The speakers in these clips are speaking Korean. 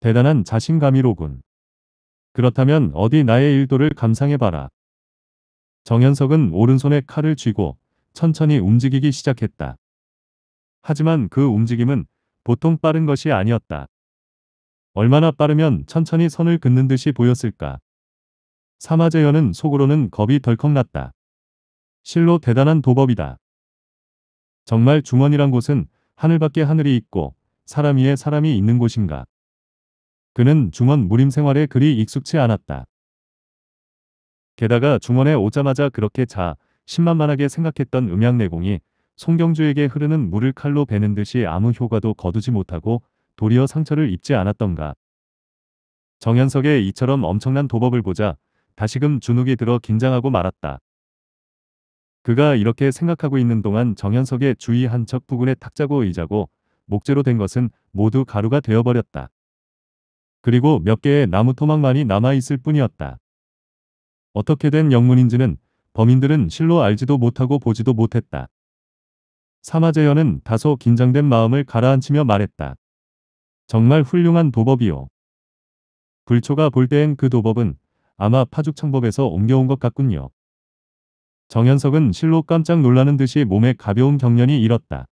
대단한 자신감이로군. 그렇다면 어디 나의 일도를 감상해봐라. 정현석은 오른손에 칼을 쥐고 천천히 움직이기 시작했다. 하지만 그 움직임은 보통 빠른 것이 아니었다. 얼마나 빠르면 천천히 선을 긋는 듯이 보였을까. 사마재현은 속으로는 겁이 덜컥 났다. 실로 대단한 도법이다. 정말 중원이란 곳은 하늘밖에 하늘이 있고 사람 위에 사람이 있는 곳인가. 그는 중원 무림 생활에 그리 익숙치 않았다. 게다가 중원에 오자마자 그렇게 자 신만만하게 생각했던 음양내공이 송경주에게 흐르는 물을 칼로 베는 듯이 아무 효과도 거두지 못하고 도리어 상처를 입지 않았던가. 정현석의 이처럼 엄청난 도법을 보자 다시금 주눅이 들어 긴장하고 말았다. 그가 이렇게 생각하고 있는 동안 정현석의 주위 한 척 부근에 탁자고 의자고 목재로 된 것은 모두 가루가 되어버렸다. 그리고 몇 개의 나무 토막만이 남아있을 뿐이었다. 어떻게 된 영문인지는 범인들은 실로 알지도 못하고 보지도 못했다. 사마재현은 다소 긴장된 마음을 가라앉히며 말했다. 정말 훌륭한 도법이요. 불초가 볼 때엔 그 도법은 아마 파죽창법에서 옮겨온 것 같군요. 정현석은 실로 깜짝 놀라는 듯이 몸에 가벼운 경련이 일었다.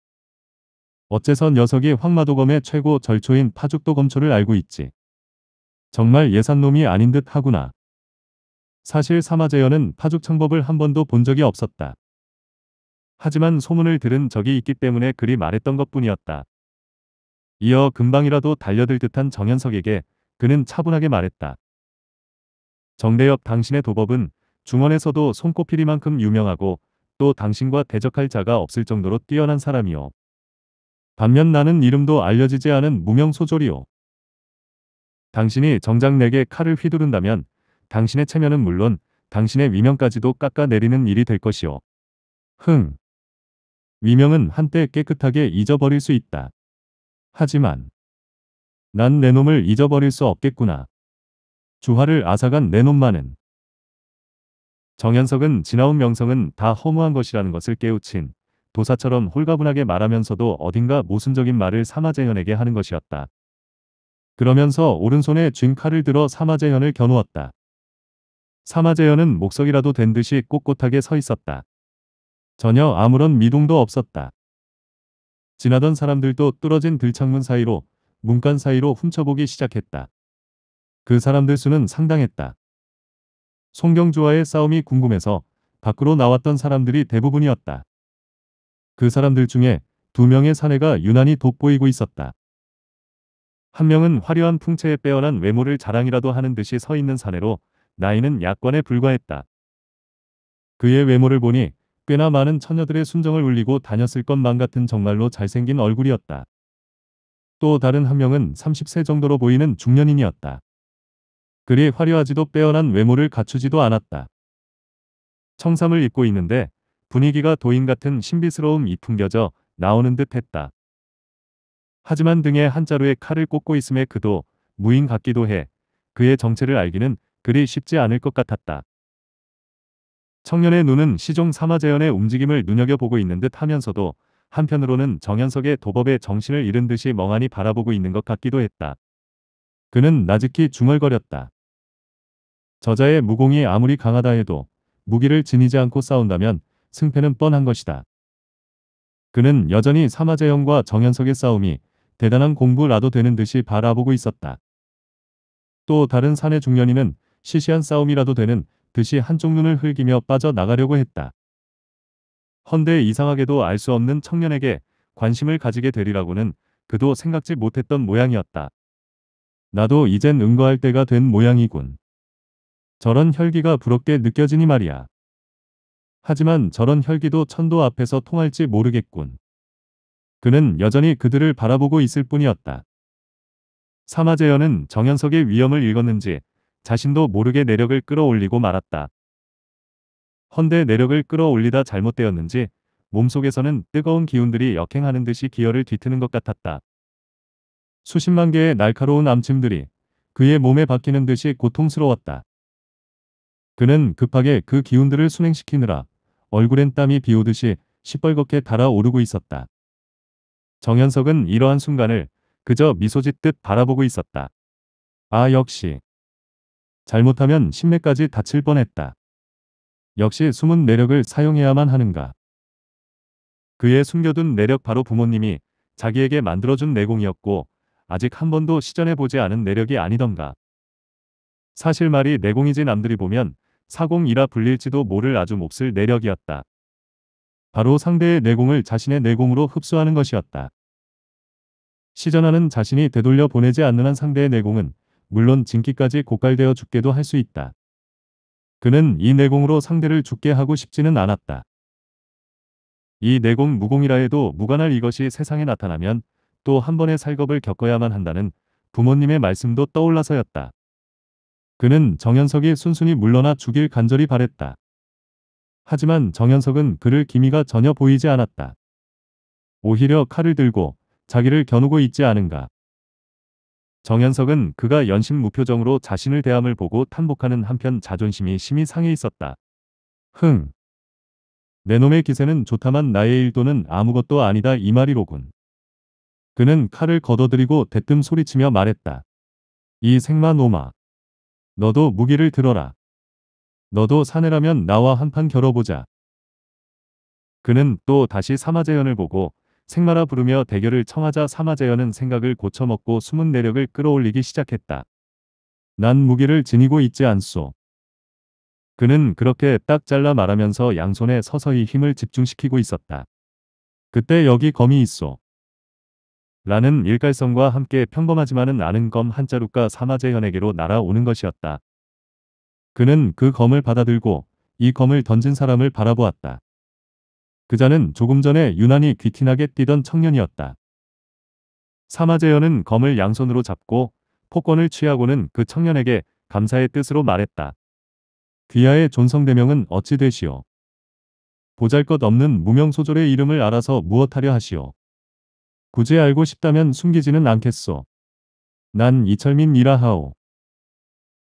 어째서 녀석이 황마도검의 최고 절초인 파죽도검초를 알고 있지. 정말 예산놈이 아닌 듯 하구나. 사실 사마재현은 파죽창법을 한 번도 본 적이 없었다. 하지만 소문을 들은 적이 있기 때문에 그리 말했던 것뿐이었다. 이어 금방이라도 달려들 듯한 정현석에게 그는 차분하게 말했다. 정대엽 당신의 도법은 중원에서도 손꼽히리만큼 유명하고 또 당신과 대적할 자가 없을 정도로 뛰어난 사람이오. 반면 나는 이름도 알려지지 않은 무명 소졸이오. 당신이 정장 내게 칼을 휘두른다면 당신의 체면은 물론 당신의 위명까지도 깎아내리는 일이 될 것이오. 흥. 위명은 한때 깨끗하게 잊어버릴 수 있다. 하지만 난 내 놈을 잊어버릴 수 없겠구나. 주화를 앗아간 내 놈만은 정현석은 지나온 명성은 다 허무한 것이라는 것을 깨우친 도사처럼 홀가분하게 말하면서도 어딘가 모순적인 말을 사마재현에게 하는 것이었다. 그러면서 오른손에 쥔 칼을 들어 사마재현을 겨누었다. 사마재현은 목석이라도 된 듯이 꼿꼿하게 서 있었다. 전혀 아무런 미동도 없었다. 지나던 사람들도 뚫어진 들창문 사이로 문간 사이로 훔쳐보기 시작했다. 그 사람들 수는 상당했다. 송경주와의 싸움이 궁금해서 밖으로 나왔던 사람들이 대부분이었다. 그 사람들 중에 두 명의 사내가 유난히 돋보이고 있었다. 한 명은 화려한 풍채에 빼어난 외모를 자랑이라도 하는 듯이 서 있는 사내로 나이는 약관에 불과했다. 그의 외모를 보니 꽤나 많은 처녀들의 순정을 울리고 다녔을 것만 같은 정말로 잘생긴 얼굴이었다. 또 다른 한 명은 30세 정도로 보이는 중년인이었다. 그리 화려하지도 빼어난 외모를 갖추지도 않았다. 청삼을 입고 있는데 분위기가 도인 같은 신비스러움이 풍겨져 나오는 듯 했다. 하지만 등에 한자루의 칼을 꽂고 있음에 그도 무인 같기도 해 그의 정체를 알기는 그리 쉽지 않을 것 같았다. 청년의 눈은 시종 사마재연의 움직임을 눈여겨보고 있는 듯 하면서도 한편으로는 정현석의 도법에 정신을 잃은 듯이 멍하니 바라보고 있는 것 같기도 했다. 그는 나직히 중얼거렸다. 저자의 무공이 아무리 강하다 해도 무기를 지니지 않고 싸운다면 승패는 뻔한 것이다. 그는 여전히 사마재형과 정현석의 싸움이 대단한 공부라도 되는 듯이 바라보고 있었다. 또 다른 사내 중년이는 시시한 싸움이라도 되는 듯이 한쪽 눈을 흘기며 빠져나가려고 했다. 헌데 이상하게도 알 수 없는 청년에게 관심을 가지게 되리라고는 그도 생각지 못했던 모양이었다. 나도 이젠 응거할 때가 된 모양이군. 저런 혈기가 부럽게 느껴지니 말이야. 하지만 저런 혈기도 천도 앞에서 통할지 모르겠군. 그는 여전히 그들을 바라보고 있을 뿐이었다. 사마재현은 정현석의 위험을 읽었는지 자신도 모르게 내력을 끌어올리고 말았다. 헌데 내력을 끌어올리다 잘못되었는지 몸속에서는 뜨거운 기운들이 역행하는 듯이 기어를 뒤트는 것 같았다. 수십만 개의 날카로운 암침들이 그의 몸에 박히는 듯이 고통스러웠다. 그는 급하게 그 기운들을 순행시키느라 얼굴엔 땀이 비오듯이 시뻘겋게 달아오르고 있었다. 정현석은 이러한 순간을 그저 미소 짓듯 바라보고 있었다. 아 역시. 잘못하면 심매까지 다칠 뻔했다. 역시 숨은 내력을 사용해야만 하는가. 그의 숨겨둔 내력 바로 부모님이 자기에게 만들어준 내공이었고 아직 한 번도 시전해보지 않은 내력이 아니던가. 사실 말이 내공이지 남들이 보면 사공이라 불릴지도 모를 아주 몹쓸 내력이었다. 바로 상대의 내공을 자신의 내공으로 흡수하는 것이었다. 시전하는 자신이 되돌려 보내지 않는 한 상대의 내공은 물론 진기까지 고갈되어 죽게도 할 수 있다. 그는 이 내공으로 상대를 죽게 하고 싶지는 않았다. 이 내공 무공이라 해도 무관할 이것이 세상에 나타나면 또 한 번의 살겁을 겪어야만 한다는 부모님의 말씀도 떠올라서였다. 그는 정현석이 순순히 물러나 죽일 간절히 바랬다. 하지만 정현석은 그를 기미가 전혀 보이지 않았다. 오히려 칼을 들고 자기를 겨누고 있지 않은가. 정현석은 그가 연심 무표정으로 자신을 대함을 보고 탄복하는 한편 자존심이 심히 상해 있었다. 흥. 내 놈의 기세는 좋다만 나의 일도는 아무것도 아니다 이 말이로군. 그는 칼을 걷어들이고 대뜸 소리치며 말했다. 이 생마 노마. 너도 무기를 들어라. 너도 사내라면 나와 한판 겨뤄보자. 그는 또 다시 사마재연을 보고 생마라 부르며 대결을 청하자 사마재연은 생각을 고쳐먹고 숨은 내력을 끌어올리기 시작했다. 난 무기를 지니고 있지 않소. 그는 그렇게 딱 잘라 말하면서 양손에 서서히 힘을 집중시키고 있었다. 그때 여기 검이 있소. 라는 일갈성과 함께 평범하지만은 않은 검 한자루가 사마재현에게로 날아오는 것이었다. 그는 그 검을 받아들고 이 검을 던진 사람을 바라보았다. 그자는 조금 전에 유난히 귀티나게 뛰던 청년이었다. 사마제연은 검을 양손으로 잡고 폭권을 취하고는 그 청년에게 감사의 뜻으로 말했다. 귀하의 존성대명은 어찌 되시오. 보잘것 없는 무명소졸의 이름을 알아서 무엇하려 하시오. 굳이 알고 싶다면 숨기지는 않겠소. 난 이철민이라 하오.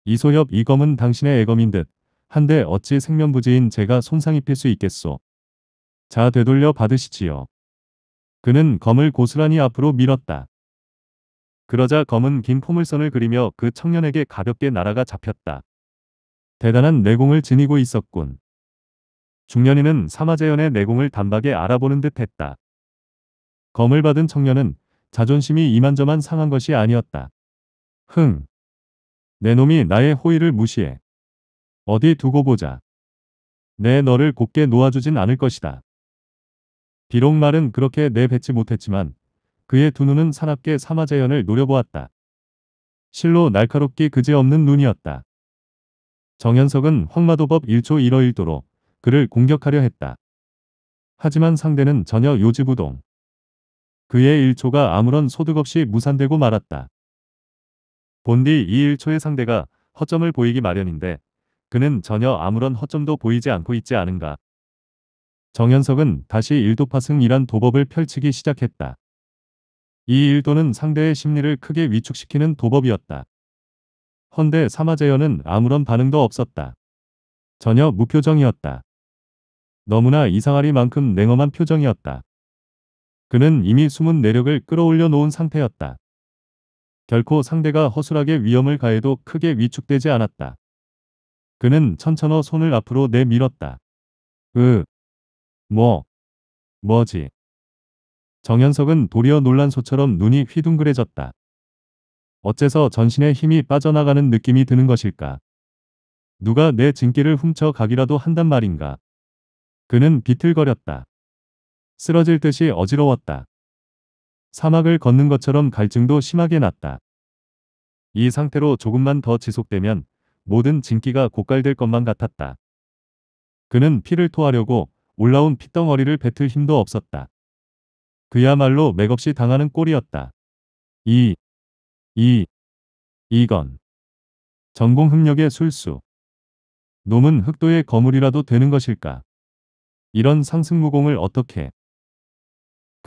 이소협 이검은 당신의 애검인 듯 한데 어찌 생면부지인 제가 손상 입힐 수 있겠소. 자 되돌려 받으시지요. 그는 검을 고스란히 앞으로 밀었다. 그러자 검은 긴 포물선을 그리며 그 청년에게 가볍게 날아가 잡혔다. 대단한 내공을 지니고 있었군. 중년이는 사마재연의 내공을 단박에 알아보는 듯 했다. 검을 받은 청년은 자존심이 이만저만 상한 것이 아니었다. 흥, 내 놈이 나의 호의를 무시해. 어디 두고 보자. 내 너를 곱게 놓아주진 않을 것이다. 비록 말은 그렇게 내뱉지 못했지만 그의 두 눈은 사납게 사마재현을 노려보았다. 실로 날카롭기 그지없는 눈이었다. 정현석은 황마도법 1초 1어 1도로 그를 공격하려 했다. 하지만 상대는 전혀 요지부동. 그의 1초가 아무런 소득 없이 무산되고 말았다. 본디 2일 초에 상대가 허점을 보이기 마련인데 그는 전혀 아무런 허점도 보이지 않고 있지 않은가. 정현석은 다시 1도파승이란 도법을 펼치기 시작했다. 이 1도는 상대의 심리를 크게 위축시키는 도법이었다. 헌데 사마제현은 아무런 반응도 없었다. 전혀 무표정이었다. 너무나 이상하리만큼 냉엄한 표정이었다. 그는 이미 숨은 내력을 끌어올려 놓은 상태였다. 결코 상대가 허술하게 위험을 가해도 크게 위축되지 않았다. 그는 천천히 손을 앞으로 내밀었다. 으, 뭐, 뭐지. 정현석은 도리어 놀란 소처럼 눈이 휘둥그레졌다. 어째서 전신에 힘이 빠져나가는 느낌이 드는 것일까? 누가 내 진기를 훔쳐 가기라도 한단 말인가? 그는 비틀거렸다. 쓰러질 듯이 어지러웠다. 사막을 걷는 것처럼 갈증도 심하게 났다. 이 상태로 조금만 더 지속되면 모든 진기가 고갈될 것만 같았다. 그는 피를 토하려고 올라온 피덩어리를 뱉을 힘도 없었다. 그야말로 맥없이 당하는 꼴이었다. 이, 이, 이건 전공 흑력의 술수. 놈은 흑도의 거물이라도 되는 것일까? 이런 상승무공을 어떻게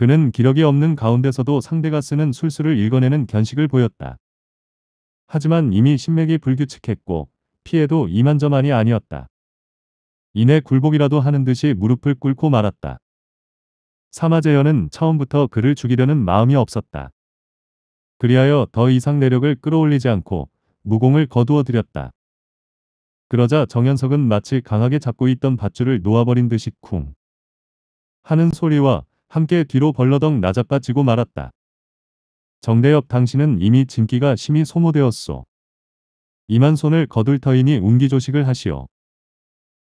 그는 기력이 없는 가운데서도 상대가 쓰는 술수를 읽어내는 견식을 보였다. 하지만 이미 신맥이 불규칙했고 피해도 이만저만이 아니었다. 이내 굴복이라도 하는 듯이 무릎을 꿇고 말았다. 사마제현은 처음부터 그를 죽이려는 마음이 없었다. 그리하여 더 이상 내력을 끌어올리지 않고 무공을 거두어 들였다. 그러자 정현석은 마치 강하게 잡고 있던 밧줄을 놓아버린 듯이 쿵 하는 소리와 함께 뒤로 벌러덩 나자빠지고 말았다. 정대엽 당신은 이미 진기가 심히 소모되었소. 이만손을 거둘 터이니 운기조식을 하시오.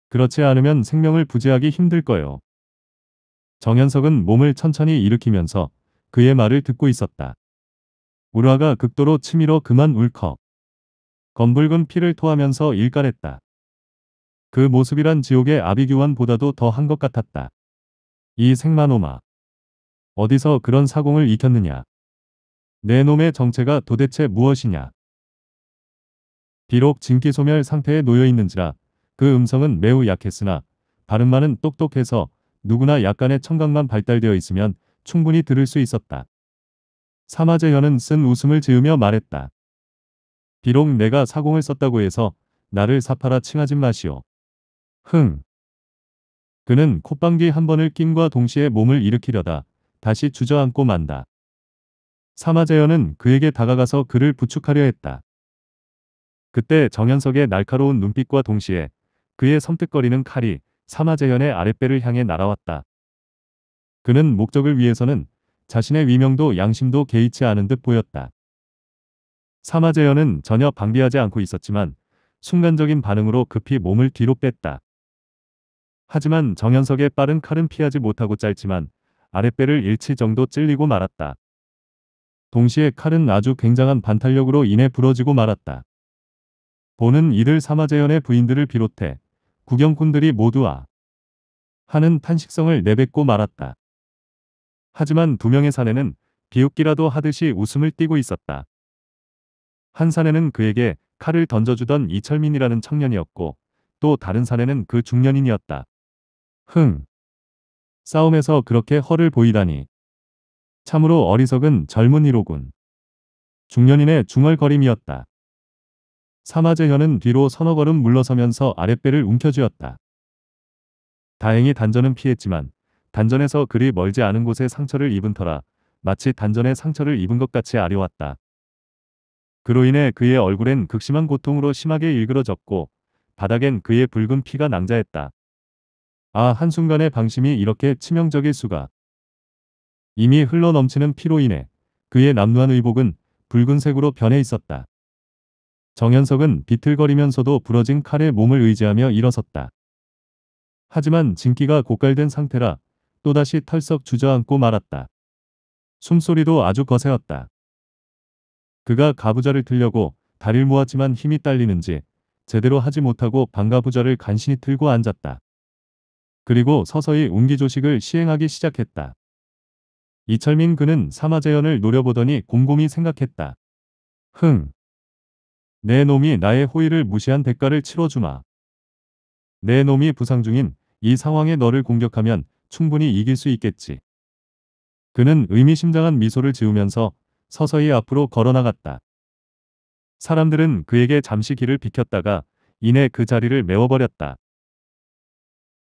그렇지 않으면 생명을 부재하기 힘들 거요. 정현석은 몸을 천천히 일으키면서 그의 말을 듣고 있었다. 우라가 극도로 치밀어 그만 울컥. 검붉은 피를 토하면서 일깔했다. 그 모습이란 지옥의 아비규환보다도 더 한 것 같았다. 이 생마노마. 어디서 그런 사공을 익혔느냐. 내 놈의 정체가 도대체 무엇이냐. 비록 진기소멸 상태에 놓여있는지라 그 음성은 매우 약했으나 발음만은 똑똑해서 누구나 약간의 청각만 발달되어 있으면 충분히 들을 수 있었다. 사마제현은 쓴 웃음을 지으며 말했다. 비록 내가 사공을 썼다고 해서 나를 사파라 칭하진 마시오. 흥. 그는 콧방귀 한 번을 낀과 동시에 몸을 일으키려다 다시 주저앉고 만다. 사마제현은 그에게 다가가서 그를 부축하려 했다. 그때 정현석의 날카로운 눈빛과 동시에 그의 섬뜩거리는 칼이 사마제현의 아랫배를 향해 날아왔다. 그는 목적을 위해서는 자신의 위명도 양심도 개의치 않은 듯 보였다. 사마제현은 전혀 방비하지 않고 있었지만 순간적인 반응으로 급히 몸을 뒤로 뺐다. 하지만 정현석의 빠른 칼은 피하지 못하고 짧지만 아랫배를 일치 정도 찔리고 말았다. 동시에 칼은 아주 굉장한 반탄력으로 인해 부러지고 말았다. 보는 이들 사마재현의 부인들을 비롯해 구경꾼들이 모두 와 아 하는 탄식성을 내뱉고 말았다. 하지만 두 명의 사내는 비웃기라도 하듯이 웃음을 띠고 있었다. 한 사내는 그에게 칼을 던져주던 이철민이라는 청년이었고 또 다른 사내는 그 중년인이었다. 흥! 싸움에서 그렇게 허를 보이다니. 참으로 어리석은 젊은이로군. 중년인의 중얼거림이었다. 사마제현은 뒤로 서너 걸음 물러서면서 아랫배를 움켜쥐었다. 다행히 단전은 피했지만 단전에서 그리 멀지 않은 곳에 상처를 입은 터라 마치 단전에 상처를 입은 것 같이 아려왔다. 그로 인해 그의 얼굴엔 극심한 고통으로 심하게 일그러졌고 바닥엔 그의 붉은 피가 낭자했다. 아 한순간에 방심이 이렇게 치명적일 수가. 이미 흘러넘치는 피로 인해 그의 남루한 의복은 붉은색으로 변해 있었다. 정현석은 비틀거리면서도 부러진 칼에 몸을 의지하며 일어섰다. 하지만 진기가 고갈된 상태라 또다시 털썩 주저앉고 말았다. 숨소리도 아주 거세었다. 그가 가부좌를 틀려고 다리를 모았지만 힘이 딸리는지 제대로 하지 못하고 방가부좌를 간신히 틀고 앉았다. 그리고 서서히 운기조식을 시행하기 시작했다. 이철민 그는 사마재현을 노려보더니 곰곰이 생각했다. 흥. 내 놈이 나의 호의를 무시한 대가를 치러주마. 내 놈이 부상 중인 이 상황에 너를 공격하면 충분히 이길 수 있겠지. 그는 의미심장한 미소를 지으면서 서서히 앞으로 걸어나갔다. 사람들은 그에게 잠시 길을 비켰다가 이내 그 자리를 메워버렸다.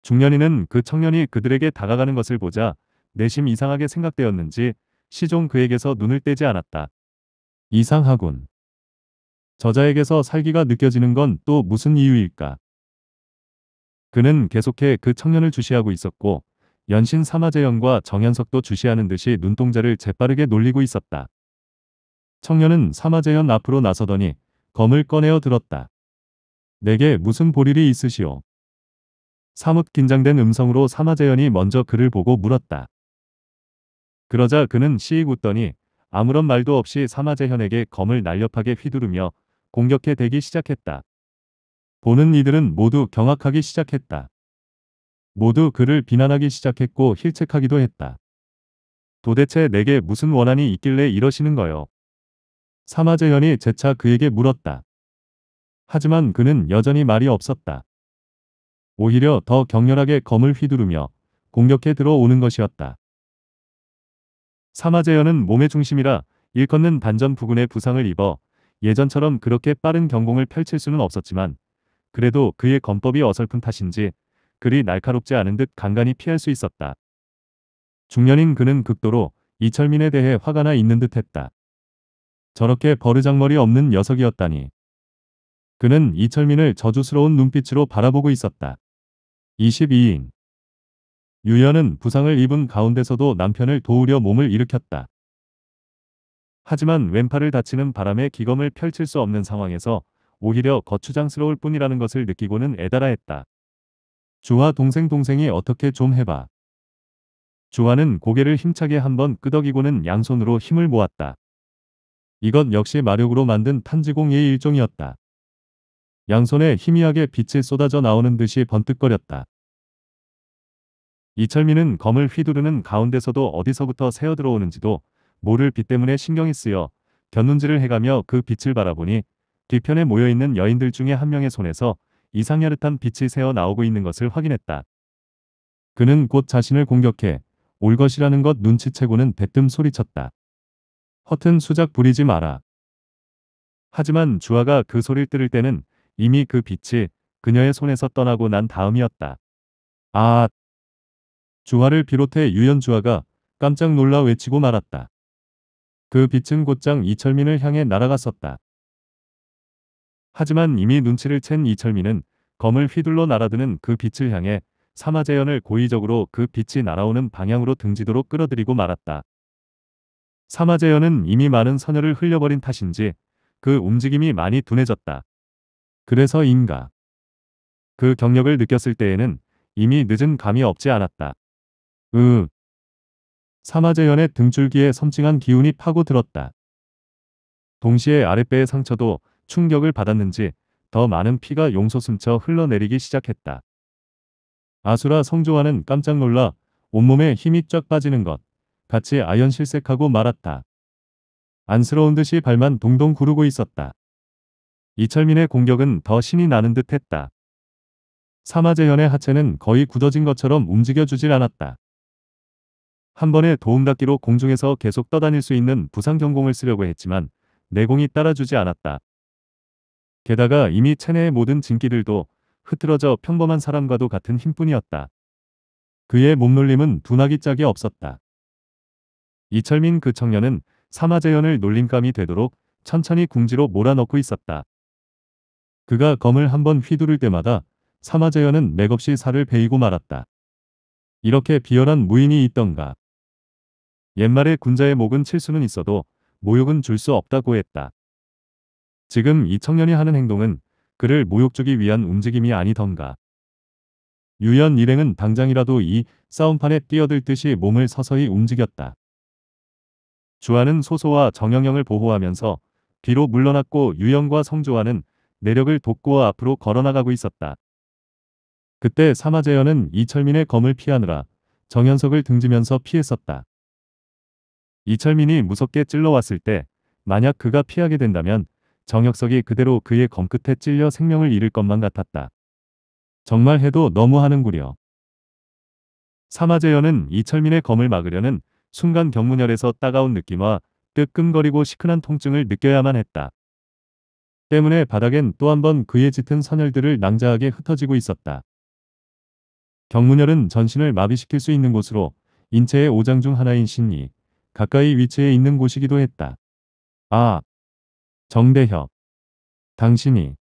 중년이는 그 청년이 그들에게 다가가는 것을 보자 내심 이상하게 생각되었는지 시종 그에게서 눈을 떼지 않았다. 이상하군. 저자에게서 살기가 느껴지는 건 또 무슨 이유일까? 그는 계속해 그 청년을 주시하고 있었고 연신 사마재영과 정현석도 주시하는 듯이 눈동자를 재빠르게 놀리고 있었다. 청년은 사마재연 앞으로 나서더니 검을 꺼내어 들었다. 내게 무슨 볼일이 있으시오? 사뭇 긴장된 음성으로 사마재현이 먼저 그를 보고 물었다. 그러자 그는 씨익 웃더니 아무런 말도 없이 사마재현에게 검을 날렵하게 휘두르며 공격해 대기 시작했다. 보는 이들은 모두 경악하기 시작했다. 모두 그를 비난하기 시작했고 힐책하기도 했다. 도대체 내게 무슨 원한이 있길래 이러시는 거요. 사마재현이 재차 그에게 물었다. 하지만 그는 여전히 말이 없었다. 오히려 더 격렬하게 검을 휘두르며 공격해 들어오는 것이었다. 사마제현은 몸의 중심이라 일컫는 반전 부근에 부상을 입어 예전처럼 그렇게 빠른 경공을 펼칠 수는 없었지만 그래도 그의 검법이 어설픈 탓인지 그리 날카롭지 않은 듯 간간히 피할 수 있었다. 중년인 그는 극도로 이철민에 대해 화가 나 있는 듯 했다. 저렇게 버르장머리 없는 녀석이었다니. 그는 이철민을 저주스러운 눈빛으로 바라보고 있었다. 22인 유연은 부상을 입은 가운데서도 남편을 도우려 몸을 일으켰다. 하지만 왼팔을 다치는 바람에 기검을 펼칠 수 없는 상황에서 오히려 거추장스러울 뿐이라는 것을 느끼고는 애달아했다. 주와 동생 동생이 어떻게 좀 해봐. 주화는 고개를 힘차게 한번 끄덕이고는 양손으로 힘을 모았다. 이것 역시 마력으로 만든 탄지공의 일종이었다. 양손에 희미하게 빛이 쏟아져 나오는 듯이 번뜩거렸다. 이철민은 검을 휘두르는 가운데서도 어디서부터 새어들어오는지도 모를 빛 때문에 신경이 쓰여 곁눈질을 해가며 그 빛을 바라보니 뒤편에 모여있는 여인들 중에 한 명의 손에서 이상야릇한 빛이 새어 나오고 있는 것을 확인했다. 그는 곧 자신을 공격해 올 것이라는 것 눈치채고는 대뜸 소리쳤다. 허튼 수작 부리지 마라. 하지만 주아가 그 소리를 들을 때는 이미 그 빛이 그녀의 손에서 떠나고 난 다음이었다. 아! 주화를 비롯해 유연주화가 깜짝 놀라 외치고 말았다. 그 빛은 곧장 이철민을 향해 날아갔었다. 하지만 이미 눈치를 챈 이철민은 검을 휘둘러 날아드는 그 빛을 향해 사마재현을 고의적으로 그 빛이 날아오는 방향으로 등지도록 끌어들이고 말았다. 사마재현은 이미 많은 선혈을 흘려버린 탓인지 그 움직임이 많이 둔해졌다. 그래서인가. 그 경력을 느꼈을 때에는 이미 늦은 감이 없지 않았다. 으. 사마재현의 등줄기에 섬찟한 기운이 파고들었다. 동시에 아랫배의 상처도 충격을 받았는지 더 많은 피가 용솟숨쳐 흘러내리기 시작했다. 아수라 성조와는 깜짝 놀라 온몸에 힘이 쫙 빠지는 것 같이 아연실색하고 말았다. 안쓰러운 듯이 발만 동동 구르고 있었다. 이철민의 공격은 더 신이 나는 듯 했다. 사마재현의 하체는 거의 굳어진 것처럼 움직여주질 않았다. 한 번의 도움닫기로 공중에서 계속 떠다닐 수 있는 부상경공을 쓰려고 했지만 내공이 따라주지 않았다. 게다가 이미 체내의 모든 진기들도 흐트러져 평범한 사람과도 같은 힘뿐이었다. 그의 몸놀림은 둔하기 짝이 없었다. 이철민 그 청년은 사마재현을 놀림감이 되도록 천천히 궁지로 몰아넣고 있었다. 그가 검을 한번 휘두를 때마다 사마제현은 맥없이 살을 베이고 말았다. 이렇게 비열한 무인이 있던가. 옛말에 군자의 목은 칠 수는 있어도 모욕은 줄 수 없다고 했다. 지금 이 청년이 하는 행동은 그를 모욕 주기 위한 움직임이 아니던가. 유연 일행은 당장이라도 이 싸움판에 뛰어들 듯이 몸을 서서히 움직였다. 주하는 소소와 정영영을 보호하면서 뒤로 물러났고 유영과 성주와는 내력을 돋구어 앞으로 걸어나가고 있었다. 그때 사마재현은 이철민의 검을 피하느라 정현석을 등지면서 피했었다. 이철민이 무섭게 찔러왔을 때 만약 그가 피하게 된다면 정혁석이 그대로 그의 검 끝에 찔려 생명을 잃을 것만 같았다. 정말 해도 너무하는구려. 사마재현은 이철민의 검을 막으려는 순간 경문열에서 따가운 느낌과 뜨끔거리고 시큰한 통증을 느껴야만 했다. 때문에 바닥엔 또 한 번 그의 짙은 선혈들을 낭자하게 흩어지고 있었다. 경문혈은 전신을 마비시킬 수 있는 곳으로 인체의 오장중 하나인 신이 가까이 위치해 있는 곳이기도 했다. 아, 정대혁 당신이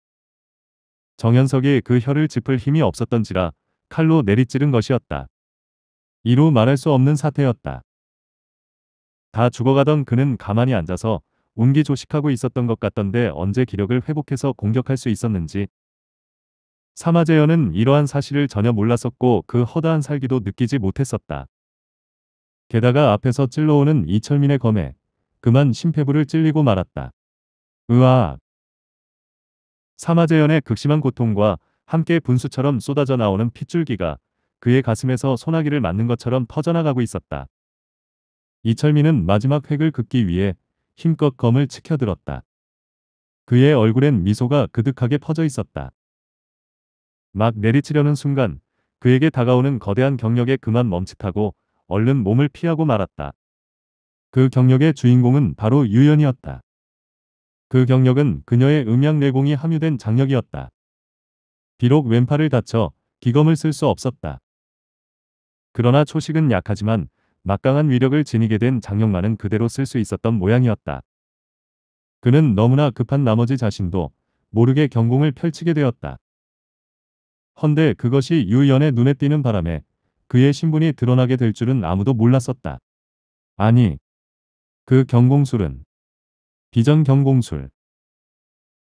정현석이 그 혀를 짚을 힘이 없었던지라 칼로 내리찌른 것이었다. 이루 말할 수 없는 사태였다. 다 죽어가던 그는 가만히 앉아서 운기 조식하고 있었던 것 같던데 언제 기력을 회복해서 공격할 수 있었는지. 사마재연은 이러한 사실을 전혀 몰랐었고 그 허다한 살기도 느끼지 못했었다. 게다가 앞에서 찔러오는 이철민의 검에 그만 심폐부를 찔리고 말았다. 으아. 사마재연의 극심한 고통과 함께 분수처럼 쏟아져 나오는 핏줄기가 그의 가슴에서 소나기를 맞는 것처럼 퍼져나가고 있었다. 이철민은 마지막 획을 긋기 위해 힘껏 검을 치켜들었다. 그의 얼굴엔 미소가 그득하게 퍼져 있었다. 막 내리치려는 순간 그에게 다가오는 거대한 경력에 그만 멈칫하고 얼른 몸을 피하고 말았다. 그 경력의 주인공은 바로 유연이었다. 그 경력은 그녀의 음양내공이 함유된 장력이었다. 비록 왼팔을 다쳐 기검을 쓸 수 없었다. 그러나 초식은 약하지만 막강한 위력을 지니게 된 장영만은 그대로 쓸 수 있었던 모양이었다. 그는 너무나 급한 나머지 자신도 모르게 경공을 펼치게 되었다. 헌데 그것이 유연의 눈에 띄는 바람에 그의 신분이 드러나게 될 줄은 아무도 몰랐었다. 아니, 그 경공술은 비전 경공술.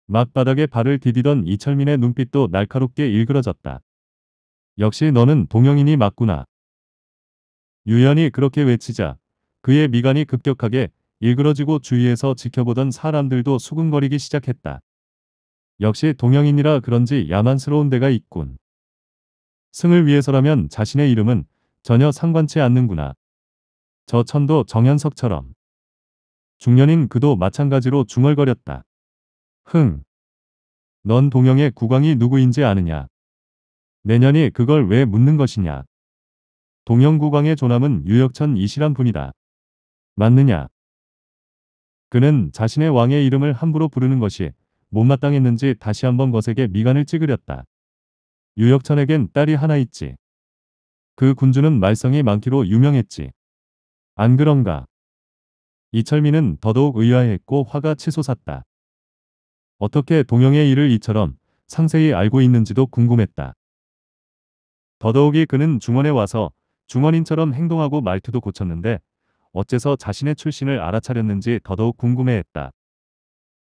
막바닥에 발을 디디던 이철민의 눈빛도 날카롭게 일그러졌다. 역시 너는 동영인이 맞구나. 유연이 그렇게 외치자 그의 미간이 급격하게 일그러지고 주위에서 지켜보던 사람들도 수근거리기 시작했다. 역시 동양인이라 그런지 야만스러운 데가 있군. 승을 위해서라면 자신의 이름은 전혀 상관치 않는구나. 저 천도 정현석처럼. 중년인 그도 마찬가지로 중얼거렸다. 흥. 넌 동영의 국왕이 누구인지 아느냐? 내년이 그걸 왜 묻는 것이냐? 동영구광의 조남은 유역천 이시란 분이다. 맞느냐? 그는 자신의 왕의 이름을 함부로 부르는 것이 못마땅했는지 다시 한번 거세게 미간을 찌그렸다. 유역천에겐 딸이 하나 있지. 그 군주는 말썽이 많기로 유명했지. 안 그런가? 이철민은 더더욱 의아해했고 화가 치솟았다. 어떻게 동영의 일을 이처럼 상세히 알고 있는지도 궁금했다. 더더욱이 그는 중원에 와서 중원인처럼 행동하고 말투도 고쳤는데 어째서 자신의 출신을 알아차렸는지 더더욱 궁금해했다.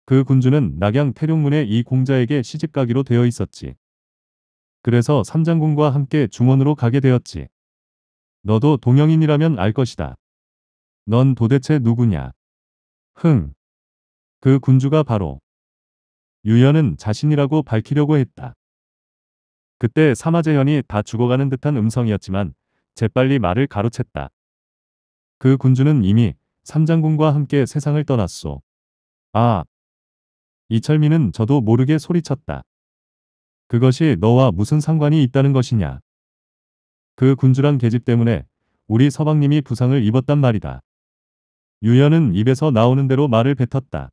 그 군주는 낙양 태룡문의 이 공자에게 시집가기로 되어 있었지. 그래서 삼장군과 함께 중원으로 가게 되었지. 너도 동영인이라면 알 것이다. 넌 도대체 누구냐? 흥. 그 군주가 바로 유연은 자신이라고 밝히려고 했다. 그때 사마재현이 다 죽어가는 듯한 음성이었지만 재빨리 말을 가로챘다. 그 군주는 이미 삼장군과 함께 세상을 떠났소. 아! 이철민은 저도 모르게 소리쳤다. 그것이 너와 무슨 상관이 있다는 것이냐. 그군주란 계집 때문에 우리 서방님이 부상을 입었단 말이다. 유연은 입에서 나오는 대로 말을 뱉었다.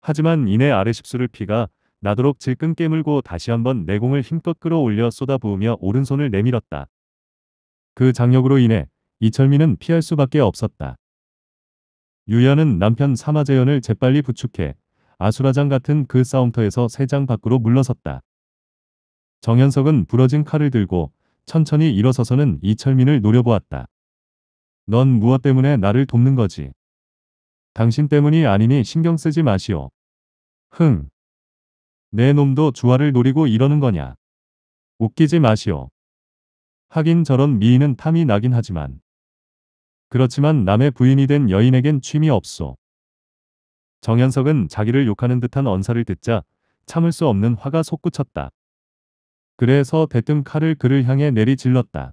하지만 이내 아래 십수를 피가 나도록 질끈 깨물고 다시 한번 내공을 힘껏 끌어올려 쏟아부으며 오른손을 내밀었다. 그 장력으로 인해 이철민은 피할 수밖에 없었다. 유연은 남편 사마재연을 재빨리 부축해 아수라장 같은 그 싸움터에서 세 장 밖으로 물러섰다. 정현석은 부러진 칼을 들고 천천히 일어서서는 이철민을 노려보았다. 넌 무엇 때문에 나를 돕는 거지? 당신 때문이 아니니 신경 쓰지 마시오. 흥. 내 놈도 주화를 노리고 이러는 거냐. 웃기지 마시오. 하긴 저런 미인은 탐이 나긴 하지만 그렇지만 남의 부인이 된 여인에겐 취미 없소. 정현석은 자기를 욕하는 듯한 언사를 듣자 참을 수 없는 화가 솟구쳤다. 그래서 대뜸 칼을 그를 향해 내리질렀다.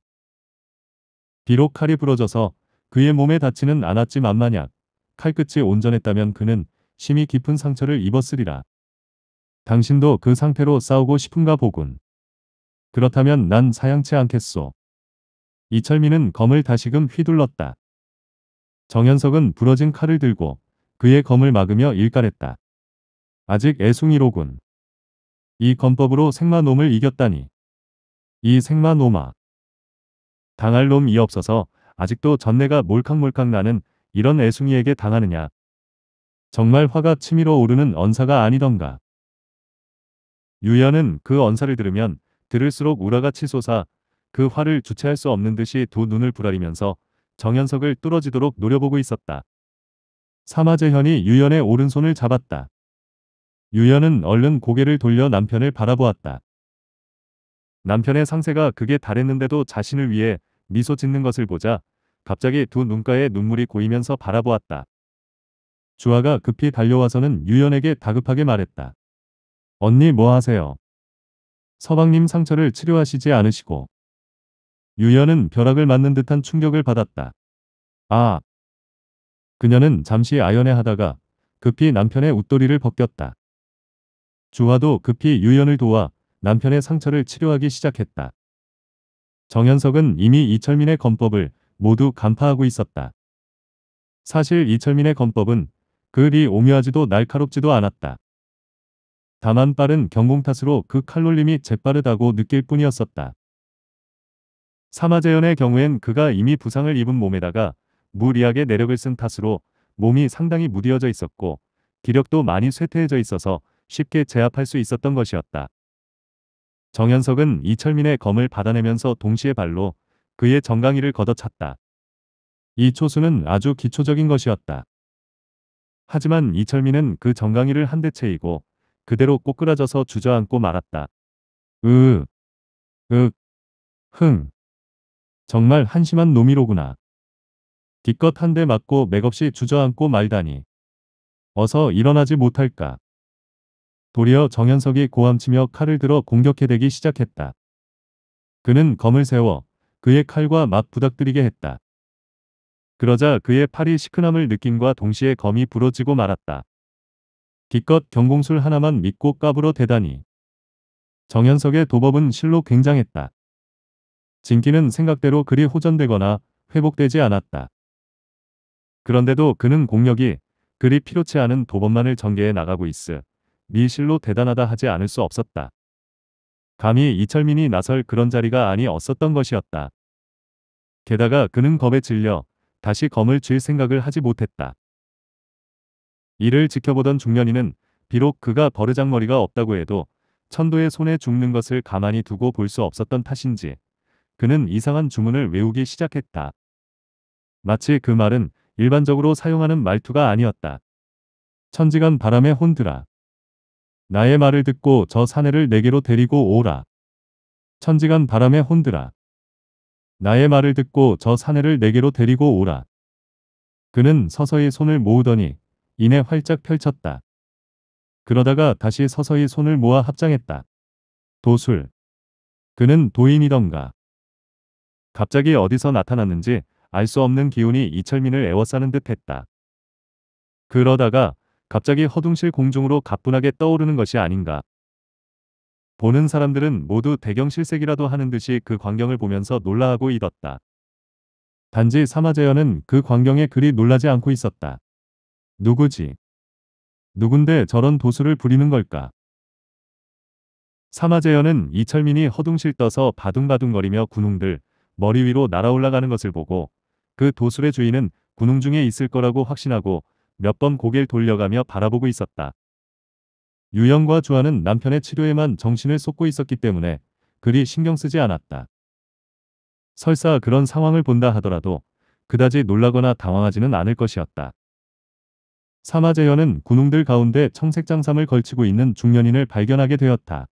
비록 칼이 부러져서 그의 몸에 닿지는 않았지만 만약 칼끝이 온전했다면 그는 심히 깊은 상처를 입었으리라. 당신도 그 상태로 싸우고 싶은가 보군. 그렇다면 난 사양치 않겠소. 이철민은 검을 다시금 휘둘렀다. 정현석은 부러진 칼을 들고 그의 검을 막으며 일갈했다. 아직 애숭이로군. 이 검법으로 생마놈을 이겼다니. 이 생마놈아. 당할 놈이 없어서 아직도 전내가 몰캉몰캉 나는 이런 애숭이에게 당하느냐. 정말 화가 치밀어 오르는 언사가 아니던가. 유연은 그 언사를 들으면 들을수록 우라가 치솟아 그 화를 주체할 수 없는 듯이 두 눈을 부라리면서 정현석을 뚫어지도록 노려보고 있었다. 사마재현이 유연의 오른손을 잡았다. 유연은 얼른 고개를 돌려 남편을 바라보았다. 남편의 상세가 극에 달했는데도 자신을 위해 미소 짓는 것을 보자 갑자기 두 눈가에 눈물이 고이면서 바라보았다. 주아가 급히 달려와서는 유연에게 다급하게 말했다. 언니 뭐 하세요? 서방님 상처를 치료하시지 않으시고 유연은 벼락을 맞는 듯한 충격을 받았다. 아! 그녀는 잠시 아연해하다가 급히 남편의 웃돌이를 벗겼다. 주화도 급히 유연을 도와 남편의 상처를 치료하기 시작했다. 정현석은 이미 이철민의 검법을 모두 간파하고 있었다. 사실 이철민의 검법은 그리 오묘하지도 날카롭지도 않았다. 다만 빠른 경공 탓으로 그칼로림이 재빠르다고 느낄 뿐이었었다. 사마재현의 경우엔 그가 이미 부상을 입은 몸에다가 무리하게 내력을 쓴 탓으로 몸이 상당히 무뎌져 있었고 기력도 많이 쇠퇴해져 있어서 쉽게 제압할 수 있었던 것이었다. 정현석은 이철민의 검을 받아내면서 동시에 발로 그의 정강이를 걷어찼다. 이 초수는 아주 기초적인 것이었다. 하지만 이철민은 그 정강이를 한 대체이고 그대로 꼬꾸라져서 주저앉고 말았다. 으, 으, 흥. 정말 한심한 놈이로구나. 기껏 한 대 맞고 맥없이 주저앉고 말다니. 어서 일어나지 못할까. 도리어 정현석이 고함치며 칼을 들어 공격해대기 시작했다. 그는 검을 세워 그의 칼과 막 부닥뜨리게 했다. 그러자 그의 팔이 시큰함을 느낀과 동시에 검이 부러지고 말았다. 기껏 경공술 하나만 믿고 까불어 대다니. 정현석의 도법은 실로 굉장했다. 진기는 생각대로 그리 호전되거나 회복되지 않았다. 그런데도 그는 공력이 그리 필요치 않은 도법만을 전개해 나가고 있어 미실로 대단하다 하지 않을 수 없었다. 감히 이철민이 나설 그런 자리가 아니었었던 것이었다. 게다가 그는 겁에 질려 다시 검을 쥘 생각을 하지 못했다. 이를 지켜보던 중년이는 비록 그가 버르장머리가 없다고 해도 천도의 손에 죽는 것을 가만히 두고 볼 수 없었던 탓인지 그는 이상한 주문을 외우기 시작했다. 마치 그 말은 일반적으로 사용하는 말투가 아니었다. 천지간 바람에 혼드라. 나의 말을 듣고 저 사내를 내게로 데리고 오라. 천지간 바람에 혼드라. 나의 말을 듣고 저 사내를 내게로 데리고 오라. 그는 서서히 손을 모으더니 이내 활짝 펼쳤다. 그러다가 다시 서서히 손을 모아 합장했다. 도술. 그는 도인이던가. 갑자기 어디서 나타났는지 알 수 없는 기운이 이철민을 애워싸는 듯 했다. 그러다가 갑자기 허둥실 공중으로 가뿐하게 떠오르는 것이 아닌가. 보는 사람들은 모두 대경실색이라도 하는 듯이 그 광경을 보면서 놀라하고 있었다. 단지 사마제연은 그 광경에 그리 놀라지 않고 있었다. 누구지? 누군데 저런 도수를 부리는 걸까? 사마재현은 이철민이 허둥실 떠서 바둥바둥거리며 군웅들 머리 위로 날아올라가는 것을 보고 그 도술의 주인은 군웅 중에 있을 거라고 확신하고 몇 번 고개를 돌려가며 바라보고 있었다. 유영과 주아는 남편의 치료에만 정신을 쏟고 있었기 때문에 그리 신경 쓰지 않았다. 설사 그런 상황을 본다 하더라도 그다지 놀라거나 당황하지는 않을 것이었다. 사마제현은 군웅들 가운데 청색장삼을 걸치고 있는 중년인을 발견하게 되었다.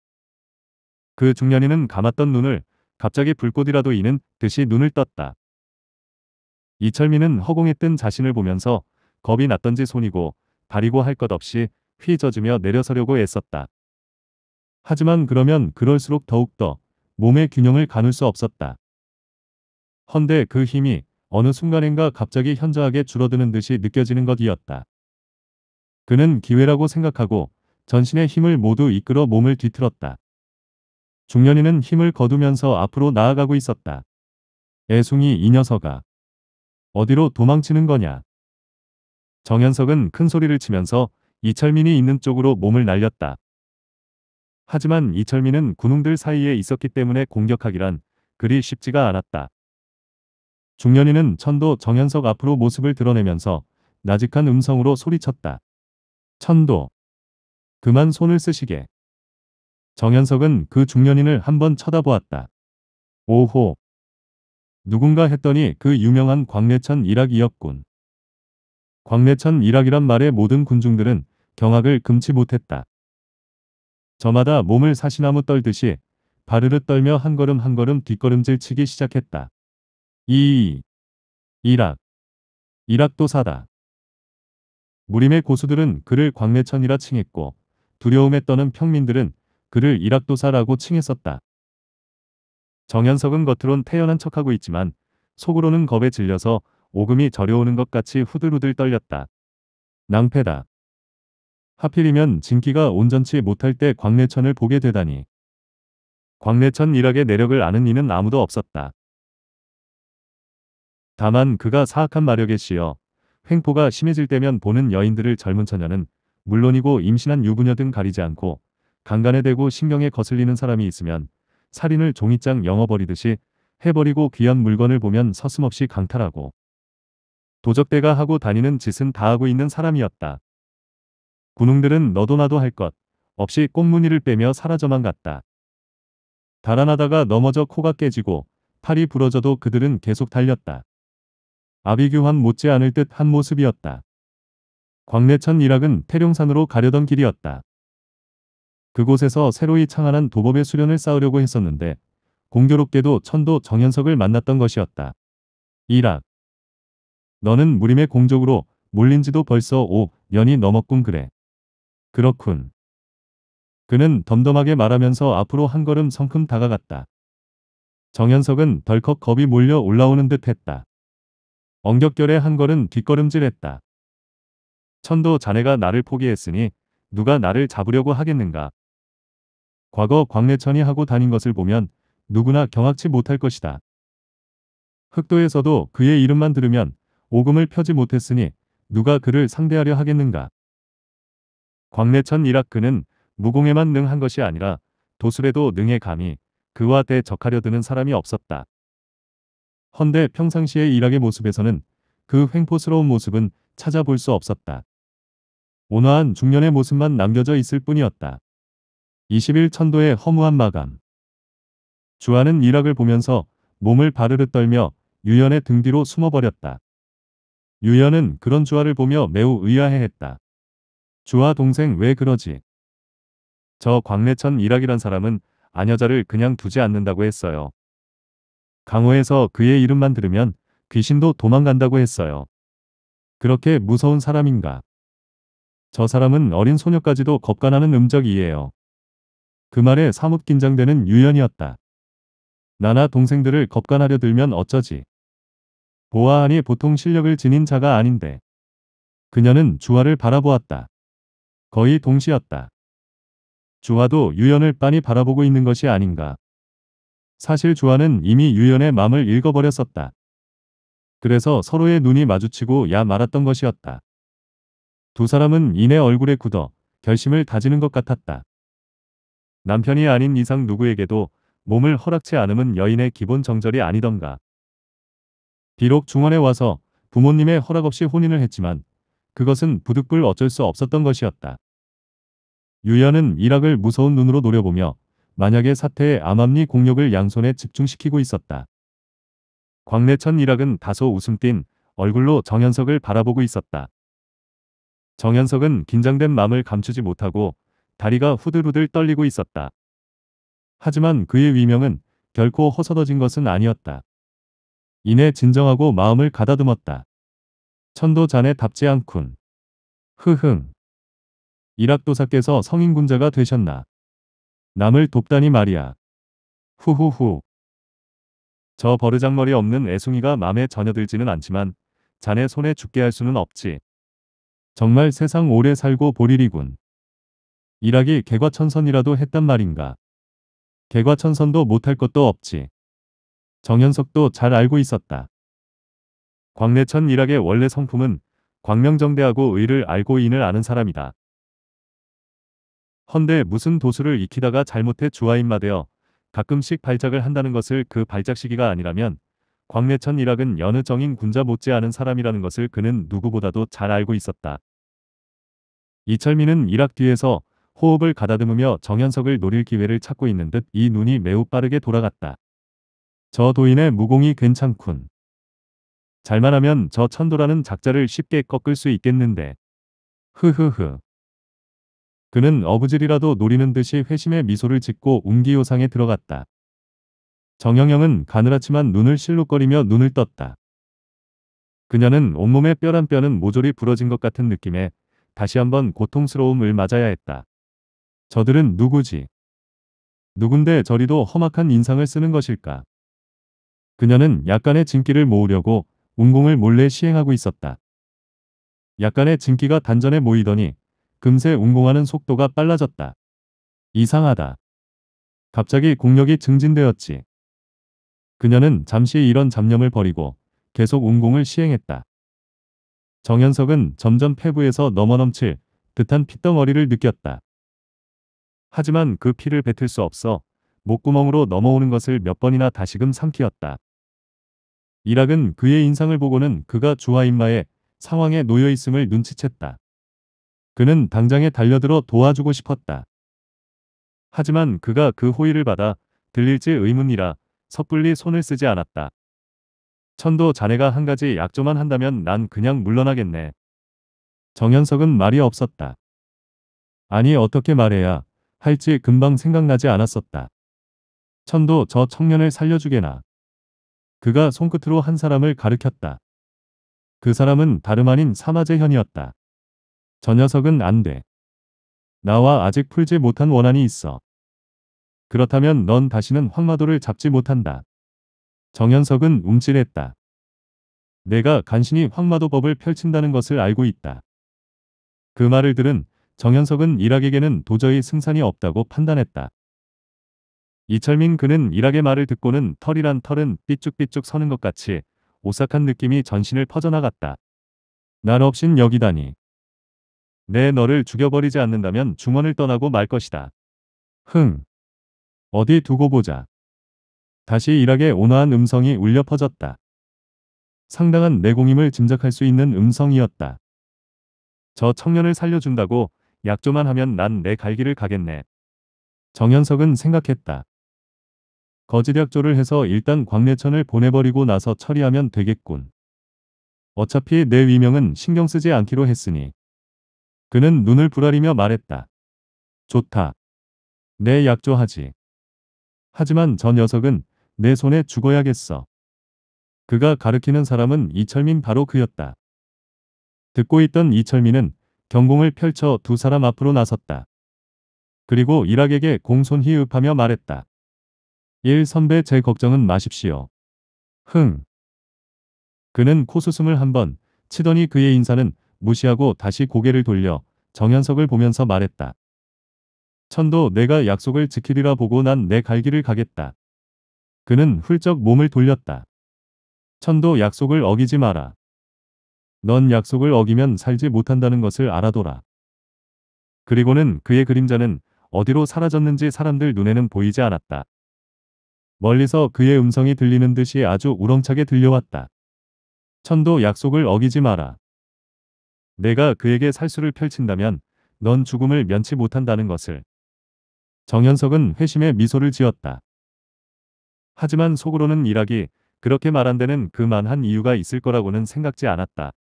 그 중년인은 감았던 눈을 갑자기 불꽃이라도 이는 듯이 눈을 떴다. 이철민은 허공에 뜬 자신을 보면서 겁이 났던지 손이고 다리고 할 것 없이 휘저으며 내려서려고 애썼다. 하지만 그러면 그럴수록 더욱더 몸의 균형을 가눌 수 없었다. 헌데 그 힘이 어느 순간인가 갑자기 현저하게 줄어드는 듯이 느껴지는 것이었다. 그는 기회라고 생각하고 전신의 힘을 모두 이끌어 몸을 뒤틀었다. 중년이는 힘을 거두면서 앞으로 나아가고 있었다. 애숭이이 녀석아. 어디로 도망치는 거냐. 정현석은 큰 소리를 치면서 이철민이 있는 쪽으로 몸을 날렸다. 하지만 이철민은 군웅들 사이에 있었기 때문에 공격하기란 그리 쉽지가 않았다. 중년이는 천도 정현석 앞으로 모습을 드러내면서 나직한 음성으로 소리쳤다. 천도. 그만 손을 쓰시게. 정현석은 그 중년인을 한번 쳐다보았다. 오호. 누군가 했더니 그 유명한 광래천 일학이었군. 광래천 일학이란 말에 모든 군중들은 경악을 금치 못했다. 저마다 몸을 사시나무 떨듯이 바르르 떨며 한 걸음 한 걸음 뒷걸음질 치기 시작했다. 이 일학. 일학도 사다. 무림의 고수들은 그를 광내천이라 칭했고 두려움에 떠는 평민들은 그를 이락도사라고 칭했었다. 정현석은 겉으론 태연한 척하고 있지만 속으로는 겁에 질려서 오금이 저려오는 것 같이 후들후들 떨렸다. 낭패다. 하필이면 진기가 온전치 못할 때 광내천을 보게 되다니. 광내천 일학의 내력을 아는 이는 아무도 없었다. 다만 그가 사악한 마력에 씌어 횡포가 심해질 때면 보는 여인들을 젊은 처녀는 물론이고 임신한 유부녀 등 가리지 않고 강간에 대고 신경에 거슬리는 사람이 있으면 살인을 종이장 영어버리듯이 해버리고 귀한 물건을 보면 서슴없이 강탈하고 도적대가 하고 다니는 짓은 다 하고 있는 사람이었다. 군웅들은 너도 나도 할 것 없이 꽃무늬를 빼며 사라져만 갔다. 달아나다가 넘어져 코가 깨지고 팔이 부러져도 그들은 계속 달렸다. 아비규환 못지않을 듯 한 모습이었다. 광내천 일학은 태룡산으로 가려던 길이었다. 그곳에서 새로이 창안한 도법의 수련을 쌓으려고 했었는데 공교롭게도 천도 정현석을 만났던 것이었다. 일학 너는 무림의 공적으로 몰린 지도 벌써 5년이 넘었군 그래. 그렇군. 그는 덤덤하게 말하면서 앞으로 한 걸음 성큼 다가갔다. 정현석은 덜컥 겁이 몰려 올라오는 듯 했다. 엉겹결에 한걸음 뒷걸음질했다. 천도 자네가 나를 포기했으니 누가 나를 잡으려고 하겠는가. 과거 광래천이 하고 다닌 것을 보면 누구나 경악치 못할 것이다. 흑도에서도 그의 이름만 들으면 오금을 펴지 못했으니 누가 그를 상대하려 하겠는가. 광래천 이라크는 무공에만 능한 것이 아니라 도술에도 능해 감히 그와 대적하려 드는 사람이 없었다. 헌데 평상시의 일학의 모습에서는 그 횡포스러운 모습은 찾아볼 수 없었다. 온화한 중년의 모습만 남겨져 있을 뿐이었다. 20일 천도의 허무한 마감. 주아는일학을 보면서 몸을 바르르 떨며 유연의 등 뒤로 숨어버렸다. 유연은 그런 주아를 보며 매우 의아해했다. 주아 동생 왜 그러지? 저 광래천 일학이란 사람은 아녀자를 그냥 두지 않는다고 했어요. 강호에서 그의 이름만 들으면 귀신도 도망간다고 했어요. 그렇게 무서운 사람인가. 저 사람은 어린 소녀까지도 겁가하는 음적이에요. 그 말에 사뭇 긴장되는 유연이었다. 나나 동생들을 겁간하려 들면 어쩌지. 보아하니 보통 실력을 지닌 자가 아닌데. 그녀는 주화를 바라보았다. 거의 동시였다. 주화도 유연을 빤히 바라보고 있는 것이 아닌가. 사실 주아는 이미 유연의 마음을 읽어버렸었다. 그래서 서로의 눈이 마주치고 야 말았던 것이었다. 두 사람은 이내 얼굴에 굳어 결심을 다지는 것 같았다. 남편이 아닌 이상 누구에게도 몸을 허락치 않음은 여인의 기본 정절이 아니던가. 비록 중원에 와서 부모님의 허락 없이 혼인을 했지만 그것은 부득불 어쩔 수 없었던 것이었다. 유연은 이락을 무서운 눈으로 노려보며 만약에 사태에 암암리 공력을 양손에 집중시키고 있었다. 광내천 일학은 다소 웃음 띈 얼굴로 정현석을 바라보고 있었다. 정현석은 긴장된 마음을 감추지 못하고 다리가 후들후들 떨리고 있었다. 하지만 그의 위명은 결코 허서어진 것은 아니었다. 이내 진정하고 마음을 가다듬었다. 천도 잔에 답지 않군. 흐흥. 이락도사께서 성인군자가 되셨나. 남을 돕다니 말이야. 후후후. 저 버르장머리 없는 애송이가 맘에 전혀 들지는 않지만 자네 손에 죽게 할 수는 없지. 정말 세상 오래 살고 보리리군 일하기 개과천선이라도 했단 말인가. 개과천선도 못할 것도 없지. 정현석도 잘 알고 있었다. 광내천 일학의 원래 성품은 광명정대하고 의를 알고 인을 아는 사람이다. 헌데 무슨 도수를 익히다가 잘못해 주하인마되어 가끔씩 발작을 한다는 것을 그 발작 시기가 아니라면 광내천 일학은 여느 정인 군자 못지않은 사람이라는 것을 그는 누구보다도 잘 알고 있었다. 이철민은 일학 뒤에서 호흡을 가다듬으며 정현석을 노릴 기회를 찾고 있는 듯 이 눈이 매우 빠르게 돌아갔다. 저 도인의 무공이 괜찮군. 잘만 하면 저 천도라는 작자를 쉽게 꺾을 수 있겠는데. 흐흐흐. 그는 어부질이라도 노리는 듯이 회심의 미소를 짓고 운기요상에 들어갔다. 정영영은 가늘라지만 눈을 실룩거리며 눈을 떴다. 그녀는 온몸의 뼈란 뼈는 모조리 부러진 것 같은 느낌에 다시 한번 고통스러움을 맞아야 했다. 저들은 누구지? 누군데 저리도 험악한 인상을 쓰는 것일까? 그녀는 약간의 진기를 모으려고 운공을 몰래 시행하고 있었다. 약간의 진기가 단전에 모이더니 금세 운공하는 속도가 빨라졌다. 이상하다. 갑자기 공력이 증진되었지. 그녀는 잠시 이런 잡념을 버리고 계속 운공을 시행했다. 정현석은 점점 폐부에서 넘어넘칠 듯한 핏덩어리를 느꼈다. 하지만 그 피를 뱉을 수 없어 목구멍으로 넘어오는 것을 몇 번이나 다시금 삼키었다. 이락은 그의 인상을 보고는 그가 주하인마의 상황에 놓여 있음을 눈치챘다. 그는 당장에 달려들어 도와주고 싶었다. 하지만 그가 그 호의를 받아 들릴지 의문이라 섣불리 손을 쓰지 않았다. 천도 자네가 한 가지 약조만 한다면 난 그냥 물러나겠네. 정현석은 말이 없었다. 아니 어떻게 말해야 할지 금방 생각나지 않았었다. 천도 저 청년을 살려주게나. 그가 손끝으로 한 사람을 가르켰다. 그 사람은 다름 아닌 사마재현이었다 저 녀석은 안 돼. 나와 아직 풀지 못한 원한이 있어. 그렇다면 넌 다시는 황마도를 잡지 못한다. 정현석은 움찔했다. 내가 간신히 황마도법을 펼친다는 것을 알고 있다. 그 말을 들은 정현석은 이락에게는 도저히 승산이 없다고 판단했다. 이철민 그는 이락의 말을 듣고는 털이란 털은 삐쭉삐쭉 서는 것 같이 오싹한 느낌이 전신을 퍼져나갔다. 날 없인 여기다니. 내 너를 죽여버리지 않는다면 중원을 떠나고 말 것이다. 흥. 어디 두고 보자. 다시 일하게 온화한 음성이 울려 퍼졌다. 상당한 내공임을 짐작할 수 있는 음성이었다. 저 청년을 살려준다고 약조만 하면 난 내 갈 길을 가겠네. 정현석은 생각했다. 거짓 약조를 해서 일단 광내천을 보내버리고 나서 처리하면 되겠군. 어차피 내 위명은 신경 쓰지 않기로 했으니. 그는 눈을 부라리며 말했다. 좋다. 내 네, 약조하지. 하지만 저 녀석은 내 손에 죽어야겠어. 그가 가르키는 사람은 이철민 바로 그였다. 듣고 있던 이철민은 경공을 펼쳐 두 사람 앞으로 나섰다. 그리고 일학에게 공손히 읍하며 말했다. 일 선배 제 걱정은 마십시오. 흥. 그는 코수숨을 한번 치더니 그의 인사는 무시하고 다시 고개를 돌려 정현석을 보면서 말했다. 천도 내가 약속을 지키리라 보고 난 내 갈 길을 가겠다. 그는 훌쩍 몸을 돌렸다. 천도 약속을 어기지 마라. 넌 약속을 어기면 살지 못한다는 것을 알아둬라. 그리고는 그의 그림자는 어디로 사라졌는지 사람들 눈에는 보이지 않았다. 멀리서 그의 음성이 들리는 듯이 아주 우렁차게 들려왔다. 천도 약속을 어기지 마라. 내가 그에게 살수를 펼친다면 넌 죽음을 면치 못한다는 것을. 정현석은 회심의 미소를 지었다. 하지만 속으로는 일학이 그렇게 말한 데는 그만한 이유가 있을 거라고는 생각지 않았다.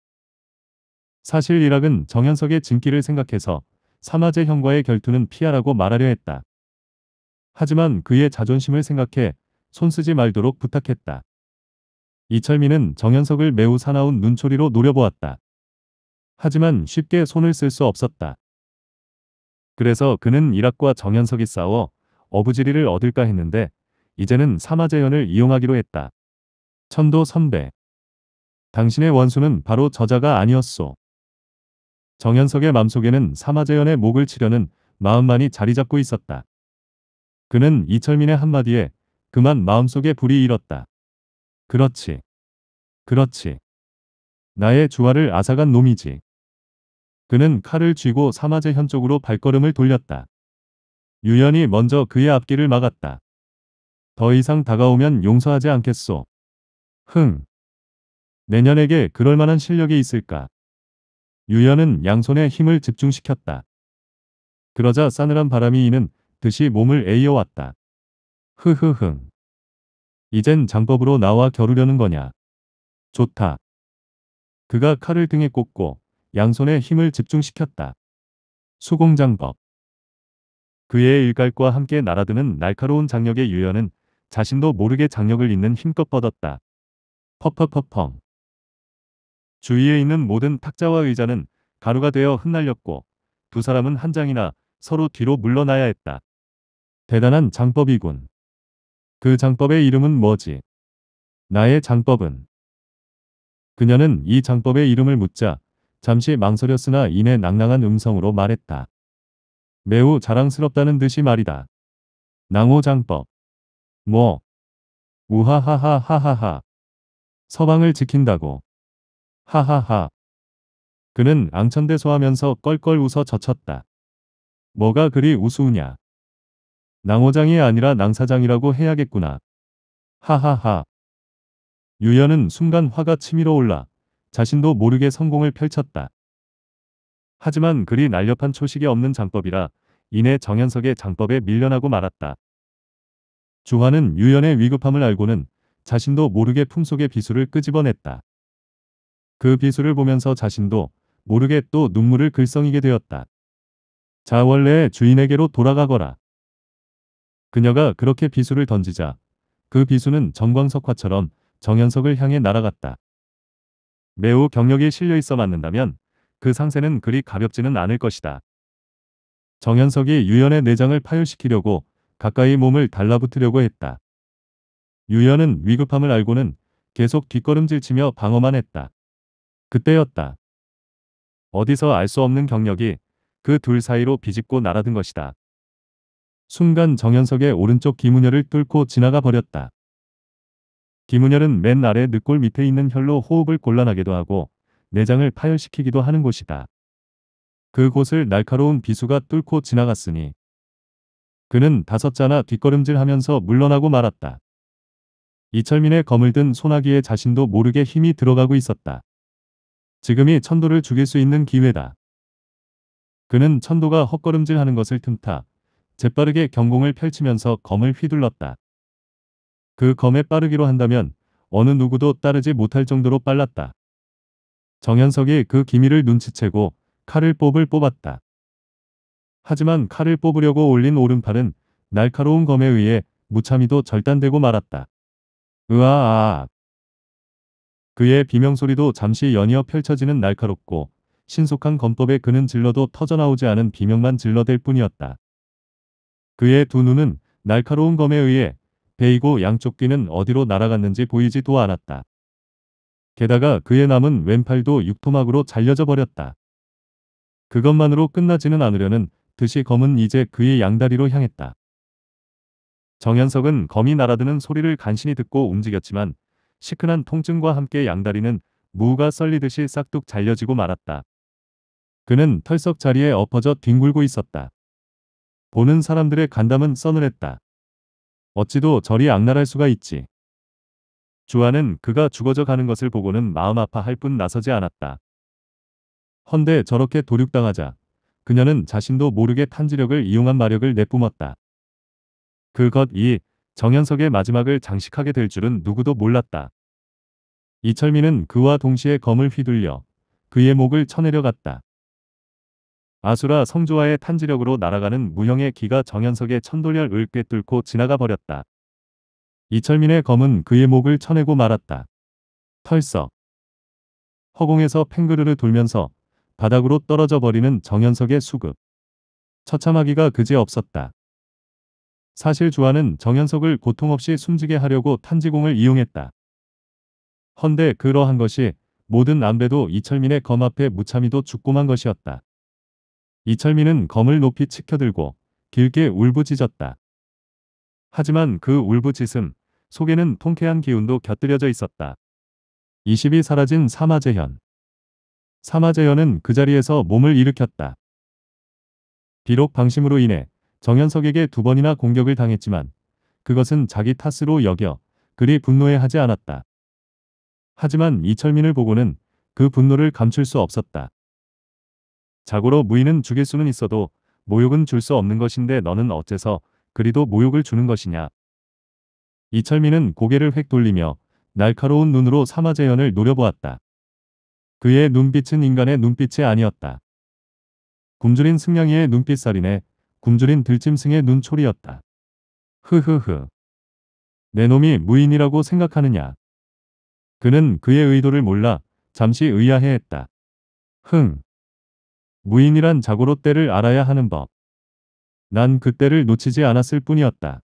사실 일학은 정현석의 진기를 생각해서 사마제 형과의 결투는 피하라고 말하려 했다. 하지만 그의 자존심을 생각해 손쓰지 말도록 부탁했다. 이철민은 정현석을 매우 사나운 눈초리로 노려보았다. 하지만 쉽게 손을 쓸 수 없었다. 그래서 그는 이락과 정현석이 싸워 어부지리를 얻을까 했는데 이제는 사마재연을 이용하기로 했다. 천도 선배. 당신의 원수는 바로 저자가 아니었소. 정현석의 맘속에는 사마재연의 목을 치려는 마음만이 자리 잡고 있었다. 그는 이철민의 한마디에 그만 마음속에 불이 일었다. 그렇지. 그렇지. 나의 주화를 앗아간 놈이지. 그는 칼을 쥐고 사마제 현 쪽으로 발걸음을 돌렸다. 유연이 먼저 그의 앞길을 막았다. 더 이상 다가오면 용서하지 않겠소. 흥. 내년에게 그럴 만한 실력이 있을까? 유연은 양손에 힘을 집중시켰다. 그러자 싸늘한 바람이 이는 듯이 몸을 에이어왔다. 흐흐흥. 이젠 장법으로 나와 겨루려는 거냐. 좋다. 그가 칼을 등에 꽂고 양손에 힘을 집중시켰다. 수공장법 그의 일갈과 함께 날아드는 날카로운 장력의 유연은 자신도 모르게 장력을 잇는 힘껏 뻗었다. 퍼퍼퍼펑 주위에 있는 모든 탁자와 의자는 가루가 되어 흩날렸고 두 사람은 한 장이나 서로 뒤로 물러나야 했다. 대단한 장법이군. 그 장법의 이름은 뭐지? 나의 장법은? 그녀는 이 장법의 이름을 묻자 잠시 망설였으나 이내 낭낭한 음성으로 말했다. 매우 자랑스럽다는 듯이 말이다. 낭호장법. 뭐. 우하하하하하하. 서방을 지킨다고. 하하하. 그는 앙천대소하면서 껄껄 웃어 젖혔다. 뭐가 그리 우스우냐. 낭호장이 아니라 낭사장이라고 해야겠구나. 하하하. 유연은 순간 화가 치밀어 올라 자신도 모르게 성공을 펼쳤다. 하지만 그리 날렵한 초식이 없는 장법이라 이내 정현석의 장법에 밀려나고 말았다. 주화는 유연의 위급함을 알고는 자신도 모르게 품속의 비수를 끄집어냈다. 그 비수를 보면서 자신도 모르게 또 눈물을 글썽이게 되었다. 자 원래의 주인에게로 돌아가거라. 그녀가 그렇게 비수를 던지자 그 비수는 정광석화처럼 정현석을 향해 날아갔다. 매우 경력이 실려있어 맞는다면 그 상세는 그리 가볍지는 않을 것이다. 정현석이 유연의 내장을 파열시키려고 가까이 몸을 달라붙으려고 했다. 유연은 위급함을 알고는 계속 뒷걸음질치며 방어만 했다. 그때였다. 어디서 알 수 없는 경력이 그 둘 사이로 비집고 날아든 것이다. 순간 정현석의 오른쪽 기문열을 뚫고 지나가 버렸다. 기문열은 맨 아래 늑골 밑에 있는 혈로 호흡을 곤란하게도 하고 내장을 파열시키기도 하는 곳이다. 그곳을 날카로운 비수가 뚫고 지나갔으니 그는 다섯 자나 뒷걸음질하면서 물러나고 말았다. 이철민의 거물든 소나기에 자신도 모르게 힘이 들어가고 있었다. 지금이 천도를 죽일 수 있는 기회다. 그는 천도가 헛걸음질하는 것을 틈타 재빠르게 경공을 펼치면서 검을 휘둘렀다. 그 검에 빠르기로 한다면 어느 누구도 따르지 못할 정도로 빨랐다. 정현석이 그 기미를 눈치채고 칼을 뽑을 뽑았다. 하지만 칼을 뽑으려고 올린 오른팔은 날카로운 검에 의해 무참히도 절단되고 말았다. 으아아 아. 그의 비명소리도 잠시 연이어 펼쳐지는 날카롭고 신속한 검법에 그는 질러도 터져나오지 않은 비명만 질러댈 뿐이었다. 그의 두 눈은 날카로운 검에 의해 베이고 양쪽 귀는 어디로 날아갔는지 보이지도 않았다. 게다가 그의 남은 왼팔도 육토막으로 잘려져 버렸다. 그것만으로 끝나지는 않으려는 듯이 검은 이제 그의 양다리로 향했다. 정현석은 검이 날아드는 소리를 간신히 듣고 움직였지만 시큰한 통증과 함께 양다리는 무가 썰리듯이 싹둑 잘려지고 말았다. 그는 털썩 자리에 엎어져 뒹굴고 있었다. 보는 사람들의 간담은 써늘했다. 어찌도 저리 악랄할 수가 있지. 주아는 그가 죽어져 가는 것을 보고는 마음 아파할 뿐 나서지 않았다. 헌데 저렇게 도륙당하자 그녀는 자신도 모르게 탄지력을 이용한 마력을 내뿜었다. 그것이 정현석의 마지막을 장식하게 될 줄은 누구도 몰랐다. 이철민은 그와 동시에 검을 휘둘려 그의 목을 쳐내려갔다. 아수라 성조와의 탄지력으로 날아가는 무형의 기가 정현석의 천돌열을 꿰뚫고 지나가 버렸다. 이철민의 검은 그의 목을 쳐내고 말았다. 털썩. 허공에서 팽그르르 돌면서 바닥으로 떨어져 버리는 정현석의 수급. 처참하기가 그제 없었다. 사실 주하는 정현석을 고통없이 숨지게 하려고 탄지공을 이용했다. 헌데 그러한 것이 모든 남배도 이철민의 검 앞에 무참히도 죽고만 것이었다. 이철민은 검을 높이 치켜들고 길게 울부짖었다. 하지만 그 울부짖음 속에는 통쾌한 기운도 곁들여져 있었다. 20이 사라진 사마재현 사마재현은 그 자리에서 몸을 일으켰다. 비록 방심으로 인해 정현석에게 두 번이나 공격을 당했지만 그것은 자기 탓으로 여겨 그리 분노해하지 않았다. 하지만 이철민을 보고는 그 분노를 감출 수 없었다. 자고로 무인은 죽일 수는 있어도 모욕은 줄 수 없는 것인데 너는 어째서 그리도 모욕을 주는 것이냐. 이철민은 고개를 획 돌리며 날카로운 눈으로 사마재현을 노려보았다. 그의 눈빛은 인간의 눈빛이 아니었다. 굶주린 승냥이의 눈빛살이네 굶주린 들짐승의 눈초리였다. 흐흐흐. 내 놈이 무인이라고 생각하느냐. 그는 그의 의도를 몰라 잠시 의아해했다. 흥. 무인이란 자고로 때를 알아야 하는 법. 난 그때를 놓치지 않았을 뿐이었다.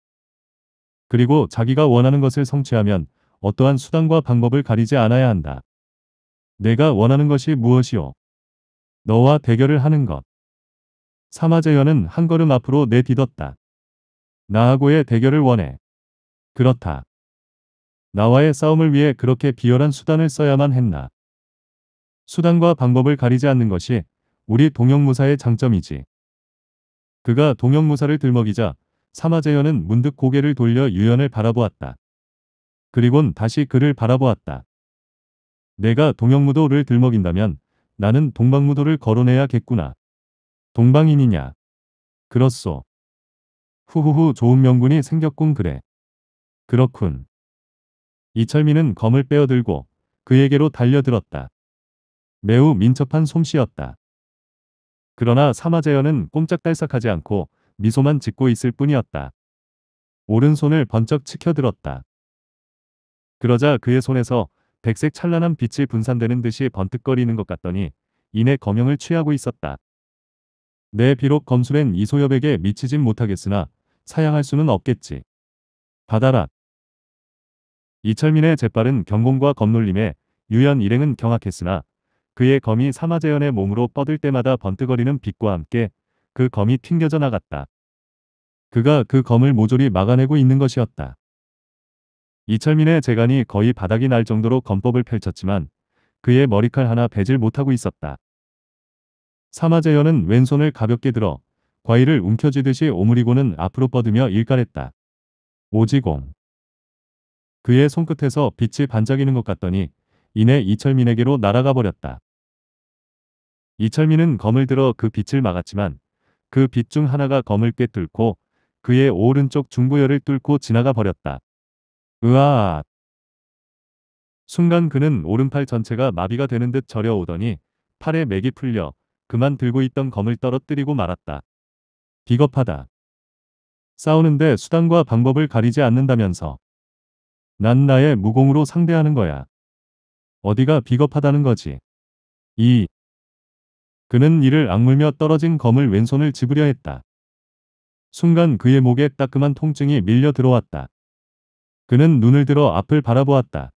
그리고 자기가 원하는 것을 성취하면 어떠한 수단과 방법을 가리지 않아야 한다. 내가 원하는 것이 무엇이오? 너와 대결을 하는 것. 사마제현은한 걸음 앞으로 내딛었다. 나하고의 대결을 원해. 그렇다. 나와의 싸움을 위해 그렇게 비열한 수단을 써야만 했나. 수단과 방법을 가리지 않는 것이 우리 동영무사의 장점이지. 그가 동영무사를 들먹이자 사마재현은 문득 고개를 돌려 유연을 바라보았다. 그리곤 다시 그를 바라보았다. 내가 동영무도를 들먹인다면 나는 동방무도를 거론해야겠구나. 동방인이냐. 그렇소. 후후후 좋은 명군이 생겼군 그래. 그렇군. 이철민은 검을 빼어들고 그에게로 달려들었다. 매우 민첩한 솜씨였다. 그러나 사마제어는 꼼짝달싹하지 않고 미소만 짓고 있을 뿐이었다. 오른손을 번쩍 치켜들었다. 그러자 그의 손에서 백색 찬란한 빛이 분산되는 듯이 번뜩거리는 것 같더니 이내 검형을 취하고 있었다. 내 비록 검술엔 이소엽에게 미치진 못하겠으나 사양할 수는 없겠지. 받아라. 이철민의 재빠른 경공과 검놀림에 유연 일행은 경악했으나 그의 검이 사마재현의 몸으로 뻗을 때마다 번뜩거리는 빛과 함께 그 검이 튕겨져 나갔다. 그가 그 검을 모조리 막아내고 있는 것이었다. 이철민의 재간이 거의 바닥이 날 정도로 검법을 펼쳤지만 그의 머리칼 하나 베질 못하고 있었다. 사마재현은 왼손을 가볍게 들어 과일을 움켜쥐듯이 오므리고는 앞으로 뻗으며 일갈했다. 오지공. 그의 손끝에서 빛이 반짝이는 것 같더니 이내 이철민에게로 날아가 버렸다. 이철민은 검을 들어 그 빛을 막았지만 그 빛 중 하나가 검을 꿰뚫고 그의 오른쪽 중부열을 뚫고 지나가 버렸다. 으아! 순간 그는 오른팔 전체가 마비가 되는 듯 저려오더니 팔에 맥이 풀려 그만 들고 있던 검을 떨어뜨리고 말았다. 비겁하다. 싸우는데 수단과 방법을 가리지 않는다면서. 난 나의 무공으로 상대하는 거야. 어디가 비겁하다는 거지. 2. 그는 이를 악물며 떨어진 검을 왼손을 집으려 했다. 순간 그의 목에 따끔한 통증이 밀려 들어왔다. 그는 눈을 들어 앞을 바라보았다.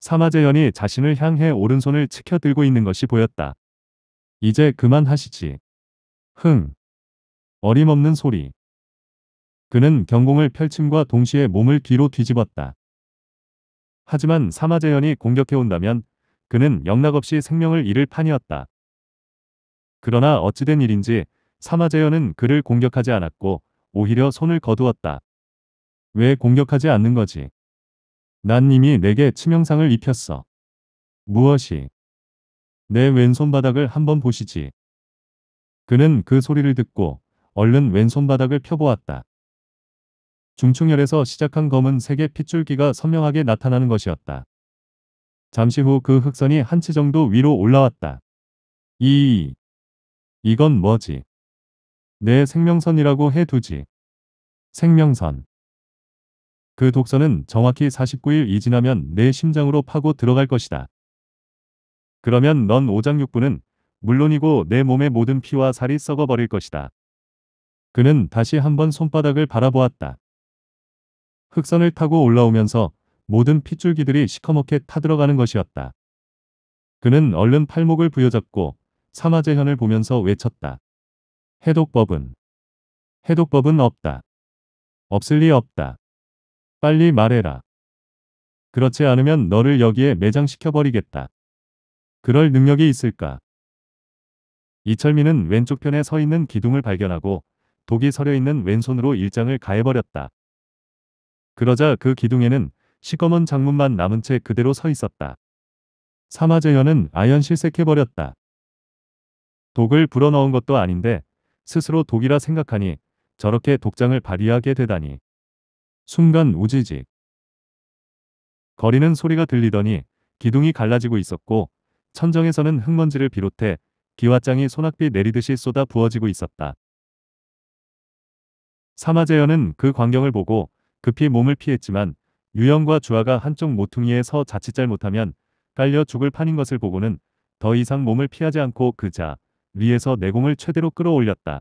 사마재현이 자신을 향해 오른손을 치켜 들고 있는 것이 보였다. 이제 그만하시지. 흥. 어림없는 소리. 그는 경공을 펼침과 동시에 몸을 뒤로 뒤집었다. 하지만 사마재현이 공격해온다면 그는 영락없이 생명을 잃을 판이었다. 그러나 어찌된 일인지 사마재현은 그를 공격하지 않았고 오히려 손을 거두었다. 왜 공격하지 않는 거지? 난 이미 내게 치명상을 입혔어. 무엇이? 내 왼손바닥을 한번 보시지. 그는 그 소리를 듣고 얼른 왼손바닥을 펴보았다. 중충혈에서 시작한 검은 색의 핏줄기가 선명하게 나타나는 것이었다. 잠시 후 그 흑선이 한 치 정도 위로 올라왔다. 이 이건 뭐지? 내 생명선이라고 해두지. 생명선. 그 독선은 정확히 49일이 지나면 내 심장으로 파고 들어갈 것이다. 그러면 넌 오장육부는 물론이고 내 몸의 모든 피와 살이 썩어버릴 것이다. 그는 다시 한번 손바닥을 바라보았다. 흑선을 타고 올라오면서 모든 핏줄기들이 시커멓게 타들어가는 것이었다. 그는 얼른 팔목을 부여잡고 사마재현을 보면서 외쳤다. 해독법은 해독법은 없다. 없을 리 없다. 빨리 말해라. 그렇지 않으면 너를 여기에 매장시켜버리겠다. 그럴 능력이 있을까? 이철민은 왼쪽 편에 서 있는 기둥을 발견하고 독이 서려 있는 왼손으로 일장을 가해버렸다. 그러자 그 기둥에는 시꺼먼 장문만 남은 채 그대로 서 있었다. 사마재현은 아연 실색해버렸다. 독을 불어넣은 것도 아닌데 스스로 독이라 생각하니 저렇게 독장을 발휘하게 되다니. 순간 우지직. 거리는 소리가 들리더니 기둥이 갈라지고 있었고 천정에서는 흙먼지를 비롯해 기와장이 소낙비 내리듯이 쏟아 부어지고 있었다. 사마재현은그 광경을 보고 급히 몸을 피했지만 유영과 주아가 한쪽 모퉁이에 서 자칫 잘못하면 깔려 죽을 판인 것을 보고는 더 이상 몸을 피하지 않고 그자 위에서 내공을 최대로 끌어올렸다.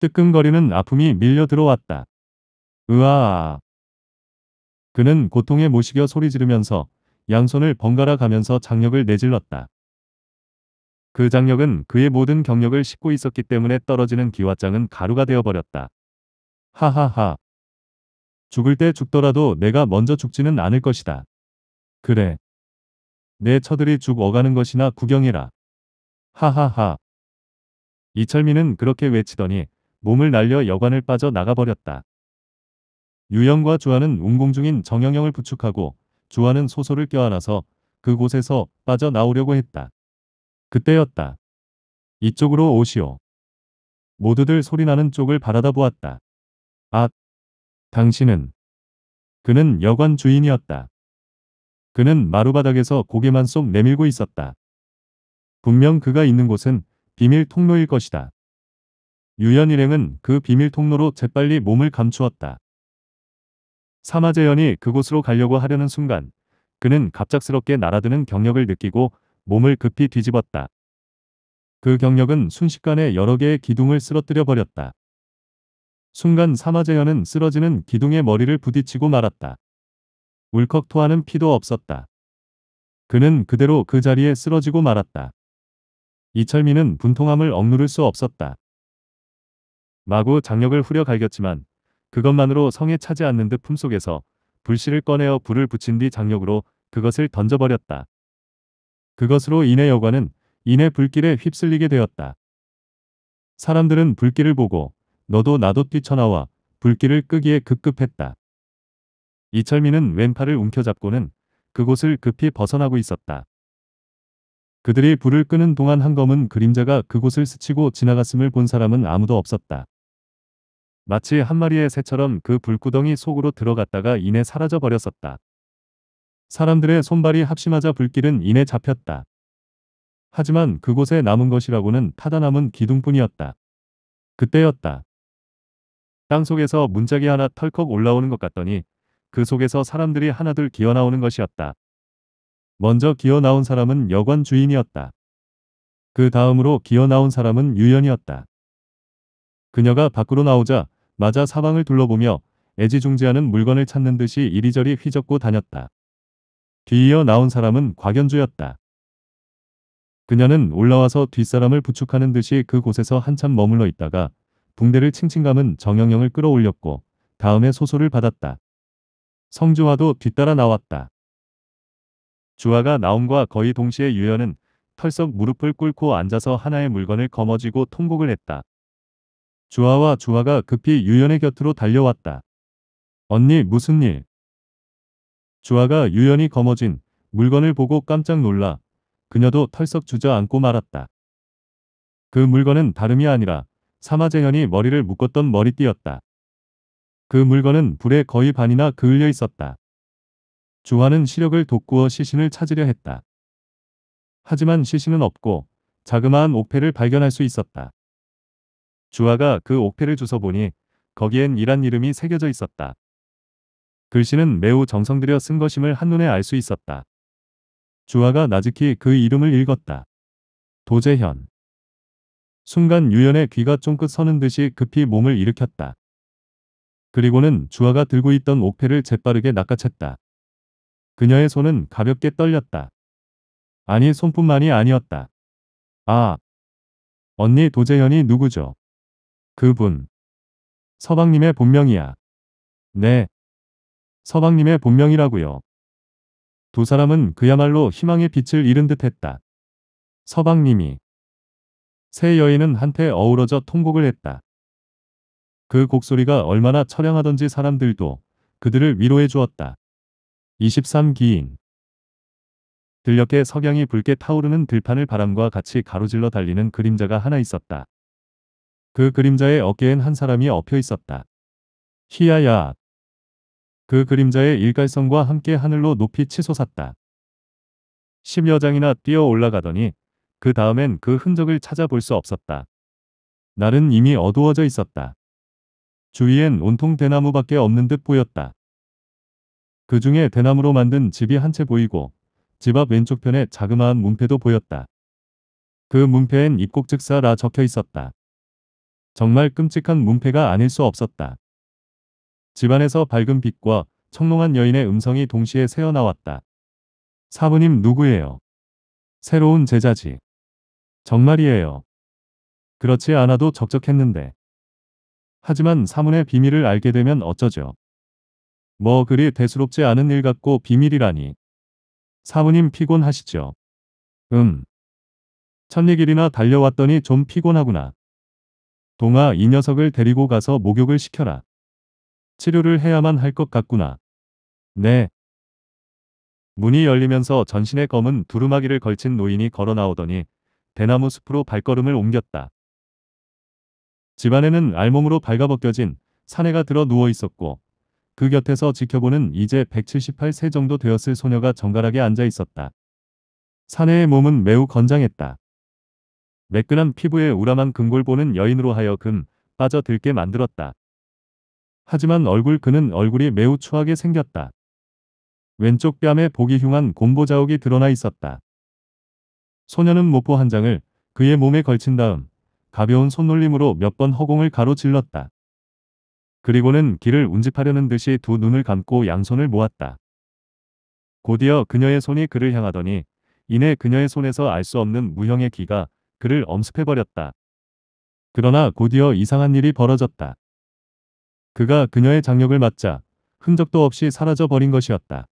뜨끔거리는 아픔이 밀려 들어왔다. 으아 아 그는 고통에 모시겨 소리 지르면서 양손을 번갈아 가면서 장력을 내질렀다. 그 장력은 그의 모든 경력을 싣고 있었기 때문에 떨어지는 기와장은 가루가 되어버렸다. 하하하. 죽을 때 죽더라도 내가 먼저 죽지는 않을 것이다. 그래. 내 처들이 죽어가는 것이나 구경해라. 하하하. 이철민은 그렇게 외치더니 몸을 날려 여관을 빠져 나가버렸다. 유영과 주하는 운공 중인 정영영을 부축하고 주하는 소소를 껴안아서 그곳에서 빠져나오려고 했다. 그때였다. 이쪽으로 오시오. 모두들 소리나는 쪽을 바라다 보았다. 아, 당신은 그는 여관 주인이었다. 그는 마루바닥에서 고개만 쏙 내밀고 있었다. 분명 그가 있는 곳은 비밀 통로일 것이다. 유연 일행은 그 비밀 통로로 재빨리 몸을 감추었다. 사마재현이 그곳으로 가려고 하려는 순간 그는 갑작스럽게 날아드는 경력을 느끼고 몸을 급히 뒤집었다. 그 경력은 순식간에 여러 개의 기둥을 쓰러뜨려 버렸다. 순간 사마재현은 쓰러지는 기둥에 머리를 부딪히고 말았다. 울컥 토하는 피도 없었다. 그는 그대로 그 자리에 쓰러지고 말았다. 이철민은 분통함을 억누를 수 없었다. 마구 장력을 후려 갈겼지만 그것만으로 성에 차지 않는 듯 품속에서 불씨를 꺼내어 불을 붙인 뒤 장력으로 그것을 던져버렸다. 그것으로 인해 여관은 인해 불길에 휩쓸리게 되었다. 사람들은 불길을 보고 너도 나도 뛰쳐나와 불길을 끄기에 급급했다. 이철민은 왼팔을 움켜잡고는 그곳을 급히 벗어나고 있었다. 그들이 불을 끄는 동안 한 검은 그림자가 그곳을 스치고 지나갔음을 본 사람은 아무도 없었다. 마치 한 마리의 새처럼 그 불구덩이 속으로 들어갔다가 이내 사라져 버렸었다. 사람들의 손발이 합심하자 불길은 이내 잡혔다. 하지만 그곳에 남은 것이라고는 타다 남은 기둥뿐이었다. 그때였다. 땅속에서 문짝이 하나 털컥 올라오는 것 같더니 그 속에서 사람들이 하나둘 기어나오는 것이었다. 먼저 기어나온 사람은 여관 주인이었다. 그 다음으로 기어나온 사람은 유연이었다. 그녀가 밖으로 나오자 마자 사방을 둘러보며 애지중지하는 물건을 찾는 듯이 이리저리 휘젓고 다녔다. 뒤이어 나온 사람은 곽연주였다. 그녀는 올라와서 뒷사람을 부축하는 듯이 그곳에서 한참 머물러 있다가 붕대를 칭칭감은 정영영을 끌어올렸고 다음에 소소를 받았다. 성주화도 뒤따라 나왔다. 주화가 나옴과 거의 동시에 유연은 털썩 무릎을 꿇고 앉아서 하나의 물건을 거머쥐고 통곡을 했다. 주화와 주화가 급히 유연의 곁으로 달려왔다. 언니 무슨 일? 주화가 유연이 거머쥔 물건을 보고 깜짝 놀라 그녀도 털썩 주저앉고 말았다. 그 물건은 다름이 아니라 사마재현이 머리를 묶었던 머리띠였다. 그 물건은 불에 거의 반이나 그을려 있었다. 주화는 시력을 돋구어 시신을 찾으려 했다. 하지만 시신은 없고 자그마한 옥패를 발견할 수 있었다. 주화가 그 옥패를 주서 보니 거기엔 이란 이름이 새겨져 있었다. 글씨는 매우 정성들여 쓴 것임을 한눈에 알 수 있었다. 주화가 나즈히그 이름을 읽었다. 도재현. 순간 유연의 귀가 쫑긋 서는 듯이 급히 몸을 일으켰다. 그리고는 주아가 들고 있던 옥패를 재빠르게 낚아챘다. 그녀의 손은 가볍게 떨렸다. 아니 손뿐만이 아니었다. 아. 언니 도재현이 누구죠? 그분. 서방님의 본명이야. 네. 서방님의 본명이라고요. 두 사람은 그야말로 희망의 빛을 잃은 듯했다. 서방님이 세 여인은 한테 어우러져 통곡을 했다. 그 곡소리가 얼마나 처량하던지 사람들도 그들을 위로해 주었다. 23기인 들녘에 석양이 붉게 타오르는 들판을 바람과 같이 가로질러 달리는 그림자가 하나 있었다. 그 그림자의 어깨엔 한 사람이 엎혀 있었다. 히야야. 그 그림자의 일갈성과 함께 하늘로 높이 치솟았다. 십여 장이나 뛰어 올라가더니 그 다음엔 그 흔적을 찾아볼 수 없었다. 날은 이미 어두워져 있었다. 주위엔 온통 대나무밖에 없는 듯 보였다. 그 중에 대나무로 만든 집이 한 채 보이고 집 앞 왼쪽편에 자그마한 문패도 보였다. 그 문패엔 입곡즉사라 적혀 있었다. 정말 끔찍한 문패가 아닐 수 없었다. 집안에서 밝은 빛과 청롱한 여인의 음성이 동시에 새어나왔다. 사부님 누구예요? 새로운 제자지. 정말이에요. 그렇지 않아도 적적했는데. 하지만 사문의 비밀을 알게 되면 어쩌죠. 뭐 그리 대수롭지 않은 일 같고 비밀이라니. 사모님 피곤하시죠? 음. 천리길이나 달려왔더니 좀 피곤하구나. 동아 이 녀석을 데리고 가서 목욕을 시켜라. 치료를 해야만 할 것 같구나. 네. 문이 열리면서 전신에 검은 두루마기를 걸친 노인이 걸어 나오더니 대나무 숲으로 발걸음을 옮겼다. 집안에는 알몸으로 발가벗겨진 사내가 들어 누워 있었고 그 곁에서 지켜보는 이제 178세 정도 되었을 소녀가 정갈하게 앉아 있었다. 사내의 몸은 매우 건장했다. 매끈한 피부에 우람한 금골보는 여인으로 하여 금 빠져들게 만들었다. 하지만 얼굴 그는 얼굴이 매우 추하게 생겼다. 왼쪽 뺨에 보기 흉한 곰보자옥이 드러나 있었다. 소녀는 모포 한 장을 그의 몸에 걸친 다음 가벼운 손놀림으로 몇 번 허공을 가로질렀다. 그리고는 길을 운집하려는 듯이 두 눈을 감고 양손을 모았다. 곧이어 그녀의 손이 그를 향하더니 이내 그녀의 손에서 알 수 없는 무형의 기가 그를 엄습해버렸다. 그러나 곧이어 이상한 일이 벌어졌다. 그가 그녀의 장력을 맞자 흔적도 없이 사라져 버린 것이었다.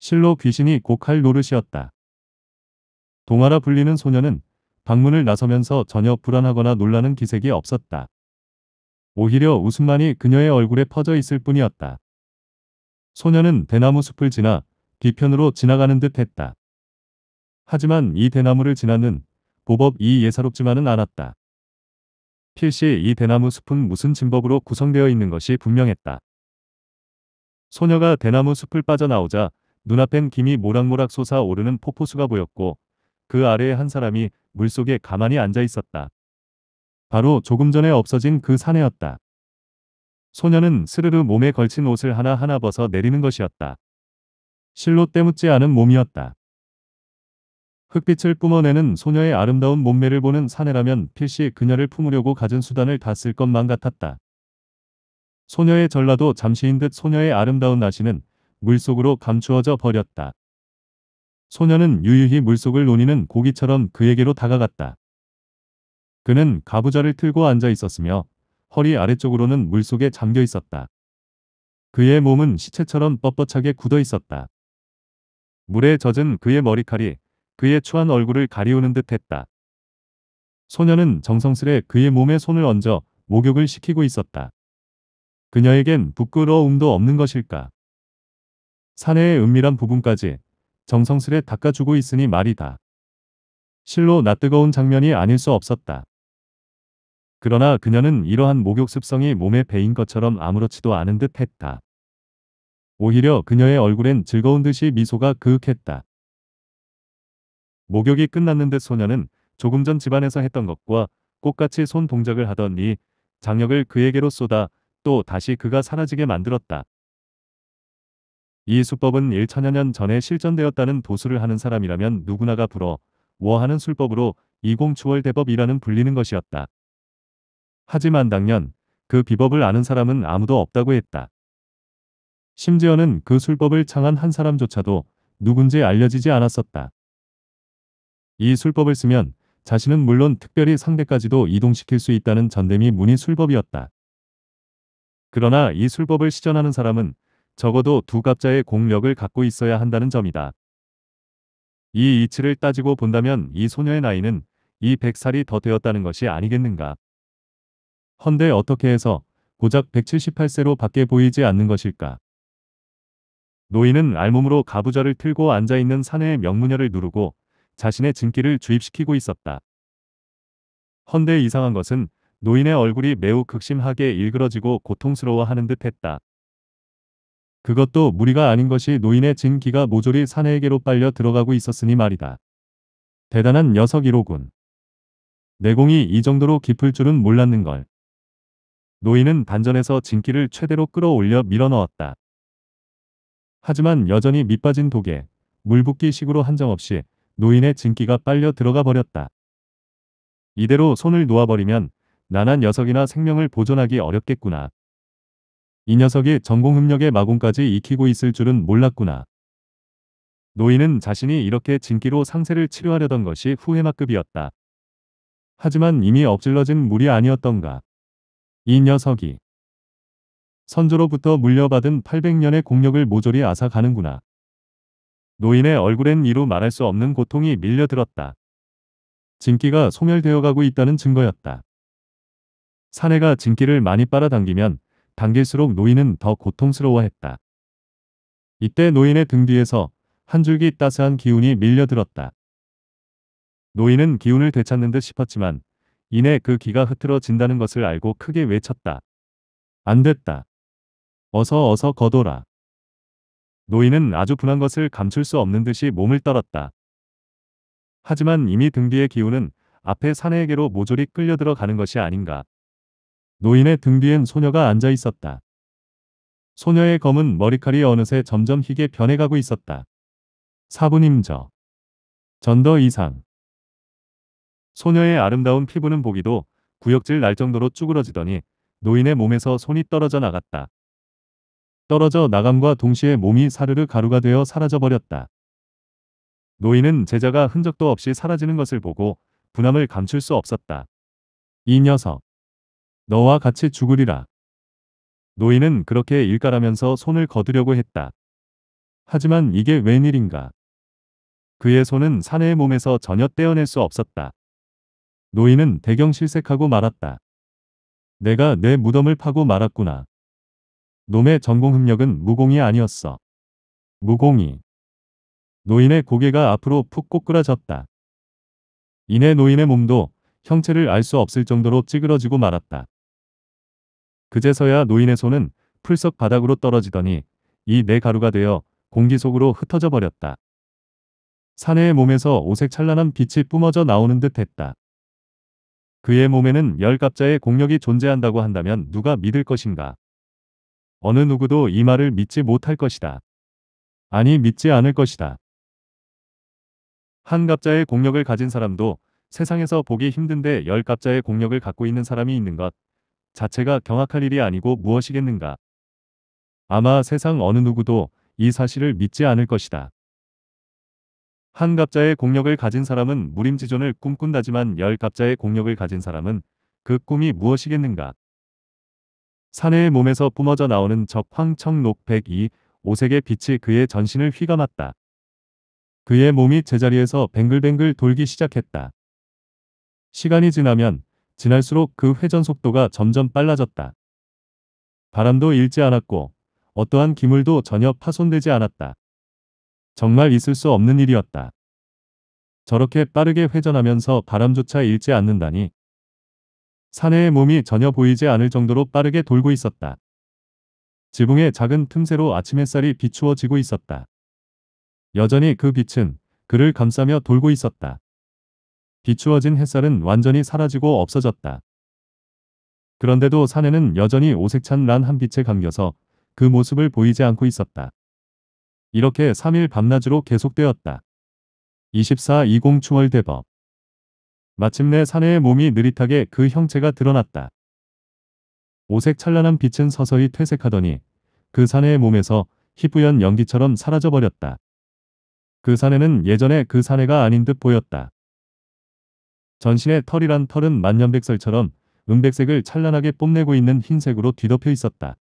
실로 귀신이 곡할 노릇이었다. 동아라 불리는 소녀는 방문을 나서면서 전혀 불안하거나 놀라는 기색이 없었다. 오히려 웃음만이 그녀의 얼굴에 퍼져 있을 뿐이었다. 소녀는 대나무 숲을 지나 뒤편으로 지나가는 듯 했다. 하지만 이 대나무를 지나는 보법 이 예사롭지만은 않았다. 필시 이 대나무 숲은 무슨 진법으로 구성되어 있는 것이 분명했다. 소녀가 대나무 숲을 빠져나오자 눈앞엔 김이 모락모락 솟아오르는 폭포수가 보였고 그 아래에 한 사람이 물속에 가만히 앉아 있었다. 바로 조금 전에 없어진 그 사내였다. 소녀는 스르르 몸에 걸친 옷을 하나하나 벗어 내리는 것이었다. 실로 때묻지 않은 몸이었다. 흑빛을 뿜어내는 소녀의 아름다운 몸매를 보는 사내라면 필시 그녀를 품으려고 가진 수단을 다 쓸 것만 같았다. 소녀의 전라도 잠시인 듯 소녀의 아름다운 나시는 물속으로 감추어져 버렸다. 소녀는 유유히 물속을 노니는 고기처럼 그에게로 다가갔다. 그는 가부좌를 틀고 앉아 있었으며 허리 아래쪽으로는 물속에 잠겨 있었다. 그의 몸은 시체처럼 뻣뻣하게 굳어 있었다. 물에 젖은 그의 머리칼이 그의 추한 얼굴을 가리우는 듯 했다. 소녀는 정성스레 그의 몸에 손을 얹어 목욕을 시키고 있었다. 그녀에겐 부끄러움도 없는 것일까? 사내의 은밀한 부분까지 정성스레 닦아주고 있으니 말이다. 실로 나 뜨거운 장면이 아닐 수 없었다. 그러나 그녀는 이러한 목욕 습성이 몸에 배인 것처럼 아무렇지도 않은 듯 했다. 오히려 그녀의 얼굴엔 즐거운 듯이 미소가 그윽했다. 목욕이 끝났는 데 소녀는 조금 전 집안에서 했던 것과 똑같이 손 동작을 하던 이 장력을 그에게로 쏟아 또 다시 그가 사라지게 만들었다. 이 수법은 1천여 년 전에 실전되었다는 도수를 하는 사람이라면 누구나가 불어 워하는 술법으로 이공추월 대법이라는 불리는 것이었다. 하지만 당년 그 비법을 아는 사람은 아무도 없다고 했다. 심지어는 그 술법을 창한 한 사람조차도 누군지 알려지지 않았었다. 이 술법을 쓰면 자신은 물론 특별히 상대까지도 이동시킬 수 있다는 전대미 문의 술법이었다. 그러나 이 술법을 시전하는 사람은 적어도 두 갑자의 공력을 갖고 있어야 한다는 점이다. 이 이치를 따지고 본다면 이 소녀의 나이는 이 100살이 더 되었다는 것이 아니겠는가. 헌데 어떻게 해서 고작 178세로 밖에 보이지 않는 것일까. 노인은 알몸으로 가부좌를 틀고 앉아있는 사내의 명문녀를 누르고 자신의 증기를 주입시키고 있었다. 헌데 이상한 것은 노인의 얼굴이 매우 극심하게 일그러지고 고통스러워하는 듯 했다. 그것도 무리가 아닌 것이 노인의 진기가 모조리 사내에게로 빨려 들어가고 있었으니 말이다. 대단한 녀석이로군. 내공이 이 정도로 깊을 줄은 몰랐는걸. 노인은 반전에서 진기를 최대로 끌어올려 밀어넣었다. 하지만 여전히 밑빠진 독에 물붓기 식으로 한정없이 노인의 진기가 빨려 들어가 버렸다. 이대로 손을 놓아버리면 나한 녀석이나 생명을 보존하기 어렵겠구나. 이 녀석이 전공 흡력의 마공까지 익히고 있을 줄은 몰랐구나. 노인은 자신이 이렇게 진기로 상세를 치료하려던 것이 후회막급이었다 하지만 이미 엎질러진 물이 아니었던가. 이 녀석이 선조로부터 물려받은 800년의 공력을 모조리 앗아가는구나. 노인의 얼굴엔 이루 말할 수 없는 고통이 밀려들었다. 진기가 소멸되어가고 있다는 증거였다. 사내가 진기를 많이 빨아당기면 당길수록 노인은 더 고통스러워했다. 이때 노인의 등 뒤에서 한 줄기 따스한 기운이 밀려들었다. 노인은 기운을 되찾는 듯 싶었지만 이내 그 기가 흐트러진다는 것을 알고 크게 외쳤다. 안 됐다. 어서 어서 거둬라. 노인은 아주 분한 것을 감출 수 없는 듯이 몸을 떨었다. 하지만 이미 등 뒤의 기운은 앞에 사내에게로 모조리 끌려 들어가는 것이 아닌가. 노인의 등 뒤엔 소녀가 앉아 있었다. 소녀의 검은 머리칼이 어느새 점점 희게 변해가고 있었다. 사부님 저. 전더 이상. 소녀의 아름다운 피부는 보기도 구역질 날 정도로 쭈그러지더니 노인의 몸에서 손이 떨어져 나갔다. 떨어져 나감과 동시에 몸이 사르르 가루가 되어 사라져버렸다. 노인은 제자가 흔적도 없이 사라지는 것을 보고 분함을 감출 수 없었다. 이 녀석. 너와 같이 죽으리라. 노인은 그렇게 일갈하면서 손을 거두려고 했다. 하지만 이게 웬일인가. 그의 손은 사내의 몸에서 전혀 떼어낼 수 없었다. 노인은 대경 실색하고 말았다. 내가 내 무덤을 파고 말았구나. 놈의 전공 흡력은 무공이 아니었어. 무공이. 노인의 고개가 앞으로 푹 꼬꾸라졌다. 이내 노인의 몸도 형체를 알 수 없을 정도로 찌그러지고 말았다. 그제서야 노인의 손은 풀썩 바닥으로 떨어지더니 이내 네 가루가 되어 공기 속으로 흩어져 버렸다. 사내의 몸에서 오색 찬란한 빛이 뿜어져 나오는 듯 했다. 그의 몸에는 열갑자의 공력이 존재한다고 한다면 누가 믿을 것인가? 어느 누구도 이 말을 믿지 못할 것이다. 아니 믿지 않을 것이다. 한 갑자의 공력을 가진 사람도 세상에서 보기 힘든데 열 갑자의 공력을 갖고 있는 사람이 있는 것, 자체가 경악할 일이 아니고 무엇이겠는가. 아마 세상 어느 누구도 이 사실을 믿지 않을 것이다. 한 갑자의 공력을 가진 사람은 무림지존을 꿈꾼다지만 열 갑자의 공력을 가진 사람은 그 꿈이 무엇이겠는가. 사내의 몸에서 뿜어져 나오는 적 황청록 백이 오색의 빛이 그의 전신을 휘감았다. 그의 몸이 제자리에서 뱅글뱅글 돌기 시작했다. 시간이 지나면 지날수록 그 회전 속도가 점점 빨라졌다. 바람도 일지 않았고 어떠한 기물도 전혀 파손되지 않았다. 정말 있을 수 없는 일이었다. 저렇게 빠르게 회전하면서 바람조차 잃지 않는다니. 사내의 몸이 전혀 보이지 않을 정도로 빠르게 돌고 있었다. 지붕의 작은 틈새로 아침 햇살이 비추어지고 있었다. 여전히 그 빛은 그를 감싸며 돌고 있었다. 비추어진 햇살은 완전히 사라지고 없어졌다. 그런데도 사내는 여전히 오색찬 란 한빛에 감겨서 그 모습을 보이지 않고 있었다. 이렇게 3일 밤낮으로 계속되었다. 2420 충월대법 마침내 사내의 몸이 느릿하게 그 형체가 드러났다. 오색 찬란한 빛은 서서히 퇴색하더니 그 사내의 몸에서 희뿌연 연기처럼 사라져버렸다. 그 사내는 예전에 그 사내가 아닌 듯 보였다. 전신의 털이란 털은 만년백설처럼 은백색을 찬란하게 뽐내고 있는 흰색으로 뒤덮여 있었다.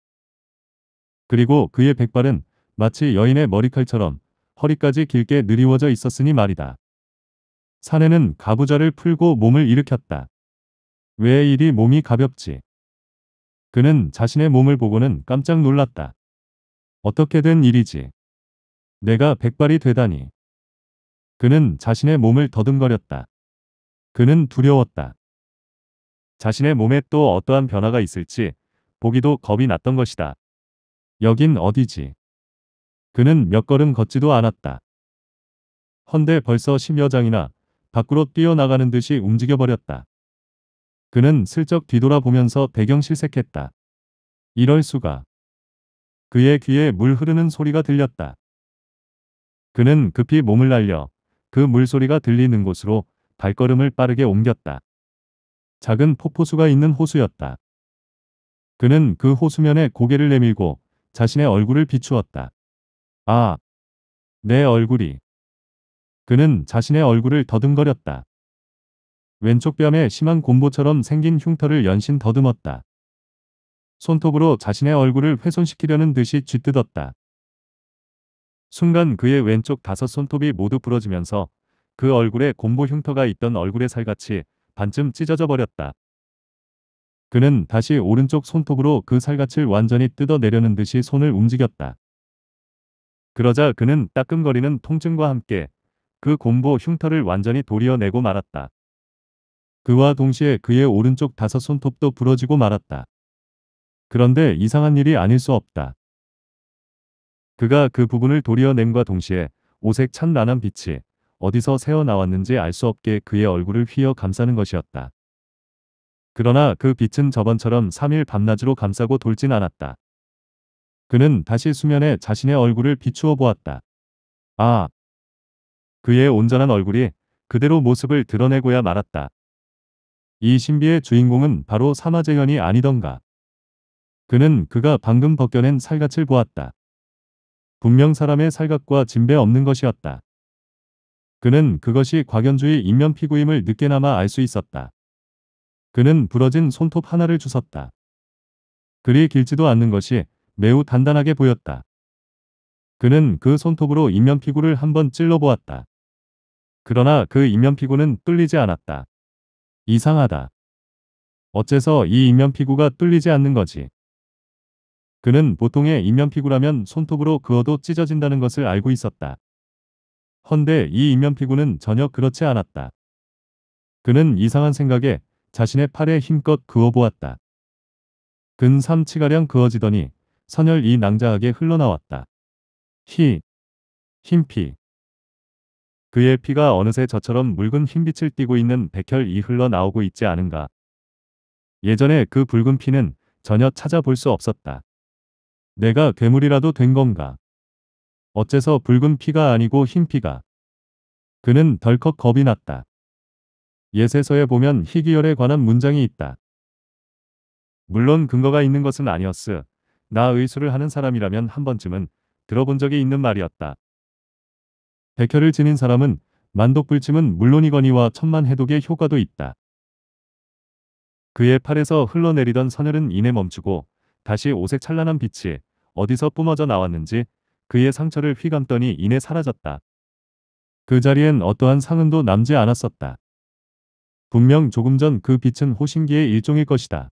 그리고 그의 백발은 마치 여인의 머리칼처럼 허리까지 길게 느리워져 있었으니 말이다. 사내는 가부좌를 풀고 몸을 일으켰다. 왜 이리 몸이 가볍지? 그는 자신의 몸을 보고는 깜짝 놀랐다. 어떻게 된 일이지? 내가 백발이 되다니. 그는 자신의 몸을 더듬거렸다. 그는 두려웠다. 자신의 몸에 또 어떠한 변화가 있을지 보기도 겁이 났던 것이다. 여긴 어디지? 그는 몇 걸음 걷지도 않았다. 헌데 벌써 십여 장이나 밖으로 뛰어나가는 듯이 움직여버렸다. 그는 슬쩍 뒤돌아보면서 배경 실색했다. 이럴 수가. 그의 귀에 물 흐르는 소리가 들렸다. 그는 급히 몸을 날려 그 물소리가 들리는 곳으로 발걸음을 빠르게 옮겼다. 작은 폭포수가 있는 호수였다. 그는 그 호수면에 고개를 내밀고 자신의 얼굴을 비추었다. 아, 내 얼굴이. 그는 자신의 얼굴을 더듬거렸다. 왼쪽 뺨에 심한 곰보처럼 생긴 흉터를 연신 더듬었다. 손톱으로 자신의 얼굴을 훼손시키려는 듯이 쥐뜯었다. 순간 그의 왼쪽 다섯 손톱이 모두 부러지면서 그 얼굴에 곰보 흉터가 있던 얼굴의 살같이 반쯤 찢어져 버렸다. 그는 다시 오른쪽 손톱으로 그 살갗을 완전히 뜯어내려는 듯이 손을 움직였다. 그러자 그는 따끔거리는 통증과 함께 그 곰보 흉터를 완전히 도려내고 말았다. 그와 동시에 그의 오른쪽 다섯 손톱도 부러지고 말았다. 그런데 이상한 일이 아닐 수 없다. 그가 그 부분을 도려냄과 동시에 오색 찬란한 빛이 어디서 새어나왔는지 알 수 없게 그의 얼굴을 휘어 감싸는 것이었다. 그러나 그 빛은 저번처럼 3일 밤낮으로 감싸고 돌진 않았다. 그는 다시 수면에 자신의 얼굴을 비추어 보았다. 아! 그의 온전한 얼굴이 그대로 모습을 드러내고야 말았다. 이 신비의 주인공은 바로 사마재현이 아니던가. 그는 그가 방금 벗겨낸 살갗을 보았다. 분명 사람의 살갗과 진배 없는 것이었다. 그는 그것이 곽연주의 인면피구임을 늦게나마 알 수 있었다. 그는 부러진 손톱 하나를 주섰다. 그리 길지도 않는 것이 매우 단단하게 보였다. 그는 그 손톱으로 인면피구를 한번 찔러보았다. 그러나 그 인면피구는 뚫리지 않았다. 이상하다. 어째서 이 인면피구가 뚫리지 않는 거지. 그는 보통의 인면피구라면 손톱으로 그어도 찢어진다는 것을 알고 있었다. 헌데 이 인면피구는 전혀 그렇지 않았다. 그는 이상한 생각에 자신의 팔에 힘껏 그어보았다. 근 3치가량 그어지더니 선열이 낭자하게 흘러나왔다. 히, 흰피. 그의 피가 어느새 저처럼 묽은 흰빛을 띠고 있는 백혈이 흘러나오고 있지 않은가. 예전에 그 붉은 피는 전혀 찾아볼 수 없었다. 내가 괴물이라도 된 건가? 어째서 붉은 피가 아니고 흰 피가. 그는 덜컥 겁이 났다. 예세서에 보면 희귀열에 관한 문장이 있다. 물론 근거가 있는 것은 아니었으. 나 의술을 하는 사람이라면 한 번쯤은 들어본 적이 있는 말이었다. 백혈을 지닌 사람은 만독불침은 물론이거니와 천만 해독의 효과도 있다. 그의 팔에서 흘러내리던 선혈은 이내 멈추고 다시 오색 찬란한 빛이 어디서 뿜어져 나왔는지 그의 상처를 휘감더니 이내 사라졌다. 그 자리엔 어떠한 상흔도 남지 않았었다. 분명 조금 전 그 빛은 호신기의 일종일 것이다.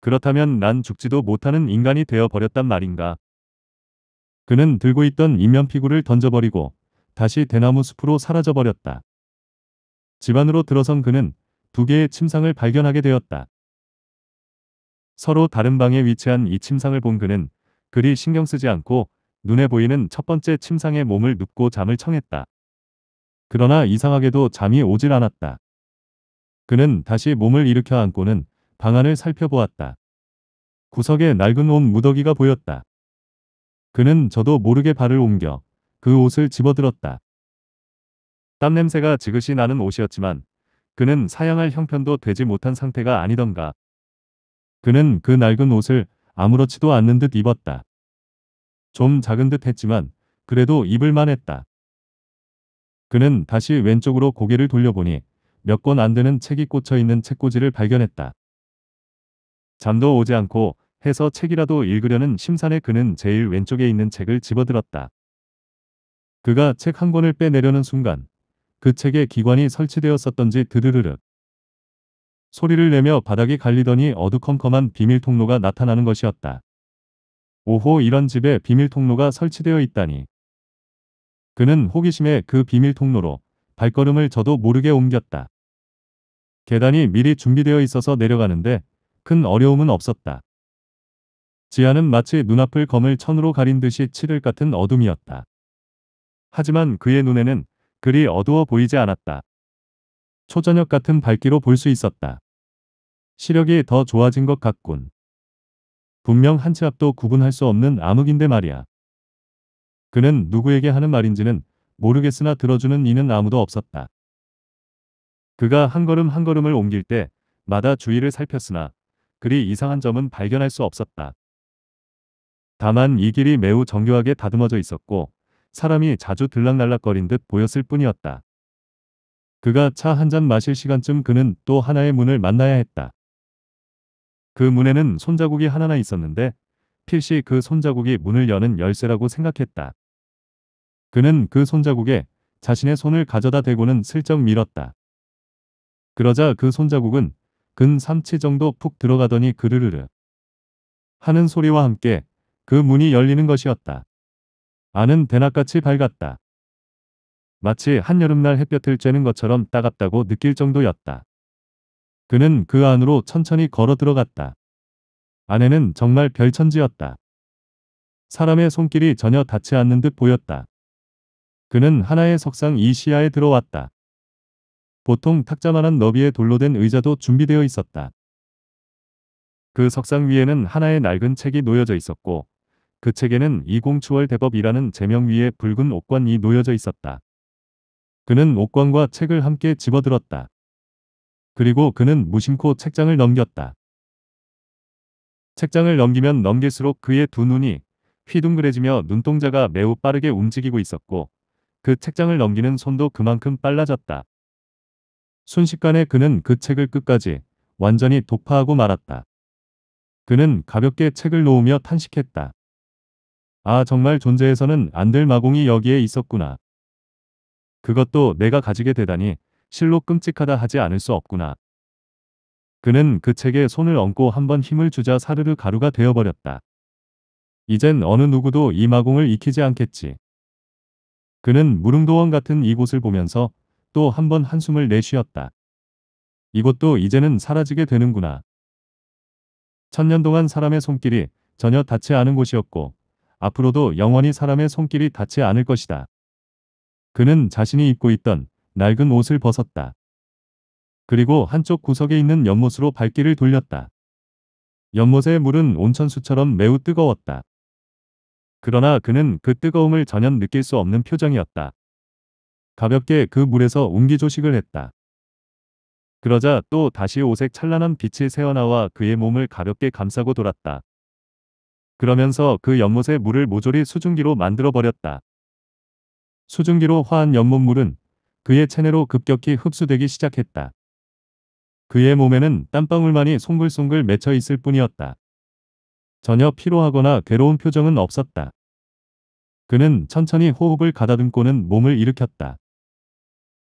그렇다면 난 죽지도 못하는 인간이 되어버렸단 말인가. 그는 들고 있던 인면피구를 던져버리고 다시 대나무 숲으로 사라져버렸다. 집안으로 들어선 그는 두 개의 침상을 발견하게 되었다. 서로 다른 방에 위치한 이 침상을 본 그는 그리 신경 쓰지 않고 눈에 보이는 첫 번째 침상에 몸을 눕고 잠을 청했다. 그러나 이상하게도 잠이 오질 않았다. 그는 다시 몸을 일으켜 안고는 방안을 살펴보았다. 구석에 낡은 옷 무더기가 보였다. 그는 저도 모르게 발을 옮겨 그 옷을 집어들었다. 땀 냄새가 지그시 나는 옷이었지만 그는 사양할 형편도 되지 못한 상태가 아니던가. 그는 그 낡은 옷을 아무렇지도 않는 듯 입었다. 좀 작은 듯 했지만 그래도 입을만 했다. 그는 다시 왼쪽으로 고개를 돌려보니 몇 권 안 되는 책이 꽂혀있는 책꽂이를 발견했다. 잠도 오지 않고 해서 책이라도 읽으려는 심산에 그는 제일 왼쪽에 있는 책을 집어들었다. 그가 책 한 권을 빼내려는 순간 그 책에 기관이 설치되었었던지 드르르륵 소리를 내며 바닥이 갈리더니 어두컴컴한 비밀 통로가 나타나는 것이었다. 오호 이런 집에 비밀 통로가 설치되어 있다니. 그는 호기심에 그 비밀 통로로 발걸음을 저도 모르게 옮겼다. 계단이 미리 준비되어 있어서 내려가는데 큰 어려움은 없었다. 지하는 마치 눈앞을 검을 천으로 가린 듯이 칠을 같은 어둠이었다. 하지만 그의 눈에는 그리 어두워 보이지 않았다. 초저녁 같은 밝기로 볼 수 있었다. 시력이 더 좋아진 것 같군. 분명 한치 앞도 구분할 수 없는 암흑인데 말이야. 그는 누구에게 하는 말인지는 모르겠으나 들어주는 이는 아무도 없었다. 그가 한 걸음 한 걸음을 옮길 때마다 주위를 살폈으나 그리 이상한 점은 발견할 수 없었다. 다만 이 길이 매우 정교하게 다듬어져 있었고 사람이 자주 들락날락거린 듯 보였을 뿐이었다. 그가 차 한 잔 마실 시간쯤 그는 또 하나의 문을 만나야 했다. 그 문에는 손자국이 하나나 있었는데 필시 그 손자국이 문을 여는 열쇠라고 생각했다. 그는 그 손자국에 자신의 손을 가져다 대고는 슬쩍 밀었다. 그러자 그 손자국은 근 3치 정도 푹 들어가더니 그르르르 하는 소리와 함께 그 문이 열리는 것이었다. 안은 대낮같이 밝았다. 마치 한여름날 햇볕을 쬐는 것처럼 따갑다고 느낄 정도였다. 그는 그 안으로 천천히 걸어 들어갔다. 안에는 정말 별천지였다. 사람의 손길이 전혀 닿지 않는 듯 보였다. 그는 하나의 석상 이 시야에 들어왔다. 보통 탁자만한 너비의 돌로 된 의자도 준비되어 있었다. 그 석상 위에는 하나의 낡은 책이 놓여져 있었고 그 책에는 이공추월 대법이라는 제명 위에 붉은 옥관이 놓여져 있었다. 그는 옥관과 책을 함께 집어들었다. 그리고 그는 무심코 책장을 넘겼다. 책장을 넘기면 넘길수록 그의 두 눈이 휘둥그레지며 눈동자가 매우 빠르게 움직이고 있었고 그 책장을 넘기는 손도 그만큼 빨라졌다. 순식간에 그는 그 책을 끝까지 완전히 독파하고 말았다. 그는 가볍게 책을 놓으며 탄식했다. 아 정말 존재해서는안 될 마공이 여기에 있었구나. 그것도 내가 가지게 되다니 실로 끔찍하다 하지 않을 수 없구나. 그는 그 책에 손을 얹고 한번 힘을 주자 사르르 가루가 되어버렸다. 이젠 어느 누구도 이 마공을 익히지 않겠지. 그는 무릉도원 같은 이곳을 보면서 또 한번 한숨을 내쉬었다. 이곳도 이제는 사라지게 되는구나. 천년 동안 사람의 손길이 전혀 닿지 않은 곳이었고 앞으로도 영원히 사람의 손길이 닿지 않을 것이다. 그는 자신이 입고 있던 낡은 옷을 벗었다. 그리고 한쪽 구석에 있는 연못으로 발길을 돌렸다. 연못의 물은 온천수처럼 매우 뜨거웠다. 그러나 그는 그 뜨거움을 전혀 느낄 수 없는 표정이었다. 가볍게 그 물에서 웅기조식을 했다. 그러자 또 다시 오색 찬란한 빛이 새어나와 그의 몸을 가볍게 감싸고 돌았다. 그러면서 그 연못의 물을 모조리 수증기로 만들어버렸다. 수증기로 화한 연못물은 그의 체내로 급격히 흡수되기 시작했다. 그의 몸에는 땀방울만이 송글송글 맺혀 있을 뿐이었다. 전혀 피로하거나 괴로운 표정은 없었다. 그는 천천히 호흡을 가다듬고는 몸을 일으켰다.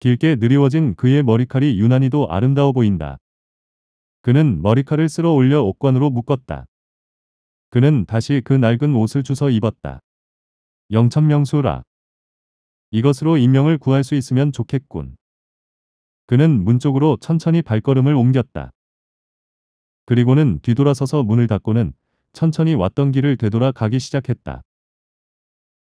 길게 느리워진 그의 머리칼이 유난히도 아름다워 보인다. 그는 머리칼을 쓸어 올려 옷관으로 묶었다. 그는 다시 그 낡은 옷을 주서 입었다. 영천명수라. 이것으로 인명을 구할 수 있으면 좋겠군. 그는 문 쪽으로 천천히 발걸음을 옮겼다. 그리고는 뒤돌아서서 문을 닫고는 천천히 왔던 길을 되돌아 가기 시작했다.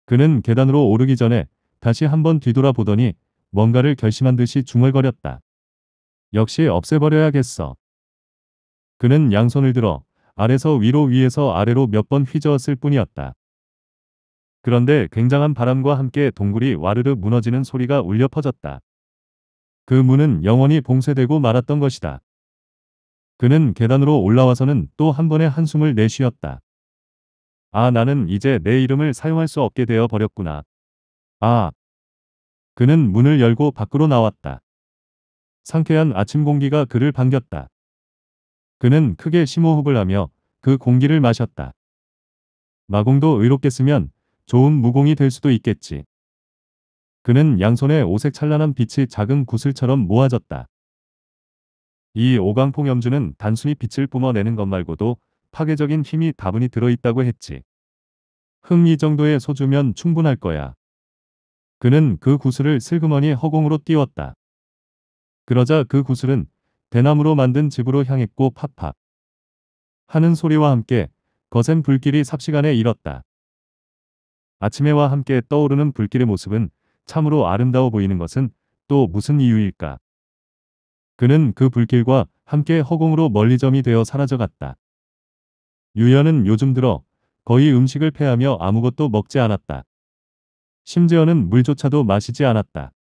그는 계단으로 오르기 전에 다시 한번 뒤돌아 보더니 뭔가를 결심한 듯이 중얼거렸다. 역시 없애버려야겠어. 그는 양손을 들어 아래서 위로 위에서 아래로 몇 번 휘저었을 뿐이었다. 그런데 굉장한 바람과 함께 동굴이 와르르 무너지는 소리가 울려 퍼졌다. 그 문은 영원히 봉쇄되고 말았던 것이다. 그는 계단으로 올라와서는 또 한 번의 한숨을 내쉬었다. 아 나는 이제 내 이름을 사용할 수 없게 되어 버렸구나. 아. 그는 문을 열고 밖으로 나왔다. 상쾌한 아침 공기가 그를 반겼다. 그는 크게 심호흡을 하며 그 공기를 마셨다. 마공도 의롭게 쓰면 좋은 무공이 될 수도 있겠지. 그는 양손에 오색 찬란한 빛이 작은 구슬처럼 모아졌다. 이오강풍 염주는 단순히 빛을 뿜어내는 것 말고도 파괴적인 힘이 다분히 들어있다고 했지. 흥이 정도의 소주면 충분할 거야. 그는 그 구슬을 슬그머니 허공으로 띄웠다. 그러자 그 구슬은 대나무로 만든 집으로 향했고 팍팍 하는 소리와 함께 거센 불길이 삽시간에 일었다. 아침에와 함께 떠오르는 불길의 모습은 참으로 아름다워 보이는 것은 또 무슨 이유일까? 그는 그 불길과 함께 허공으로 멀리점이 되어 사라져갔다. 유연은 요즘 들어 거의 음식을 패하며 아무것도 먹지 않았다. 심지어는 물조차도 마시지 않았다.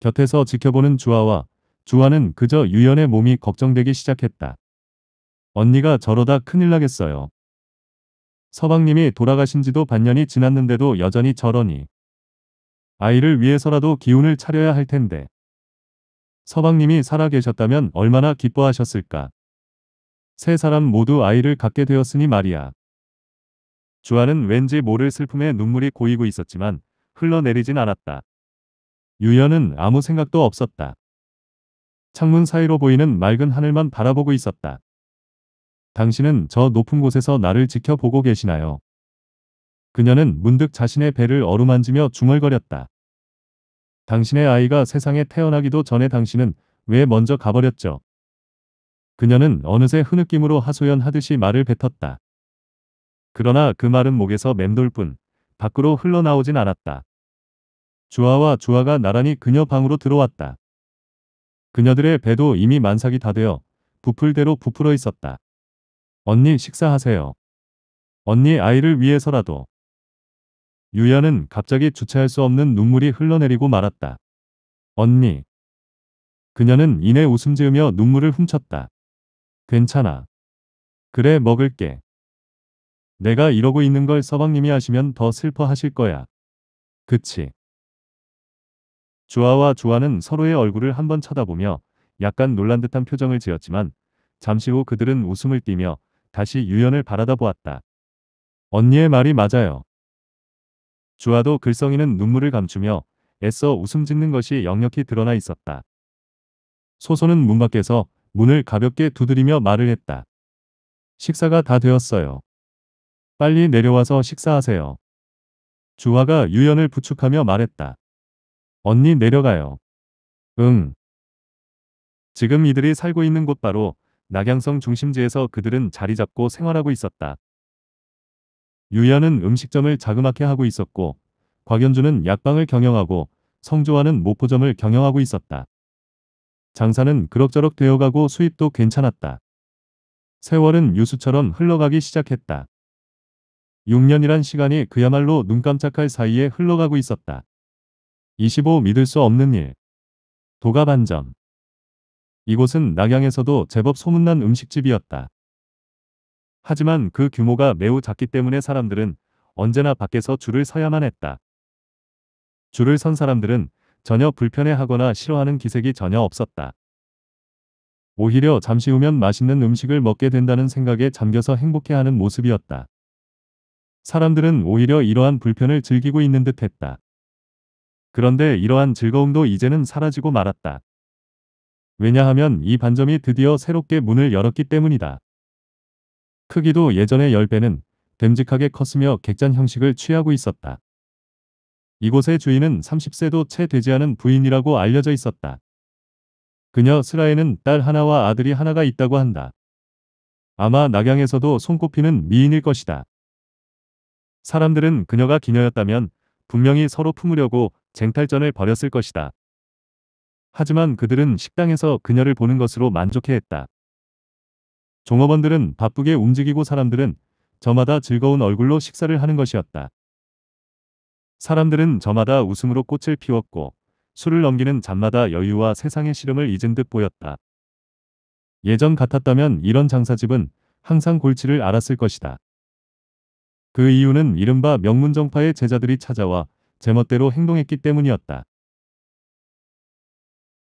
곁에서 지켜보는 주아와 주아는 그저 유연의 몸이 걱정되기 시작했다. 언니가 저러다 큰일 나겠어요. 서방님이 돌아가신 지도 반년이 지났는데도 여전히 저러니 아이를 위해서라도 기운을 차려야 할 텐데 서방님이 살아계셨다면 얼마나 기뻐하셨을까. 세 사람 모두 아이를 갖게 되었으니 말이야. 주아는 왠지 모를 슬픔에 눈물이 고이고 있었지만 흘러내리진 않았다. 유연은 아무 생각도 없었다. 창문 사이로 보이는 맑은 하늘만 바라보고 있었다. 당신은 저 높은 곳에서 나를 지켜보고 계시나요? 그녀는 문득 자신의 배를 어루만지며 중얼거렸다. 당신의 아이가 세상에 태어나기도 전에 당신은 왜 먼저 가버렸죠? 그녀는 어느새 흐느낌으로 하소연하듯이 말을 뱉었다. 그러나 그 말은 목에서 맴돌 뿐 밖으로 흘러나오진 않았다. 주아와 주아가 나란히 그녀 방으로 들어왔다. 그녀들의 배도 이미 만삭이 다 되어 부풀대로 부풀어 있었다. 언니 식사하세요. 언니 아이를 위해서라도. 유연은 갑자기 주체할 수 없는 눈물이 흘러내리고 말았다. 언니. 그녀는 이내 웃음 지으며 눈물을 훔쳤다. 괜찮아. 그래 먹을게. 내가 이러고 있는 걸 서방님이 하시면 더 슬퍼하실 거야. 그치. 주아와 주아는 서로의 얼굴을 한번 쳐다보며 약간 놀란 듯한 표정을 지었지만 잠시 후 그들은 웃음을 띠며 다시 유연을 바라다보았다. 언니의 말이 맞아요. 주아도 글썽이는 눈물을 감추며 애써 웃음 짓는 것이 역력히 드러나 있었다. 소소는 문 밖에서 문을 가볍게 두드리며 말을 했다. 식사가 다 되었어요. 빨리 내려와서 식사하세요. 주화가 유연을 부축하며 말했다. 언니 내려가요. 응. 지금 이들이 살고 있는 곳 바로 낙양성 중심지에서 그들은 자리 잡고 생활하고 있었다. 유연은 음식점을 자그맣게 하고 있었고 곽연주는 약방을 경영하고 성조와는 모포점을 경영하고 있었다. 장사는 그럭저럭 되어가고 수입도 괜찮았다. 세월은 유수처럼 흘러가기 시작했다. 6년이란 시간이 그야말로 눈 깜짝할 사이에 흘러가고 있었다. 25 믿을 수 없는 일. 도가 반점. 이곳은 낙양에서도 제법 소문난 음식집이었다. 하지만 그 규모가 매우 작기 때문에 사람들은 언제나 밖에서 줄을 서야만 했다. 줄을 선 사람들은 전혀 불편해하거나 싫어하는 기색이 전혀 없었다. 오히려 잠시 후면 맛있는 음식을 먹게 된다는 생각에 잠겨서 행복해하는 모습이었다. 사람들은 오히려 이러한 불편을 즐기고 있는 듯했다. 그런데 이러한 즐거움도 이제는 사라지고 말았다. 왜냐하면 이 반점이 드디어 새롭게 문을 열었기 때문이다. 크기도 예전의 10배는 듬직하게 컸으며 객잔 형식을 취하고 있었다. 이곳의 주인은 30세도 채 되지 않은 부인이라고 알려져 있었다. 그녀 슬라에는 딸 하나와 아들이 하나가 있다고 한다. 아마 낙양에서도 손꼽히는 미인일 것이다. 사람들은 그녀가 기녀였다면 분명히 서로 품으려고 쟁탈전을 벌였을 것이다. 하지만 그들은 식당에서 그녀를 보는 것으로 만족해했다. 종업원들은 바쁘게 움직이고 사람들은 저마다 즐거운 얼굴로 식사를 하는 것이었다. 사람들은 저마다 웃음으로 꽃을 피웠고 술을 넘기는 잠마다 여유와 세상의 시름을 잊은 듯 보였다. 예전 같았다면 이런 장사집은 항상 골치를 알았을 것이다. 그 이유는 이른바 명문정파의 제자들이 찾아와 제멋대로 행동했기 때문이었다.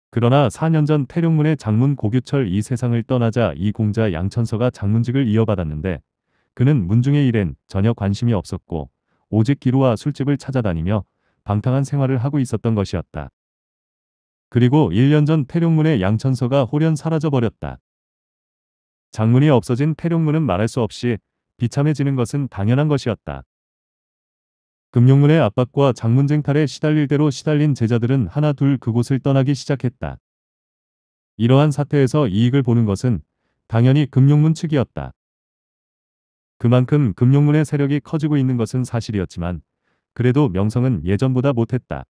그러나 4년 전 태룡문의 장문 고규철 이 세상을 떠나자 이 공자 양천서가 장문직을 이어받았는데 그는 문중의 일엔 전혀 관심이 없었고 오직 기루와 술집을 찾아다니며 방탕한 생활을 하고 있었던 것이었다. 그리고 1년 전 태룡문의 양천서가 홀연 사라져버렸다. 장문이 없어진 태룡문은 말할 수 없이 비참해지는 것은 당연한 것이었다. 금융문의 압박과 장문쟁탈에 시달릴 대로 시달린 제자들은 하나 둘 그곳을 떠나기 시작했다. 이러한 사태에서 이익을 보는 것은 당연히 금융문 측이었다. 그만큼 금융문의 세력이 커지고 있는 것은 사실이었지만 그래도 명성은 예전보다 못했다.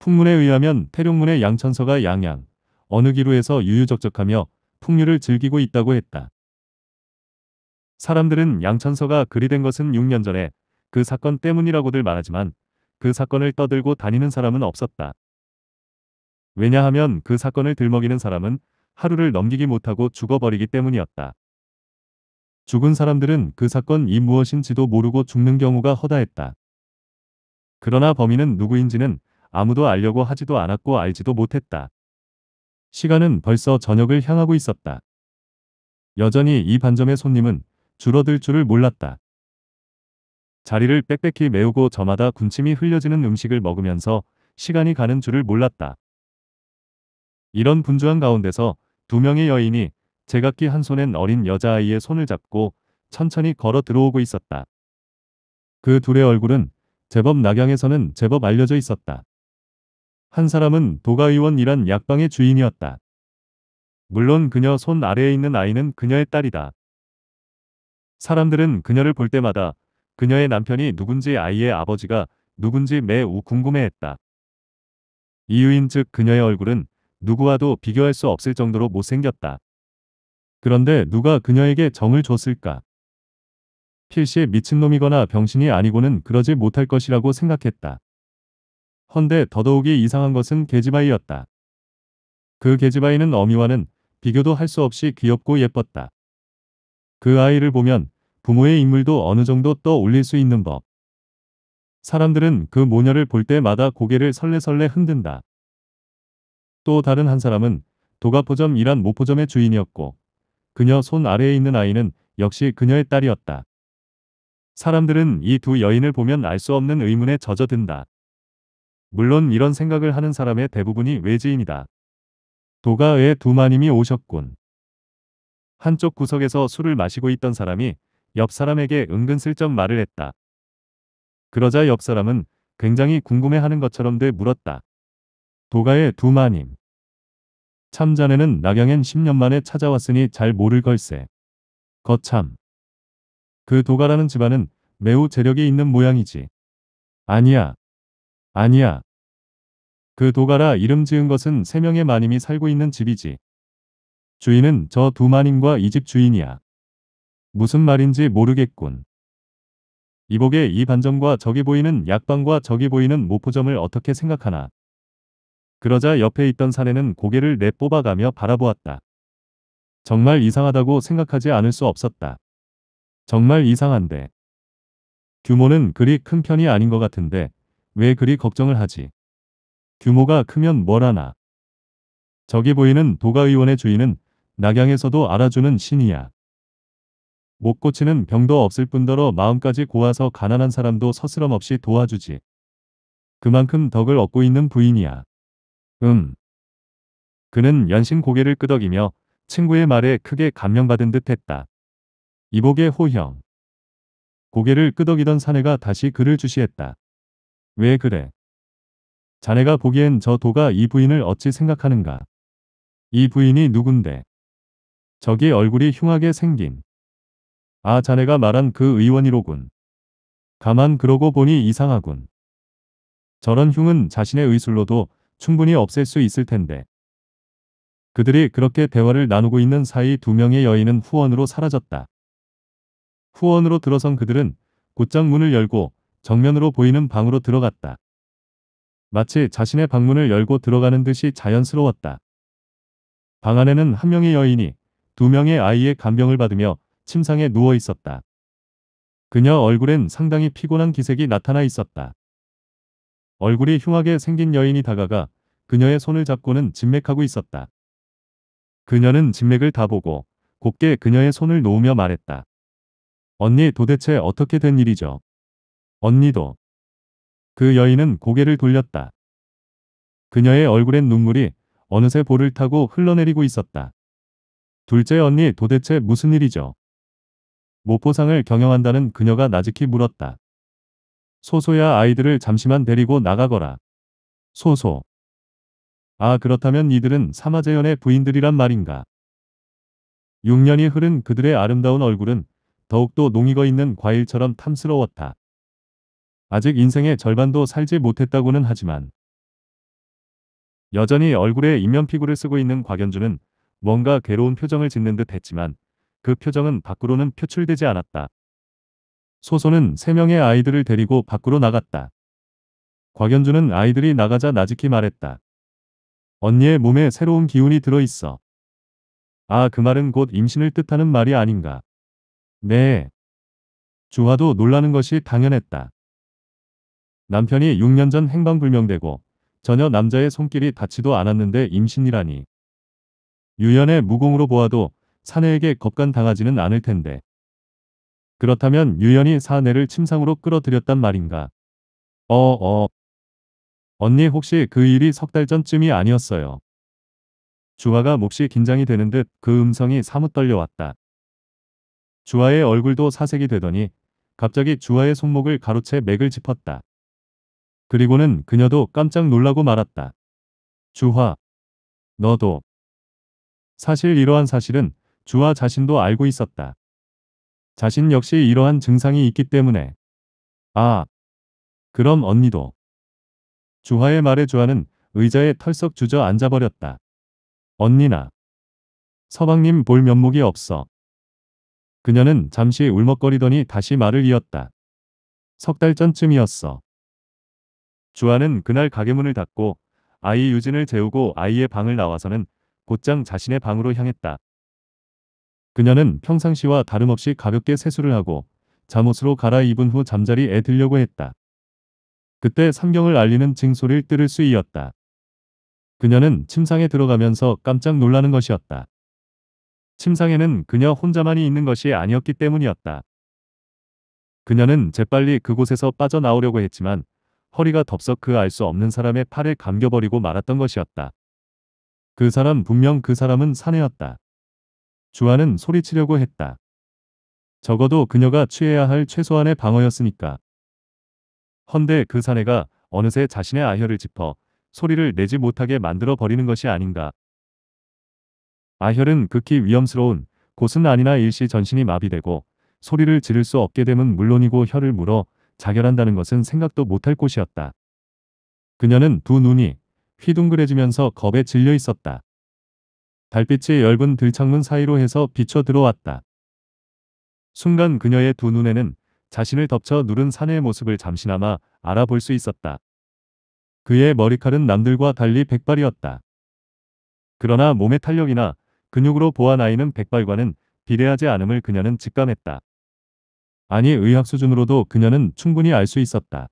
풍문에 의하면 태룡문의 양천서가 양양, 어느 기로에서 유유적적하며 풍류를 즐기고 있다고 했다. 사람들은 양천서가 그리 된 것은 6년 전에 그 사건 때문이라고들 말하지만 그 사건을 떠들고 다니는 사람은 없었다. 왜냐하면 그 사건을 들먹이는 사람은 하루를 넘기지 못하고 죽어버리기 때문이었다. 죽은 사람들은 그 사건이 무엇인지도 모르고 죽는 경우가 허다했다. 그러나 범인은 누구인지는 아무도 알려고 하지도 않았고 알지도 못했다. 시간은 벌써 저녁을 향하고 있었다. 여전히 이 반점의 손님은 줄어들 줄을 몰랐다. 자리를 빽빽히 메우고 저마다 군침이 흘려지는 음식을 먹으면서 시간이 가는 줄을 몰랐다. 이런 분주한 가운데서 두 명의 여인이 제각기 한 손엔 어린 여자아이의 손을 잡고 천천히 걸어 들어오고 있었다. 그 둘의 얼굴은 제법 낙양에서는 제법 알려져 있었다. 한 사람은 도가의원이란 약방의 주인이었다. 물론 그녀 손 아래에 있는 아이는 그녀의 딸이다. 사람들은 그녀를 볼 때마다 그녀의 남편이 누군지 아이의 아버지가 누군지 매우 궁금해했다. 이유인 즉 그녀의 얼굴은 누구와도 비교할 수 없을 정도로 못생겼다. 그런데 누가 그녀에게 정을 줬을까? 필시 미친놈이거나 병신이 아니고는 그러지 못할 것이라고 생각했다. 헌데 더더욱이 이상한 것은 계지바이였다. 그 계지바이는 어미와는 비교도 할 수 없이 귀엽고 예뻤다. 그 아이를 보면 부모의 인물도 어느 정도 떠올릴 수 있는 법. 사람들은 그 모녀를 볼 때마다 고개를 설레설레 흔든다. 또 다른 한 사람은 도가포점이란 모포점의 주인이었고 그녀 손 아래에 있는 아이는 역시 그녀의 딸이었다. 사람들은 이 두 여인을 보면 알 수 없는 의문에 젖어든다. 물론 이런 생각을 하는 사람의 대부분이 외지인이다. 도가의 두 마님이 오셨군. 한쪽 구석에서 술을 마시고 있던 사람이 옆 사람에게 은근슬쩍 말을 했다. 그러자 옆 사람은 굉장히 궁금해하는 것처럼 돼 물었다. 도가의 두 마님. 참 자네는 낙양엔 10년 만에 찾아왔으니 잘 모를 걸세. 거참. 그 도가라는 집안은 매우 재력이 있는 모양이지. 아니야. 아니야. 그 도가라 이름 지은 것은 세 명의 마님이 살고 있는 집이지. 주인은 저 두 마님과 이 집 주인이야. 무슨 말인지 모르겠군. 이복의이 반점과 저기 보이는 약방과 저기 보이는 모포점을 어떻게 생각하나. 그러자 옆에 있던 사내는 고개를 내뽑아가며 바라보았다. 정말 이상하다고 생각하지 않을 수 없었다. 정말 이상한데. 규모는 그리 큰 편이 아닌 것 같은데 왜 그리 걱정을 하지. 규모가 크면 뭘 하나. 저기 보이는 도가의원의 주인은 낙양에서도 알아주는 신이야. 못 고치는 병도 없을 뿐더러 마음까지 고와서 가난한 사람도 서스럼 없이 도와주지. 그만큼 덕을 얻고 있는 부인이야. 음. 그는 연신 고개를 끄덕이며 친구의 말에 크게 감명받은 듯 했다. 이복의 호형. 고개를 끄덕이던 사내가 다시 그를 주시했다. 왜 그래? 자네가 보기엔 저 도가 이 부인을 어찌 생각하는가? 이 부인이 누군데? 저기 얼굴이 흉하게 생긴. 아 자네가 말한 그 의원이로군. 가만 그러고 보니 이상하군. 저런 흉은 자신의 의술로도 충분히 없앨 수 있을 텐데. 그들이 그렇게 대화를 나누고 있는 사이 두 명의 여인은 후원으로 사라졌다. 후원으로 들어선 그들은 곧장 문을 열고 정면으로 보이는 방으로 들어갔다. 마치 자신의 방문을 열고 들어가는 듯이 자연스러웠다. 방 안에는 한 명의 여인이 두 명의 아이의 간병을 받으며 침상에 누워 있었다. 그녀 얼굴엔 상당히 피곤한 기색이 나타나 있었다. 얼굴이 흉하게 생긴 여인이 다가가 그녀의 손을 잡고는 진맥하고 있었다. 그녀는 진맥을 다 보고 곱게 그녀의 손을 놓으며 말했다. 언니 도대체 어떻게 된 일이죠? 언니도. 그 여인은 고개를 돌렸다. 그녀의 얼굴엔 눈물이 어느새 볼을 타고 흘러내리고 있었다. 둘째 언니 도대체 무슨 일이죠? 모포상을 경영한다는 그녀가 나직히 물었다. 소소야 아이들을 잠시만 데리고 나가거라. 소소. 아 그렇다면 이들은 사마재연의 부인들이란 말인가. 6년이 흐른 그들의 아름다운 얼굴은 더욱더 농익어 있는 과일처럼 탐스러웠다. 아직 인생의 절반도 살지 못했다고는 하지만 여전히 얼굴에 인면피구를 쓰고 있는 곽연주는 뭔가 괴로운 표정을 짓는 듯 했지만 그 표정은 밖으로는 표출되지 않았다. 소소는 세명의 아이들을 데리고 밖으로 나갔다. 곽연주는 아이들이 나가자 나직히 말했다. 언니의 몸에 새로운 기운이 들어있어. 아, 그 말은 곧 임신을 뜻하는 말이 아닌가. 네. 주화도 놀라는 것이 당연했다. 남편이 6년 전 행방불명되고 전혀 남자의 손길이 닿지도 않았는데 임신이라니. 유연의 무공으로 보아도 사내에게 겁간 당하지는 않을 텐데. 그렇다면 유연히 사내를 침상으로 끌어들였단 말인가. 어어. 어. 언니 혹시 그 일이 석 달 전쯤이 아니었어요. 주화가 몹시 긴장이 되는 듯 그 음성이 사뭇 떨려왔다. 주화의 얼굴도 사색이 되더니 갑자기 주화의 손목을 가로채 맥을 짚었다. 그리고는 그녀도 깜짝 놀라고 말았다. 주화, 너도. 사실 이러한 사실은 주와 자신도 알고 있었다. 자신 역시 이러한 증상이 있기 때문에 아, 그럼 언니도 주화의 말에 주화는 의자에 털썩 주저앉아 버렸다. 언니나 서방님 볼 면목이 없어. 그녀는 잠시 울먹거리더니 다시 말을 이었다. 석달 전쯤이었어. 주아는 그날 가게 문을 닫고 아이 유진을 재우고 아이의 방을 나와서는 곧장 자신의 방으로 향했다. 그녀는 평상시와 다름없이 가볍게 세수를 하고 잠옷으로 갈아입은 후 잠자리에 들려고 했다. 그때 삼경을 알리는 징소리를 들을 수이었다 그녀는 침상에 들어가면서 깜짝 놀라는 것이었다. 침상에는 그녀 혼자만이 있는 것이 아니었기 때문이었다. 그녀는 재빨리 그곳에서 빠져나오려고 했지만 허리가 덥석 그 알 수 없는 사람의 팔을 감겨버리고 말았던 것이었다. 그 사람 분명 그 사람은 사내였다. 주아는 소리치려고 했다. 적어도 그녀가 취해야 할 최소한의 방어였으니까. 헌데 그 사내가 어느새 자신의 아혈을 짚어 소리를 내지 못하게 만들어 버리는 것이 아닌가. 아혈은 극히 위험스러운 곳은 아니나 일시 전신이 마비되고 소리를 지를 수 없게 됨은 물론이고 혀를 물어 자결한다는 것은 생각도 못할 곳이었다. 그녀는 두 눈이 휘둥그레지면서 겁에 질려 있었다. 달빛이 엷은 들창문 사이로 해서 비쳐 들어왔다. 순간 그녀의 두 눈에는 자신을 덮쳐 누른 산의 모습을 잠시나마 알아볼 수 있었다. 그의 머리칼은 남들과 달리 백발이었다. 그러나 몸의 탄력이나 근육으로 보아 나이는 백발과는 비례하지 않음을 그녀는 직감했다. 아니 의학 수준으로도 그녀는 충분히 알 수 있었다.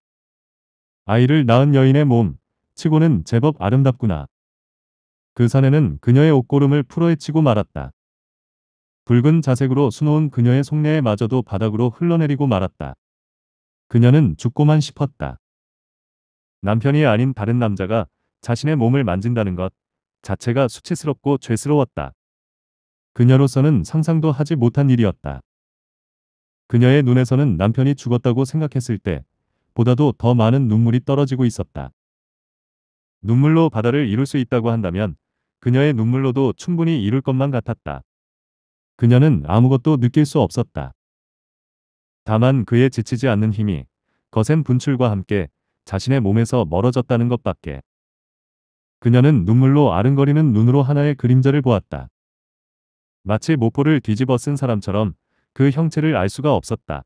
아이를 낳은 여인의 몸, 치고는 제법 아름답구나. 그 사내는 그녀의 옷고름을 풀어헤치고 말았다. 붉은 자색으로 수놓은 그녀의 속내에마저도 바닥으로 흘러내리고 말았다. 그녀는 죽고만 싶었다. 남편이 아닌 다른 남자가 자신의 몸을 만진다는 것 자체가 수치스럽고 죄스러웠다. 그녀로서는 상상도 하지 못한 일이었다. 그녀의 눈에서는 남편이 죽었다고 생각했을 때 보다도 더 많은 눈물이 떨어지고 있었다. 눈물로 바다를 이룰 수 있다고 한다면 그녀의 눈물로도 충분히 이룰 것만 같았다. 그녀는 아무것도 느낄 수 없었다. 다만 그의 지치지 않는 힘이 거센 분출과 함께 자신의 몸에서 멀어졌다는 것밖에. 그녀는 눈물로 아른거리는 눈으로 하나의 그림자를 보았다. 마치 모포를 뒤집어 쓴 사람처럼 그 형체를 알 수가 없었다.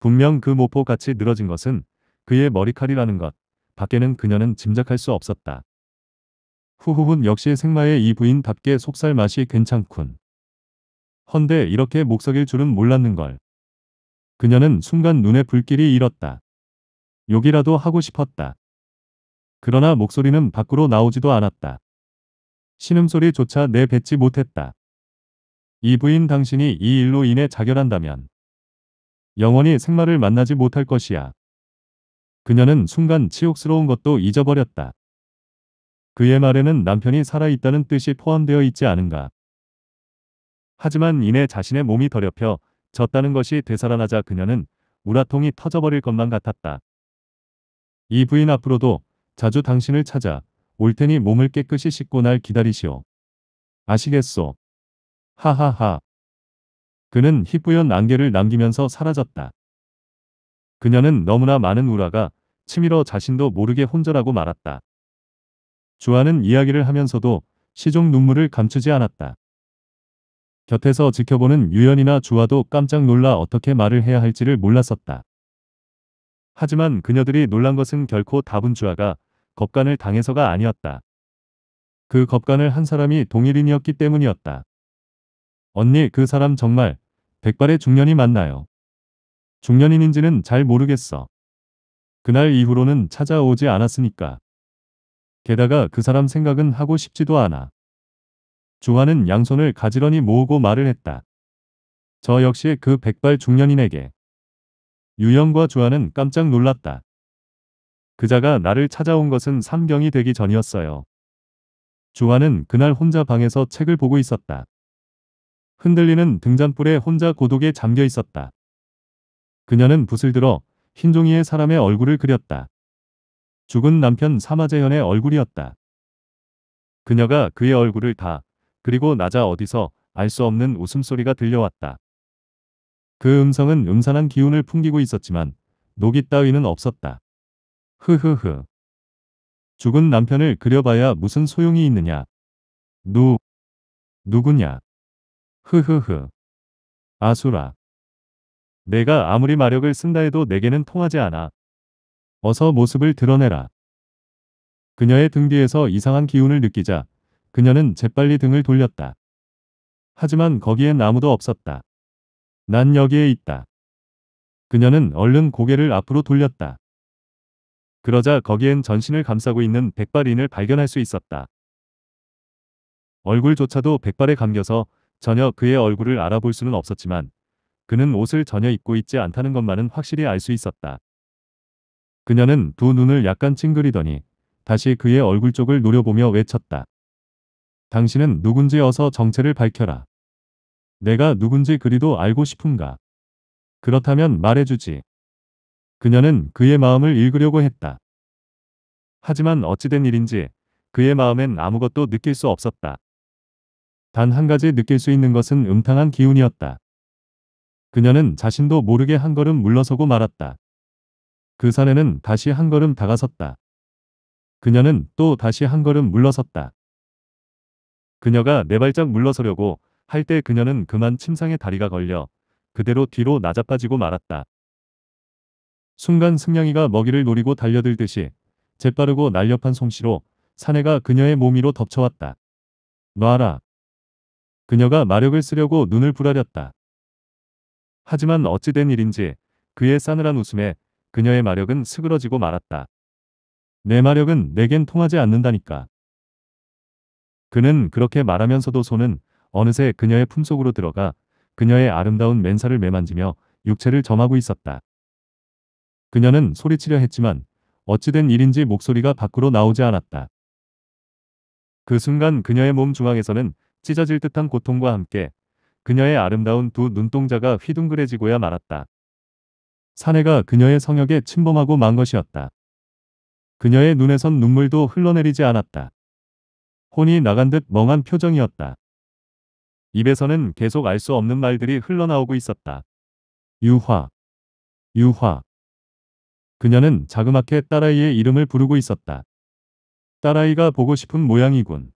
분명 그 모포같이 늘어진 것은 그의 머리칼이라는 것, 밖에는 그녀는 짐작할 수 없었다. 후후훗 역시 생마의 이 부인답게 속살 맛이 괜찮군. 헌데 이렇게 목석일 줄은 몰랐는걸. 그녀는 순간 눈에 불길이 일었다. 욕이라도 하고 싶었다. 그러나 목소리는 밖으로 나오지도 않았다. 신음소리조차 내뱉지 못했다. 이 부인 당신이 이 일로 인해 자결한다면 영원히 생마를 만나지 못할 것이야. 그녀는 순간 치욕스러운 것도 잊어버렸다. 그의 말에는 남편이 살아있다는 뜻이 포함되어 있지 않은가. 하지만 이내 자신의 몸이 더럽혀 졌다는 것이 되살아나자 그녀는 우라통이 터져버릴 것만 같았다. 이 부인 앞으로도 자주 당신을 찾아 올 테니 몸을 깨끗이 씻고 날 기다리시오. 아시겠소? 하하하. 그는 희뿌연 안개를 남기면서 사라졌다. 그녀는 너무나 많은 우라가 치밀어 자신도 모르게 혼절하고 말았다. 주아는 이야기를 하면서도 시종 눈물을 감추지 않았다. 곁에서 지켜보는 유연이나 주아도 깜짝 놀라 어떻게 말을 해야 할지를 몰랐었다. 하지만 그녀들이 놀란 것은 결코 다분주아가 겁간을 당해서가 아니었다. 그 겁간을 한 사람이 동일인이었기 때문이었다. 언니 그 사람 정말 백발의 중년이 맞나요? 중년인인지는 잘 모르겠어. 그날 이후로는 찾아오지 않았으니까. 게다가 그 사람 생각은 하고 싶지도 않아. 주화는 양손을 가지런히 모으고 말을 했다. 저 역시 그 백발 중년인에게. 유영과 주화는 깜짝 놀랐다. 그자가 나를 찾아온 것은 삼경이 되기 전이었어요. 주화는 그날 혼자 방에서 책을 보고 있었다. 흔들리는 등잔불에 혼자 고독에 잠겨 있었다. 그녀는 붓을 들어 흰 종이에 사람의 얼굴을 그렸다. 죽은 남편 사마재현의 얼굴이었다. 그녀가 그의 얼굴을 다 그리고 낮아 어디서 알 수 없는 웃음소리가 들려왔다. 그 음성은 음산한 기운을 풍기고 있었지만 녹이 따위는 없었다. 흐흐흐. 죽은 남편을 그려봐야 무슨 소용이 있느냐. 누. 누구냐. 흐흐흐. 아수라. 내가 아무리 마력을 쓴다 해도 내게는 통하지 않아. 어서 모습을 드러내라. 그녀의 등 뒤에서 이상한 기운을 느끼자 그녀는 재빨리 등을 돌렸다. 하지만 거기엔 아무도 없었다. 난 여기에 있다. 그녀는 얼른 고개를 앞으로 돌렸다. 그러자 거기엔 전신을 감싸고 있는 백발인을 발견할 수 있었다. 얼굴조차도 백발에 감겨서 전혀 그의 얼굴을 알아볼 수는 없었지만 그는 옷을 전혀 입고 있지 않다는 것만은 확실히 알 수 있었다. 그녀는 두 눈을 약간 찡그리더니 다시 그의 얼굴 쪽을 노려보며 외쳤다. 당신은 누군지 어서 정체를 밝혀라. 내가 누군지 그리도 알고 싶은가? 그렇다면 말해주지. 그녀는 그의 마음을 읽으려고 했다. 하지만 어찌된 일인지 그의 마음엔 아무것도 느낄 수 없었다. 단 한 가지 느낄 수 있는 것은 음탕한 기운이었다. 그녀는 자신도 모르게 한 걸음 물러서고 말았다. 그 사내는 다시 한 걸음 다가섰다. 그녀는 또 다시 한 걸음 물러섰다. 그녀가 네 발짝 물러서려고 할 때 그녀는 그만 침상에 다리가 걸려 그대로 뒤로 낮아빠지고 말았다. 순간 승냥이가 먹이를 노리고 달려들듯이 재빠르고 날렵한 송씨로 사내가 그녀의 몸 위로 덮쳐왔다. 놔라. 그녀가 마력을 쓰려고 눈을 부라렸다. 하지만 어찌된 일인지 그의 싸늘한 웃음에 그녀의 마력은 스그러지고 말았다. 내 마력은 내겐 통하지 않는다니까. 그는 그렇게 말하면서도 손은 어느새 그녀의 품속으로 들어가 그녀의 아름다운 맨살을 매만지며 육체를 점하고 있었다. 그녀는 소리치려 했지만 어찌된 일인지 목소리가 밖으로 나오지 않았다. 그 순간 그녀의 몸 중앙에서는 찢어질 듯한 고통과 함께 그녀의 아름다운 두 눈동자가 휘둥그레지고야 말았다. 사내가 그녀의 성역에 침범하고 만 것이었다. 그녀의 눈에선 눈물도 흘러내리지 않았다. 혼이 나간 듯 멍한 표정이었다. 입에서는 계속 알 수 없는 말들이 흘러나오고 있었다. 유화. 유화. 그녀는 자그맣게 딸아이의 이름을 부르고 있었다. 딸아이가 보고 싶은 모양이군.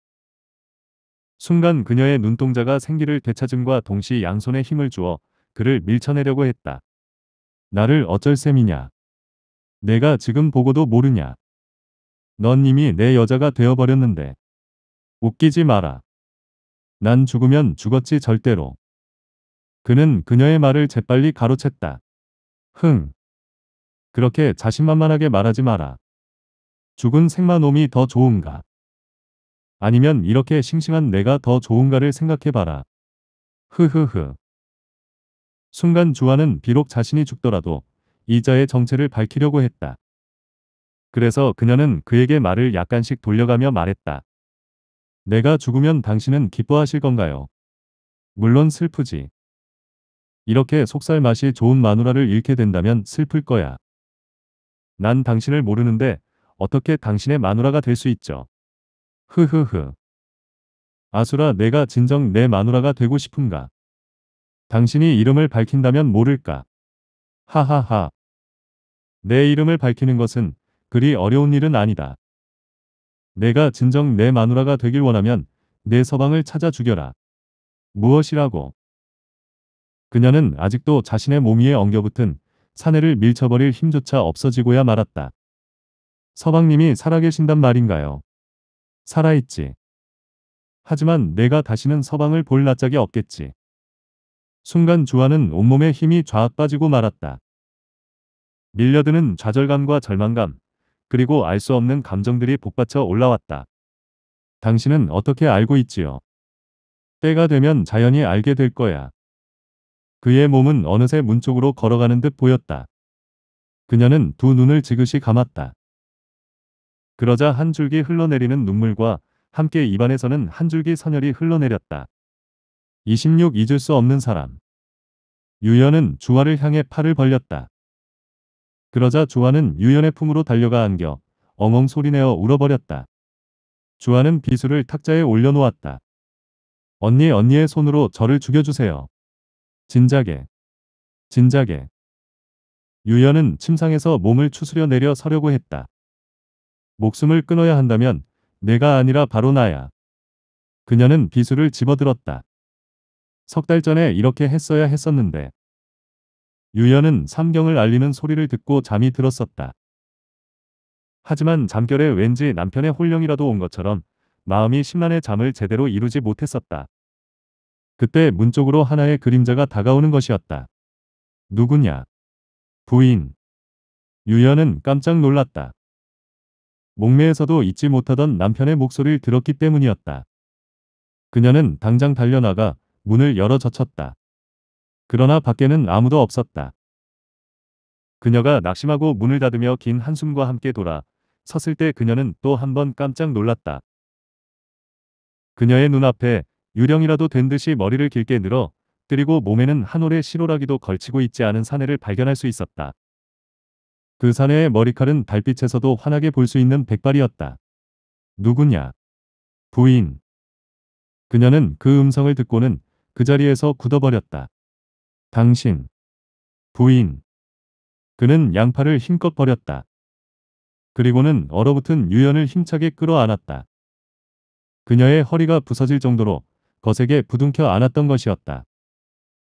순간 그녀의 눈동자가 생기를 되찾음과 동시 양손에 힘을 주어 그를 밀쳐내려고 했다. 나를 어쩔 셈이냐. 내가 지금 보고도 모르냐. 넌 이미 내 여자가 되어버렸는데. 웃기지 마라. 난 죽으면 죽었지 절대로. 그는 그녀의 말을 재빨리 가로챘다. 흥. 그렇게 자신만만하게 말하지 마라. 죽은 생마놈이 더 좋은가? 아니면 이렇게 싱싱한 내가 더 좋은가를 생각해봐라. 흐흐흐. 순간 주한는 비록 자신이 죽더라도 이자의 정체를 밝히려고 했다. 그래서 그녀는 그에게 말을 약간씩 돌려가며 말했다. 내가 죽으면 당신은 기뻐하실 건가요? 물론 슬프지. 이렇게 속살 맛이 좋은 마누라를 잃게 된다면 슬플 거야. 난 당신을 모르는데 어떻게 당신의 마누라가 될 수 있죠? 흐흐흐. 아수라 내가 진정 내 마누라가 되고 싶은가? 당신이 이름을 밝힌다면 모를까? 하하하. 내 이름을 밝히는 것은 그리 어려운 일은 아니다. 내가 진정 내 마누라가 되길 원하면 내 서방을 찾아 죽여라. 무엇이라고? 그녀는 아직도 자신의 몸 위에 엉겨붙은 사내를 밀쳐버릴 힘조차 없어지고야 말았다. 서방님이 살아계신단 말인가요? 살아있지. 하지만 내가 다시는 서방을 볼 낯짝이 없겠지. 순간 주하는 온몸에 힘이 좌악 빠지고 말았다. 밀려드는 좌절감과 절망감, 그리고 알 수 없는 감정들이 복받쳐 올라왔다. 당신은 어떻게 알고 있지요? 때가 되면 자연히 알게 될 거야. 그의 몸은 어느새 문 쪽으로 걸어가는 듯 보였다. 그녀는 두 눈을 지그시 감았다. 그러자 한 줄기 흘러내리는 눈물과 함께 입안에서는 한 줄기 선혈이 흘러내렸다. 26 잊을 수 없는 사람. 유연은 주화를 향해 팔을 벌렸다. 그러자 주화는 유연의 품으로 달려가 안겨 엉엉 소리내어 울어버렸다. 주화는 비수를 탁자에 올려놓았다. 언니 언니의 손으로 저를 죽여주세요. 진작에. 진작에. 유연은 침상에서 몸을 추스려 내려 서려고 했다. 목숨을 끊어야 한다면 내가 아니라 바로 나야. 그녀는 비수를 집어들었다. 석달 전에 이렇게 했어야 했었는데. 유연은 삼경을 알리는 소리를 듣고 잠이 들었었다. 하지만 잠결에 왠지 남편의 홀령이라도 온 것처럼 마음이 심란해 잠을 제대로 이루지 못했었다. 그때 문 쪽으로 하나의 그림자가 다가오는 것이었다. 누구냐? 부인. 유연은 깜짝 놀랐다. 목매에서도 잊지 못하던 남편의 목소리를 들었기 때문이었다. 그녀는 당장 달려나가 문을 열어 젖혔다. 그러나 밖에는 아무도 없었다. 그녀가 낙심하고 문을 닫으며 긴 한숨과 함께 돌아 섰을 때 그녀는 또 한 번 깜짝 놀랐다. 그녀의 눈앞에 유령이라도 된 듯이 머리를 길게 늘어 그리고 몸에는 한 올의 시로라기도 걸치고 있지 않은 사내를 발견할 수 있었다. 그 사내의 머리칼은 달빛에서도 환하게 볼 수 있는 백발이었다. 누구냐? 부인. 그녀는 그 음성을 듣고는 그 자리에서 굳어버렸다. 당신. 부인. 그는 양팔을 힘껏 버렸다. 그리고는 얼어붙은 유연을 힘차게 끌어안았다. 그녀의 허리가 부서질 정도로 거세게 부둥켜 안았던 것이었다.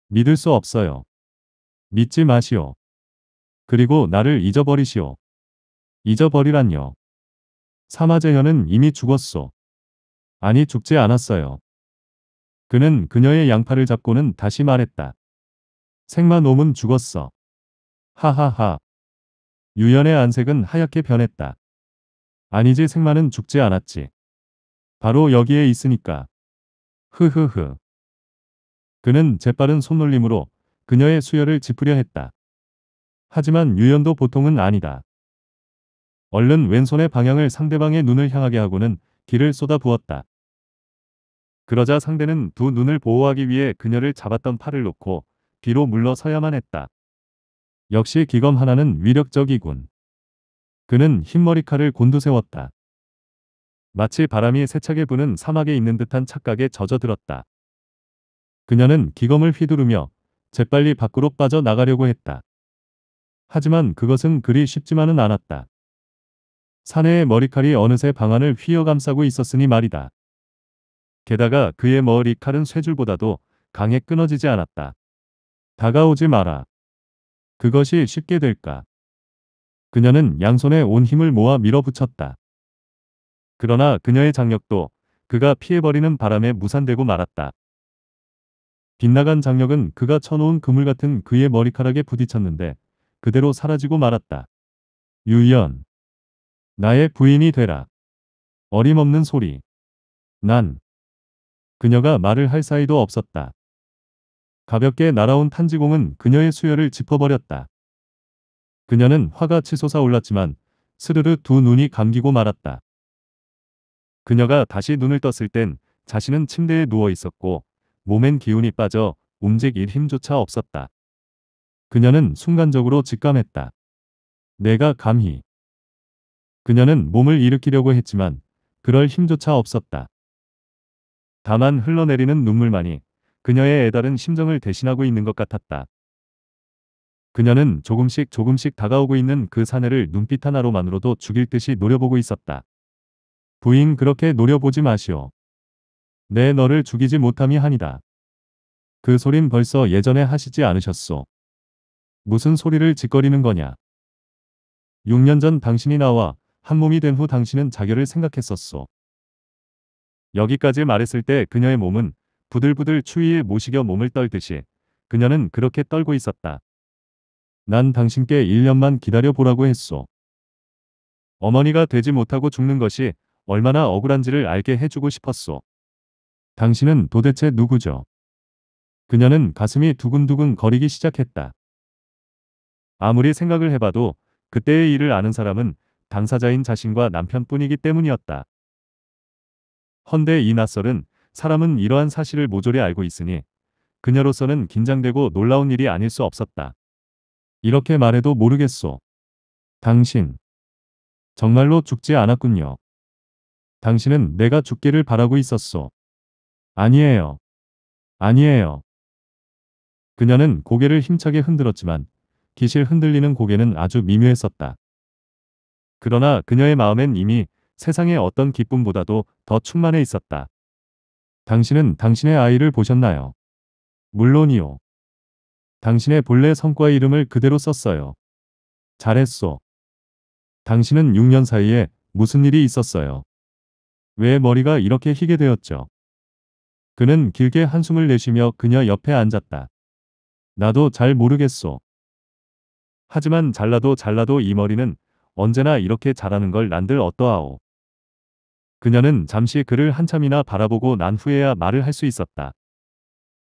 믿을 수 없어요. 믿지 마시오. 그리고 나를 잊어버리시오. 잊어버리란요. 사마재현은 이미 죽었소. 아니 죽지 않았어요. 그는 그녀의 양팔을 잡고는 다시 말했다. 생마 놈은 죽었어. 하하하. 유연의 안색은 하얗게 변했다. 아니지 생마는 죽지 않았지. 바로 여기에 있으니까. 흐흐흐. 그는 재빠른 손놀림으로 그녀의 수혈을 짚으려 했다. 하지만 유연도 보통은 아니다. 얼른 왼손의 방향을 상대방의 눈을 향하게 하고는 길을 쏟아 부었다. 그러자 상대는 두 눈을 보호하기 위해 그녀를 잡았던 팔을 놓고 뒤로 물러서야만 했다. 역시 기검 하나는 위력적이군. 그는 흰머리칼을 곤두세웠다. 마치 바람이 세차게 부는 사막에 있는 듯한 착각에 젖어들었다. 그녀는 기검을 휘두르며 재빨리 밖으로 빠져나가려고 했다. 하지만 그것은 그리 쉽지만은 않았다. 사내의 머리칼이 어느새 방안을 휘어감싸고 있었으니 말이다. 게다가 그의 머리칼은 쇠줄보다도 강에 끊어지지 않았다. 다가오지 마라. 그것이 쉽게 될까? 그녀는 양손에 온 힘을 모아 밀어붙였다. 그러나 그녀의 장력도 그가 피해버리는 바람에 무산되고 말았다. 빗나간 장력은 그가 쳐놓은 그물 같은 그의 머리카락에 부딪혔는데 그대로 사라지고 말았다. 유연. 나의 부인이 되라. 어림없는 소리. 난 그녀가 말을 할 사이도 없었다. 가볍게 날아온 탄지공은 그녀의 수혈을 짚어버렸다. 그녀는 화가 치솟아 올랐지만 스르르 두 눈이 감기고 말았다. 그녀가 다시 눈을 떴을 땐 자신은 침대에 누워 있었고 몸엔 기운이 빠져 움직일 힘조차 없었다. 그녀는 순간적으로 직감했다. 내가 감히. 그녀는 몸을 일으키려고 했지만 그럴 힘조차 없었다. 다만 흘러내리는 눈물만이 그녀의 애달은 심정을 대신하고 있는 것 같았다. 그녀는 조금씩 조금씩 다가오고 있는 그 사내를 눈빛 하나로만으로도 죽일 듯이 노려보고 있었다. 부인 그렇게 노려보지 마시오. 내 네, 너를 죽이지 못함이 한이다. 그 소린 벌써 예전에 하시지 않으셨소. 무슨 소리를 짓거리는 거냐. 6년 전 당신이 나와 한몸이 된 후 당신은 자결을 생각했었소. 여기까지 말했을 때 그녀의 몸은 부들부들 추위에 모시겨 몸을 떨듯이 그녀는 그렇게 떨고 있었다. 난 당신께 1년만 기다려보라고 했소. 어머니가 되지 못하고 죽는 것이 얼마나 억울한지를 알게 해주고 싶었소. 당신은 도대체 누구죠? 그녀는 가슴이 두근두근 거리기 시작했다. 아무리 생각을 해봐도 그때의 일을 아는 사람은 당사자인 자신과 남편뿐이기 때문이었다. 헌데 이 낯설은 사람은 이러한 사실을 모조리 알고 있으니 그녀로서는 긴장되고 놀라운 일이 아닐 수 없었다. 이렇게 말해도 모르겠소. 당신. 정말로 죽지 않았군요. 당신은 내가 죽기를 바라고 있었소. 아니에요. 아니에요. 그녀는 고개를 힘차게 흔들었지만 기실 흔들리는 고개는 아주 미묘했었다. 그러나 그녀의 마음엔 이미 세상의 어떤 기쁨보다도 더 충만해 있었다. 당신은 당신의 아이를 보셨나요? 물론이요. 당신의 본래 성과의 이름을 그대로 썼어요. 잘했소. 당신은 6년 사이에 무슨 일이 있었어요? 왜 머리가 이렇게 희게 되었죠? 그는 길게 한숨을 내쉬며 그녀 옆에 앉았다. 나도 잘 모르겠소. 하지만 잘라도 잘라도 이 머리는 언제나 이렇게 자라는 걸 난들 어떠하오. 그녀는 잠시 그를 한참이나 바라보고 난 후에야 말을 할 수 있었다.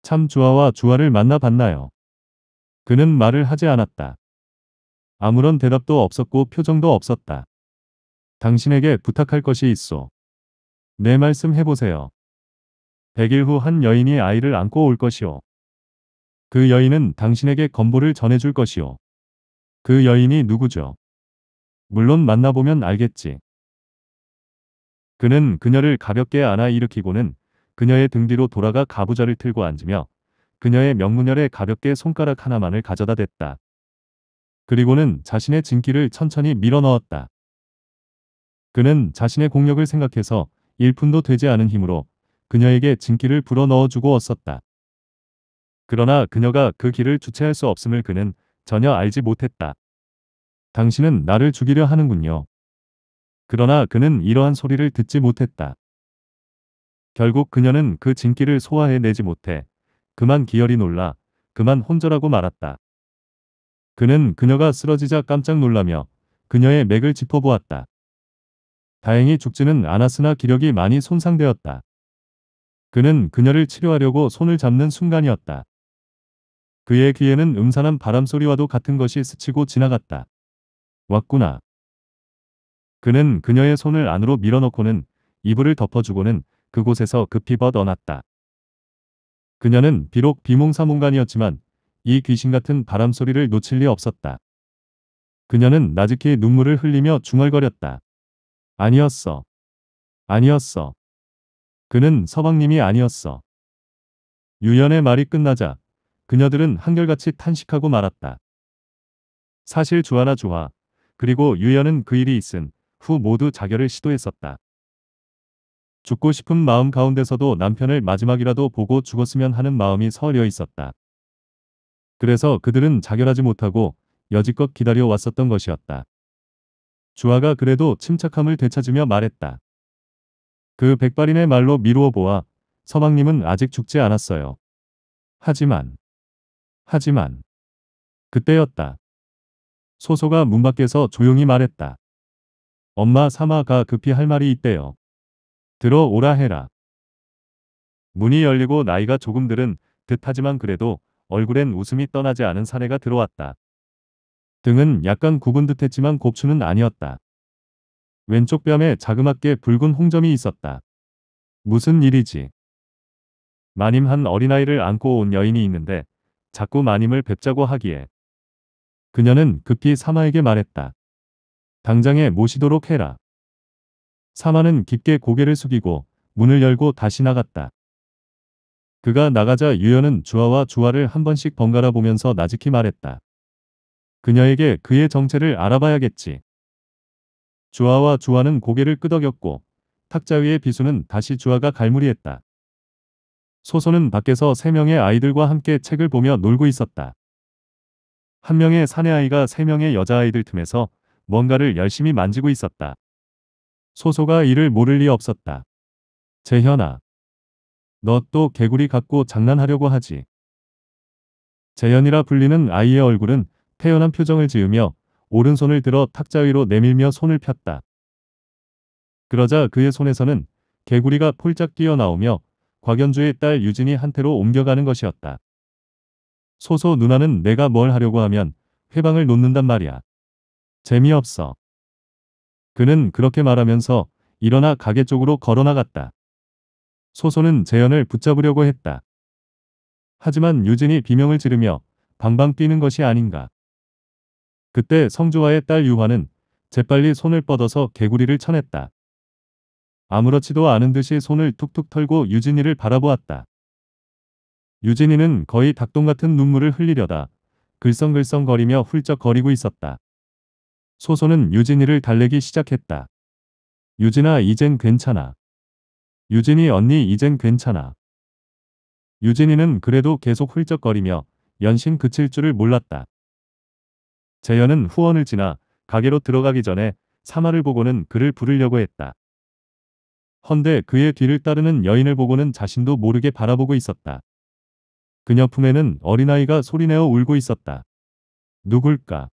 참 주아와 주아를 만나봤나요? 그는 말을 하지 않았다. 아무런 대답도 없었고 표정도 없었다. 당신에게 부탁할 것이 있어내 말씀 해보세요. 100일 후 한 여인이 아이를 안고 올 것이오. 그 여인은 당신에게 건보를 전해줄 것이오. 그 여인이 누구죠? 물론 만나보면 알겠지. 그는 그녀를 가볍게 안아 일으키고는 그녀의 등 뒤로 돌아가 가부좌를 틀고 앉으며 그녀의 명문열에 가볍게 손가락 하나만을 가져다 댔다. 그리고는 자신의 진기를 천천히 밀어넣었다. 그는 자신의 공력을 생각해서 1푼도 되지 않은 힘으로 그녀에게 진기를 불어넣어주고 얻었다. 그러나 그녀가 그 길을 주체할 수 없음을 그는 전혀 알지 못했다. 당신은 나를 죽이려 하는군요. 그러나 그는 이러한 소리를 듣지 못했다. 결국 그녀는 그 진기를 소화해내지 못해 그만 기열이 놀라 그만 혼절하고 말았다. 그는 그녀가 쓰러지자 깜짝 놀라며 그녀의 맥을 짚어보았다. 다행히 죽지는 않았으나 기력이 많이 손상되었다. 그는 그녀를 치료하려고 손을 잡는 순간이었다. 그의 귀에는 음산한 바람소리와도 같은 것이 스치고 지나갔다. 왔구나. 그는 그녀의 손을 안으로 밀어넣고는 이불을 덮어주고는 그곳에서 급히 벗어났다. 그녀는 비록 비몽사몽간이었지만 이 귀신같은 바람소리를 놓칠 리 없었다. 그녀는 나직히 눈물을 흘리며 중얼거렸다. 아니었어. 아니었어. 그는 서방님이 아니었어. 유연의 말이 끝나자 그녀들은 한결같이 탄식하고 말았다. 사실 주하나 주하 그리고 유연은 그 일이 있은 후 모두 자결을 시도했었다. 죽고 싶은 마음 가운데서도 남편을 마지막이라도 보고 죽었으면 하는 마음이 서려 있었다. 그래서 그들은 자결하지 못하고 여지껏 기다려 왔었던 것이었다. 주아가 그래도 침착함을 되찾으며 말했다. 그 백발인의 말로 미루어 보아 서방님은 아직 죽지 않았어요. 하지만 하지만 그때였다. 소소가 문 밖에서 조용히 말했다. 엄마 사마가 급히 할 말이 있대요. 들어오라 해라. 문이 열리고 나이가 조금 들은 듯하지만 그래도 얼굴엔 웃음이 떠나지 않은 사내가 들어왔다. 등은 약간 굽은 듯했지만 곱추는 아니었다. 왼쪽 뺨에 자그맣게 붉은 홍점이 있었다. 무슨 일이지? 마님한 어린아이를 안고 온 여인이 있는데 자꾸 마님을 뵙자고 하기에 그녀는 급히 사마에게 말했다. 당장에 모시도록 해라. 사마는 깊게 고개를 숙이고 문을 열고 다시 나갔다. 그가 나가자 유연은 주아와 주아를 한 번씩 번갈아 보면서 나직히 말했다. 그녀에게 그의 정체를 알아봐야겠지. 주아와 주아는 고개를 끄덕였고 탁자 위의 비수는 다시 주아가 갈무리했다. 소소는 밖에서 세 명의 아이들과 함께 책을 보며 놀고 있었다. 한 명의 사내 아이가 세 명의 여자 아이들 틈에서 뭔가를 열심히 만지고 있었다. 소소가 이를 모를 리 없었다. 재현아. 너 또 개구리 갖고 장난하려고 하지. 재현이라 불리는 아이의 얼굴은 태연한 표정을 지으며 오른손을 들어 탁자 위로 내밀며 손을 폈다. 그러자 그의 손에서는 개구리가 폴짝 뛰어나오며 곽연주의 딸 유진이 한테로 옮겨가는 것이었다. 소소 누나는 내가 뭘 하려고 하면 회방을 놓는단 말이야. 재미없어. 그는 그렇게 말하면서 일어나 가게 쪽으로 걸어나갔다. 소소는 재현을 붙잡으려고 했다. 하지만 유진이 비명을 지르며 방방 뛰는 것이 아닌가. 그때 성주와의 딸 유화는 재빨리 손을 뻗어서 개구리를 쳐냈다. 아무렇지도 않은 듯이 손을 툭툭 털고 유진이를 바라보았다. 유진이는 거의 닭똥 같은 눈물을 흘리려다 글썽글썽거리며 훌쩍거리고 있었다. 소소는 유진이를 달래기 시작했다. 유진아 이젠 괜찮아. 유진이 언니 이젠 괜찮아. 유진이는 그래도 계속 훌쩍거리며 연신 그칠 줄을 몰랐다. 재현은 후원을 지나 가게로 들어가기 전에 사마를 보고는 그를 부르려고 했다. 헌데 그의 뒤를 따르는 여인을 보고는 자신도 모르게 바라보고 있었다. 그녀 품에는 어린아이가 소리내어 울고 있었다. 누굴까?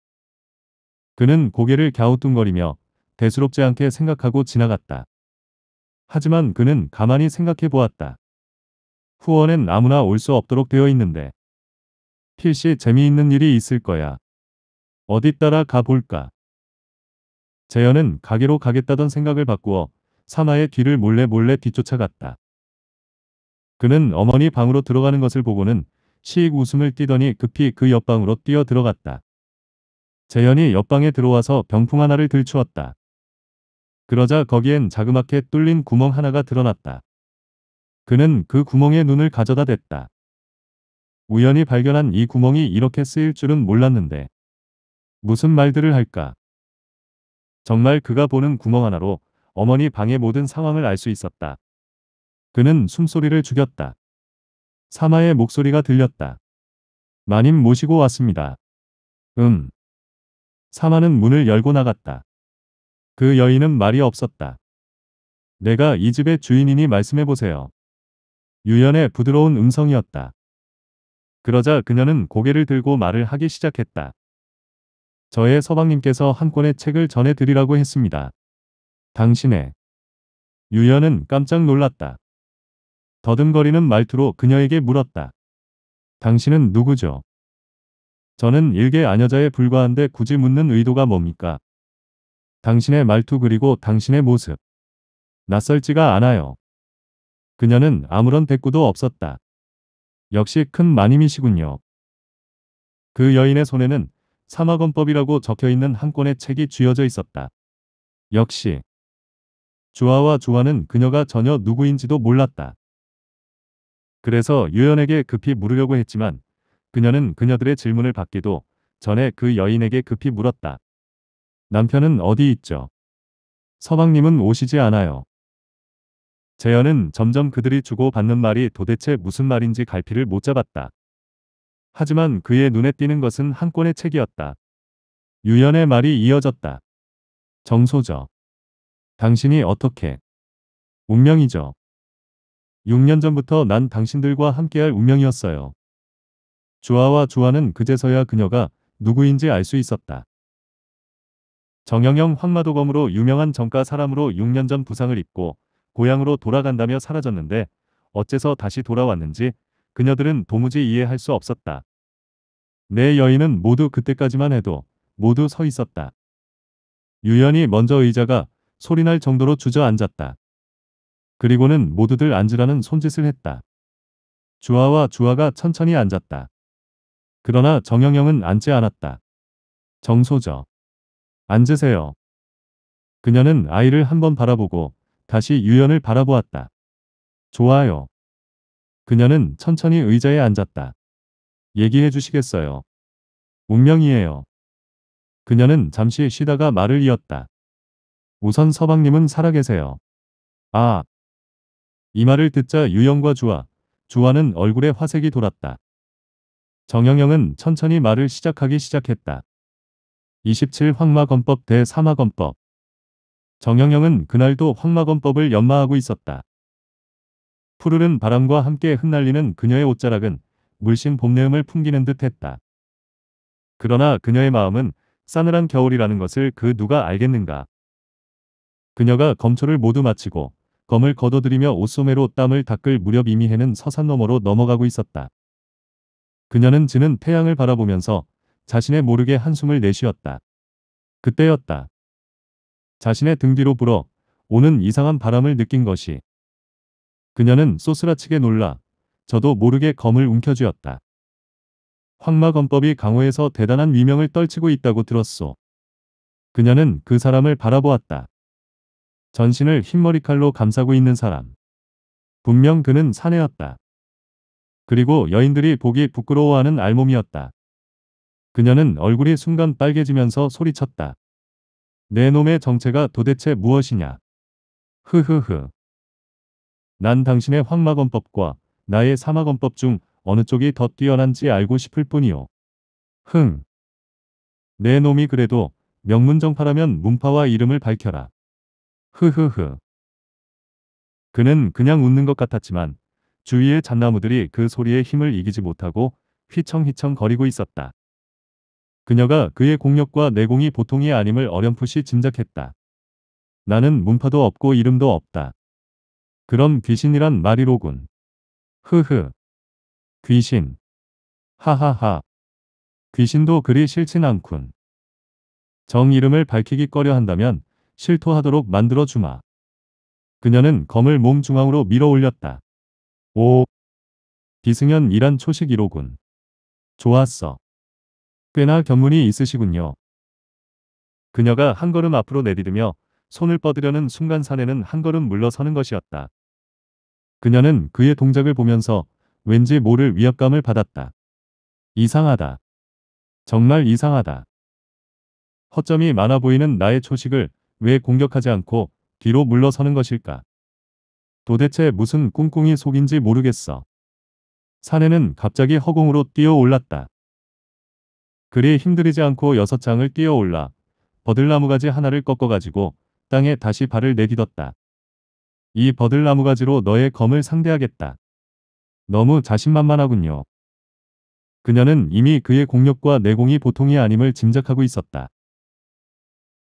그는 고개를 갸우뚱거리며 대수롭지 않게 생각하고 지나갔다. 하지만 그는 가만히 생각해 보았다. 후원엔 아무나 올 수 없도록 되어 있는데 필시 재미있는 일이 있을 거야. 어디 따라 가볼까? 재현은 가게로 가겠다던 생각을 바꾸어 사마의 뒤를 몰래 몰래 뒤쫓아갔다. 그는 어머니 방으로 들어가는 것을 보고는 시익 웃음을 띠더니 급히 그 옆방으로 뛰어 들어갔다. 재현이 옆방에 들어와서 병풍 하나를 들추었다. 그러자 거기엔 자그맣게 뚫린 구멍 하나가 드러났다. 그는 그 구멍에 눈을 가져다 댔다. 우연히 발견한 이 구멍이 이렇게 쓰일 줄은 몰랐는데 무슨 말들을 할까? 정말 그가 보는 구멍 하나로 어머니 방의 모든 상황을 알 수 있었다. 그는 숨소리를 죽였다. 사마의 목소리가 들렸다. 마님 모시고 왔습니다. 음, 사마는 문을 열고 나갔다. 그 여인은 말이 없었다. 내가 이 집의 주인이니 말씀해보세요. 유연의 부드러운 음성이었다. 그러자 그녀는 고개를 들고 말을 하기 시작했다. 저의 서방님께서 한 권의 책을 전해드리라고 했습니다. 당신의 유연은 깜짝 놀랐다. 더듬거리는 말투로 그녀에게 물었다. 당신은 누구죠? 저는 일개 아녀자에 불과한데 굳이 묻는 의도가 뭡니까? 당신의 말투 그리고 당신의 모습. 낯설지가 않아요. 그녀는 아무런 대꾸도 없었다. 역시 큰 마님이시군요. 그 여인의 손에는 사마건법이라고 적혀있는 한 권의 책이 쥐어져 있었다. 역시 주아와 주아는 그녀가 전혀 누구인지도 몰랐다. 그래서 유연에게 급히 물으려고 했지만 그녀는 그녀들의 질문을 받기도 전에 그 여인에게 급히 물었다. 남편은 어디 있죠? 서방님은 오시지 않아요. 재현은 점점 그들이 주고받는 말이 도대체 무슨 말인지 갈피를 못 잡았다. 하지만 그의 눈에 띄는 것은 한 권의 책이었다. 유연의 말이 이어졌다. 정소저 당신이 어떻게? 운명이죠. 6년 전부터 난 당신들과 함께할 운명이었어요. 주아와 주아는 그제서야 그녀가 누구인지 알 수 있었다. 정영영 황마도검으로 유명한 정가 사람으로 6년 전 부상을 입고 고향으로 돌아간다며 사라졌는데 어째서 다시 돌아왔는지 그녀들은 도무지 이해할 수 없었다. 내 여인은 모두 그때까지만 해도 모두 서 있었다. 유연히 먼저 의자가 소리날 정도로 주저앉았다. 그리고는 모두들 앉으라는 손짓을 했다. 주아와 주아가 천천히 앉았다. 그러나 정영영은 앉지 않았다. 정소저. 앉으세요. 그녀는 아이를 한번 바라보고 다시 유연을 바라보았다. 좋아요. 그녀는 천천히 의자에 앉았다. 얘기해 주시겠어요. 운명이에요. 그녀는 잠시 쉬다가 말을 이었다. 우선 서방님은 살아계세요. 아. 이 말을 듣자 유영과 주아, 주아는 얼굴에 화색이 돌았다. 정영영은 천천히 말을 시작하기 시작했다. 27 황마검법 대 사마검법 정영영은 그날도 황마검법을 연마하고 있었다. 푸르른 바람과 함께 흩날리는 그녀의 옷자락은 물씬 봄내음을 풍기는 듯했다. 그러나 그녀의 마음은 싸늘한 겨울이라는 것을 그 누가 알겠는가. 그녀가 검초를 모두 마치고 검을 걷어들이며 옷소매로 땀을 닦을 무렵 이미 해는 서산 너머로 넘어가고 있었다. 그녀는 지는 태양을 바라보면서 자신의 모르게 한숨을 내쉬었다. 그때였다. 자신의 등 뒤로 불어 오는 이상한 바람을 느낀 것이 그녀는 소스라치게 놀라 저도 모르게 검을 움켜쥐었다. 황마검법이 강호에서 대단한 위명을 떨치고 있다고 들었소. 그녀는 그 사람을 바라보았다. 전신을 흰머리칼로 감싸고 있는 사람. 분명 그는 사내였다. 그리고 여인들이 보기 부끄러워하는 알몸이었다. 그녀는 얼굴이 순간 빨개지면서 소리쳤다. 내 놈의 정체가 도대체 무엇이냐. 흐흐흐. 난 당신의 황마검법과 나의 사마검법 중 어느 쪽이 더 뛰어난지 알고 싶을 뿐이오. 흥. 내 놈이 그래도 명문정파라면 문파와 이름을 밝혀라. 흐흐흐. 그는 그냥 웃는 것 같았지만 주위의 잣나무들이 그 소리에 힘을 이기지 못하고 휘청휘청 거리고 있었다. 그녀가 그의 공력과 내공이 보통이 아님을 어렴풋이 짐작했다. 나는 문파도 없고 이름도 없다. 그럼 귀신이란 말이로군. 흐흐. 귀신. 하하하. 귀신도 그리 싫진 않군. 정 이름을 밝히기 꺼려 한다면 실토하도록 만들어 주마. 그녀는 검을 몸 중앙으로 밀어 올렸다. 오. 기승현 이란 초식 1호군. 좋았어. 꽤나 견문이 있으시군요. 그녀가 한 걸음 앞으로 내디디며 손을 뻗으려는 순간 사내는 한 걸음 물러서는 것이었다. 그녀는 그의 동작을 보면서 왠지 모를 위압감을 받았다. 이상하다. 정말 이상하다. 허점이 많아 보이는 나의 초식을 왜 공격하지 않고 뒤로 물러서는 것일까? 도대체 무슨 꿍꿍이 속인지 모르겠어. 사내는 갑자기 허공으로 뛰어올랐다. 그리 힘들이지 않고 여섯 장을 뛰어올라 버들나무 가지 하나를 꺾어가지고 땅에 다시 발을 내딛었다. 이 버들나무 가지로 너의 검을 상대하겠다. 너무 자신만만하군요. 그녀는 이미 그의 공력과 내공이 보통이 아님을 짐작하고 있었다.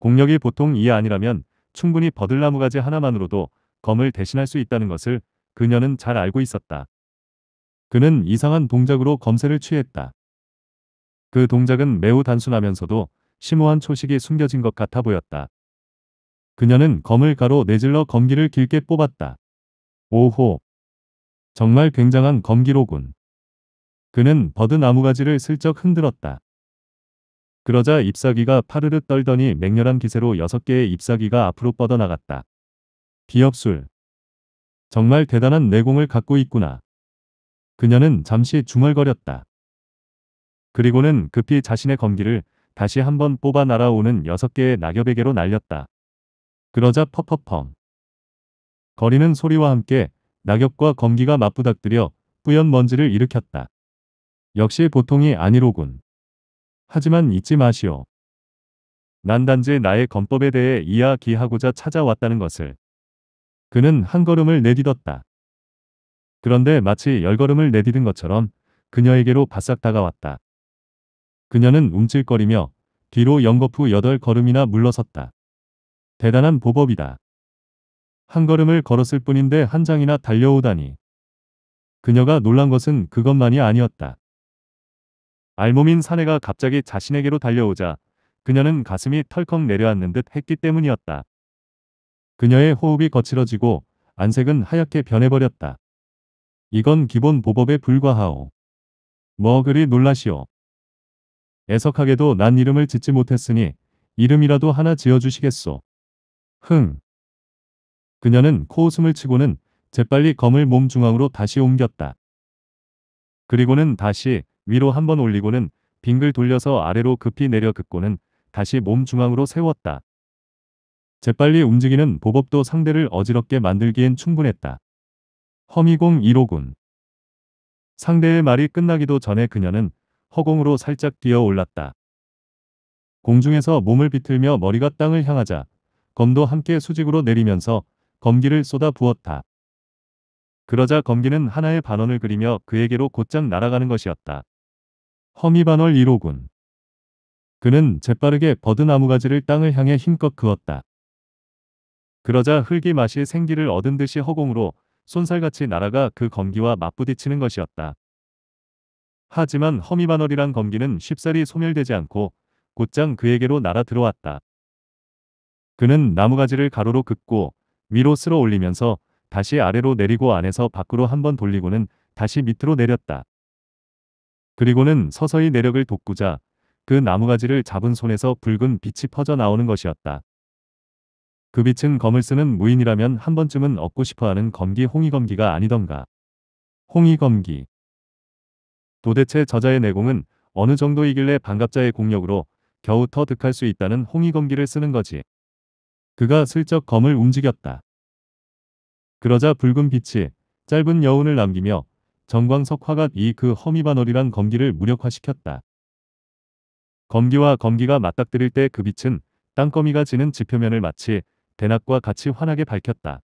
공력이 보통 이 아니라면 충분히 버들나무 가지 하나만으로도 검을 대신할 수 있다는 것을 그녀는 잘 알고 있었다. 그는 이상한 동작으로 검세를 취했다. 그 동작은 매우 단순하면서도 심오한 초식이 숨겨진 것 같아 보였다. 그녀는 검을 가로 내질러 검기를 길게 뽑았다. 오호. 정말 굉장한 검기로군. 그는 버드 나무가지를 슬쩍 흔들었다. 그러자 잎사귀가 파르르 떨더니 맹렬한 기세로 여섯 개의 잎사귀가 앞으로 뻗어나갔다. 기업술. 정말 대단한 내공을 갖고 있구나. 그녀는 잠시 중얼거렸다. 그리고는 급히 자신의 검기를 다시 한번 뽑아 날아오는 여섯 개의 낙엽에게로 날렸다. 그러자 퍼퍼펑. 거리는 소리와 함께 낙엽과 검기가 맞부닥뜨려 뿌연 먼지를 일으켰다. 역시 보통이 아니로군. 하지만 잊지 마시오. 난 단지 나의 검법에 대해 이야기하고자 찾아왔다는 것을. 그는 한 걸음을 내딛었다. 그런데 마치 열 걸음을 내딛은 것처럼 그녀에게로 바싹 다가왔다. 그녀는 움찔거리며 뒤로 연거푸 여덟 걸음이나 물러섰다. 대단한 보법이다. 한 걸음을 걸었을 뿐인데 한 장이나 달려오다니. 그녀가 놀란 것은 그것만이 아니었다. 알몸인 사내가 갑자기 자신에게로 달려오자 그녀는 가슴이 털컥 내려앉는 듯 했기 때문이었다. 그녀의 호흡이 거칠어지고 안색은 하얗게 변해버렸다. 이건 기본 보법에 불과하오. 뭐 그리 놀라시오. 애석하게도 난 이름을 짓지 못했으니 이름이라도 하나 지어주시겠소. 흥. 그녀는 코웃음을 치고는 재빨리 검을 몸 중앙으로 다시 옮겼다. 그리고는 다시 위로 한번 올리고는 빙글 돌려서 아래로 급히 내려 긋고는 다시 몸 중앙으로 세웠다. 재빨리 움직이는 보법도 상대를 어지럽게 만들기엔 충분했다. 허미공 1호군 상대의 말이 끝나기도 전에 그녀는 허공으로 살짝 뛰어 올랐다. 공중에서 몸을 비틀며 머리가 땅을 향하자 검도 함께 수직으로 내리면서 검기를 쏟아 부었다. 그러자 검기는 하나의 반원을 그리며 그에게로 곧장 날아가는 것이었다. 허미반월 1호군. 그는 재빠르게 버드나무 가지를 땅을 향해 힘껏 그었다. 그러자 흙이 맛이 생기를 얻은 듯이 허공으로 손살같이 날아가 그 검기와 맞부딪히는 것이었다. 하지만 허미바늘이란 검기는 쉽사리 소멸되지 않고 곧장 그에게로 날아 들어왔다. 그는 나무가지를 가로로 긋고 위로 쓸어 올리면서 다시 아래로 내리고 안에서 밖으로 한번 돌리고는 다시 밑으로 내렸다. 그리고는 서서히 내력을 돋구자 그 나무가지를 잡은 손에서 붉은 빛이 퍼져 나오는 것이었다. 그 빛은 검을 쓰는 무인이라면 한 번쯤은 얻고 싶어하는 검기 홍이검기가 아니던가. 홍이검기. 도대체 저자의 내공은 어느 정도이길래 반갑자의 공력으로 겨우 터득할 수 있다는 홍이검기를 쓰는 거지. 그가 슬쩍 검을 움직였다. 그러자 붉은 빛이 짧은 여운을 남기며 정광석화가 이 그 허미바늘이란 검기를 무력화시켰다. 검기와 검기가 맞닥뜨릴 때 그 빛은 땅거미가 지는 지표면을 마치 대낮과 같이 환하게 밝혔다.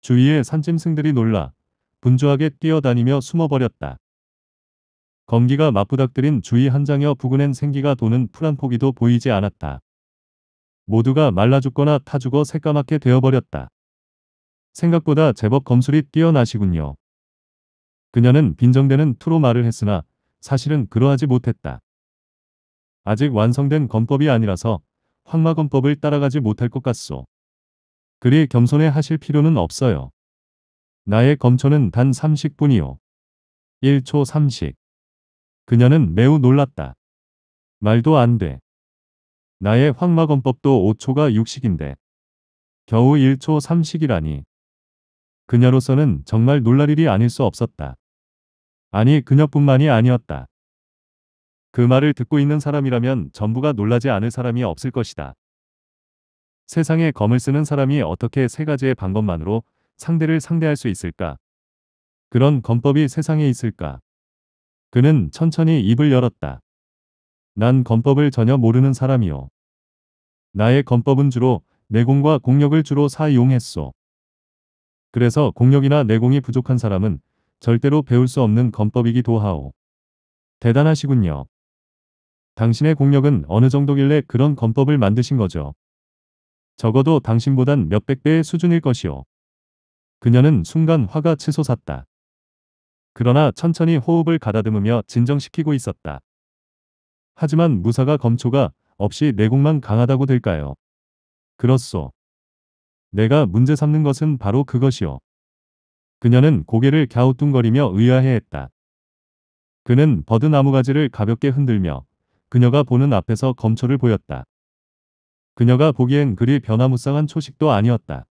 주위의 산짐승들이 놀라 분주하게 뛰어다니며 숨어버렸다. 검기가 맞부닥뜨린 주위 한장여 부근엔 생기가 도는 푸른 포기도 보이지 않았다. 모두가 말라 죽거나 타 죽어 새까맣게 되어버렸다. 생각보다 제법 검술이 뛰어나시군요. 그녀는 빈정대는 투로 말을 했으나 사실은 그러하지 못했다. 아직 완성된 검법이 아니라서 황마검법을 따라가지 못할 것 같소. 그리 겸손해 하실 필요는 없어요. 나의 검초는 단 30분이요. 1초 30. 그녀는 매우 놀랐다. 말도 안 돼. 나의 황마검법도 5초가 6식인데 겨우 1초 3 0이라니 그녀로서는 정말 놀랄 일이 아닐 수 없었다. 아니 그녀뿐만이 아니었다. 그 말을 듣고 있는 사람이라면 전부가 놀라지 않을 사람이 없을 것이다. 세상에 검을 쓰는 사람이 어떻게 세 가지의 방법만으로 상대를 상대할 수 있을까? 그런 검법이 세상에 있을까? 그는 천천히 입을 열었다. 난 검법을 전혀 모르는 사람이요. 나의 검법은 주로 내공과 공력을 주로 사용했소. 그래서 공력이나 내공이 부족한 사람은 절대로 배울 수 없는 검법이기도 하오. 대단하시군요. 당신의 공력은 어느 정도길래 그런 검법을 만드신 거죠. 적어도 당신보단 몇백 배의 수준일 것이오. 그녀는 순간 화가 치솟았다. 그러나 천천히 호흡을 가다듬으며 진정시키고 있었다. 하지만 무사가 검초가 없이 내공만 강하다고 될까요? 그렇소. 내가 문제 삼는 것은 바로 그것이오. 그녀는 고개를 갸우뚱거리며 의아해했다. 그는 버드나무 가지를 가볍게 흔들며 그녀가 보는 앞에서 검초를 보였다. 그녀가 보기엔 그리 변화무쌍한 초식도 아니었다.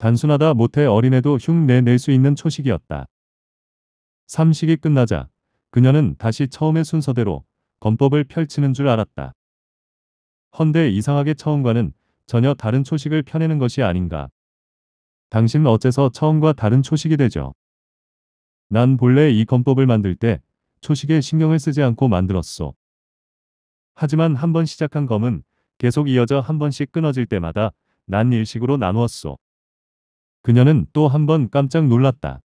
단순하다 못해 어린애도 흉내 낼 수 있는 초식이었다. 삼식이 끝나자 그녀는 다시 처음의 순서대로 검법을 펼치는 줄 알았다. 헌데 이상하게 처음과는 전혀 다른 초식을 펴내는 것이 아닌가. 당신 어째서 처음과 다른 초식이 되죠? 난 본래 이 검법을 만들 때 초식에 신경을 쓰지 않고 만들었소. 하지만 한 번 시작한 검은 계속 이어져 한 번씩 끊어질 때마다 난 일식으로 나누었소. 그녀는 또 한 번 깜짝 놀랐다.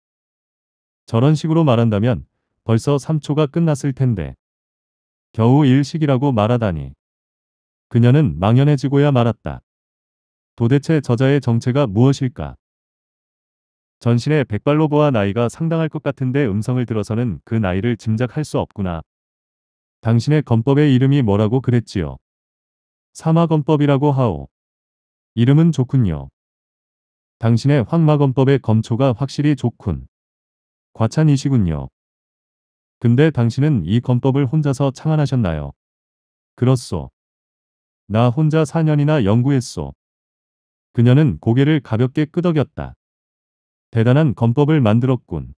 저런 식으로 말한다면 벌써 3초가 끝났을 텐데. 겨우 일식이라고 말하다니. 그녀는 망연해지고야 말았다. 도대체 저자의 정체가 무엇일까? 전신에 백발로보와 나이가 상당할 것 같은데 음성을 들어서는 그 나이를 짐작할 수 없구나. 당신의 건법의 이름이 뭐라고 그랬지요? 사마건법이라고 하오. 이름은 좋군요. 당신의 황마건법의 검초가 확실히 좋군. 과찬이시군요. 근데 당신은 이 건법을 혼자서 창안하셨나요? 그렇소. 나 혼자 4년이나 연구했소. 그녀는 고개를 가볍게 끄덕였다. 대단한 건법을 만들었군.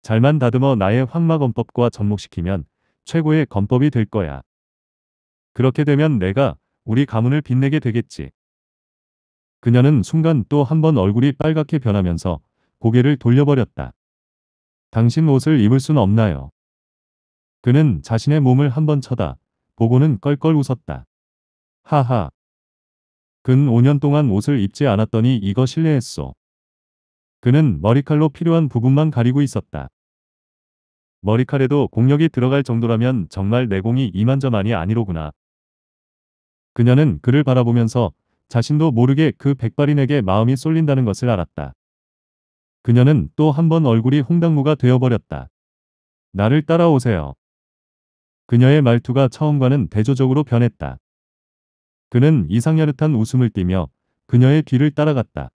잘만 다듬어 나의 황마건법과 접목시키면 최고의 건법이 될 거야. 그렇게 되면 내가 우리 가문을 빛내게 되겠지. 그녀는 순간 또 한 번 얼굴이 빨갛게 변하면서 고개를 돌려버렸다. 당신 옷을 입을 순 없나요? 그는 자신의 몸을 한번 쳐다 보고는 껄껄 웃었다. 하하. 근 5년 동안 옷을 입지 않았더니 이거 실례했소. 그는 머리칼로 필요한 부분만 가리고 있었다. 머리칼에도 공력이 들어갈 정도라면 정말 내공이 이만저만이 아니로구나. 그녀는 그를 바라보면서 자신도 모르게 그 백발인에게 마음이 쏠린다는 것을 알았다. 그녀는 또 한 번 얼굴이 홍당무가 되어버렸다. 나를 따라오세요. 그녀의 말투가 처음과는 대조적으로 변했다. 그는 이상야릇한 웃음을 띠며 그녀의 뒤를 따라갔다.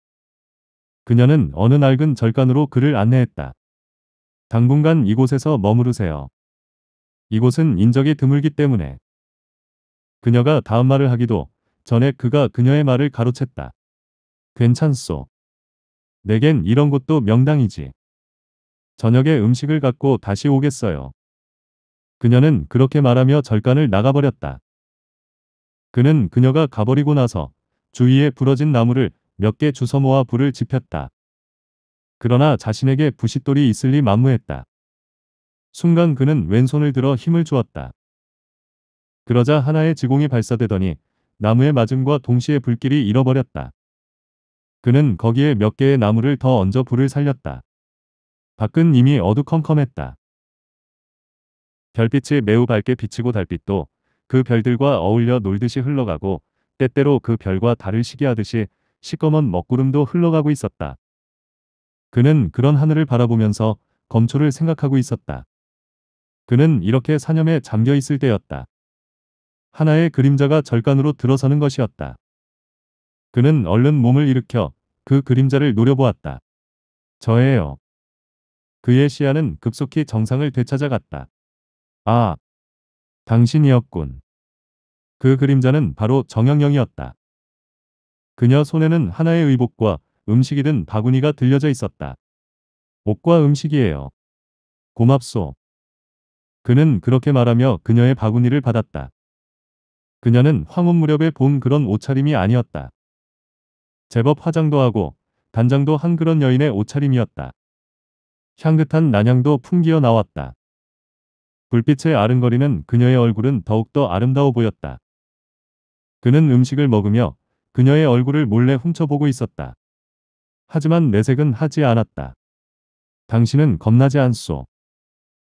그녀는 어느 낡은 절간으로 그를 안내했다. 당분간 이곳에서 머무르세요. 이곳은 인적이 드물기 때문에. 그녀가 다음 말을 하기도 전에 그가 그녀의 말을 가로챘다. 괜찮소. 내겐 이런 곳도 명당이지. 저녁에 음식을 갖고 다시 오겠어요. 그녀는 그렇게 말하며 절간을 나가버렸다. 그는 그녀가 가버리고 나서 주위에 부러진 나무를 몇 개 주워 모아 불을 지폈다. 그러나 자신에게 부싯돌이 있을 리 만무했다. 순간 그는 왼손을 들어 힘을 주었다. 그러자 하나의 지공이 발사되더니 나무의 맞음과 동시에 불길이 잃어버렸다. 그는 거기에 몇 개의 나무를 더 얹어 불을 살렸다. 밖은 이미 어두컴컴했다. 별빛이 매우 밝게 비치고 달빛도 그 별들과 어울려 놀듯이 흘러가고 때때로 그 별과 달을 시기하듯이 시꺼먼 먹구름도 흘러가고 있었다. 그는 그런 하늘을 바라보면서 검초를 생각하고 있었다. 그는 이렇게 사념에 잠겨 있을 때였다. 하나의 그림자가 절간으로 들어서는 것이었다. 그는 얼른 몸을 일으켜 그 그림자를 노려보았다. 저예요. 그의 시야는 급속히 정상을 되찾아갔다. 아, 당신이었군. 그 그림자는 바로 정영영이었다. 그녀 손에는 하나의 의복과 음식이든 바구니가 들려져 있었다. 옷과 음식이에요. 고맙소. 그는 그렇게 말하며 그녀의 바구니를 받았다. 그녀는 황혼 무렵에 본 그런 옷차림이 아니었다. 제법 화장도 하고 단장도 한 그런 여인의 옷차림이었다. 향긋한 난향도 풍기어 나왔다. 불빛의 아른거리는 그녀의 얼굴은 더욱더 아름다워 보였다. 그는 음식을 먹으며 그녀의 얼굴을 몰래 훔쳐보고 있었다. 하지만 내색은 하지 않았다. 당신은 겁나지 않소.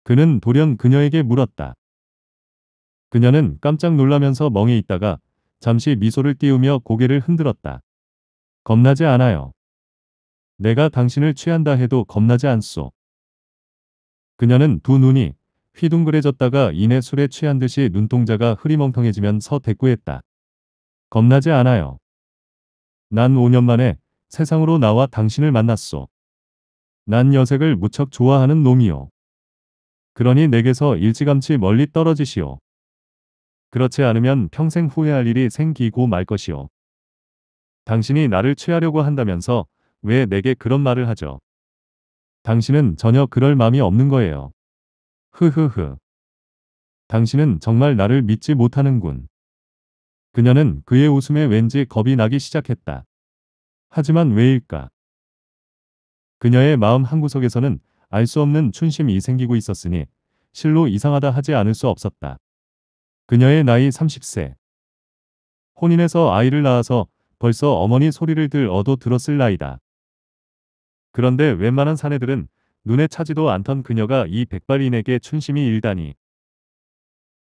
그는 돌연 그녀에게 물었다. 그녀는 깜짝 놀라면서 멍에 있다가 잠시 미소를 띄우며 고개를 흔들었다. 겁나지 않아요. 내가 당신을 취한다 해도 겁나지 않소. 그녀는 두 눈이 휘둥그레졌다가 이내 술에 취한 듯이 눈동자가 흐리멍텅해지면서 대꾸했다. 겁나지 않아요. 난 5년 만에 세상으로 나와 당신을 만났소. 난 여색을 무척 좋아하는 놈이요. 그러니 내게서 일찌감치 멀리 떨어지시오. 그렇지 않으면 평생 후회할 일이 생기고 말 것이오. 당신이 나를 취하려고 한다면서 왜 내게 그런 말을 하죠? 당신은 전혀 그럴 마음이 없는 거예요. 흐흐흐. 당신은 정말 나를 믿지 못하는군. 그녀는 그의 웃음에 왠지 겁이 나기 시작했다. 하지만 왜일까? 그녀의 마음 한구석에서는 알 수 없는 춘심이 생기고 있었으니 실로 이상하다 하지 않을 수 없었다. 그녀의 나이 30세. 혼인에서 아이를 낳아서 벌써 어머니 소리를 들어도 들었을 나이다. 그런데 웬만한 사내들은 눈에 차지도 않던 그녀가 이 백발인에게 춘심이 일다니.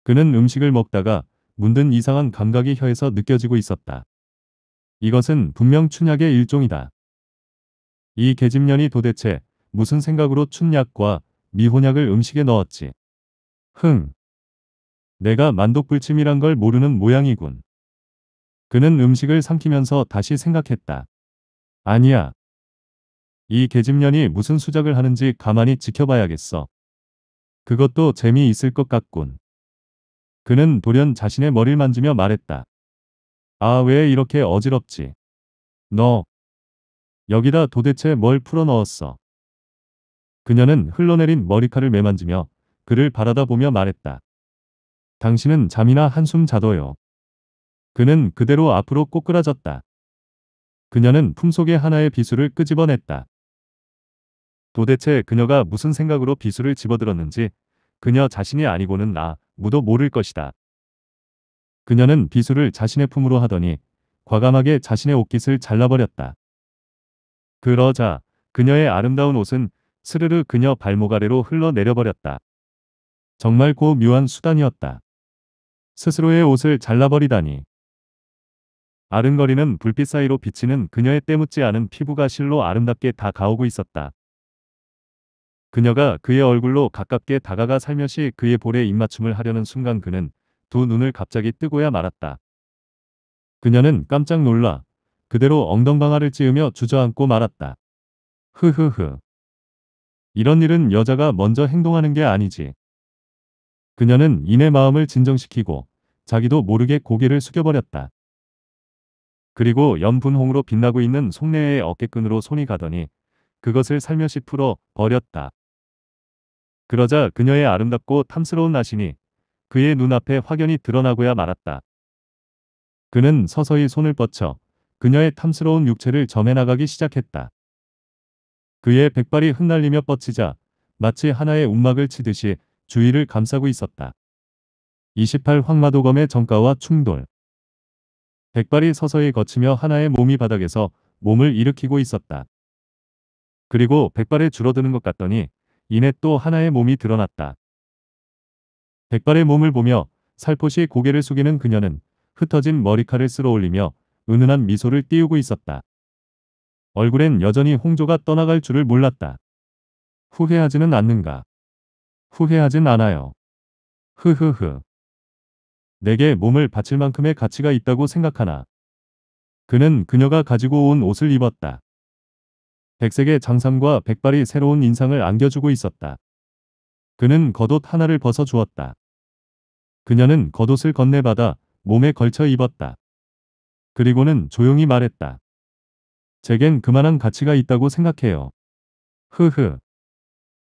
그는 음식을 먹다가 문든 이상한 감각이 혀에서 느껴지고 있었다. 이것은 분명 춘약의 일종이다. 이 계집년이 도대체 무슨 생각으로 춘약과 미혼약을 음식에 넣었지? 흥. 내가 만독불침이란 걸 모르는 모양이군. 그는 음식을 삼키면서 다시 생각했다. 아니야. 이 계집년이 무슨 수작을 하는지 가만히 지켜봐야겠어. 그것도 재미있을 것 같군. 그는 돌연 자신의 머리를 만지며 말했다. 아, 왜 이렇게 어지럽지? 너, 여기다 도대체 뭘 풀어 넣었어? 그녀는 흘러내린 머리카락을 매만지며 그를 바라다보며 말했다. 당신은 잠이나 한숨 자둬요. 그는 그대로 앞으로 꼬꾸라졌다. 그녀는 품속의 하나의 비수를 끄집어냈다. 도대체 그녀가 무슨 생각으로 비수를 집어들었는지 그녀 자신이 아니고는 나, 무도 모를 것이다. 그녀는 비수를 자신의 품으로 하더니 과감하게 자신의 옷깃을 잘라버렸다. 그러자 그녀의 아름다운 옷은 스르르 그녀 발목 아래로 흘러내려버렸다. 정말 고묘한 수단이었다. 스스로의 옷을 잘라버리다니. 아른거리는 불빛 사이로 비치는 그녀의 때묻지 않은 피부가 실로 아름답게 다가오고 있었다. 그녀가 그의 얼굴로 가깝게 다가가 살며시 그의 볼에 입맞춤을 하려는 순간 그는 두 눈을 갑자기 뜨고야 말았다. 그녀는 깜짝 놀라 그대로 엉덩방아를 찌으며 주저앉고 말았다. 흐흐흐. 이런 일은 여자가 먼저 행동하는 게 아니지. 그녀는 이내 마음을 진정시키고 자기도 모르게 고개를 숙여버렸다. 그리고 연분홍으로 빛나고 있는 속내의 어깨끈으로 손이 가더니 그것을 살며시 풀어 버렸다. 그러자 그녀의 아름답고 탐스러운 나신이 그의 눈앞에 확연히 드러나고야 말았다. 그는 서서히 손을 뻗쳐 그녀의 탐스러운 육체를 점해나가기 시작했다. 그의 백발이 흩날리며 뻗치자 마치 하나의 움막을 치듯이 주위를 감싸고 있었다. 28 황마도검의 정가와 충돌 백발이 서서히 거치며 하나의 몸이 바닥에서 몸을 일으키고 있었다. 그리고 백발에 줄어드는 것 같더니 이내 또 하나의 몸이 드러났다. 백발의 몸을 보며 살포시 고개를 숙이는 그녀는 흩어진 머리카락을 쓸어 올리며 은은한 미소를 띄우고 있었다. 얼굴엔 여전히 홍조가 떠나갈 줄을 몰랐다. 후회하지는 않는가? 후회하진 않아요. 흐흐흐. 내게 몸을 바칠 만큼의 가치가 있다고 생각하나. 그는 그녀가 가지고 온 옷을 입었다. 백색의 장삼과 백발이 새로운 인상을 안겨주고 있었다. 그는 겉옷 하나를 벗어 주었다. 그녀는 겉옷을 건네받아 몸에 걸쳐 입었다. 그리고는 조용히 말했다. 제겐 그만한 가치가 있다고 생각해요. 흐흐.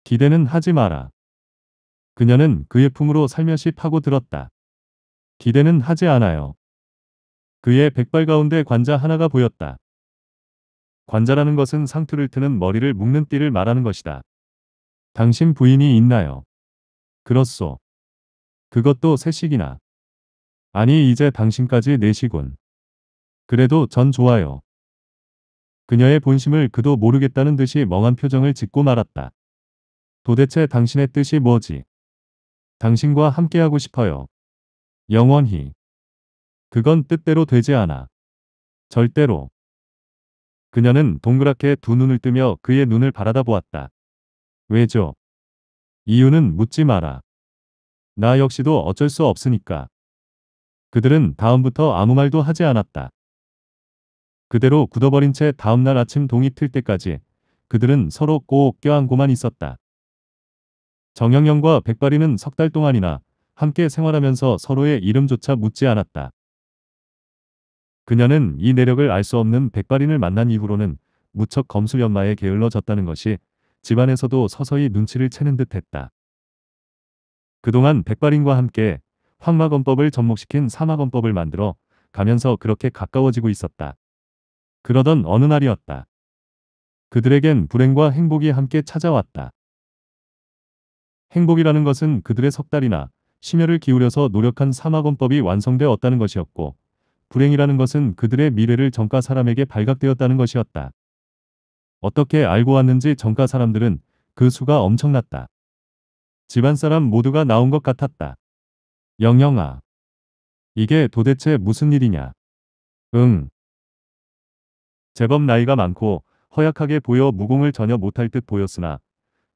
기대는 하지 마라. 그녀는 그의 품으로 살며시 파고들었다. 기대는 하지 않아요. 그의 백발 가운데 관자 하나가 보였다. 관자라는 것은 상투를 트는 머리를 묶는 띠를 말하는 것이다. 당신 부인이 있나요? 그렇소. 그것도 세식이나. 아니 이제 당신까지 내시군. 그래도 전 좋아요. 그녀의 본심을 그도 모르겠다는 듯이 멍한 표정을 짓고 말았다. 도대체 당신의 뜻이 뭐지? 당신과 함께하고 싶어요. 영원히. 그건 뜻대로 되지 않아. 절대로. 그녀는 동그랗게 두 눈을 뜨며 그의 눈을 바라다 보았다. 왜죠? 이유는 묻지 마라. 나 역시도 어쩔 수 없으니까. 그들은 다음부터 아무 말도 하지 않았다. 그대로 굳어버린 채 다음날 아침 동이 틀 때까지 그들은 서로 꼭 껴안고만 있었다. 정영영과 백발이는 석 달 동안이나 함께 생활하면서 서로의 이름조차 묻지 않았다. 그녀는 이 내력을 알 수 없는 백발인을 만난 이후로는 무척 검술연마에 게을러졌다는 것이 집안에서도 서서히 눈치를 채는 듯 했다. 그동안 백발인과 함께 황마검법을 접목시킨 사마검법을 만들어 가면서 그렇게 가까워지고 있었다. 그러던 어느 날이었다. 그들에겐 불행과 행복이 함께 찾아왔다. 행복이라는 것은 그들의 석 달이나 심혈을 기울여서 노력한 사마검법이 완성되었다는 것이었고 불행이라는 것은 그들의 미래를 정가 사람에게 발각되었다는 것이었다. 어떻게 알고 왔는지 정가 사람들은 그 수가 엄청났다. 집안 사람 모두가 나온 것 같았다. 영영아. 이게 도대체 무슨 일이냐? 응. 제법 나이가 많고 허약하게 보여 무공을 전혀 못할 듯 보였으나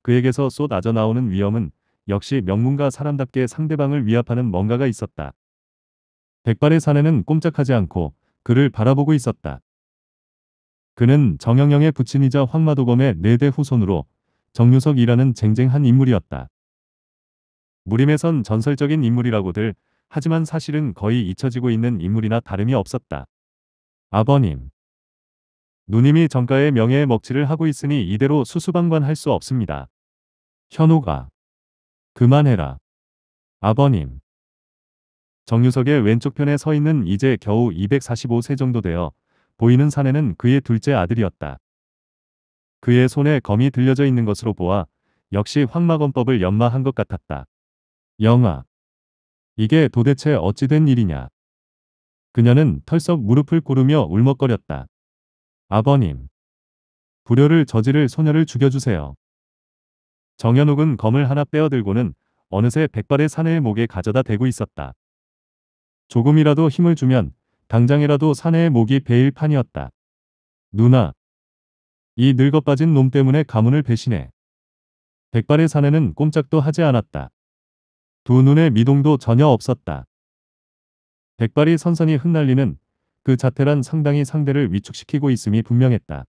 그에게서 쏟아져 나오는 위험은 역시 명문가 사람답게 상대방을 위압하는 뭔가가 있었다. 백발의 사내는 꼼짝하지 않고 그를 바라보고 있었다. 그는 정영영의 부친이자 황마도검의 네대 후손으로 정유석이라는 쟁쟁한 인물이었다. 무림에선 전설적인 인물이라고들 하지만 사실은 거의 잊혀지고 있는 인물이나 다름이 없었다. 아버님. 누님이 정가의 명예의 먹칠을 하고 있으니 이대로 수수방관할 수 없습니다. 현호가. 그만해라. 아버님. 정유석의 왼쪽편에 서 있는 이제 겨우 245세 정도 되어 보이는 사내는 그의 둘째 아들이었다. 그의 손에 검이 들려져 있는 것으로 보아 역시 황마검법을 연마한 것 같았다. 영아. 이게 도대체 어찌 된 일이냐. 그녀는 털썩 무릎을 꿇으며 울먹거렸다. 아버님. 불효를 저지를 소녀를 죽여주세요. 정현욱은 검을 하나 빼어들고는 어느새 백발의 사내의 목에 가져다 대고 있었다. 조금이라도 힘을 주면 당장이라도 사내의 목이 베일 판이었다. 누나. 이 늙어 빠진 놈 때문에 가문을 배신해. 백발의 사내는 꼼짝도 하지 않았다. 두눈의 미동도 전혀 없었다. 백발이 선선히 흩날리는 그 자태란 상당히 상대를 위축시키고 있음이 분명했다.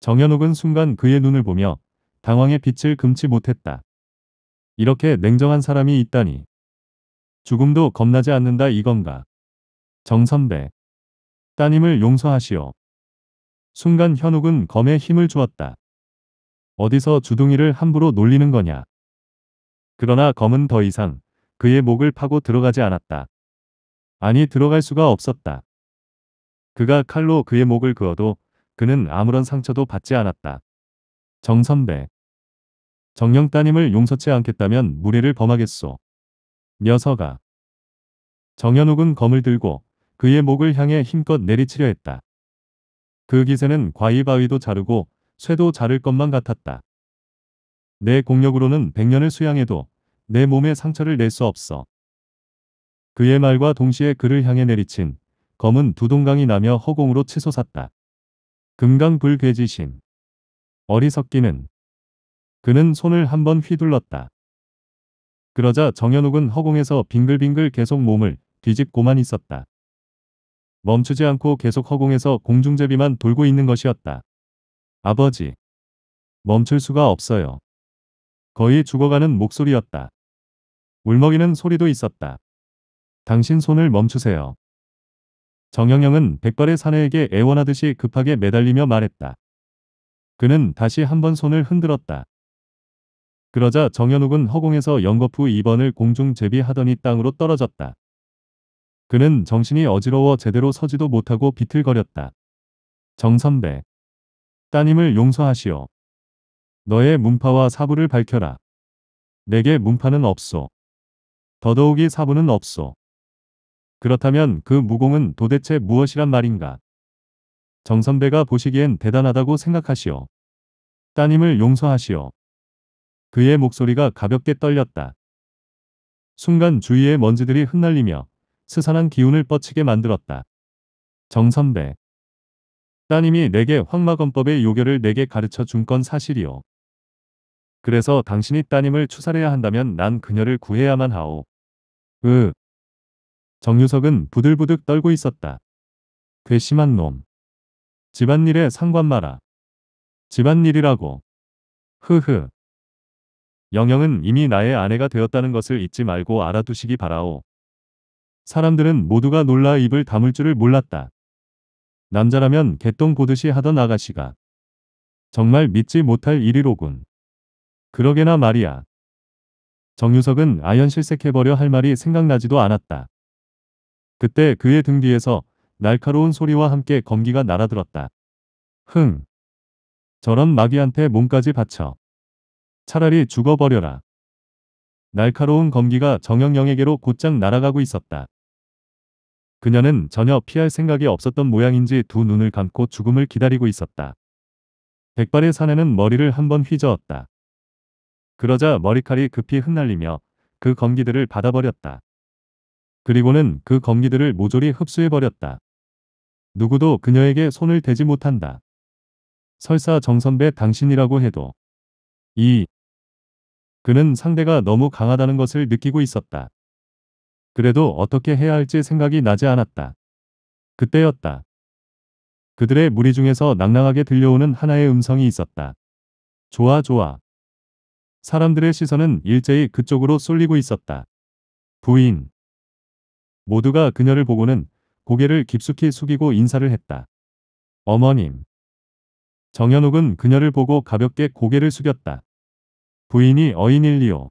정현욱은 순간 그의 눈을 보며 당황의 빛을 금치 못했다. 이렇게 냉정한 사람이 있다니. 죽음도 겁나지 않는다 이건가. 정선배. 따님을 용서하시오. 순간 현욱은 검에 힘을 주었다. 어디서 주둥이를 함부로 놀리는 거냐. 그러나 검은 더 이상 그의 목을 파고 들어가지 않았다. 아니 들어갈 수가 없었다. 그가 칼로 그의 목을 그어도 그는 아무런 상처도 받지 않았다. 정선배. 정령 따님을 용서치 않겠다면 무례를 범하겠소. 녀석아. 정현욱은 검을 들고 그의 목을 향해 힘껏 내리치려 했다. 그 기세는 과이바위도 자르고 쇠도 자를 것만 같았다. 내 공력으로는 백년을 수양해도 내 몸에 상처를 낼 수 없어. 그의 말과 동시에 그를 향해 내리친 검은 두동강이 나며 허공으로 치솟았다. 금강불괴지신. 어리석기는. 그는 손을 한번 휘둘렀다. 그러자 정현욱은 허공에서 빙글빙글 계속 몸을 뒤집고만 있었다. 멈추지 않고 계속 허공에서 공중제비만 돌고 있는 것이었다. 아버지. 멈출 수가 없어요. 거의 죽어가는 목소리였다. 울먹이는 소리도 있었다. 당신 손을 멈추세요. 정영영은 백발의 사내에게 애원하듯이 급하게 매달리며 말했다. 그는 다시 한번 손을 흔들었다. 그러자 정현욱은 허공에서 연거푸 2번을 공중 제비하더니 땅으로 떨어졌다. 그는 정신이 어지러워 제대로 서지도 못하고 비틀거렸다. 정선배. 따님을 용서하시오. 너의 문파와 사부를 밝혀라. 내게 문파는 없소. 더더욱이 사부는 없소. 그렇다면 그 무공은 도대체 무엇이란 말인가? 정선배가 보시기엔 대단하다고 생각하시오. 따님을 용서하시오. 그의 목소리가 가볍게 떨렸다. 순간 주위의 먼지들이 흩날리며 스산한 기운을 뻗치게 만들었다. 정선배. 따님이 내게 황마검법의 요결을 내게 가르쳐 준 건 사실이오. 그래서 당신이 따님을 추살해야 한다면 난 그녀를 구해야만 하오. 으. 정유석은 부들부득 떨고 있었다. 괘씸한 놈. 집안일에 상관 마라. 집안일이라고. 흐흐. 영영은 이미 나의 아내가 되었다는 것을 잊지 말고 알아두시기 바라오. 사람들은 모두가 놀라 입을 다물 줄을 몰랐다. 남자라면 개똥 보듯이 하던 아가씨가 정말 믿지 못할 일이로군. 그러게나 말이야. 정유석은 아연 실색해버려 할 말이 생각나지도 않았다. 그때 그의 등 뒤에서 날카로운 소리와 함께 검기가 날아들었다. 흥. 저런 마귀한테 몸까지 바쳐. 차라리 죽어버려라. 날카로운 검기가 정영영에게로 곧장 날아가고 있었다. 그녀는 전혀 피할 생각이 없었던 모양인지 두 눈을 감고 죽음을 기다리고 있었다. 백발의 사내는 머리를 한 번 휘저었다. 그러자 머리칼이 급히 흩날리며 그 검기들을 받아버렸다. 그리고는 그 검기들을 모조리 흡수해버렸다. 누구도 그녀에게 손을 대지 못한다. 설사 정선배 당신이라고 해도. 2. 그는 상대가 너무 강하다는 것을 느끼고 있었다. 그래도 어떻게 해야 할지 생각이 나지 않았다. 그때였다. 그들의 무리 중에서 낭낭하게 들려오는 하나의 음성이 있었다. 좋아 좋아. 사람들의 시선은 일제히 그쪽으로 쏠리고 있었다. 부인. 모두가 그녀를 보고는 고개를 깊숙이 숙이고 인사를 했다. 어머님. 정현욱은 그녀를 보고 가볍게 고개를 숙였다. 부인이 어인일리오.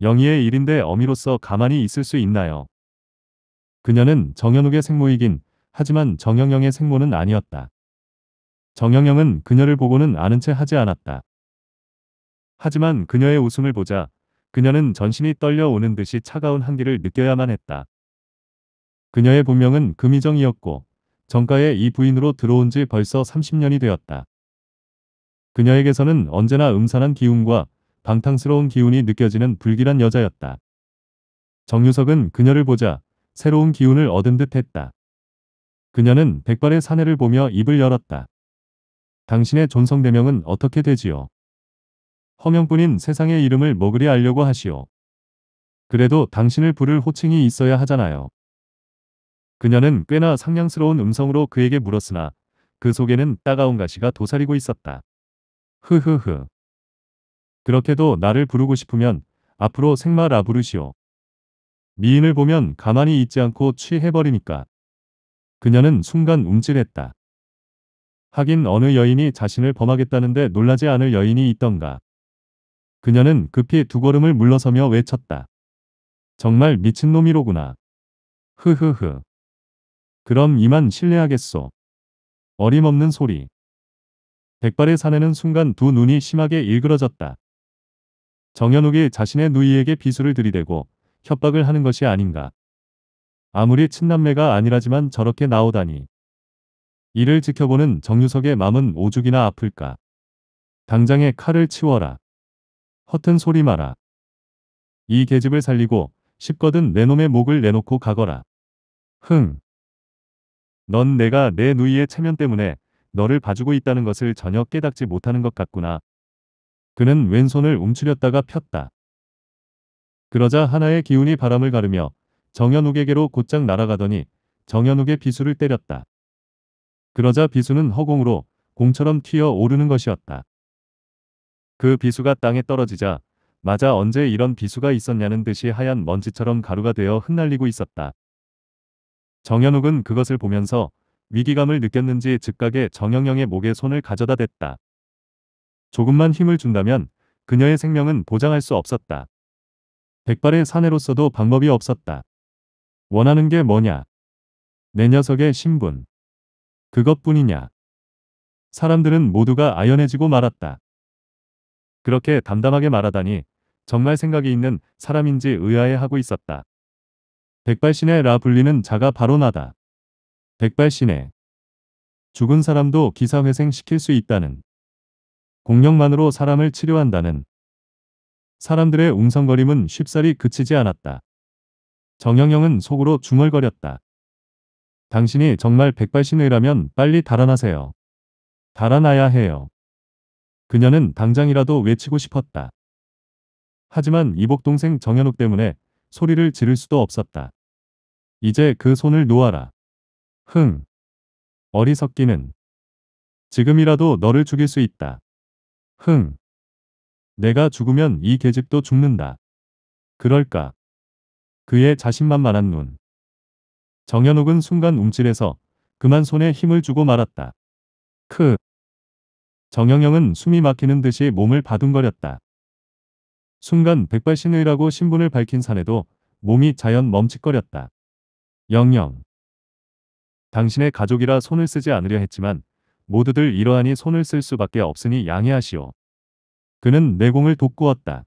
영희의 일인데 어미로서 가만히 있을 수 있나요? 그녀는 정현욱의 생모이긴 하지만 정영영의 생모는 아니었다. 정영영은 그녀를 보고는 아는 채 하지 않았다. 하지만 그녀의 웃음을 보자 그녀는 전신이 떨려오는 듯이 차가운 한기를 느껴야만 했다. 그녀의 본명은 금희정이었고 정가에 이 부인으로 들어온 지 벌써 30년이 되었다. 그녀에게서는 언제나 음산한 기운과 방탕스러운 기운이 느껴지는 불길한 여자였다. 정유석은 그녀를 보자 새로운 기운을 얻은 듯 했다. 그녀는 백발의 사내를 보며 입을 열었다. 당신의 존성대명은 어떻게 되지요? 허명뿐인 세상의 이름을 뭐그리 알려고 하시오. 그래도 당신을 부를 호칭이 있어야 하잖아요. 그녀는 꽤나 상냥스러운 음성으로 그에게 물었으나 그 속에는 따가운 가시가 도사리고 있었다. 흐흐흐. 그렇게도 나를 부르고 싶으면 앞으로 생마라 부르시오. 미인을 보면 가만히 있지 않고 취해버리니까. 그녀는 순간 움찔했다. 하긴 어느 여인이 자신을 범하겠다는데 놀라지 않을 여인이 있던가. 그녀는 급히 두 걸음을 물러서며 외쳤다. 정말 미친놈이로구나. 흐흐흐. 그럼 이만 실례하겠소. 어림없는 소리. 백발의 사내는 순간 두 눈이 심하게 일그러졌다. 정현욱이 자신의 누이에게 비수를 들이대고 협박을 하는 것이 아닌가. 아무리 친남매가 아니라지만 저렇게 나오다니. 이를 지켜보는 정유석의 마음은 오죽이나 아플까. 당장에 칼을 치워라. 허튼 소리 마라. 이 계집을 살리고 싶거든 내 놈의 목을 내놓고 가거라. 흥. 넌 내가 내 누이의 체면 때문에 너를 봐주고 있다는 것을 전혀 깨닫지 못하는 것 같구나. 그는 왼손을 움츠렸다가 폈다. 그러자 하나의 기운이 바람을 가르며 정현욱에게로 곧장 날아가더니 정현욱의 비수를 때렸다. 그러자 비수는 허공으로 공처럼 튀어 오르는 것이었다. 그 비수가 땅에 떨어지자 맞아 언제 이런 비수가 있었냐는 듯이 하얀 먼지처럼 가루가 되어 흩날리고 있었다. 정현욱은 그것을 보면서 위기감을 느꼈는지 즉각에 정영영의 목에 손을 가져다 댔다. 조금만 힘을 준다면 그녀의 생명은 보장할 수 없었다. 백발의 사내로서도 방법이 없었다. 원하는 게 뭐냐? 내 녀석의 신분. 그것뿐이냐? 사람들은 모두가 아연해지고 말았다. 그렇게 담담하게 말하다니 정말 생각이 있는 사람인지 의아해하고 있었다. 백발신의라 불리는 자가 바로 나다. 백발신의 죽은 사람도 기사회생시킬 수 있다는 공력만으로 사람을 치료한다는 사람들의 웅성거림은 쉽사리 그치지 않았다. 정영영은 속으로 중얼거렸다. 당신이 정말 백발신의라면 빨리 달아나세요. 달아나야 해요. 그녀는 당장이라도 외치고 싶었다. 하지만 이복 동생 정현욱 때문에 소리를 지를 수도 없었다. 이제 그 손을 놓아라. 흥. 어리석기는. 지금이라도 너를 죽일 수 있다. 흥. 내가 죽으면 이 계집도 죽는다. 그럴까. 그의 자신만만한 눈. 정현욱은 순간 움찔해서 그만 손에 힘을 주고 말았다. 크. 정영영은 숨이 막히는 듯이 몸을 바둥거렸다. 순간 백발신의라고 신분을 밝힌 사내도 몸이 자연 멈칫거렸다. 영영. 당신의 가족이라 손을 쓰지 않으려 했지만 모두들 이러하니 손을 쓸 수밖에 없으니 양해하시오. 그는 내공을 돋구었다.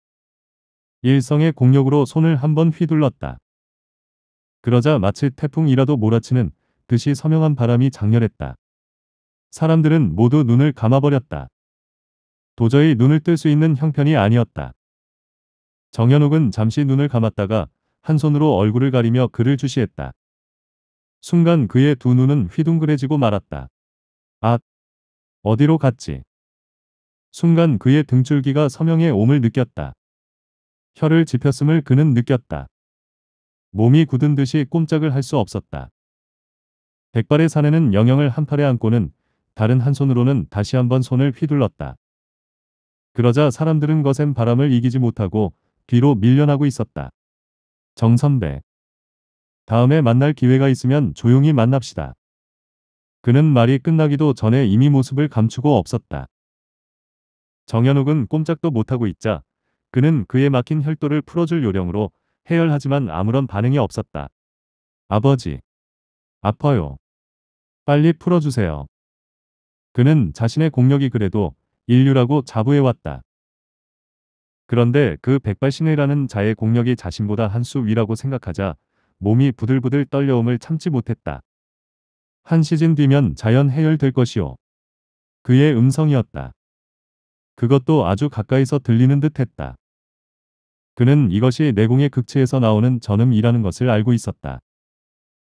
일성의 공력으로 손을 한번 휘둘렀다. 그러자 마치 태풍이라도 몰아치는 듯이 서명한 바람이 장렬했다. 사람들은 모두 눈을 감아버렸다. 도저히 눈을 뜰 수 있는 형편이 아니었다. 정현욱은 잠시 눈을 감았다가 한 손으로 얼굴을 가리며 그를 주시했다. 순간 그의 두 눈은 휘둥그레지고 말았다. 아, 어디로 갔지? 순간 그의 등줄기가 서명의 옴을 느꼈다. 혀를 짚혔음을 그는 느꼈다. 몸이 굳은 듯이 꼼짝을 할 수 없었다. 백발의 사내는 영영을 한 팔에 안고는 다른 한 손으로는 다시 한번 손을 휘둘렀다. 그러자 사람들은 거센 바람을 이기지 못하고 뒤로 밀려나고 있었다. 정 선배. 다음에 만날 기회가 있으면 조용히 만납시다. 그는 말이 끝나기도 전에 이미 모습을 감추고 없었다. 정현욱은 꼼짝도 못하고 있자 그는 그의 막힌 혈도를 풀어줄 요령으로 해열하지만 아무런 반응이 없었다. 아버지. 아파요. 빨리 풀어주세요. 그는 자신의 공력이 그래도 인류라고 자부해왔다. 그런데 그 백발신의라는 자의 공력이 자신보다 한 수 위라고 생각하자 몸이 부들부들 떨려옴을 참지 못했다. 한 시즌 뒤면 자연 해열될 것이오. 그의 음성이었다. 그것도 아주 가까이서 들리는 듯했다. 그는 이것이 내공의 극치에서 나오는 전음이라는 것을 알고 있었다.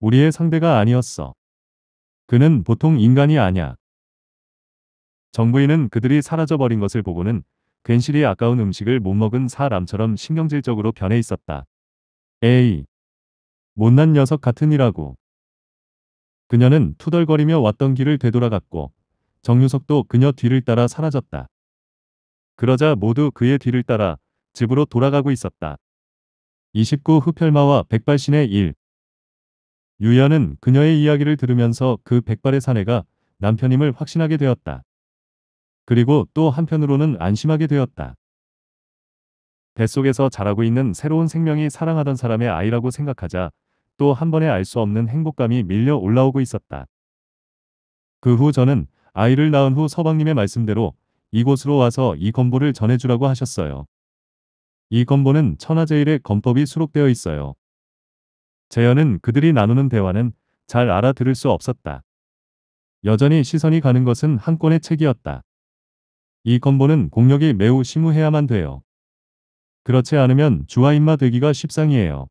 우리의 상대가 아니었어. 그는 보통 인간이 아냐. 정부인은 그들이 사라져버린 것을 보고는 괜시리 아까운 음식을 못 먹은 사람처럼 신경질적으로 변해 있었다. 에이. 못난 녀석 같으니라고. 그녀는 투덜거리며 왔던 길을 되돌아갔고 정유석도 그녀 뒤를 따라 사라졌다. 그러자 모두 그의 뒤를 따라 집으로 돌아가고 있었다. 29 흡혈마와 백발신의 일 유연은 그녀의 이야기를 들으면서 그 백발의 사내가 남편임을 확신하게 되었다. 그리고 또 한편으로는 안심하게 되었다. 뱃속에서 자라고 있는 새로운 생명이 사랑하던 사람의 아이라고 생각하자 또한 번에 알 수 없는 행복감이 밀려 올라오고 있었다. 그 후 저는 아이를 낳은 후 서방님의 말씀대로 이곳으로 와서 이 건보를 전해주라고 하셨어요. 이 건보는 천하제일의 건법이 수록되어 있어요. 재현은 그들이 나누는 대화는 잘 알아들을 수 없었다. 여전히 시선이 가는 것은 한 권의 책이었다. 이 건보는 공력이 매우 심우해야만 돼요. 그렇지 않으면 주아인마 되기가 십상이에요.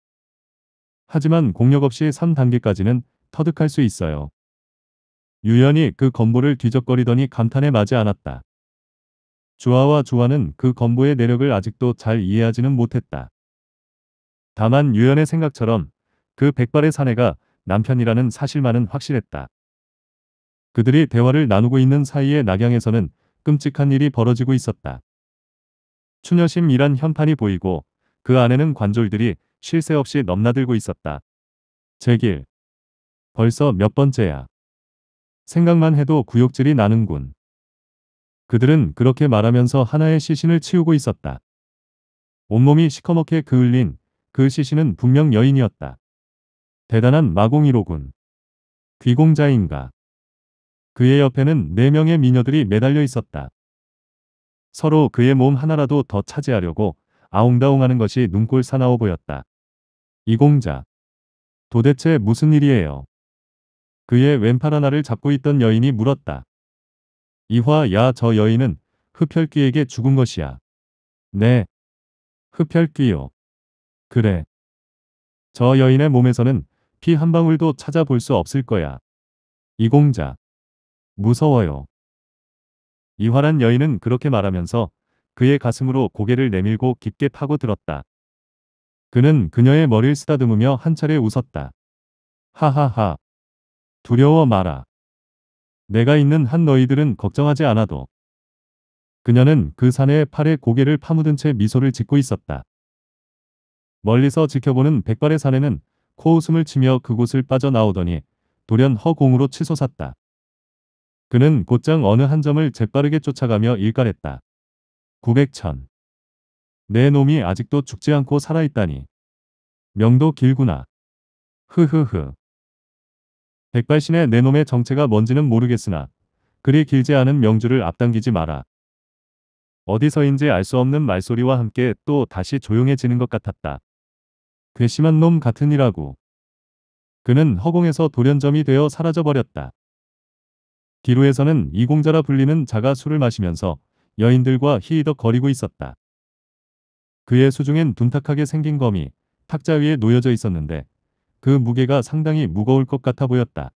하지만 공력 없이 3단계까지는 터득할 수 있어요. 유연이 그 건보를 뒤적거리더니 감탄에 마지 않았다. 주아와 주아는 그 건보의 내력을 아직도 잘 이해하지는 못했다. 다만 유연의 생각처럼 그 백발의 사내가 남편이라는 사실만은 확실했다. 그들이 대화를 나누고 있는 사이에 낙양에서는 끔찍한 일이 벌어지고 있었다. 추녀심이란 현판이 보이고 그 안에는 관졸들이 쉴새 없이 넘나들고 있었다. 제 길. 벌써 몇 번째야. 생각만 해도 구역질이 나는군. 그들은 그렇게 말하면서 하나의 시신을 치우고 있었다. 온몸이 시커멓게 그을린 그 시신은 분명 여인이었다. 대단한 마공이로군. 귀공자인가. 그의 옆에는 네 명의 미녀들이 매달려 있었다. 서로 그의 몸 하나라도 더 차지하려고 아웅다웅하는 것이 눈꼴 사나워 보였다. 이공자. 도대체 무슨 일이에요? 그의 왼팔 하나를 잡고 있던 여인이 물었다. 이화 야저 여인은 흡혈귀에게 죽은 것이야. 네. 흡혈귀요. 그래. 저 여인의 몸에서는 피 한 방울도 찾아볼 수 없을 거야. 이공자. 무서워요. 이화란 여인은 그렇게 말하면서 그의 가슴으로 고개를 내밀고 깊게 파고들었다. 그는 그녀의 머리를 쓰다듬으며 한 차례 웃었다. 하하하. 두려워 마라. 내가 있는 한 너희들은 걱정하지 않아도. 그녀는 그산의 팔에 고개를 파묻은 채 미소를 짓고 있었다. 멀리서 지켜보는 백발의 사내는 코웃음을 치며 그곳을 빠져나오더니 돌연 허공으로 치솟았다. 그는 곧장 어느 한 점을 재빠르게 쫓아가며 일갈했다. 900천. 내 놈이 아직도 죽지 않고 살아있다니. 명도 길구나. 흐흐흐. 백발신의 내 놈의 정체가 뭔지는 모르겠으나 그리 길지 않은 명주를 앞당기지 마라. 어디서인지 알 수 없는 말소리와 함께 또 다시 조용해지는 것 같았다. 괘씸한 놈 같으니라고. 그는 허공에서 돌연점이 되어 사라져버렸다. 기루에서는 이공자라 불리는 자가 술을 마시면서 여인들과 히덕거리고 있었다. 그의 수중엔 둔탁하게 생긴 검이 탁자 위에 놓여져 있었는데 그 무게가 상당히 무거울 것 같아 보였다.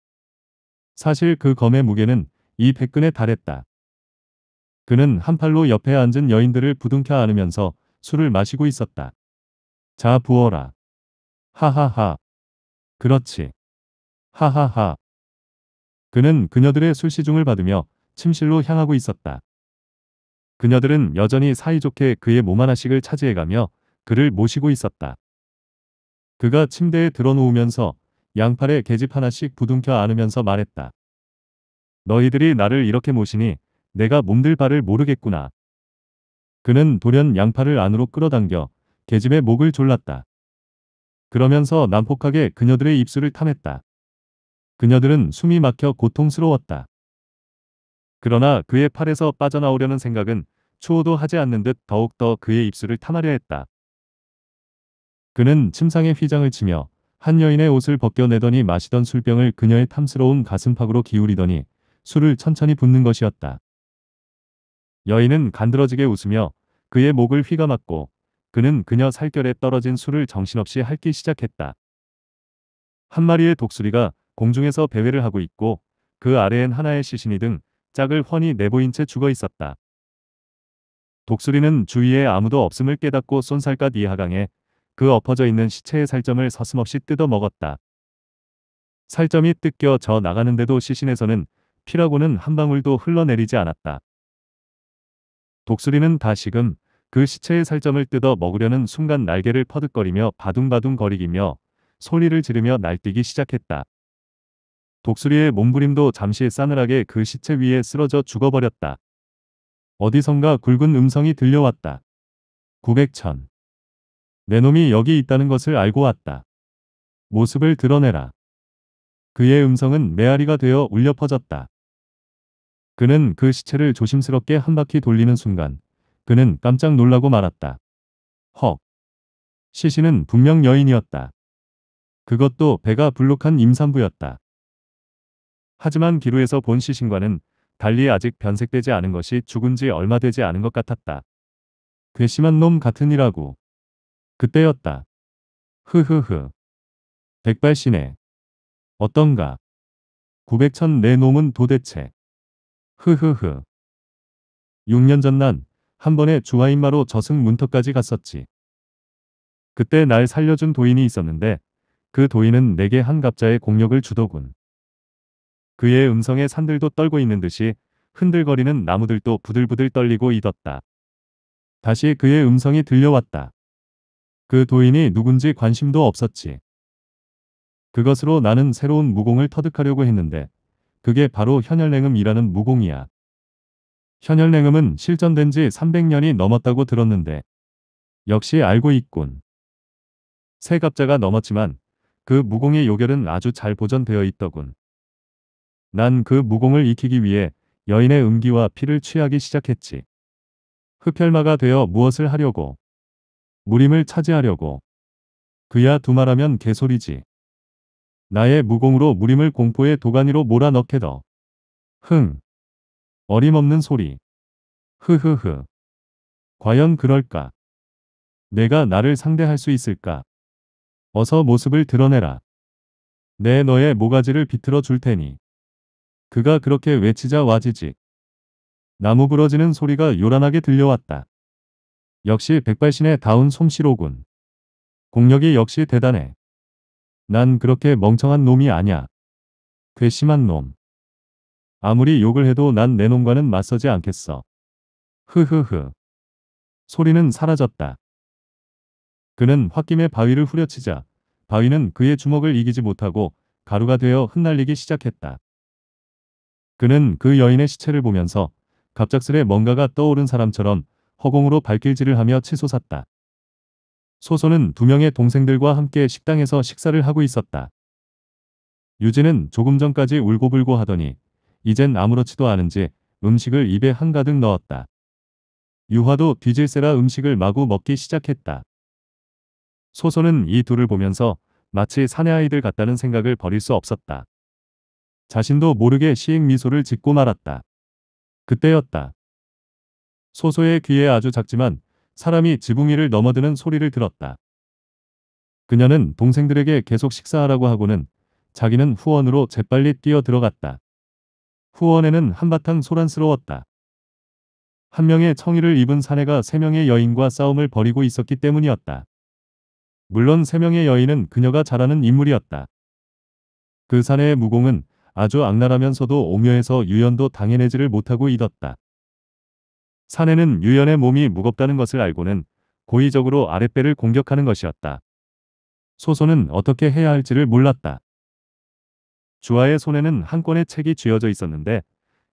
사실 그 검의 무게는 이 백근에 달했다. 그는 한 팔로 옆에 앉은 여인들을 부둥켜 안으면서 술을 마시고 있었다. 자 부어라. 하하하. 그렇지. 하하하. 그는 그녀들의 술시중을 받으며 침실로 향하고 있었다. 그녀들은 여전히 사이좋게 그의 몸 하나씩을 차지해가며 그를 모시고 있었다. 그가 침대에 드러누우면서 양팔에 계집 하나씩 부둥켜 안으면서 말했다. 너희들이 나를 이렇게 모시니 내가 몸들 바를 모르겠구나. 그는 돌연 양팔을 안으로 끌어당겨 계집의 목을 졸랐다. 그러면서 난폭하게 그녀들의 입술을 탐했다. 그녀들은 숨이 막혀 고통스러웠다. 그러나 그의 팔에서 빠져나오려는 생각은 추호도 하지 않는 듯 더욱더 그의 입술을 탐하려 했다. 그는 침상에 휘장을 치며 한 여인의 옷을 벗겨내더니 마시던 술병을 그녀의 탐스러운 가슴팍으로 기울이더니 술을 천천히 붓는 것이었다. 여인은 간드러지게 웃으며 그의 목을 휘감았고 그는 그녀 살결에 떨어진 술을 정신없이 핥기 시작했다. 한 마리의 독수리가 공중에서 배회를 하고 있고 그 아래엔 하나의 시신이 등 짝을 훤히 내보인 채 죽어 있었다. 독수리는 주위에 아무도 없음을 깨닫고 쏜살갓 이하강에 그 엎어져 있는 시체의 살점을 서슴없이 뜯어 먹었다. 살점이 뜯겨 져 나가는데도 시신에서는 피라고는 한 방울도 흘러내리지 않았다. 독수리는 다시금 그 시체의 살점을 뜯어 먹으려는 순간 날개를 퍼득거리며 바둥바둥 거리기며 소리를 지르며 날뛰기 시작했다. 독수리의 몸부림도 잠시 싸늘하게 그 시체 위에 쓰러져 죽어버렸다. 어디선가 굵은 음성이 들려왔다. 900천. 내 놈이 여기 있다는 것을 알고 왔다. 모습을 드러내라. 그의 음성은 메아리가 되어 울려 퍼졌다. 그는 그 시체를 조심스럽게 한 바퀴 돌리는 순간 그는 깜짝 놀라고 말았다. 헉. 시신은 분명 여인이었다. 그것도 배가 불룩한 임산부였다. 하지만 기루에서 본 시신과는 달리 아직 변색되지 않은 것이 죽은 지 얼마 되지 않은 것 같았다. 괘씸한 놈 같으니라고. 그때였다. 흐흐흐. 백발신에 어떤가? 900천 내 놈은 도대체. 흐흐흐. 6년 전 난 한 번에 주하인마로 저승 문턱까지 갔었지. 그때 날 살려준 도인이 있었는데 그 도인은 내게 한 갑자의 공력을 주더군. 그의 음성에 산들도 떨고 있는 듯이 흔들거리는 나무들도 부들부들 떨리고 있었다. 다시 그의 음성이 들려왔다. 그 도인이 누군지 관심도 없었지. 그것으로 나는 새로운 무공을 터득하려고 했는데 그게 바로 현열냉음이라는 무공이야. 현열냉음은 실전된 지 300년이 넘었다고 들었는데 역시 알고 있군. 세 갑자가 넘었지만 그 무공의 요결은 아주 잘 보존되어 있더군. 난그 무공을 익히기 위해 여인의 음기와 피를 취하기 시작했지. 흡혈마가 되어 무엇을 하려고. 무림을 차지하려고. 그야 두말하면 개소리지. 나의 무공으로 무림을 공포의 도가니로 몰아넣게더. 흥. 어림없는 소리. 흐흐흐. 과연 그럴까? 내가 나를 상대할 수 있을까? 어서 모습을 드러내라. 내 너의 모가지를 비틀어 줄 테니. 그가 그렇게 외치자 와지지 나무 부러지는 소리가 요란하게 들려왔다. 역시 백발신의 다운 솜씨로군. 공력이 역시 대단해. 난 그렇게 멍청한 놈이 아냐. 괘씸한 놈. 아무리 욕을 해도 난 내 놈과는 맞서지 않겠어. 흐흐흐. 소리는 사라졌다. 그는 홧김에 바위를 후려치자 바위는 그의 주먹을 이기지 못하고 가루가 되어 흩날리기 시작했다. 그는 그 여인의 시체를 보면서 갑작스레 뭔가가 떠오른 사람처럼 허공으로 발길질을 하며 치솟았다. 소소는 두 명의 동생들과 함께 식당에서 식사를 하고 있었다. 유진은 조금 전까지 울고불고 하더니 이젠 아무렇지도 않은지 음식을 입에 한가득 넣었다. 유화도 뒤질세라 음식을 마구 먹기 시작했다. 소소는 이 둘을 보면서 마치 사내아이들 같다는 생각을 버릴 수 없었다. 자신도 모르게 시익 미소를 짓고 말았다. 그때였다. 소소의 귀에 아주 작지만 사람이 지붕 위를 넘어드는 소리를 들었다. 그녀는 동생들에게 계속 식사하라고 하고는 자기는 후원으로 재빨리 뛰어 들어갔다. 후원에는 한바탕 소란스러웠다. 한 명의 청의를 입은 사내가 세 명의 여인과 싸움을 벌이고 있었기 때문이었다. 물론 세 명의 여인은 그녀가 잘하는 인물이었다. 그 사내의 무공은 아주 악랄하면서도 오묘해서 유연도 당해내지를 못하고 잊었다. 사내는 유연의 몸이 무겁다는 것을 알고는 고의적으로 아랫배를 공격하는 것이었다. 소소는 어떻게 해야 할지를 몰랐다. 주아의 손에는 한 권의 책이 쥐어져 있었는데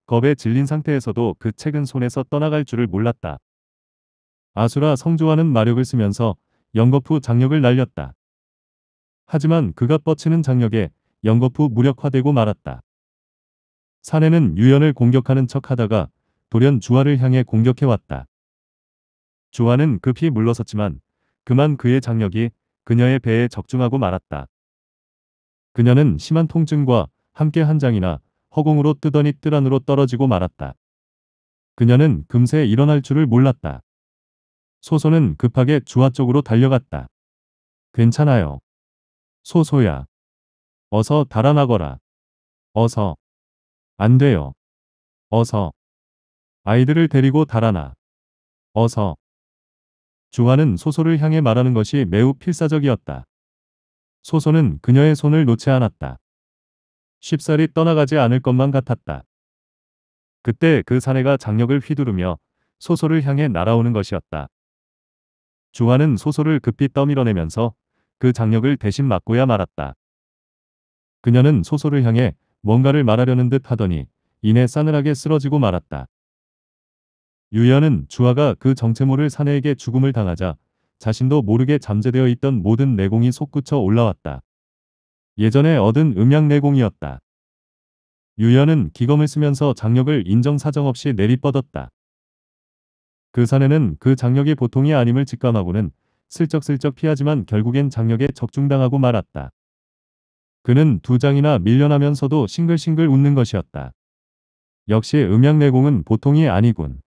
겁에 질린 상태에서도 그 책은 손에서 떠나갈 줄을 몰랐다. 아수라 성주와는 마력을 쓰면서 연거푸 장력을 날렸다. 하지만 그가 뻗치는 장력에 연거 후 무력화되고 말았다. 사내는 유연을 공격하는 척하다가 돌연 주화를 향해 공격해왔다. 주화는 급히 물러섰지만 그만 그의 장력이 그녀의 배에 적중하고 말았다. 그녀는 심한 통증과 함께 한 장이나 허공으로 뜨더니 뜰 안으로 떨어지고 말았다. 그녀는 금세 일어날 줄을 몰랐다. 소소는 급하게 주화 쪽으로 달려갔다. 괜찮아요. 소소야. 어서 달아나거라. 어서. 안 돼요. 어서. 아이들을 데리고 달아나. 어서. 주화는 소소를 향해 말하는 것이 매우 필사적이었다. 소소는 그녀의 손을 놓지 않았다. 쉽사리 떠나가지 않을 것만 같았다. 그때 그 사내가 장력을 휘두르며 소소를 향해 날아오는 것이었다. 주화는 소소를 급히 떠밀어내면서 그 장력을 대신 맞고야 말았다. 그녀는 소설을 향해 뭔가를 말하려는 듯 하더니 이내 싸늘하게 쓰러지고 말았다. 유연은 주아가 그 정체모를 사내에게 죽음을 당하자 자신도 모르게 잠재되어 있던 모든 내공이 솟구쳐 올라왔다. 예전에 얻은 음양 내공이었다. 유연은 기검을 쓰면서 장력을 인정사정 없이 내리뻗었다. 그 사내는 그 장력이 보통이 아님을 직감하고는 슬쩍슬쩍 피하지만 결국엔 장력에 적중당하고 말았다. 그는 두 장이나 밀려나면서도 싱글싱글 웃는 것이었다. 역시 음향 내공은 보통이 아니군.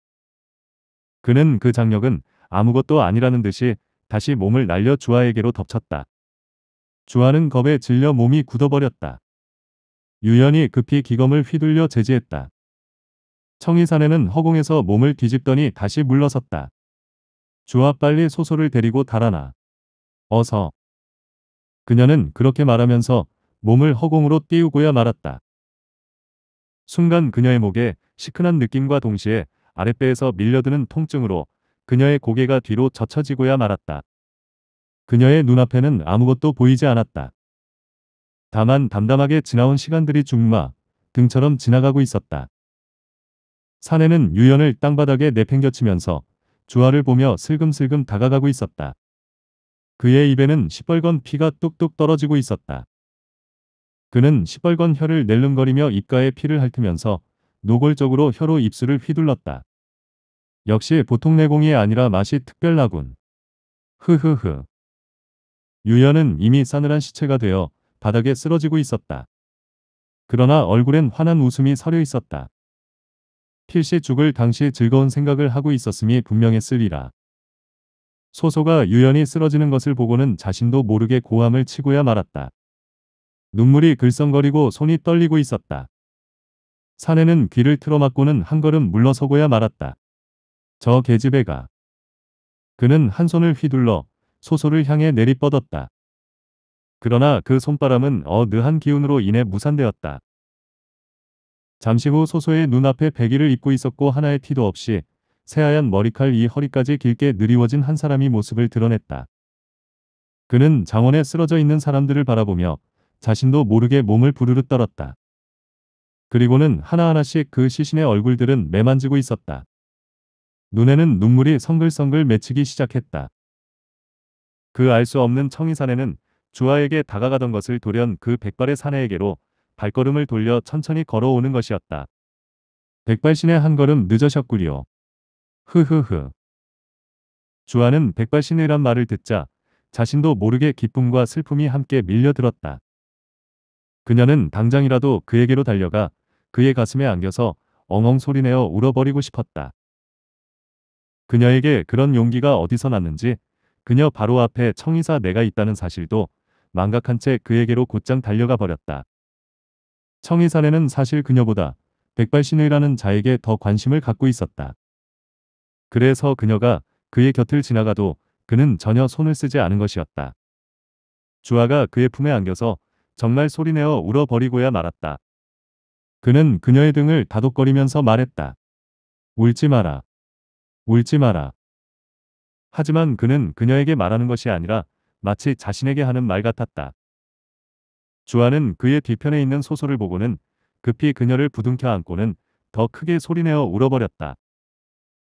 그는 그 장력은 아무것도 아니라는 듯이 다시 몸을 날려 주아에게로 덮쳤다. 주아는 겁에 질려 몸이 굳어버렸다. 유연이 급히 기검을 휘둘려 제지했다. 청이산에는 허공에서 몸을 뒤집더니 다시 물러섰다. 주아 빨리 소소를 데리고 달아나. 어서. 그녀는 그렇게 말하면서 몸을 허공으로 띄우고야 말았다. 순간 그녀의 목에 시큰한 느낌과 동시에 아랫배에서 밀려드는 통증으로 그녀의 고개가 뒤로 젖혀지고야 말았다. 그녀의 눈앞에는 아무것도 보이지 않았다. 다만 담담하게 지나온 시간들이 죽마 등처럼 지나가고 있었다. 사내는 유연을 땅바닥에 내팽겨치면서 주화를 보며 슬금슬금 다가가고 있었다. 그의 입에는 시뻘건 피가 뚝뚝 떨어지고 있었다. 그는 시뻘건 혀를 낼름거리며 입가에 피를 핥으면서 노골적으로 혀로 입술을 휘둘렀다. 역시 보통 내공이 아니라 맛이 특별하군. 흐흐흐. 유연은 이미 싸늘한 시체가 되어 바닥에 쓰러지고 있었다. 그러나 얼굴엔 환한 웃음이 서려 있었다. 필시 죽을 당시 즐거운 생각을 하고 있었음이 분명했으리라. 소소가 유연이 쓰러지는 것을 보고는 자신도 모르게 고함을 치고야 말았다. 눈물이 글썽거리고 손이 떨리고 있었다. 사내는 귀를 틀어막고는 한 걸음 물러서고야 말았다. 저 계집애가. 그는 한 손을 휘둘러 소소를 향해 내리뻗었다. 그러나 그 손바람은 어느한 기운으로 인해 무산되었다. 잠시 후 소소의 눈앞에 베기를 입고 있었고 하나의 티도 없이 새하얀 머리칼 이 허리까지 길게 느리워진 한 사람이 모습을 드러냈다. 그는 장원에 쓰러져 있는 사람들을 바라보며 자신도 모르게 몸을 부르르 떨었다. 그리고는 하나하나씩 그 시신의 얼굴들은 매만지고 있었다. 눈에는 눈물이 성글성글 맺히기 시작했다. 그 알 수 없는 청이산에는 주아에게 다가가던 것을 돌연 그 백발의 사내에게로 발걸음을 돌려 천천히 걸어오는 것이었다. 백발신의 한 걸음 늦으셨구려. 흐흐흐. 주아는 백발신이란 말을 듣자 자신도 모르게 기쁨과 슬픔이 함께 밀려들었다. 그녀는 당장이라도 그에게로 달려가 그의 가슴에 안겨서 엉엉 소리내어 울어버리고 싶었다. 그녀에게 그런 용기가 어디서 났는지 그녀 바로 앞에 청의사 내가 있다는 사실도 망각한 채 그에게로 곧장 달려가 버렸다. 청의사내는 사실 그녀보다 백발신의라는 자에게 더 관심을 갖고 있었다. 그래서 그녀가 그의 곁을 지나가도 그는 전혀 손을 쓰지 않은 것이었다. 주아가 그의 품에 안겨서 정말 소리내어 울어버리고야 말았다. 그는 그녀의 등을 다독거리면서 말했다. 울지 마라. 울지 마라. 하지만 그는 그녀에게 말하는 것이 아니라 마치 자신에게 하는 말 같았다. 주아는 그의 뒤편에 있는 소설을 보고는 급히 그녀를 부둥켜 안고는 더 크게 소리내어 울어버렸다.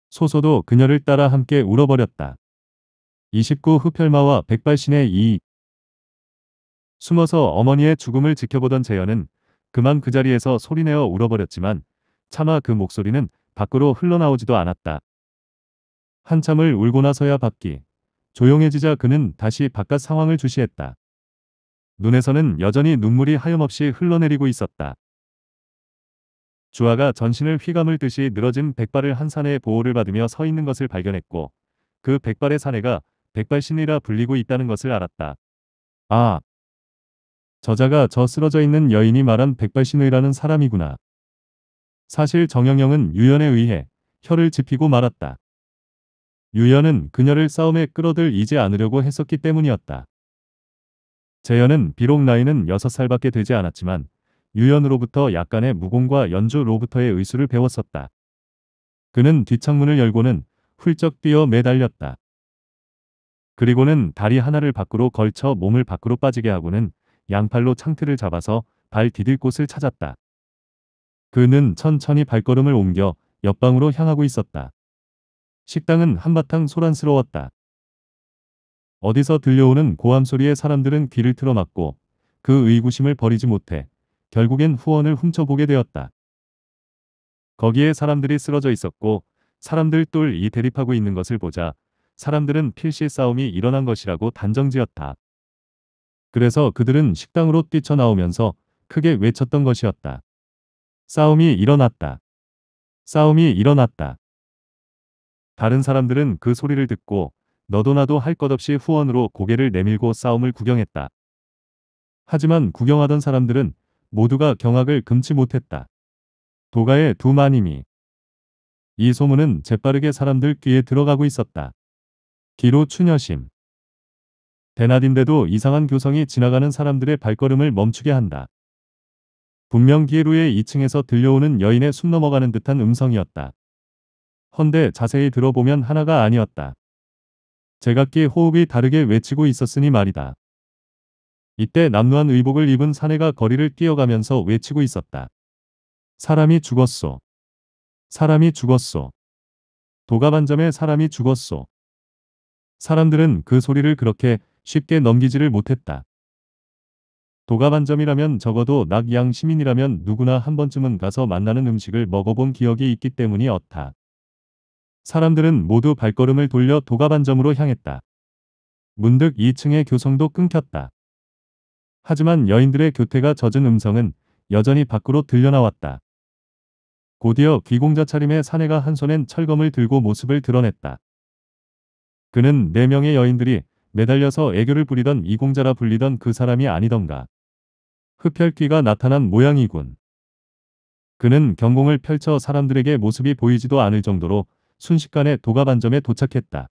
소소도 그녀를 따라 함께 울어버렸다. 29 흡혈마와 백발신의 이 숨어서 어머니의 죽음을 지켜보던 재현은 그만 그 자리에서 소리내어 울어버렸지만 차마 그 목소리는 밖으로 흘러나오지도 않았다. 한참을 울고 나서야 밖이 조용해지자 그는 다시 바깥 상황을 주시했다. 눈에서는 여전히 눈물이 하염없이 흘러내리고 있었다. 주아가 전신을 휘감을듯이 늘어진 백발을 한산의 보호를 받으며 서 있는 것을 발견했고 그 백발의 사내가 백발신이라 불리고 있다는 것을 알았다. 아, 저자가 저 쓰러져 있는 여인이 말한 백발신의라는 사람이구나. 사실 정영영은 유연에 의해 혀를 짚피고 말았다. 유연은 그녀를 싸움에 끌어들이지 않으려고 했었기 때문이었다. 재현은 비록 나이는 6살밖에 되지 않았지만 유연으로부터 약간의 무공과 연주로부터의 의술을 배웠었다. 그는 뒷창문을 열고는 훌쩍 뛰어 매달렸다. 그리고는 다리 하나를 밖으로 걸쳐 몸을 밖으로 빠지게 하고는 양팔로 창틀을 잡아서 발 디딜 곳을 찾았다. 그는 천천히 발걸음을 옮겨 옆방으로 향하고 있었다. 식당은 한바탕 소란스러웠다. 어디서 들려오는 고함 소리에 사람들은 귀를 틀어막고 그 의구심을 버리지 못해 결국엔 후원을 훔쳐보게 되었다. 거기에 사람들이 쓰러져 있었고 사람들 똘이 대립하고 있는 것을 보자 사람들은 필시 싸움이 일어난 것이라고 단정지었다. 그래서 그들은 식당으로 뛰쳐나오면서 크게 외쳤던 것이었다. 싸움이 일어났다. 싸움이 일어났다. 다른 사람들은 그 소리를 듣고 너도 나도 할 것 없이 후원으로 고개를 내밀고 싸움을 구경했다. 하지만 구경하던 사람들은 모두가 경악을 금치 못했다. 도가의 두 마님이 이 소문은 재빠르게 사람들 귀에 들어가고 있었다. 기로 추녀심 대낮인데도 이상한 교성이 지나가는 사람들의 발걸음을 멈추게 한다. 분명 기에루의 2층에서 들려오는 여인의 숨 넘어가는 듯한 음성이었다. 헌데 자세히 들어보면 하나가 아니었다. 제각기 호흡이 다르게 외치고 있었으니 말이다. 이때 남루한 의복을 입은 사내가 거리를 뛰어가면서 외치고 있었다. 사람이 죽었소. 사람이 죽었소. 도가 반점에 사람이 죽었소. 사람들은 그 소리를 그렇게 쉽게 넘기지를 못했다. 도가반점이라면 적어도 낙양 시민이라면 누구나 한 번쯤은 가서 만나는 음식을 먹어본 기억이 있기 때문이었다. 사람들은 모두 발걸음을 돌려 도가반점으로 향했다. 문득 2층의 교성도 끊겼다. 하지만 여인들의 교태가 젖은 음성은 여전히 밖으로 들려나왔다. 곧이어 귀공자 차림의 사내가 한 손엔 철검을 들고 모습을 드러냈다. 그는 4 명의 여인들이 매달려서 애교를 부리던 이공자라 불리던 그 사람이 아니던가. 흡혈귀가 나타난 모양이군. 그는 경공을 펼쳐 사람들에게 모습이 보이지도 않을 정도로 순식간에 도가반점에 도착했다.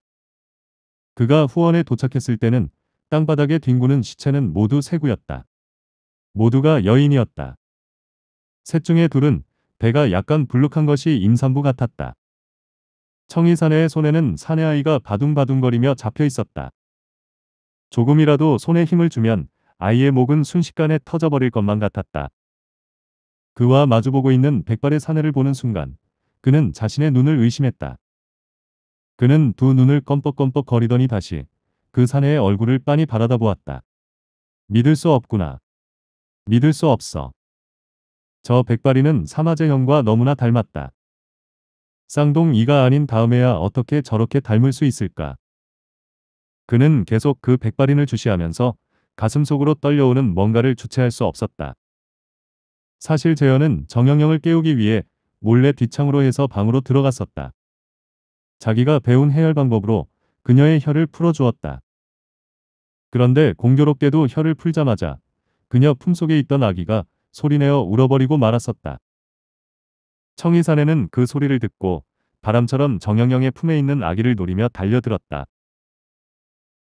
그가 후원에 도착했을 때는 땅바닥에 뒹구는 시체는 모두 세구였다. 모두가 여인이었다. 셋 중에 둘은 배가 약간 불룩한 것이 임산부 같았다. 청이산의 손에는 산의 아이가 바둥바둥거리며 잡혀 있었다. 조금이라도 손에 힘을 주면 아이의 목은 순식간에 터져버릴 것만 같았다. 그와 마주보고 있는 백발의 사내를 보는 순간 그는 자신의 눈을 의심했다. 그는 두 눈을 껌뻑껌뻑 거리더니 다시 그 사내의 얼굴을 빤히 바라다보았다. 믿을 수 없구나. 믿을 수 없어. 저 백발이는 사마제 형과 너무나 닮았다. 쌍둥이가 아닌 다음에야 어떻게 저렇게 닮을 수 있을까? 그는 계속 그 백발인을 주시하면서 가슴속으로 떨려오는 뭔가를 주체할 수 없었다. 사실 재현은 정영영을 깨우기 위해 몰래 뒷창으로 해서 방으로 들어갔었다. 자기가 배운 해열 방법으로 그녀의 혀를 풀어주었다. 그런데 공교롭게도 혀를 풀자마자 그녀 품속에 있던 아기가 소리내어 울어버리고 말았었다. 청이산에는 그 소리를 듣고 바람처럼 정영영의 품에 있는 아기를 노리며 달려들었다.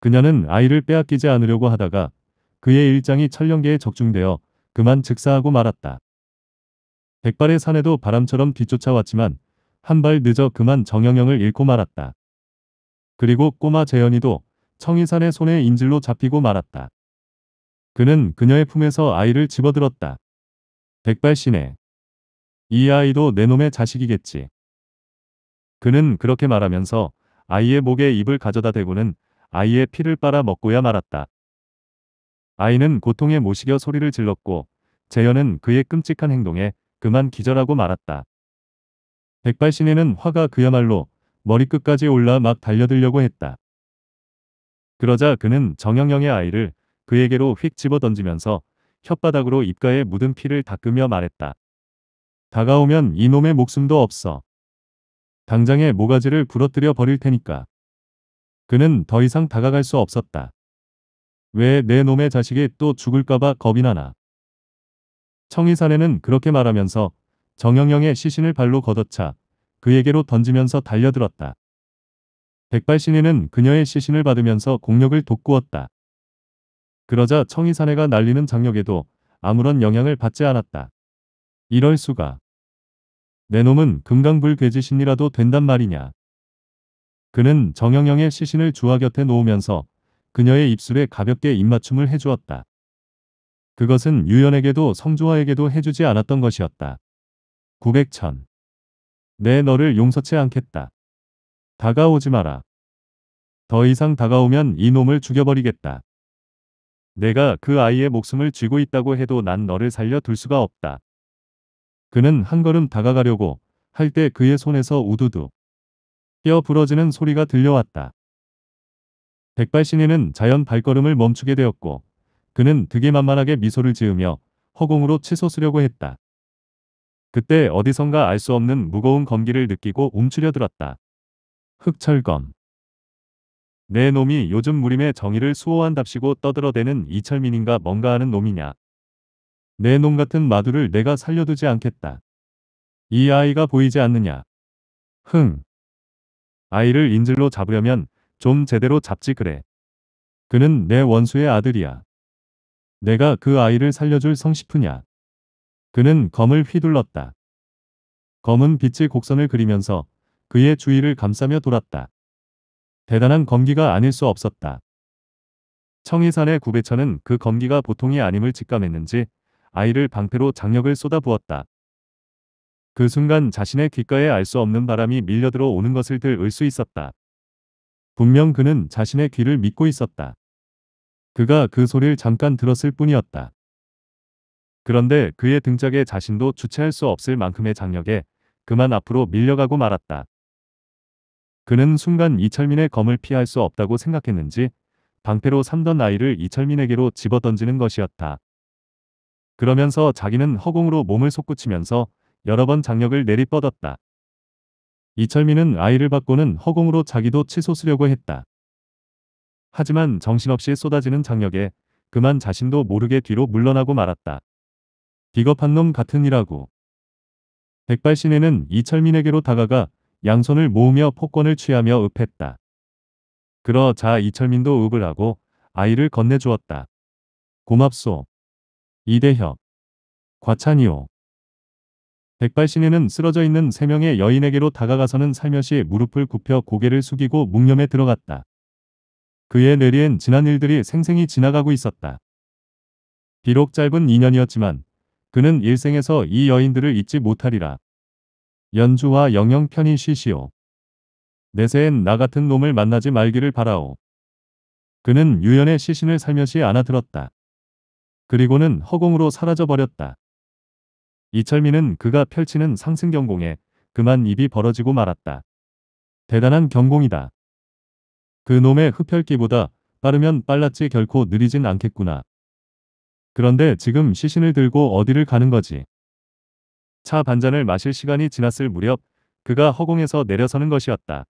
그녀는 아이를 빼앗기지 않으려고 하다가 그의 일장이 천령계에 적중되어 그만 즉사하고 말았다. 백발의 산에도 바람처럼 뒤쫓아왔지만 한 발 늦어 그만 정영영을 잃고 말았다. 그리고 꼬마 재현이도 청이산의 손에 인질로 잡히고 말았다. 그는 그녀의 품에서 아이를 집어들었다. 백발신에 이 아이도 내 놈의 자식이겠지. 그는 그렇게 말하면서 아이의 목에 입을 가져다 대고는 아이의 피를 빨아 먹고야 말았다. 아이는 고통에 모시겨 소리를 질렀고 재현은 그의 끔찍한 행동에 그만 기절하고 말았다. 백발신에는 화가 그야말로 머리끝까지 올라 막 달려들려고 했다. 그러자 그는 정영영의 아이를 그에게로 휙 집어던지면서 혓바닥으로 입가에 묻은 피를 닦으며 말했다. 다가오면 이놈의 목숨도 없어. 당장에 모가지를 부러뜨려 버릴 테니까. 그는 더 이상 다가갈 수 없었다. 왜 내 놈의 자식이 또 죽을까봐 겁이 나나. 청의사내는 그렇게 말하면서 정영영의 시신을 발로 걷어차 그에게로 던지면서 달려들었다. 백발신인는 그녀의 시신을 받으면서 공력을 돋구었다. 그러자 청의사내가 날리는 장력에도 아무런 영향을 받지 않았다. 이럴 수가. 내 놈은 금강불 괴지신이라도 된단 말이냐. 그는 정영영의 시신을 주화 곁에 놓으면서 그녀의 입술에 가볍게 입맞춤을 해주었다. 그것은 유연에게도 성주화에게도 해주지 않았던 것이었다. 900천. 내 너를 용서치 않겠다. 다가오지 마라. 더 이상 다가오면 이놈을 죽여버리겠다. 내가 그 아이의 목숨을 쥐고 있다고 해도 난 너를 살려 둘 수가 없다. 그는 한 걸음 다가가려고 할 때 그의 손에서 우두두 뼈 부러지는 소리가 들려왔다. 백발신인는 자연 발걸음을 멈추게 되었고 그는 득게 만만하게 미소를 지으며 허공으로 치솟으려고 했다. 그때 어디선가 알 수 없는 무거운 검기를 느끼고 움츠려들었다. 흑철검. 내 놈이 요즘 무림의 정의를 수호한답시고 떠들어대는 이철민인가 뭔가 하는 놈이냐. 내 놈 같은 마두를 내가 살려두지 않겠다. 이 아이가 보이지 않느냐. 흥. 아이를 인질로 잡으려면 좀 제대로 잡지 그래. 그는 내 원수의 아들이야. 내가 그 아이를 살려줄 성싶으냐. 그는 검을 휘둘렀다. 검은 빛의 곡선을 그리면서 그의 주위를 감싸며 돌았다. 대단한 검기가 아닐 수 없었다. 청해산의 구배천은 그 검기가 보통이 아님을 직감했는지 아이를 방패로 장력을 쏟아부었다. 그 순간 자신의 귓가에 알 수 없는 바람이 밀려들어 오는 것을 들을 수 있었다. 분명 그는 자신의 귀를 믿고 있었다. 그가 그 소리를 잠깐 들었을 뿐이었다. 그런데 그의 등짝에 자신도 주체할 수 없을 만큼의 장력에 그만 앞으로 밀려가고 말았다. 그는 순간 이철민의 검을 피할 수 없다고 생각했는지 방패로 삼던 아이를 이철민에게로 집어던지는 것이었다. 그러면서 자기는 허공으로 몸을 솟구치면서 여러 번 장력을 내리뻗었다. 이철민은 아이를 받고는 허공으로 자기도 치솟으려고 했다. 하지만 정신없이 쏟아지는 장력에 그만 자신도 모르게 뒤로 물러나고 말았다. 비겁한 놈 같은 이라고. 백발신에는 이철민에게로 다가가 양손을 모으며 폭권을 취하며 읍했다. 그러자 이철민도 읍을 하고 아이를 건네주었다. 고맙소. 이대혁. 과찬이오. 백발신에는 쓰러져 있는 세 명의 여인에게로 다가가서는 살며시 무릎을 굽혀 고개를 숙이고 묵념에 들어갔다. 그의 뇌리엔 지난 일들이 생생히 지나가고 있었다. 비록 짧은 인연이었지만 그는 일생에서 이 여인들을 잊지 못하리라. 연주와 영영 편히 쉬시오. 내세엔 나 같은 놈을 만나지 말기를 바라오. 그는 유연의 시신을 살며시 안아들었다. 그리고는 허공으로 사라져버렸다. 이철민은 그가 펼치는 상승 경공에 그만 입이 벌어지고 말았다. 대단한 경공이다. 그 놈의 흡혈기보다 빠르면 빨랐지 결코 느리진 않겠구나. 그런데 지금 시신을 들고 어디를 가는 거지? 차 반잔을 마실 시간이 지났을 무렵 그가 허공에서 내려서는 것이었다.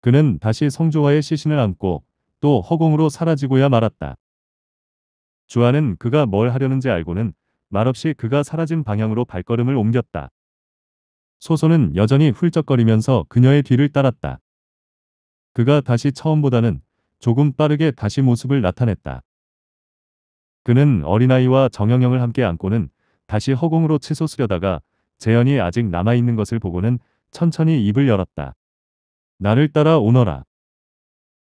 그는 다시 성조화의 시신을 안고 또 허공으로 사라지고야 말았다. 주아는 그가 뭘 하려는지 알고는 말없이 그가 사라진 방향으로 발걸음을 옮겼다. 소소는 여전히 훌쩍거리면서 그녀의 뒤를 따랐다. 그가 다시 처음보다는 조금 빠르게 다시 모습을 나타냈다. 그는 어린아이와 정영영을 함께 안고는 다시 허공으로 치솟으려다가 재현이 아직 남아있는 것을 보고는 천천히 입을 열었다. 나를 따라 오너라.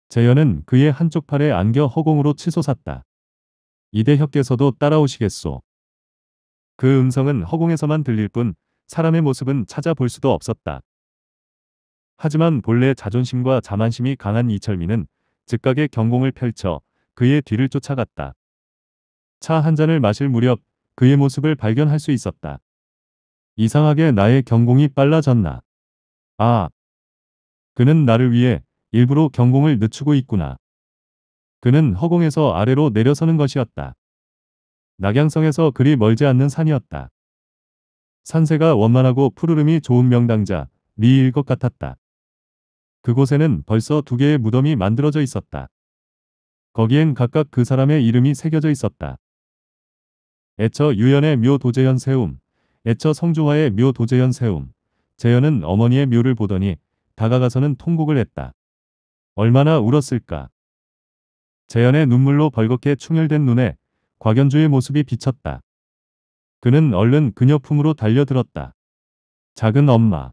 재현은 그의 한쪽 팔에 안겨 허공으로 치솟았다. 이대혁께서도 따라오시겠소. 그 음성은 허공에서만 들릴 뿐 사람의 모습은 찾아볼 수도 없었다. 하지만 본래 자존심과 자만심이 강한 이철민은 즉각의 경공을 펼쳐 그의 뒤를 쫓아갔다. 차 한 잔을 마실 무렵 그의 모습을 발견할 수 있었다. 이상하게 나의 경공이 빨라졌나. 아, 그는 나를 위해 일부러 경공을 늦추고 있구나. 그는 허공에서 아래로 내려서는 것이었다. 낙양성에서 그리 멀지 않는 산이었다. 산세가 원만하고 푸르름이 좋은 명당자 리일 것 같았다. 그곳에는 벌써 두 개의 무덤이 만들어져 있었다. 거기엔 각각 그 사람의 이름이 새겨져 있었다. 애처 유연의 묘 도재현 세움, 애처 성주화의 묘 도재현 세움. 재현은 어머니의 묘를 보더니 다가가서는 통곡을 했다. 얼마나 울었을까. 재현의 눈물로 벌겋게 충혈된 눈에 곽연주의 모습이 비쳤다. 그는 얼른 그녀 품으로 달려들었다. 작은 엄마.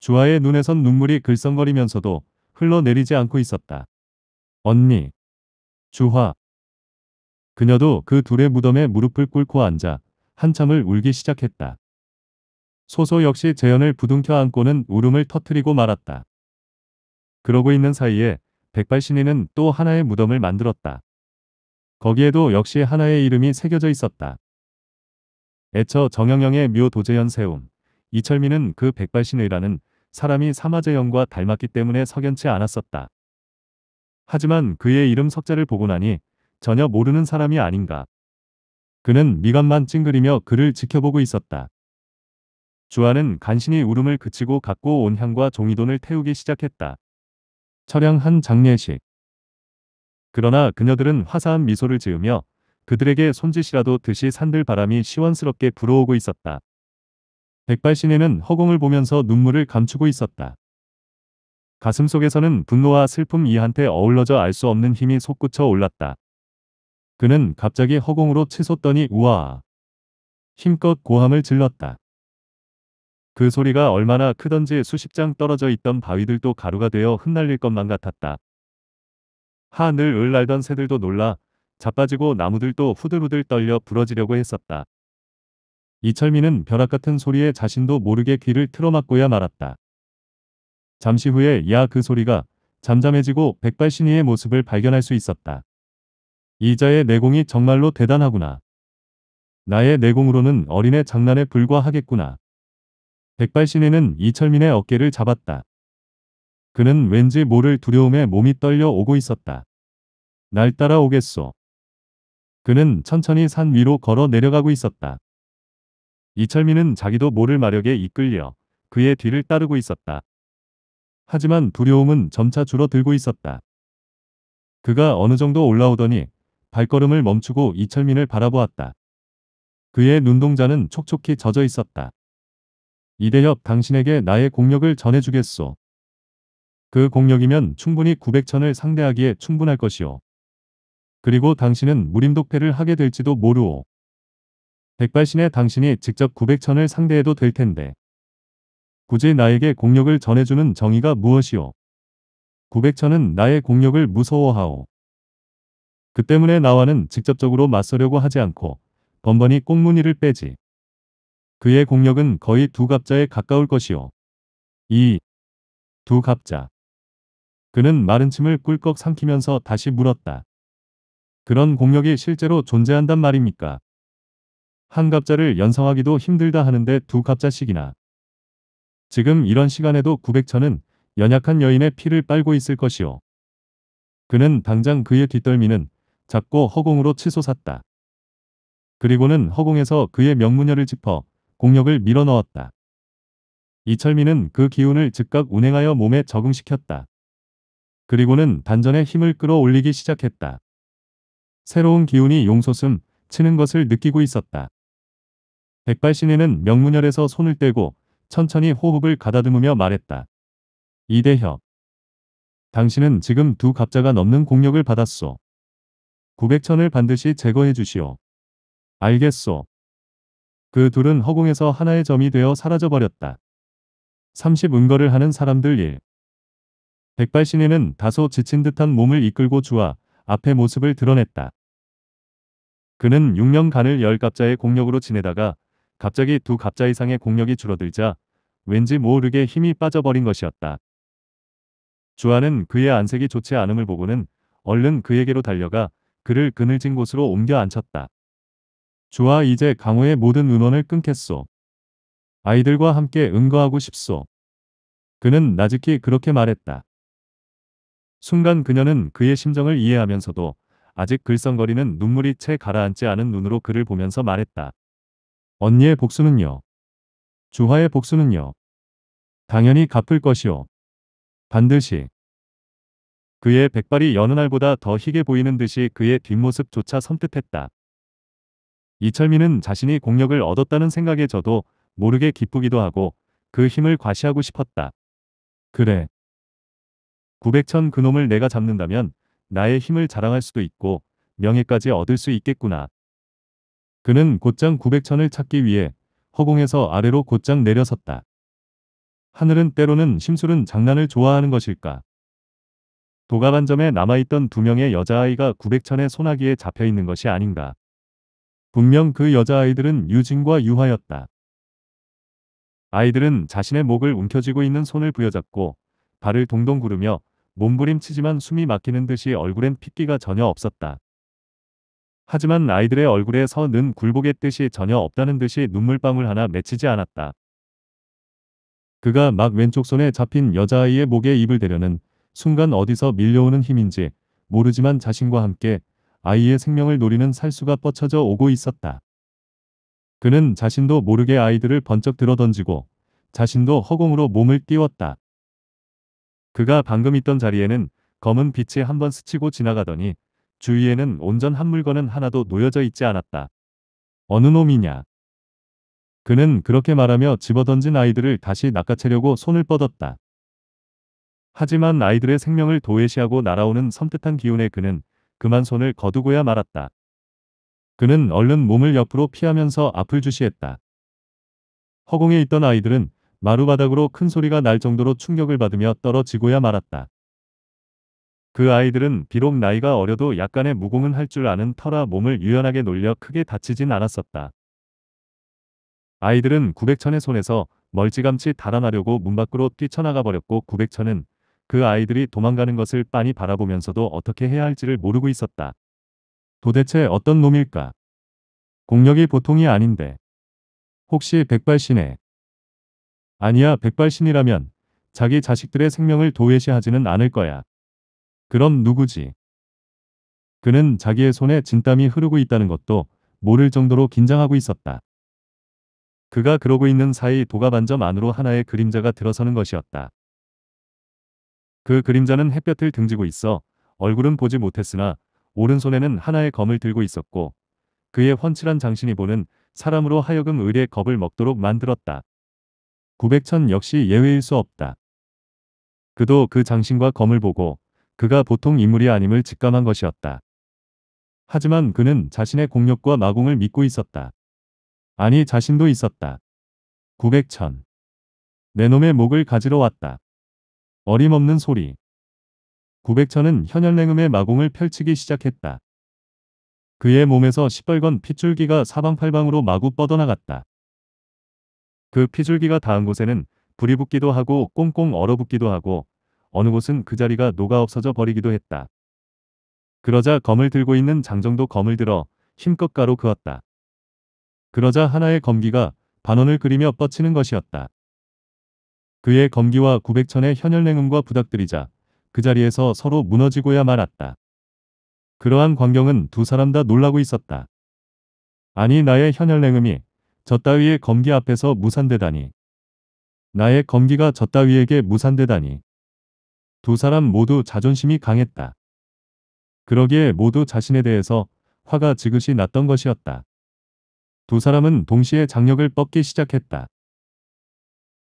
주아의 눈에선 눈물이 글썽거리면서도 흘러내리지 않고 있었다. 언니. 주화. 그녀도 그 둘의 무덤에 무릎을 꿇고 앉아 한참을 울기 시작했다. 소소 역시 재현을 부둥켜 안고는 울음을 터트리고 말았다. 그러고 있는 사이에 백발신이는 또 하나의 무덤을 만들었다. 거기에도 역시 하나의 이름이 새겨져 있었다. 애처 정영영의 묘도재연 세움. 이철민은 그 백발신의라는 사람이 사마재연과 닮았기 때문에 석연치 않았었다. 하지만 그의 이름 석자를 보고 나니 전혀 모르는 사람이 아닌가. 그는 미간만 찡그리며 그를 지켜보고 있었다. 주아는 간신히 울음을 그치고 갖고 온 향과 종이돈을 태우기 시작했다. 철양한 장례식. 그러나 그녀들은 화사한 미소를 지으며 그들에게 손짓이라도 듯이 산들 바람이 시원스럽게 불어오고 있었다. 백발신에는 허공을 보면서 눈물을 감추고 있었다. 가슴 속에서는 분노와 슬픔 이한테 어울러져 알 수 없는 힘이 솟구쳐 올랐다. 그는 갑자기 허공으로 치솟더니 우와 힘껏 고함을 질렀다. 그 소리가 얼마나 크던지 수십 장 떨어져 있던 바위들도 가루가 되어 흩날릴 것만 같았다. 하늘을 날던 새들도 놀라 자빠지고 나무들도 후들후들 떨려 부러지려고 했었다. 이철민은 벼락 같은 소리에 자신도 모르게 귀를 틀어막고야 말았다. 잠시 후에 야 그 소리가 잠잠해지고 백발신이의 모습을 발견할 수 있었다. 이자의 내공이 정말로 대단하구나. 나의 내공으로는 어린애 장난에 불과하겠구나. 백발신이는 이철민의 어깨를 잡았다. 그는 왠지 모를 두려움에 몸이 떨려 오고 있었다. 날 따라오겠소. 그는 천천히 산 위로 걸어 내려가고 있었다. 이철민은 자기도 모를 마력에 이끌려 그의 뒤를 따르고 있었다. 하지만 두려움은 점차 줄어들고 있었다. 그가 어느 정도 올라오더니 발걸음을 멈추고 이철민을 바라보았다. 그의 눈동자는 촉촉히 젖어 있었다. 이대엽 당신에게 나의 공력을 전해주겠소. 그 공력이면 충분히 900천을 상대하기에 충분할 것이오. 그리고 당신은 무림독패를 하게 될지도 모르오. 백발신에 당신이 직접 900천을 상대해도 될 텐데. 굳이 나에게 공력을 전해주는 정의가 무엇이오? 900천은 나의 공력을 무서워하오. 그 때문에 나와는 직접적으로 맞서려고 하지 않고 번번이 꽁무니를 빼지. 그의 공력은 거의 두 갑자에 가까울 것이오. 2. 두 갑자. 그는 마른 침을 꿀꺽 삼키면서 다시 물었다. 그런 공력이 실제로 존재한단 말입니까? 한 갑자를 연상하기도 힘들다 하는데 두 갑자씩이나. 지금 이런 시간에도 900천은 연약한 여인의 피를 빨고 있을 것이오. 그는 당장 그의 뒷덜미는 작고 허공으로 치솟았다. 그리고는 허공에서 그의 명문열을 짚어 공력을 밀어넣었다. 이철미는그 기운을 즉각 운행하여 몸에 적응시켰다. 그리고는 반전에 힘을 끌어올리기 시작했다. 새로운 기운이 용솟음 치는 것을 느끼고 있었다. 백발신에는 명문열에서 손을 떼고 천천히 호흡을 가다듬으며 말했다. 이대혁. 당신은 지금 두 갑자가 넘는 공력을 받았소. 900천을 반드시 제거해 주시오. 알겠소. 그 둘은 허공에서 하나의 점이 되어 사라져버렸다. 30 은거를 하는 사람들 일. 백발신에는 다소 지친 듯한 몸을 이끌고 주와 앞에 모습을 드러냈다. 그는 6년간을 열갑자의 공력으로 지내다가 갑자기 두 갑자 이상의 공력이 줄어들자 왠지 모르게 힘이 빠져버린 것이었다. 주아는 그의 안색이 좋지 않음을 보고는 얼른 그에게로 달려가 그를 그늘진 곳으로 옮겨 앉혔다. 주아 이제 강호의 모든 은원을 끊겠소. 아이들과 함께 응거하고 싶소. 그는 나직히 그렇게 말했다. 순간 그녀는 그의 심정을 이해하면서도 아직 글썽거리는 눈물이 채 가라앉지 않은 눈으로 그를 보면서 말했다. 언니의 복수는요. 주화의 복수는요. 당연히 갚을 것이요. 반드시. 그의 백발이 여느 날보다 더 희게 보이는 듯이 그의 뒷모습조차 섬뜩했다. 이철민은 자신이 공력을 얻었다는 생각에 저도 모르게 기쁘기도 하고 그 힘을 과시하고 싶었다. 그래. 900천 그놈을 내가 잡는다면 나의 힘을 자랑할 수도 있고 명예까지 얻을 수 있겠구나. 그는 곧장 900천을 찾기 위해 허공에서 아래로 곧장 내려섰다. 하늘은 때로는 심술은 장난을 좋아하는 것일까. 도가반점에 남아있던 두 명의 여자아이가 900천의 소나기에 잡혀있는 것이 아닌가. 분명 그 여자아이들은 유진과 유화였다. 아이들은 자신의 목을 움켜쥐고 있는 손을 부여잡고 발을 동동 구르며 몸부림치지만 숨이 막히는 듯이 얼굴엔 핏기가 전혀 없었다. 하지만 아이들의 얼굴에 서는 굴복의 뜻이 전혀 없다는 듯이 눈물방울 하나 맺히지 않았다. 그가 막 왼쪽 손에 잡힌 여자아이의 목에 입을 대려는 순간 어디서 밀려오는 힘인지 모르지만 자신과 함께 아이의 생명을 노리는 살수가 뻗쳐져 오고 있었다. 그는 자신도 모르게 아이들을 번쩍 들어던지고 자신도 허공으로 몸을 띄웠다. 그가 방금 있던 자리에는 검은 빛이 한 번 스치고 지나가더니 주위에는 온전 한 물건은 하나도 놓여져 있지 않았다. 어느 놈이냐? 그는 그렇게 말하며 집어던진 아이들을 다시 낚아채려고 손을 뻗었다. 하지만 아이들의 생명을 도외시하고 날아오는 섬뜩한 기운에 그는 그만 손을 거두고야 말았다. 그는 얼른 몸을 옆으로 피하면서 앞을 주시했다. 허공에 있던 아이들은 마루바닥으로 큰 소리가 날 정도로 충격을 받으며 떨어지고야 말았다. 그 아이들은 비록 나이가 어려도 약간의 무공은 할 줄 아는 터라 몸을 유연하게 놀려 크게 다치진 않았었다. 아이들은 900천의 손에서 멀찌감치 달아나려고 문 밖으로 뛰쳐나가 버렸고 900천은 그 아이들이 도망가는 것을 빤히 바라보면서도 어떻게 해야 할지를 모르고 있었다. 도대체 어떤 놈일까? 공력이 보통이 아닌데. 혹시 백발신에 아니야 백발신이라면 자기 자식들의 생명을 도외시하지는 않을 거야. 그럼 누구지? 그는 자기의 손에 진땀이 흐르고 있다는 것도 모를 정도로 긴장하고 있었다. 그가 그러고 있는 사이 도가반점 안으로 하나의 그림자가 들어서는 것이었다. 그 그림자는 햇볕을 등지고 있어 얼굴은 보지 못했으나 오른손에는 하나의 검을 들고 있었고 그의 훤칠한 장신이 보는 사람으로 하여금 의뢰 겁을 먹도록 만들었다. 9 0 0천 역시 예외일 수 없다. 그도 그 장신과 검을 보고 그가 보통 인물이 아님을 직감한 것이었다. 하지만 그는 자신의 공력과 마공을 믿고 있었다. 아니 자신도 있었다. 9 0 0천내 놈의 목을 가지러 왔다. 어림없는 소리. 9 0 0천은 현연냉음의 마공을 펼치기 시작했다. 그의 몸에서 시뻘건 핏줄기가 사방팔방으로 마구 뻗어나갔다. 그 피줄기가 닿은 곳에는 불이 붙기도 하고 꽁꽁 얼어붙기도 하고 어느 곳은 그 자리가 녹아 없어져 버리기도 했다. 그러자 검을 들고 있는 장정도 검을 들어 힘껏 가로 그었다. 그러자 하나의 검기가 반원을 그리며 뻗치는 것이었다. 그의 검기와 900천의 현혈냉음과 부닥들이자 그 자리에서 서로 무너지고야 말았다. 그러한 광경은 두 사람 다 놀라고 있었다. 아니 나의 현혈냉음이 저 따위의 검기 앞에서 무산되다니. 나의 검기가 저 따위에게 무산되다니. 두 사람 모두 자존심이 강했다. 그러기에 모두 자신에 대해서 화가 지그시 났던 것이었다. 두 사람은 동시에 장력을 뻗기 시작했다.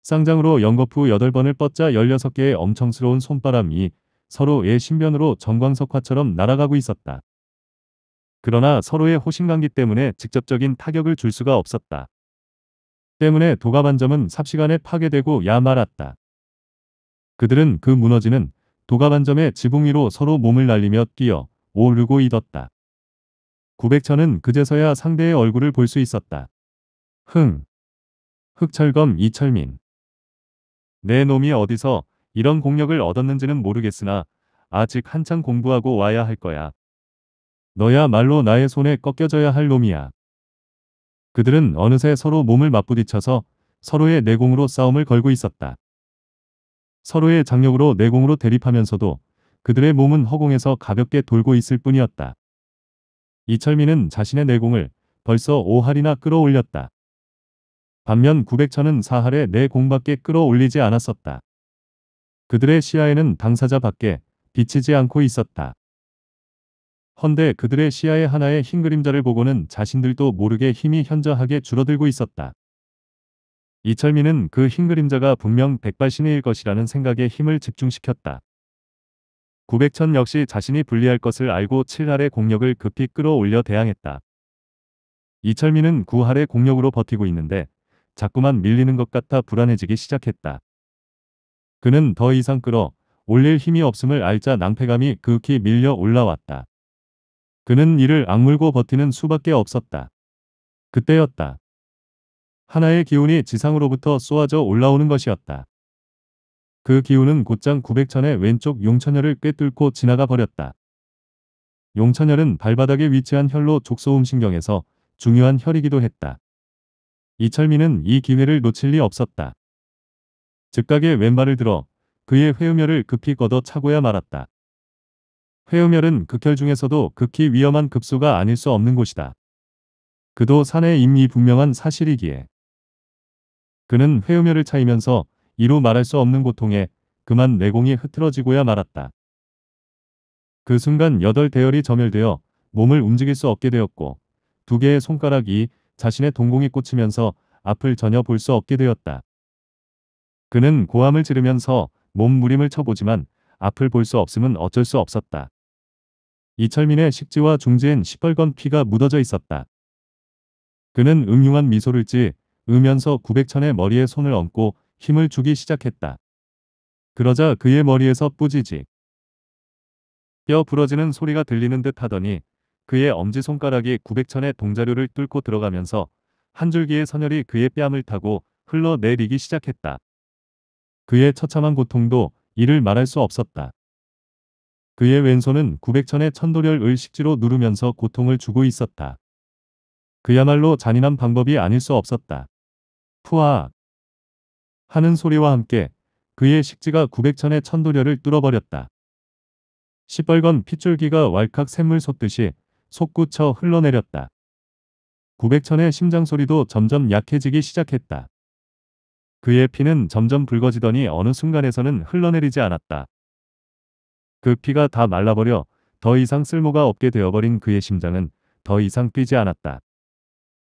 쌍장으로 연거푸 8번을 뻗자 16개의 엄청스러운 손바람이 서로의 신변으로 전광석화처럼 날아가고 있었다. 그러나 서로의 호신관계 때문에 직접적인 타격을 줄 수가 없었다. 때문에 도가 반점은 삽시간에 파괴되고 야 말았다. 그들은 그 무너지는 도가 반점의 지붕 위로 서로 몸을 날리며 뛰어 오르고 있었다. 구백천은 그제서야 상대의 얼굴을 볼 수 있었다. 흥. 흑철검 이철민. 내 놈이 어디서 이런 공력을 얻었는지는 모르겠으나 아직 한창 공부하고 와야 할 거야. 너야말로 나의 손에 꺾여져야 할 놈이야. 그들은 어느새 서로 몸을 맞부딪혀서 서로의 내공으로 싸움을 걸고 있었다. 서로의 장력으로 내공으로 대립하면서도 그들의 몸은 허공에서 가볍게 돌고 있을 뿐이었다. 이철민은 자신의 내공을 벌써 5할이나 끌어올렸다. 반면 900천은 4할의 내공밖에 끌어올리지 않았었다. 그들의 시야에는 당사자 밖에 비치지 않고 있었다. 헌데 그들의 시야에 하나의 흰 그림자를 보고는 자신들도 모르게 힘이 현저하게 줄어들고 있었다. 이철민은 그 흰 그림자가 분명 백발신의일 것이라는 생각에 힘을 집중시켰다. 구백천 역시 자신이 불리할 것을 알고 7할의 공력을 급히 끌어올려 대항했다. 이철민은 9할의 공력으로 버티고 있는데 자꾸만 밀리는 것 같아 불안해지기 시작했다. 그는 더 이상 끌어 올릴 힘이 없음을 알자 낭패감이 극히 밀려 올라왔다. 그는 이를 악물고 버티는 수밖에 없었다. 그때였다. 하나의 기운이 지상으로부터 쏘아져 올라오는 것이었다. 그 기운은 곧장 900천의 왼쪽 용천혈을 꿰뚫고 지나가 버렸다. 용천혈은 발바닥에 위치한 혈로 족소음신경에서 중요한 혈이기도 했다. 이철민은 이 기회를 놓칠 리 없었다. 즉각에 왼발을 들어 그의 회음혈을 급히 걷어 차고야 말았다. 회우멸은 극혈 중에서도 극히 위험한 급수가 아닐 수 없는 곳이다. 그도 사내의 임이 분명한 사실이기에 그는 회우멸을 차이면서 이루 말할 수 없는 고통에 그만 내공이 흐트러지고야 말았다. 그 순간 여덟 대열이 점멸되어 몸을 움직일 수 없게 되었고 두 개의 손가락이 자신의 동공이 꽂히면서 앞을 전혀 볼 수 없게 되었다. 그는 고함을 지르면서 몸무림을 쳐보지만 앞을 볼 수 없음은 어쩔 수 없었다. 이철민의 식지와 중지엔 시뻘건 피가 묻어져 있었다. 그는 음흉한 미소를 찌으면서 9 0 0천의 머리에 손을 얹고 힘을 주기 시작했다. 그러자 그의 머리에서 뿌지직 뼈 부러지는 소리가 들리는 듯 하더니 그의 엄지손가락이 9 0 0천의 동자료를 뚫고 들어가면서 한 줄기의 선혈이 그의 뺨을 타고 흘러내리기 시작했다. 그의 처참한 고통도 이를 말할 수 없었다. 그의 왼손은 900천의 천도렬을 식지로 누르면서 고통을 주고 있었다. 그야말로 잔인한 방법이 아닐 수 없었다. 푸아 하는 소리와 함께 그의 식지가 900천의 천도렬을 뚫어버렸다. 시뻘건 핏줄기가 왈칵 샘물 솟듯이 솟구쳐 흘러내렸다. 900천의 심장 소리도 점점 약해지기 시작했다. 그의 피는 점점 붉어지더니 어느 순간에서는 흘러내리지 않았다. 그 피가 다 말라버려 더 이상 쓸모가 없게 되어버린 그의 심장은 더 이상 뛰지 않았다.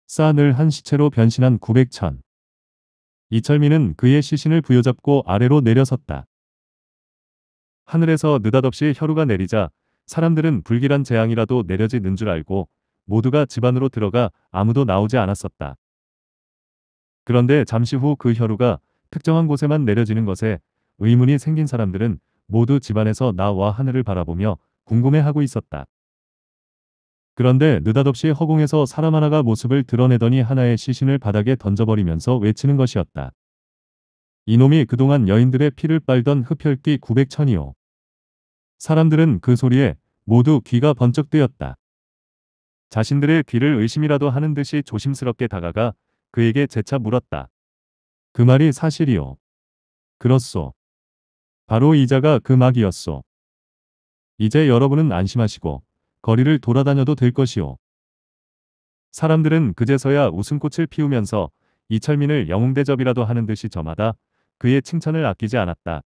싸늘 한 시체로 변신한 900천. 이철민은 그의 시신을 부여잡고 아래로 내려섰다. 하늘에서 느닷없이 혈우가 내리자 사람들은 불길한 재앙이라도 내려지는 줄 알고 모두가 집안으로 들어가 아무도 나오지 않았었다. 그런데 잠시 후 그 혈우가 특정한 곳에만 내려지는 것에 의문이 생긴 사람들은 모두 집안에서 나와 하늘을 바라보며 궁금해하고 있었다. 그런데 느닷없이 허공에서 사람 하나가 모습을 드러내더니 하나의 시신을 바닥에 던져버리면서 외치는 것이었다. 이놈이 그동안 여인들의 피를 빨던 흡혈귀 900천이요. 사람들은 그 소리에 모두 귀가 번쩍 뜨였다. 자신들의 귀를 의심이라도 하는 듯이 조심스럽게 다가가 그에게 재차 물었다. 그 말이 사실이요. 그렇소. 바로 이자가 그 막이었소. 이제 여러분은 안심하시고 거리를 돌아다녀도 될 것이오. 사람들은 그제서야 웃음꽃을 피우면서 이철민을 영웅대접이라도 하는 듯이 저마다 그의 칭찬을 아끼지 않았다.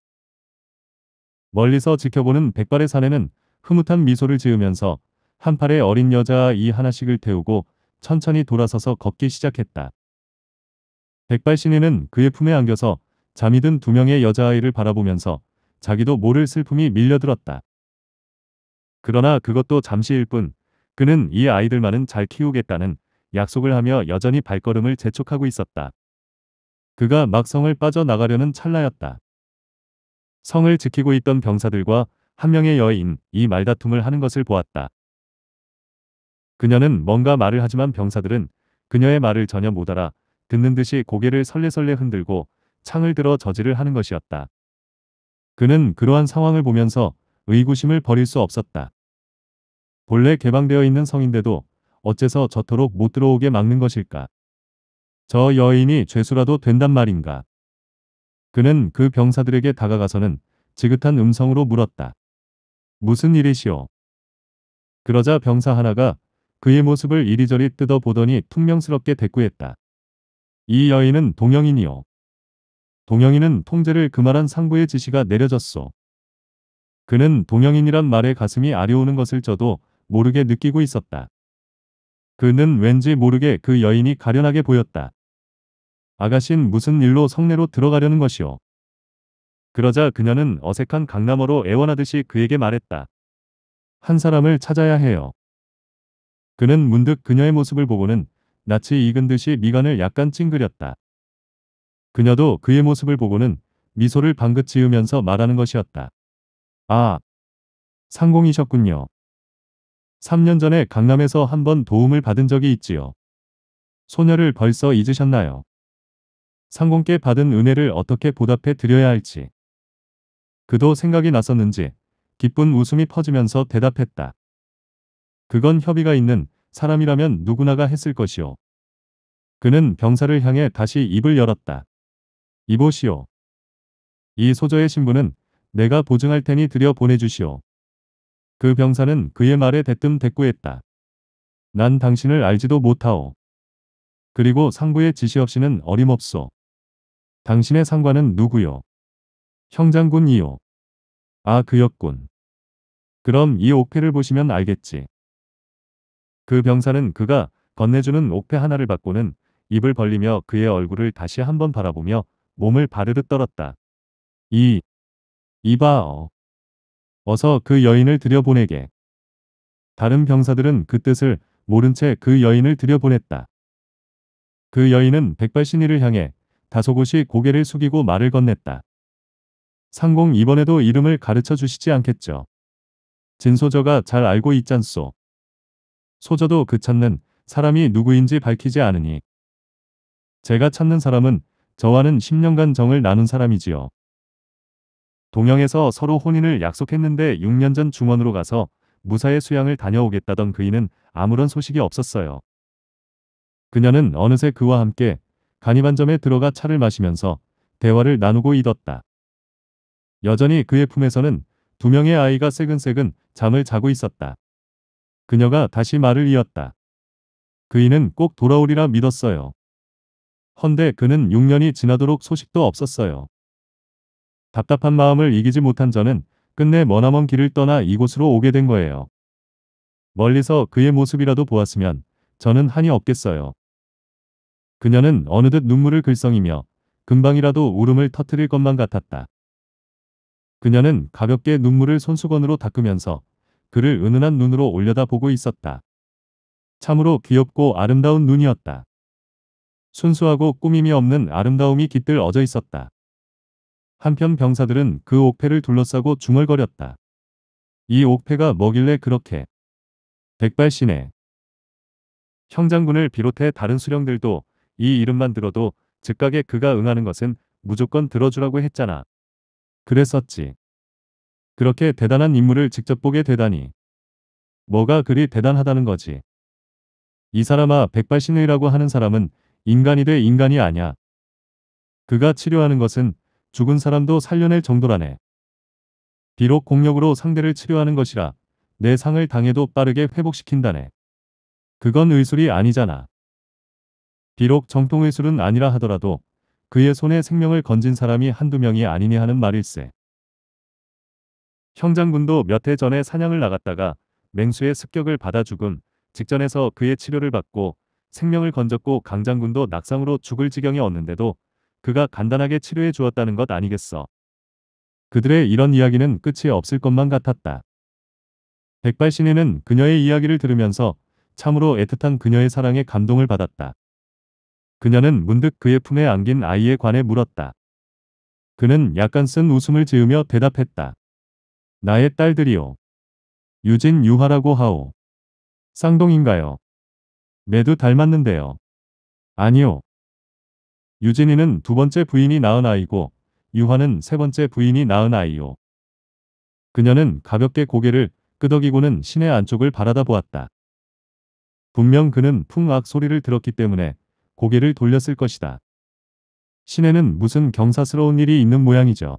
멀리서 지켜보는 백발의 사내는 흐뭇한 미소를 지으면서 한팔의 어린 여자 이 하나씩을 태우고 천천히 돌아서서 걷기 시작했다. 백발 신인은 그의 품에 안겨서 잠이 든 두 명의 여자아이를 바라보면서 자기도 모를 슬픔이 밀려들었다. 그러나 그것도 잠시일 뿐 그는 이 아이들만은 잘 키우겠다는 약속을 하며 여전히 발걸음을 재촉하고 있었다. 그가 막 성을 빠져나가려는 찰나였다. 성을 지키고 있던 병사들과 한 명의 여인, 이 말다툼을 하는 것을 보았다. 그녀는 뭔가 말을 하지만 병사들은 그녀의 말을 전혀 못 알아 듣는 듯이 고개를 설레설레 흔들고 창을 들어 저지를 하는 것이었다. 그는 그러한 상황을 보면서 의구심을 버릴 수 없었다. 본래 개방되어 있는 성인데도 어째서 저토록 못 들어오게 막는 것일까? 저 여인이 죄수라도 된단 말인가? 그는 그 병사들에게 다가가서는 지긋한 음성으로 물었다. 무슨 일이시오? 그러자 병사 하나가 그의 모습을 이리저리 뜯어보더니 퉁명스럽게 대꾸했다. 이 여인은 동양인이요. 동영이는 통제를 그만한 상부의 지시가 내려졌소. 그는 동영인이란 말에 가슴이 아려오는 것을 저도 모르게 느끼고 있었다. 그는 왠지 모르게 그 여인이 가련하게 보였다. 아가신 무슨 일로 성내로 들어가려는 것이오. 그러자 그녀는 어색한 강남어로 애원하듯이 그에게 말했다. 한 사람을 찾아야 해요. 그는 문득 그녀의 모습을 보고는 낯이 익은 듯이 미간을 약간 찡그렸다. 그녀도 그의 모습을 보고는 미소를 방긋 지으면서 말하는 것이었다. 아, 상공이셨군요. 3년 전에 강남에서 한번 도움을 받은 적이 있지요. 소녀를 벌써 잊으셨나요? 상공께 받은 은혜를 어떻게 보답해 드려야 할지. 그도 생각이 났었는지 기쁜 웃음이 퍼지면서 대답했다. 그건 협의가 있는 사람이라면 누구나가 했을 것이오. 그는 병사를 향해 다시 입을 열었다. 이보시오. 이 소저의 신분은 내가 보증할 테니 들여 보내주시오. 그 병사는 그의 말에 대뜸 대꾸했다. 난 당신을 알지도 못하오. 그리고 상부의 지시 없이는 어림없소. 당신의 상관은 누구요? 형장군이요. 아 그였군. 그럼 이 옥패를 보시면 알겠지. 그 병사는 그가 건네주는 옥패 하나를 받고는 입을 벌리며 그의 얼굴을 다시 한번 바라보며 몸을 바르르 떨었다. 이, 이봐, 어서 그 여인을 들여보내게. 다른 병사들은 그 뜻을 모른 채 그 여인을 들여보냈다. 그 여인은 백발신이를 향해 다소곳이 고개를 숙이고 말을 건넸다. 상공 이번에도 이름을 가르쳐 주시지 않겠죠. 진소저가 잘 알고 있잖소. 소저도 그 찾는 사람이 누구인지 밝히지 않으니. 제가 찾는 사람은 저와는 10년간 정을 나눈 사람이지요. 동영에서 서로 혼인을 약속했는데 6년 전 중원으로 가서 무사의 수양을 다녀오겠다던 그이는 아무런 소식이 없었어요. 그녀는 어느새 그와 함께 간이반점에 들어가 차를 마시면서 대화를 나누고 있었다. 여전히 그의 품에서는 두 명의 아이가 새근새근 잠을 자고 있었다. 그녀가 다시 말을 이었다. 그이는 꼭 돌아오리라 믿었어요. 헌데 그는 6년이 지나도록 소식도 없었어요. 답답한 마음을 이기지 못한 저는 끝내 머나먼 길을 떠나 이곳으로 오게 된 거예요. 멀리서 그의 모습이라도 보았으면 저는 한이 없겠어요. 그녀는 어느덧 눈물을 글썽이며 금방이라도 울음을 터뜨릴 것만 같았다. 그녀는 가볍게 눈물을 손수건으로 닦으면서 그를 은은한 눈으로 올려다보고 있었다. 참으로 귀엽고 아름다운 눈이었다. 순수하고 꾸밈이 없는 아름다움이 깃들 어져 있었다. 한편 병사들은 그 옥패를 둘러싸고 중얼거렸다. 이 옥패가 뭐길래 그렇게 백발신에 형장군을 비롯해 다른 수령들도 이 이름만 들어도 즉각에 그가 응하는 것은 무조건 들어주라고 했잖아. 그랬었지. 그렇게 대단한 인물을 직접 보게 되다니. 뭐가 그리 대단하다는 거지. 이 사람아 백발신이라고 하는 사람은 인간이 돼 인간이 아냐. 그가 치료하는 것은 죽은 사람도 살려낼 정도라네. 비록 공력으로 상대를 치료하는 것이라 내 상을 당해도 빠르게 회복시킨다네. 그건 의술이 아니잖아. 비록 정통 의술은 아니라 하더라도 그의 손에 생명을 건진 사람이 한두 명이 아니니 하는 말일세. 형장군도 몇 해 전에 사냥을 나갔다가 맹수의 습격을 받아 죽음 직전에서 그의 치료를 받고 생명을 건졌고 강장군도 낙상으로 죽을 지경에 얻는데도 그가 간단하게 치료해 주었다는 것 아니겠어. 그들의 이런 이야기는 끝이 없을 것만 같았다. 백발신에는 그녀의 이야기를 들으면서 참으로 애틋한 그녀의 사랑에 감동을 받았다. 그녀는 문득 그의 품에 안긴 아이에 관해 물었다. 그는 약간 쓴 웃음을 지으며 대답했다. 나의 딸들이요. 유진 유화라고 하오. 쌍둥인가요? 매두 닮았는데요. 아니요. 유진이는 두 번째 부인이 낳은 아이고 유화는 세 번째 부인이 낳은 아이요. 그녀는 가볍게 고개를 끄덕이고는 시내 안쪽을 바라다 보았다. 분명 그는 풍악 소리를 들었기 때문에 고개를 돌렸을 것이다. 시내는 무슨 경사스러운 일이 있는 모양이죠.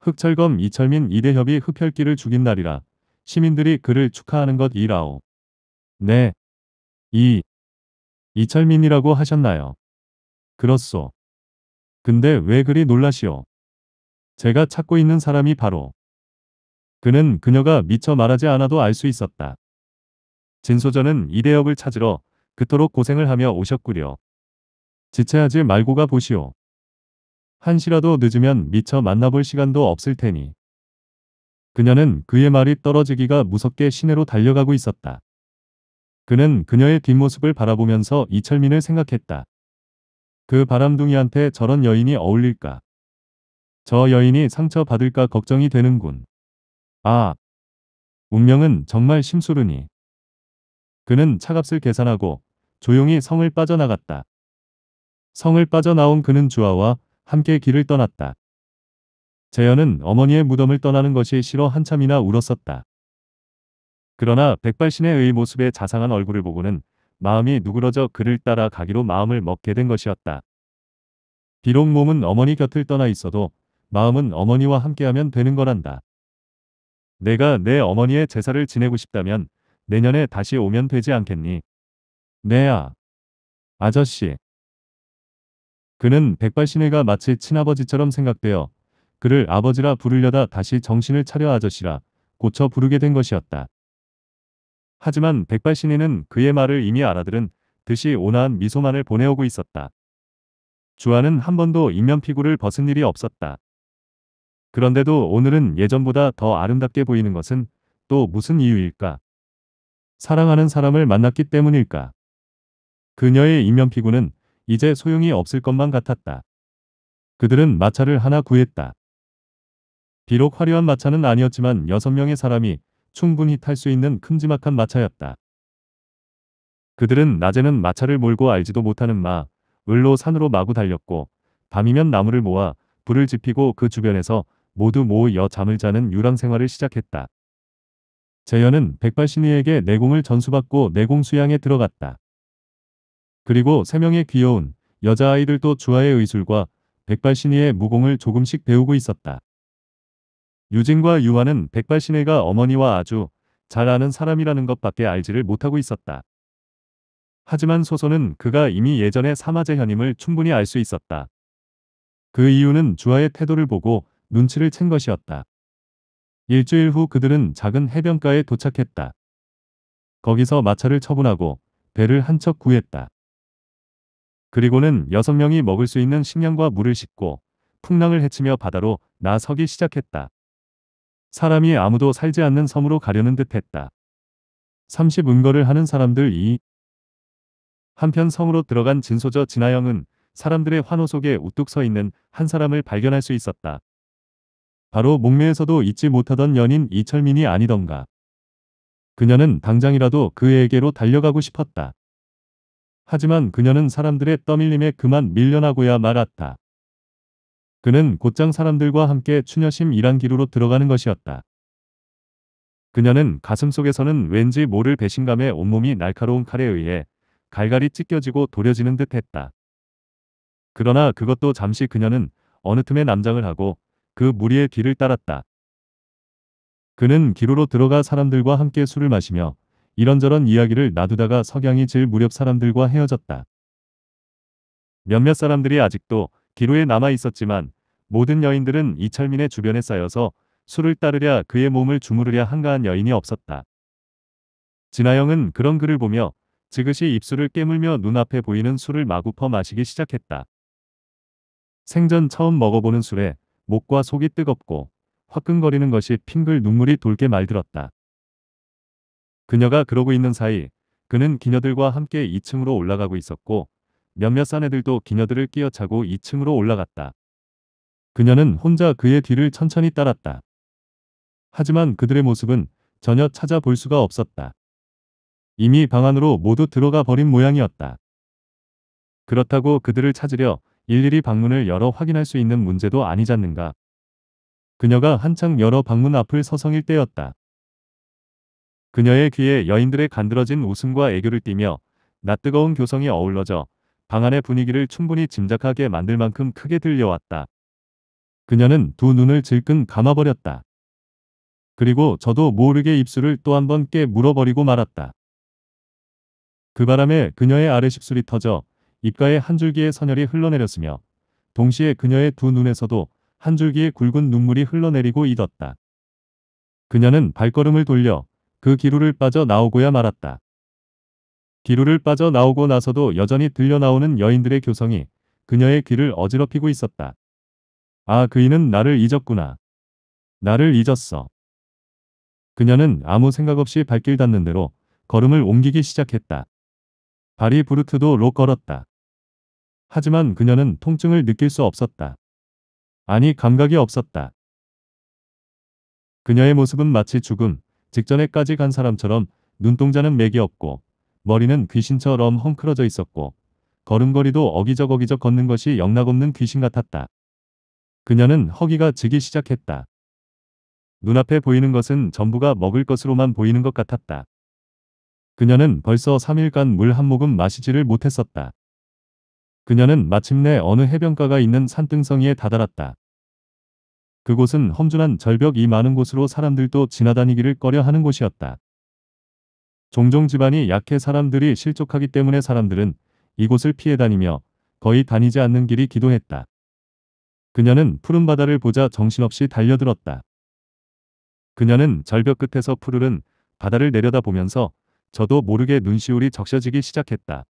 흑철검 이철민 이대협이 흑혈귀를 죽인 날이라 시민들이 그를 축하하는 것 이라오. 네, 이 이철민이라고 하셨나요? 그렇소. 근데 왜 그리 놀라시오? 제가 찾고 있는 사람이 바로 그는 그녀가 미처 말하지 않아도 알 수 있었다. 진소전은 이대역을 찾으러 그토록 고생을 하며 오셨구려. 지체하지 말고 가 보시오. 한시라도 늦으면 미처 만나볼 시간도 없을 테니. 그녀는 그의 말이 떨어지기가 무섭게 시내로 달려가고 있었다. 그는 그녀의 뒷모습을 바라보면서 이철민을 생각했다. 그 바람둥이한테 저런 여인이 어울릴까? 저 여인이 상처받을까 걱정이 되는군. 아, 운명은 정말 심술르니 그는 차값을 계산하고 조용히 성을 빠져나갔다. 성을 빠져나온 그는 주아와 함께 길을 떠났다. 재현은 어머니의 무덤을 떠나는 것이 싫어 한참이나 울었었다. 그러나 백발신의 의모습에 자상한 얼굴을 보고는 마음이 누그러져 그를 따라 가기로 마음을 먹게 된 것이었다. 비록 몸은 어머니 곁을 떠나 있어도 마음은 어머니와 함께하면 되는 거란다. 내가 내 어머니의 제사를 지내고 싶다면 내년에 다시 오면 되지 않겠니? 네야. 아, 아저씨. 그는 백발신혜가 마치 친아버지처럼 생각되어 그를 아버지라 부르려다 다시 정신을 차려 아저씨라 고쳐 부르게 된 것이었다. 하지만 백발신인는 그의 말을 이미 알아들은 듯이 온화한 미소만을 보내오고 있었다. 주아는 한 번도 인면피구를 벗은 일이 없었다. 그런데도 오늘은 예전보다 더 아름답게 보이는 것은 또 무슨 이유일까? 사랑하는 사람을 만났기 때문일까? 그녀의 인면피구는 이제 소용이 없을 것만 같았다. 그들은 마차를 하나 구했다. 비록 화려한 마차는 아니었지만 여섯 명의 사람이 충분히 탈 수 있는 큼지막한 마차였다. 그들은 낮에는 마차를 몰고 알지도 못하는 마, 을로 산으로 마구 달렸고 밤이면 나무를 모아 불을 지피고 그 주변에서 모두 모여 잠을 자는 유랑 생활을 시작했다. 재현은 백발신이에게 내공을 전수받고 내공수양에 들어갔다. 그리고 세 명의 귀여운 여자아이들도 주아의 의술과 백발신이의 무공을 조금씩 배우고 있었다. 유진과 유화는 백발신애가 어머니와 아주 잘 아는 사람이라는 것밖에 알지를 못하고 있었다. 하지만 소소는 그가 이미 예전에 사마재현임을 충분히 알 수 있었다. 그 이유는 주아의 태도를 보고 눈치를 챈 것이었다. 일주일 후 그들은 작은 해변가에 도착했다. 거기서 마차를 처분하고 배를 한 척 구했다. 그리고는 여섯 명이 먹을 수 있는 식량과 물을 싣고 풍랑을 헤치며 바다로 나서기 시작했다. 사람이 아무도 살지 않는 섬으로 가려는 듯했다. 30 은거를 하는 사람들 이 한편 섬으로 들어간 진소저 진하영은 사람들의 환호 속에 우뚝 서 있는 한 사람을 발견할 수 있었다. 바로 목매에서도 잊지 못하던 연인 이철민이 아니던가. 그녀는 당장이라도 그에게로 달려가고 싶었다. 하지만 그녀는 사람들의 떠밀림에 그만 밀려나고야 말았다. 그는 곧장 사람들과 함께 추녀심이란 기로로 들어가는 것이었다. 그녀는 가슴속에서는 왠지 모를 배신감에 온몸이 날카로운 칼에 의해 갈갈이 찢겨지고 도려지는 듯 했다. 그러나 그것도 잠시 그녀는 어느 틈에 남장을 하고 그 무리의 길을 따랐다. 그는 기로로 들어가 사람들과 함께 술을 마시며 이런저런 이야기를 놔두다가 석양이 질 무렵 사람들과 헤어졌다. 몇몇 사람들이 아직도 기로에 남아 있었지만 모든 여인들은 이철민의 주변에 쌓여서 술을 따르랴 그의 몸을 주무르랴 한가한 여인이 없었다. 진아영은 그런 글을 보며 지그시 입술을 깨물며 눈앞에 보이는 술을 마구 퍼 마시기 시작했다. 생전 처음 먹어보는 술에 목과 속이 뜨겁고 화끈거리는 것이 핑글 눈물이 돌게 말들었다. 그녀가 그러고 있는 사이 그는 기녀들과 함께 2층으로 올라가고 있었고 몇몇 사내들도 기녀들을 끼어차고 2층으로 올라갔다. 그녀는 혼자 그의 뒤를 천천히 따랐다. 하지만 그들의 모습은 전혀 찾아볼 수가 없었다. 이미 방 안으로 모두 들어가 버린 모양이었다. 그렇다고 그들을 찾으려 일일이 방문을 열어 확인할 수 있는 문제도 아니잖는가. 그녀가 한창 여러 방문 앞을 서성일 때였다. 그녀의 귀에 여인들의 간드러진 웃음과 애교를 띠며 낯뜨거운 교성이 어우러져 방 안의 분위기를 충분히 짐작하게 만들 만큼 크게 들려왔다. 그녀는 두 눈을 질끈 감아버렸다. 그리고 저도 모르게 입술을 또 한 번깨 물어버리고 말았다. 그 바람에 그녀의 아래 십술이 터져 입가에 한 줄기의 선혈이 흘러내렸으며 동시에 그녀의 두 눈에서도 한 줄기의 굵은 눈물이 흘러내리고 잊었다. 그녀는 발걸음을 돌려 그 기루를 빠져 나오고야 말았다. 기루를 빠져 나오고 나서도 여전히 들려나오는 여인들의 교성이 그녀의 귀를 어지럽히고 있었다. 아 그이는 나를 잊었구나. 나를 잊었어. 그녀는 아무 생각 없이 발길 닿는 대로 걸음을 옮기기 시작했다. 발이 부르트도 록 걸었다. 하지만 그녀는 통증을 느낄 수 없었다. 아니 감각이 없었다. 그녀의 모습은 마치 죽음 직전에까지 간 사람처럼 눈동자는 맥이 없고 머리는 귀신처럼 헝클어져 있었고 걸음걸이도 어기적어기적 걷는 것이 영락없는 귀신 같았다. 그녀는 허기가 지기 시작했다. 눈앞에 보이는 것은 전부가 먹을 것으로만 보이는 것 같았다. 그녀는 벌써 3일간 물 한 모금 마시지를 못했었다. 그녀는 마침내 어느 해변가가 있는 산등성이에 다다랐다. 그곳은 험준한 절벽이 많은 곳으로 사람들도 지나다니기를 꺼려 하는 곳이었다. 종종 집안이 약해 사람들이 실족하기 때문에 사람들은 이곳을 피해 다니며 거의 다니지 않는 길이 기도했다. 그녀는 푸른 바다를 보자 정신없이 달려들었다. 그녀는 절벽 끝에서 푸르른 바다를 내려다보면서 저도 모르게 눈시울이 적셔지기 시작했다.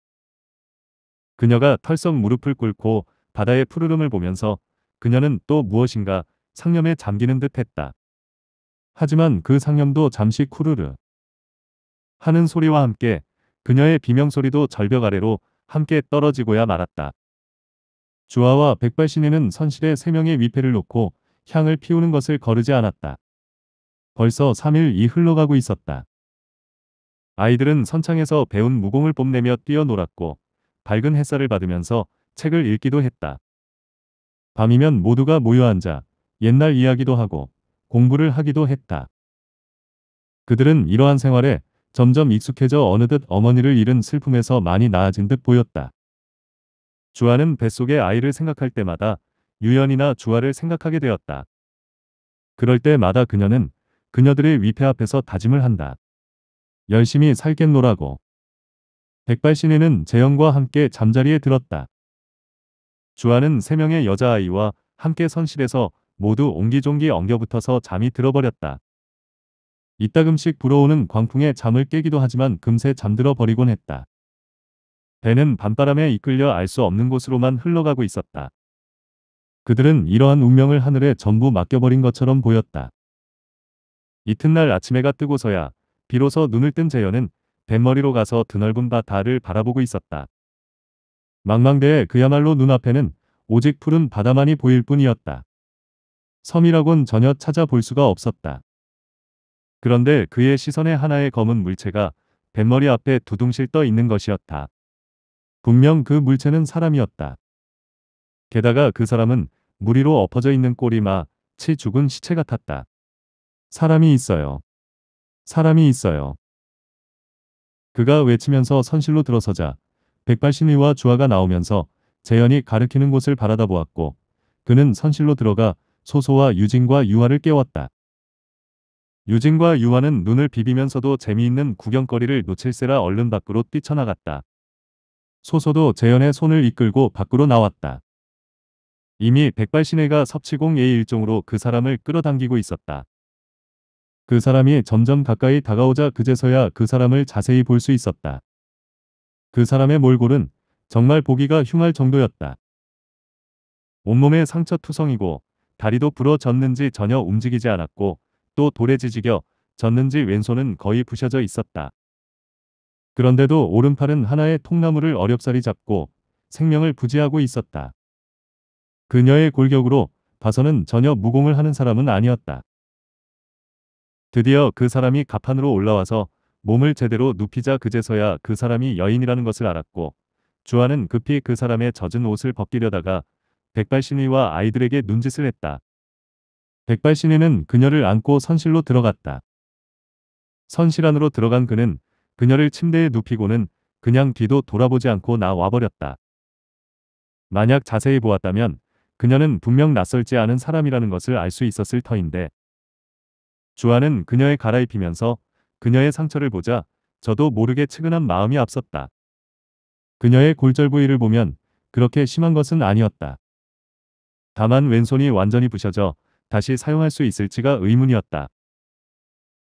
그녀가 털썩 무릎을 꿇고 바다의 푸르름을 보면서 그녀는 또 무엇인가 상념에 잠기는 듯 했다. 하지만 그 상념도 잠시 쿠르르 하는 소리와 함께 그녀의 비명소리도 절벽 아래로 함께 떨어지고야 말았다. 주아와 백발신에는 선실에 세명의 위패를 놓고 향을 피우는 것을 거르지 않았다. 벌써 3일이 흘러가고 있었다. 아이들은 선창에서 배운 무공을 뽐내며 뛰어놀았고 밝은 햇살을 받으면서 책을 읽기도 했다. 밤이면 모두가 모여 앉아 옛날 이야기도 하고 공부를 하기도 했다. 그들은 이러한 생활에 점점 익숙해져 어느덧 어머니를 잃은 슬픔에서 많이 나아진 듯 보였다. 주아는 뱃속의 아이를 생각할 때마다 유연이나 주아를 생각하게 되었다. 그럴 때마다 그녀는 그녀들의 위패 앞에서 다짐을 한다. 열심히 살겠노라고. 백발신에는 재영과 함께 잠자리에 들었다. 주아는 세 명의 여자아이와 함께 선실에서 모두 옹기종기 엉겨붙어서 잠이 들어버렸다. 이따금씩 불어오는 광풍에 잠을 깨기도 하지만 금세 잠들어 버리곤 했다. 배는 밤바람에 이끌려 알 수 없는 곳으로만 흘러가고 있었다. 그들은 이러한 운명을 하늘에 전부 맡겨버린 것처럼 보였다. 이튿날 아침 해가 뜨고서야 비로소 눈을 뜬 재현은 뱃머리로 가서 드넓은 바다를 바라보고 있었다. 망망대해 그야말로 눈앞에는 오직 푸른 바다만이 보일 뿐이었다. 섬이라곤 전혀 찾아볼 수가 없었다. 그런데 그의 시선의 하나의 검은 물체가 뱃머리 앞에 두둥실 떠 있는 것이었다. 분명 그 물체는 사람이었다. 게다가 그 사람은 무리로 엎어져 있는 꼬리마, 치 죽은 시체 같았다. 사람이 있어요. 사람이 있어요. 그가 외치면서 선실로 들어서자 백발신의와 주화가 나오면서 재현이 가르키는 곳을 바라다 보았고 그는 선실로 들어가 소소와 유진과 유화를 깨웠다. 유진과 유화는 눈을 비비면서도 재미있는 구경거리를 놓칠세라 얼른 밖으로 뛰쳐나갔다. 소서도 재현의 손을 이끌고 밖으로 나왔다. 이미 백발신혜가 섭치공의 일종으로 그 사람을 끌어당기고 있었다. 그 사람이 점점 가까이 다가오자 그제서야 그 사람을 자세히 볼 수 있었다. 그 사람의 몰골은 정말 보기가 흉할 정도였다. 온몸에 상처 투성이고 다리도 부러졌는지 전혀 움직이지 않았고 또 돌에 지지겨 졌는지 왼손은 거의 부셔져 있었다. 그런데도 오른팔은 하나의 통나무를 어렵사리 잡고 생명을 부지하고 있었다. 그녀의 골격으로 봐서는 전혀 무공을 하는 사람은 아니었다. 드디어 그 사람이 갑판으로 올라와서 몸을 제대로 눕히자 그제서야 그 사람이 여인이라는 것을 알았고 주아는 급히 그 사람의 젖은 옷을 벗기려다가 백발신의와 아이들에게 눈짓을 했다. 백발신의는 그녀를 안고 선실로 들어갔다. 선실 안으로 들어간 그는 그녀를 침대에 눕히고는 그냥 뒤도 돌아보지 않고 나와버렸다. 만약 자세히 보았다면 그녀는 분명 낯설지 않은 사람이라는 것을 알 수 있었을 터인데 주아는 그녀의 갈아입히면서 그녀의 상처를 보자 저도 모르게 측은한 마음이 앞섰다. 그녀의 골절 부위를 보면 그렇게 심한 것은 아니었다. 다만 왼손이 완전히 부셔져 다시 사용할 수 있을지가 의문이었다.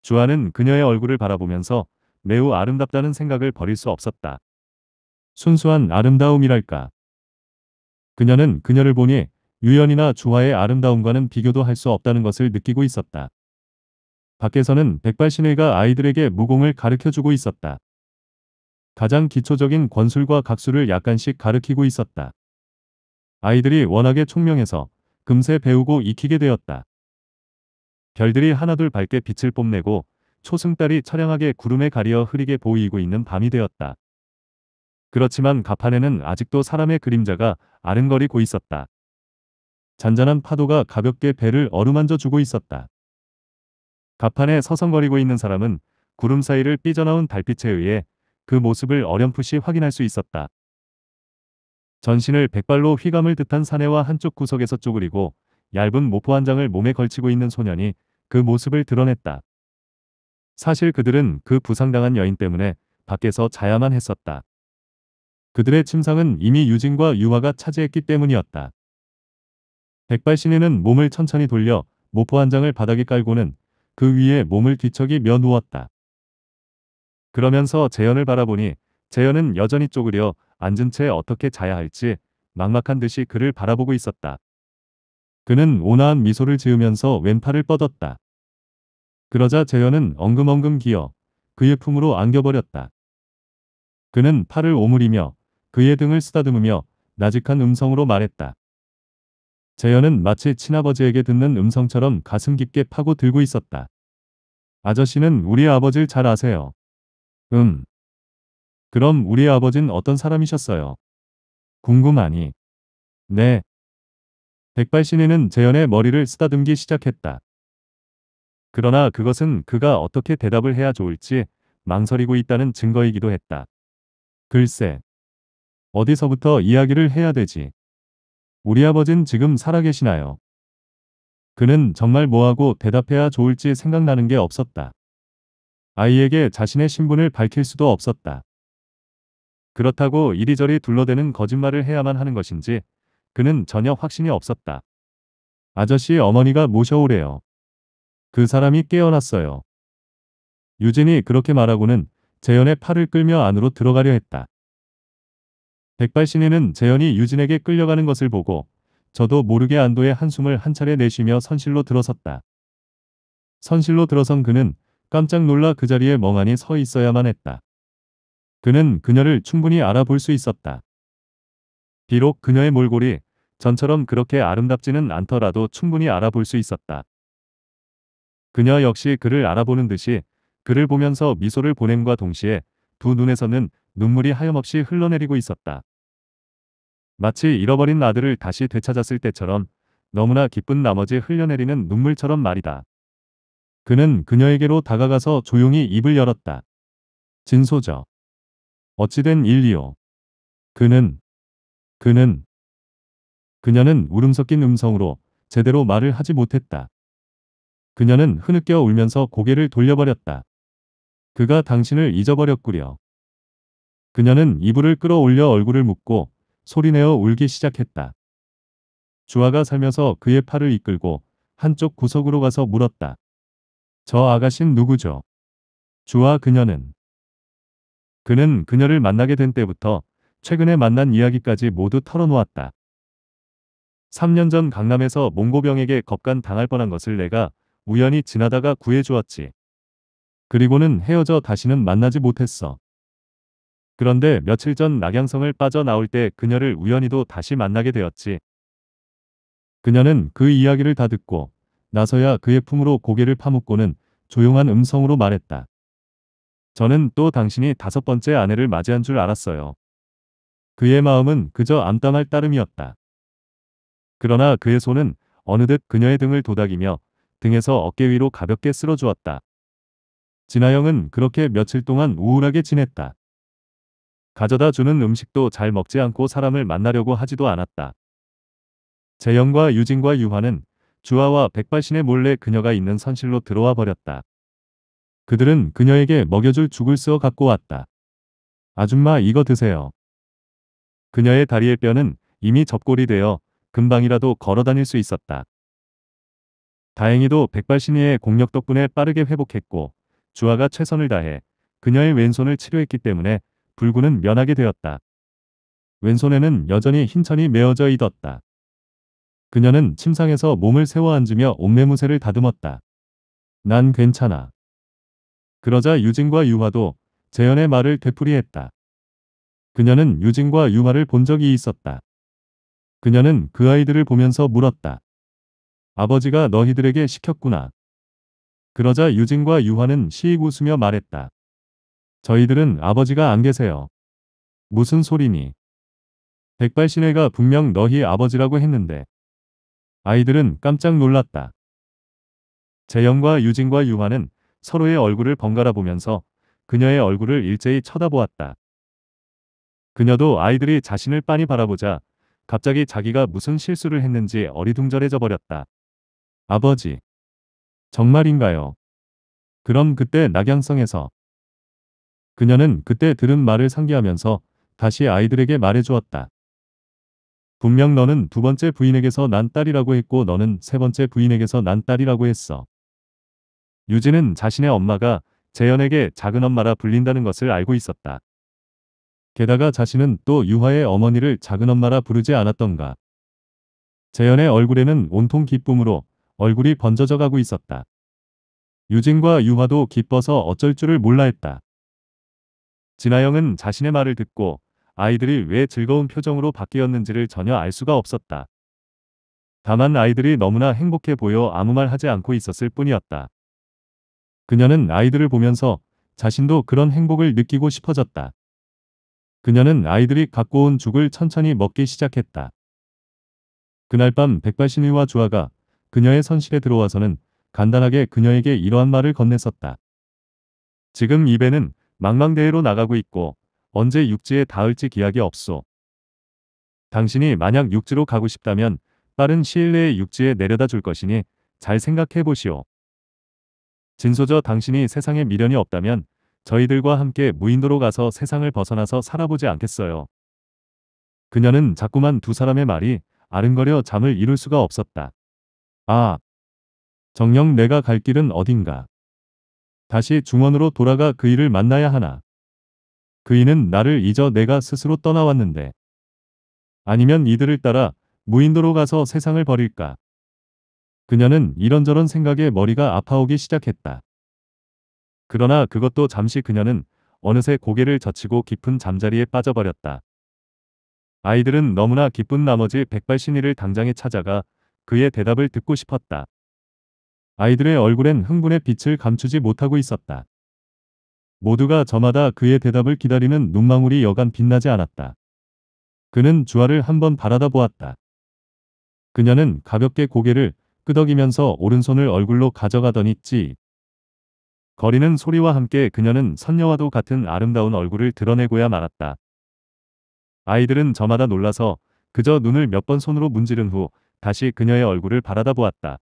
주아는 그녀의 얼굴을 바라보면서 매우 아름답다는 생각을 버릴 수 없었다. 순수한 아름다움이랄까. 그녀는 그녀를 보니 유연이나 주화의 아름다움과는 비교도 할 수 없다는 것을 느끼고 있었다. 밖에서는 백발신의가 아이들에게 무공을 가르쳐주고 있었다. 가장 기초적인 권술과 각술을 약간씩 가르키고 있었다. 아이들이 워낙에 총명해서 금세 배우고 익히게 되었다. 별들이 하나둘 밝게 빛을 뽐내고 초승달이 처량하게 구름에 가려 흐리게 보이고 있는 밤이 되었다. 그렇지만 가판에는 아직도 사람의 그림자가 아른거리고 있었다. 잔잔한 파도가 가볍게 배를 어루만져 주고 있었다. 가판에 서성거리고 있는 사람은 구름 사이를 삐져나온 달빛에 의해 그 모습을 어렴풋이 확인할 수 있었다. 전신을 백발로 휘감을 듯한 사내와 한쪽 구석에서 쪼그리고 얇은 모포 한 장을 몸에 걸치고 있는 소년이 그 모습을 드러냈다. 사실 그들은 그 부상당한 여인 때문에 밖에서 자야만 했었다. 그들의 침상은 이미 유진과 유화가 차지했기 때문이었다. 백발신에는 몸을 천천히 돌려 모포 한 장을 바닥에 깔고는 그 위에 몸을 뒤척이며 누웠다. 그러면서 재현을 바라보니 재현은 여전히 쪼그려 앉은 채 어떻게 자야 할지 막막한 듯이 그를 바라보고 있었다. 그는 온화한 미소를 지으면서 왼팔을 뻗었다. 그러자 재현은 엉금엉금 기어 그의 품으로 안겨버렸다. 그는 팔을 오므리며 그의 등을 쓰다듬으며 나직한 음성으로 말했다. 재현은 마치 친아버지에게 듣는 음성처럼 가슴 깊게 파고 들고 있었다. 아저씨는 우리 아버지를 잘 아세요. 음. 그럼 우리 아버진 어떤 사람이셨어요? 궁금하니. 네. 백발신에는 재현의 머리를 쓰다듬기 시작했다. 그러나 그것은 그가 어떻게 대답을 해야 좋을지 망설이고 있다는 증거이기도 했다. 글쎄. 어디서부터 이야기를 해야 되지? 우리 아버진 지금 살아계시나요? 그는 정말 뭐하고 대답해야 좋을지 생각나는 게 없었다. 아이에게 자신의 신분을 밝힐 수도 없었다. 그렇다고 이리저리 둘러대는 거짓말을 해야만 하는 것인지 그는 전혀 확신이 없었다. 아저씨 어머니가 모셔오래요. 그 사람이 깨어났어요. 유진이 그렇게 말하고는 재현의 팔을 끌며 안으로 들어가려 했다. 백발신에는 재현이 유진에게 끌려가는 것을 보고 저도 모르게 안도의 한숨을 한 차례 내쉬며 선실로 들어섰다. 선실로 들어선 그는 깜짝 놀라 그 자리에 멍하니 서 있어야만 했다. 그는 그녀를 충분히 알아볼 수 있었다. 비록 그녀의 몰골이 전처럼 그렇게 아름답지는 않더라도 충분히 알아볼 수 있었다. 그녀 역시 그를 알아보는 듯이 그를 보면서 미소를 보냄과 동시에 두 눈에서는 눈물이 하염없이 흘러내리고 있었다. 마치 잃어버린 아들을 다시 되찾았을 때처럼 너무나 기쁜 나머지 흘려내리는 눈물처럼 말이다. 그는 그녀에게로 다가가서 조용히 입을 열었다. 진소저. 어찌된 일이오. 그는 그는 그녀는 울음 섞인 음성으로 제대로 말을 하지 못했다. 그녀는 흐느껴 울면서 고개를 돌려버렸다. 그가 당신을 잊어버렸구려. 그녀는 이불을 끌어올려 얼굴을 묶고 소리내어 울기 시작했다. 주아가 살면서 그의 팔을 이끌고 한쪽 구석으로 가서 물었다. 저 아가씨는 누구죠? 주아 그녀는 그는 그녀를 만나게 된 때부터 최근에 만난 이야기까지 모두 털어놓았다. 3년 전 강남에서 몽고병에게 겁간 당할 뻔한 것을 내가 우연히 지나다가 구해주었지. 그리고는 헤어져 다시는 만나지 못했어. 그런데 며칠 전 낙양성을 빠져나올 때 그녀를 우연히도 다시 만나게 되었지. 그녀는 그 이야기를 다 듣고 나서야 그의 품으로 고개를 파묻고는 조용한 음성으로 말했다. 저는 또 당신이 다섯 번째 아내를 맞이한 줄 알았어요. 그의 마음은 그저 암담할 따름이었다. 그러나 그의 손은 어느덧 그녀의 등을 도닥이며 등에서 어깨 위로 가볍게 쓸어주었다. 진아영은 그렇게 며칠 동안 우울하게 지냈다. 가져다 주는 음식도 잘 먹지 않고 사람을 만나려고 하지도 않았다. 재영과 유진과 유화는 주아와 백발신의 몰래 그녀가 있는 선실로 들어와 버렸다. 그들은 그녀에게 먹여줄 죽을 쓰어 갖고 왔다. 아줌마 이거 드세요. 그녀의 다리의 뼈는 이미 접골이 되어 금방이라도 걸어 다닐 수 있었다. 다행히도 백발신의의 공력 덕분에 빠르게 회복했고 주아가 최선을 다해 그녀의 왼손을 치료했기 때문에 불구는 면하게 되었다. 왼손에는 여전히 흰천이 메어져 있었다. 그녀는 침상에서 몸을 세워 앉으며 옴매무새를 다듬었다. 난 괜찮아. 그러자 유진과 유화도 재현의 말을 되풀이했다. 그녀는 유진과 유화를 본 적이 있었다. 그녀는 그 아이들을 보면서 물었다. 아버지가 너희들에게 시켰구나. 그러자 유진과 유화는 시익 웃으며 말했다. 저희들은 아버지가 안 계세요. 무슨 소리니? 백발신애가 분명 너희 아버지라고 했는데. 아이들은 깜짝 놀랐다. 재영과 유진과 유화는 서로의 얼굴을 번갈아 보면서 그녀의 얼굴을 일제히 쳐다보았다. 그녀도 아이들이 자신을 빤히 바라보자 갑자기 자기가 무슨 실수를 했는지 어리둥절해져 버렸다. 아버지. 정말인가요? 그럼 그때 낙양성에서 그녀는 그때 들은 말을 상기하면서 다시 아이들에게 말해주었다. 분명 너는 두 번째 부인에게서 난 딸이라고 했고 너는 세 번째 부인에게서 난 딸이라고 했어. 유진은 자신의 엄마가 재현에게 작은 엄마라 불린다는 것을 알고 있었다. 게다가 자신은 또 유화의 어머니를 작은 엄마라 부르지 않았던가. 재현의 얼굴에는 온통 기쁨으로 얼굴이 번져져 가고 있었다. 유진과 유화도 기뻐서 어쩔 줄을 몰라 했다. 진아영은 자신의 말을 듣고 아이들이 왜 즐거운 표정으로 바뀌었는지를 전혀 알 수가 없었다. 다만 아이들이 너무나 행복해 보여 아무 말 하지 않고 있었을 뿐이었다. 그녀는 아이들을 보면서 자신도 그런 행복을 느끼고 싶어졌다. 그녀는 아이들이 갖고 온 죽을 천천히 먹기 시작했다. 그날 밤 백발신의와 주아가 그녀의 선실에 들어와서는 간단하게 그녀에게 이러한 말을 건넸었다. 지금 이 배는 망망대해로 나가고 있고 언제 육지에 닿을지 기약이 없소. 당신이 만약 육지로 가고 싶다면 빠른 시일 내에 육지에 내려다 줄 것이니 잘 생각해 보시오. 진소저 당신이 세상에 미련이 없다면 저희들과 함께 무인도로 가서 세상을 벗어나서 살아보지 않겠어요. 그녀는 자꾸만 두 사람의 말이 아른거려 잠을 이룰 수가 없었다. 아, 정녕 내가 갈 길은 어딘가. 다시 중원으로 돌아가 그이를 만나야 하나. 그이는 나를 잊어 내가 스스로 떠나왔는데. 아니면 이들을 따라 무인도로 가서 세상을 버릴까. 그녀는 이런저런 생각에 머리가 아파오기 시작했다. 그러나 그것도 잠시 그녀는 어느새 고개를 젖히고 깊은 잠자리에 빠져버렸다. 아이들은 너무나 기쁜 나머지 백발신이를 당장에 찾아가 그의 대답을 듣고 싶었다. 아이들의 얼굴엔 흥분의 빛을 감추지 못하고 있었다. 모두가 저마다 그의 대답을 기다리는 눈망울이 여간 빛나지 않았다. 그는 주아를 한번 바라다 보았다. 그녀는 가볍게 고개를 끄덕이면서 오른손을 얼굴로 가져가더니 찌. 거리는 소리와 함께 그녀는 선녀와도 같은 아름다운 얼굴을 드러내고야 말았다. 아이들은 저마다 놀라서 그저 눈을 몇 번 손으로 문지른 후 다시 그녀의 얼굴을 바라다 보았다.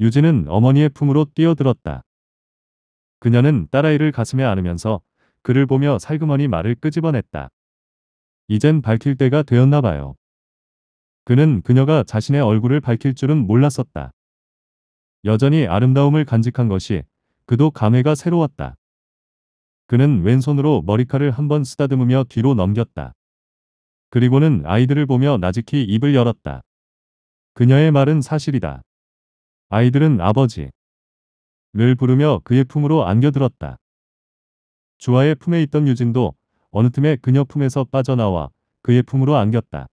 유진은 어머니의 품으로 뛰어들었다. 그녀는 딸아이를 가슴에 안으면서 그를 보며 살그머니 말을 끄집어냈다. 이젠 밝힐 때가 되었나 봐요. 그는 그녀가 자신의 얼굴을 밝힐 줄은 몰랐었다. 여전히 아름다움을 간직한 것이 그도 감회가 새로웠다. 그는 왼손으로 머리카락을 한 번 쓰다듬으며 뒤로 넘겼다. 그리고는 아이들을 보며 나직히 입을 열었다. 그녀의 말은 사실이다. 아이들은 아버지. 를 부르며 그의 품으로 안겨들었다. 주아의 품에 있던 유진도 어느 틈에 그녀 품에서 빠져나와 그의 품으로 안겼다.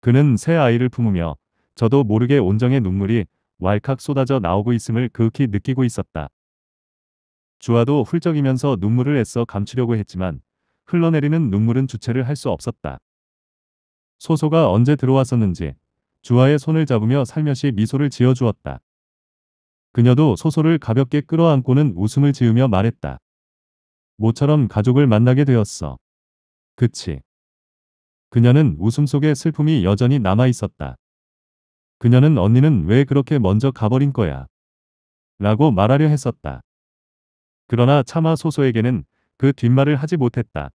그는 새 아이를 품으며 저도 모르게 온정의 눈물이 왈칵 쏟아져 나오고 있음을 극히 느끼고 있었다. 주아도 훌쩍이면서 눈물을 애써 감추려고 했지만 흘러내리는 눈물은 주체를 할 수 없었다. 소소가 언제 들어왔었는지 주아의 손을 잡으며 살며시 미소를 지어주었다. 그녀도 소소를 가볍게 끌어안고는 웃음을 지으며 말했다. 모처럼 가족을 만나게 되었어. 그치. 그녀는 웃음 속에 슬픔이 여전히 남아있었다. 그녀는 언니는 왜 그렇게 먼저 가버린 거야. 라고 말하려 했었다. 그러나 차마 소소에게는 그 뒷말을 하지 못했다.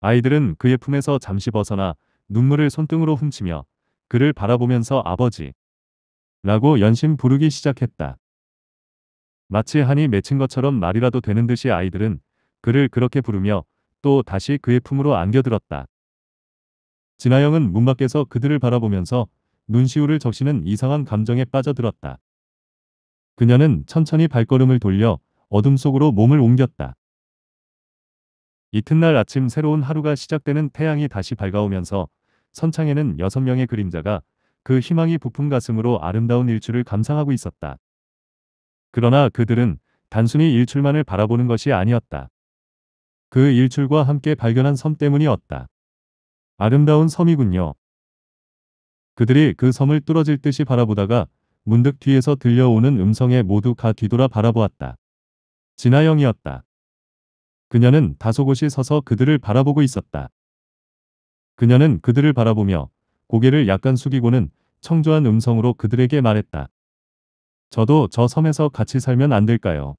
아이들은 그의 품에서 잠시 벗어나 눈물을 손등으로 훔치며 그를 바라보면서 아버지 라고 연신 부르기 시작했다. 마치 한이 맺힌 것처럼 말이라도 되는 듯이 아이들은 그를 그렇게 부르며 또 다시 그의 품으로 안겨들었다. 진아영은 문 밖에서 그들을 바라보면서 눈시울을 적시는 이상한 감정에 빠져들었다. 그녀는 천천히 발걸음을 돌려 어둠 속으로 몸을 옮겼다. 이튿날 아침 새로운 하루가 시작되는 태양이 다시 밝아오면서 선창에는 여섯 명의 그림자가 그 희망이 부푼 가슴으로 아름다운 일출을 감상하고 있었다. 그러나 그들은 단순히 일출만을 바라보는 것이 아니었다. 그 일출과 함께 발견한 섬 때문이었다. 아름다운 섬이군요. 그들이 그 섬을 뚫어질 듯이 바라보다가 문득 뒤에서 들려오는 음성에 모두 가 뒤돌아 바라보았다. 진아영이었다. 그녀는 다소곳이 서서 그들을 바라보고 있었다. 그녀는 그들을 바라보며 고개를 약간 숙이고는 청조한 음성으로 그들에게 말했다. 저도 저 섬에서 같이 살면 안 될까요?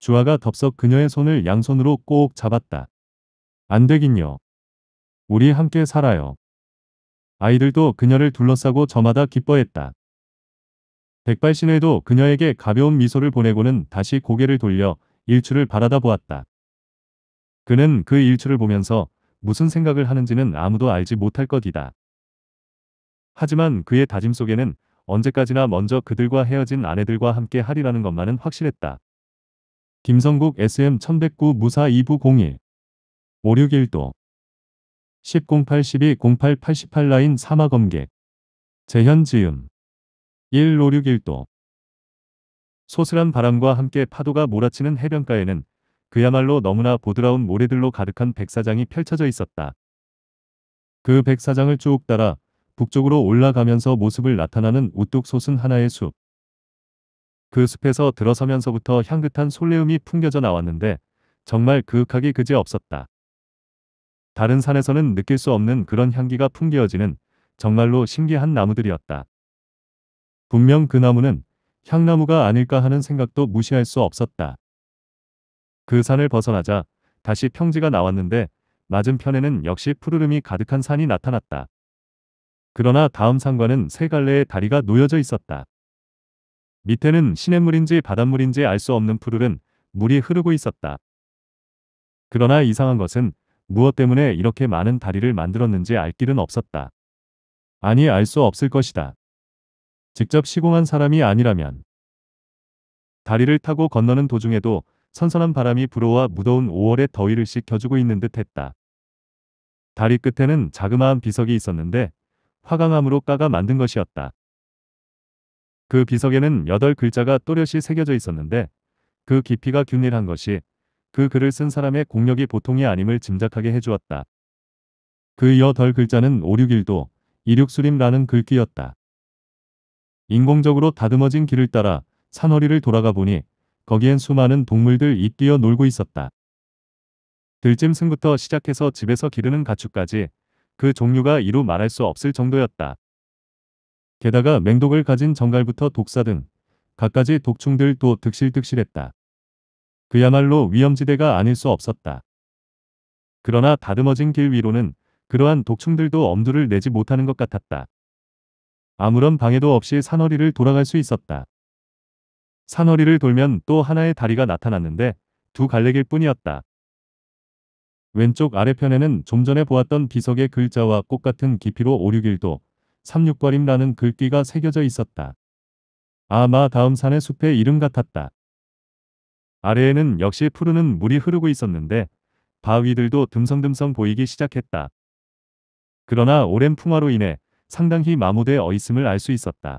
주아가 덥석 그녀의 손을 양손으로 꼭 잡았다. 안 되긴요. 우리 함께 살아요. 아이들도 그녀를 둘러싸고 저마다 기뻐했다. 백발신회도 그녀에게 가벼운 미소를 보내고는 다시 고개를 돌려 일출을 바라다 보았다. 그는 그 일출을 보면서 무슨 생각을 하는지는 아무도 알지 못할 것이다. 하지만 그의 다짐 속에는 언제까지나 먼저 그들과 헤어진 아내들과 함께 하리라는 것만은 확실했다. 김성국 SM 1109 무사 2부 01 561도 1008 12 08 88 라인 사마 검객 재현 지음 1561도 소스란 바람과 함께 파도가 몰아치는 해변가에는 그야말로 너무나 보드라운 모래들로 가득한 백사장이 펼쳐져 있었다. 그 백사장을 쭉 따라 북쪽으로 올라가면서 모습을 나타나는 우뚝 솟은 하나의 숲. 그 숲에서 들어서면서부터 향긋한 솔레음이 풍겨져 나왔는데 정말 그윽하기 그지없었다. 다른 산에서는 느낄 수 없는 그런 향기가 풍겨지는 정말로 신기한 나무들이었다. 분명 그 나무는 향나무가 아닐까 하는 생각도 무시할 수 없었다. 그 산을 벗어나자 다시 평지가 나왔는데 맞은편에는 역시 푸르름이 가득한 산이 나타났다. 그러나 다음 상관은 세 갈래의 다리가 놓여져 있었다. 밑에는 시냇물인지 바닷물인지 알 수 없는 푸르른 물이 흐르고 있었다. 그러나 이상한 것은 무엇 때문에 이렇게 많은 다리를 만들었는지 알 길은 없었다. 아니 알 수 없을 것이다. 직접 시공한 사람이 아니라면 다리를 타고 건너는 도중에도 선선한 바람이 불어와 무더운 5월의 더위를 식혀주고 있는 듯 했다. 다리 끝에는 자그마한 비석이 있었는데 화강암으로 까가 만든 것이었다. 그 비석에는 여덟 글자가 또렷이 새겨져 있었는데 그 깊이가 균일한 것이 그 글을 쓴 사람의 공력이 보통이 아님을 짐작하게 해주었다. 그 여덟 글자는 오륙일도 이륙수림라는 글귀였다. 인공적으로 다듬어진 길을 따라 산허리를 돌아가 보니 거기엔 수많은 동물들이 뛰어 놀고 있었다. 들짐승부터 시작해서 집에서 기르는 가축까지 그 종류가 이루 말할 수 없을 정도였다. 게다가 맹독을 가진 정갈부터 독사 등 갖가지 독충들도 득실득실했다. 그야말로 위험지대가 아닐 수 없었다. 그러나 다듬어진 길 위로는 그러한 독충들도 엄두를 내지 못하는 것 같았다. 아무런 방해도 없이 산허리를 돌아갈 수 있었다. 산허리를 돌면 또 하나의 다리가 나타났는데 두 갈래길 뿐이었다. 왼쪽 아래편에는 좀 전에 보았던 비석의 글자와 꽃같은 깊이로 오륙일도 36과림라는 글귀가 새겨져 있었다. 아마 다음 산의 숲의 이름 같았다. 아래에는 역시 푸르는 물이 흐르고 있었는데 바위들도 듬성듬성 보이기 시작했다. 그러나 오랜 풍화로 인해 상당히 마모돼 어있음을 알 수 있었다.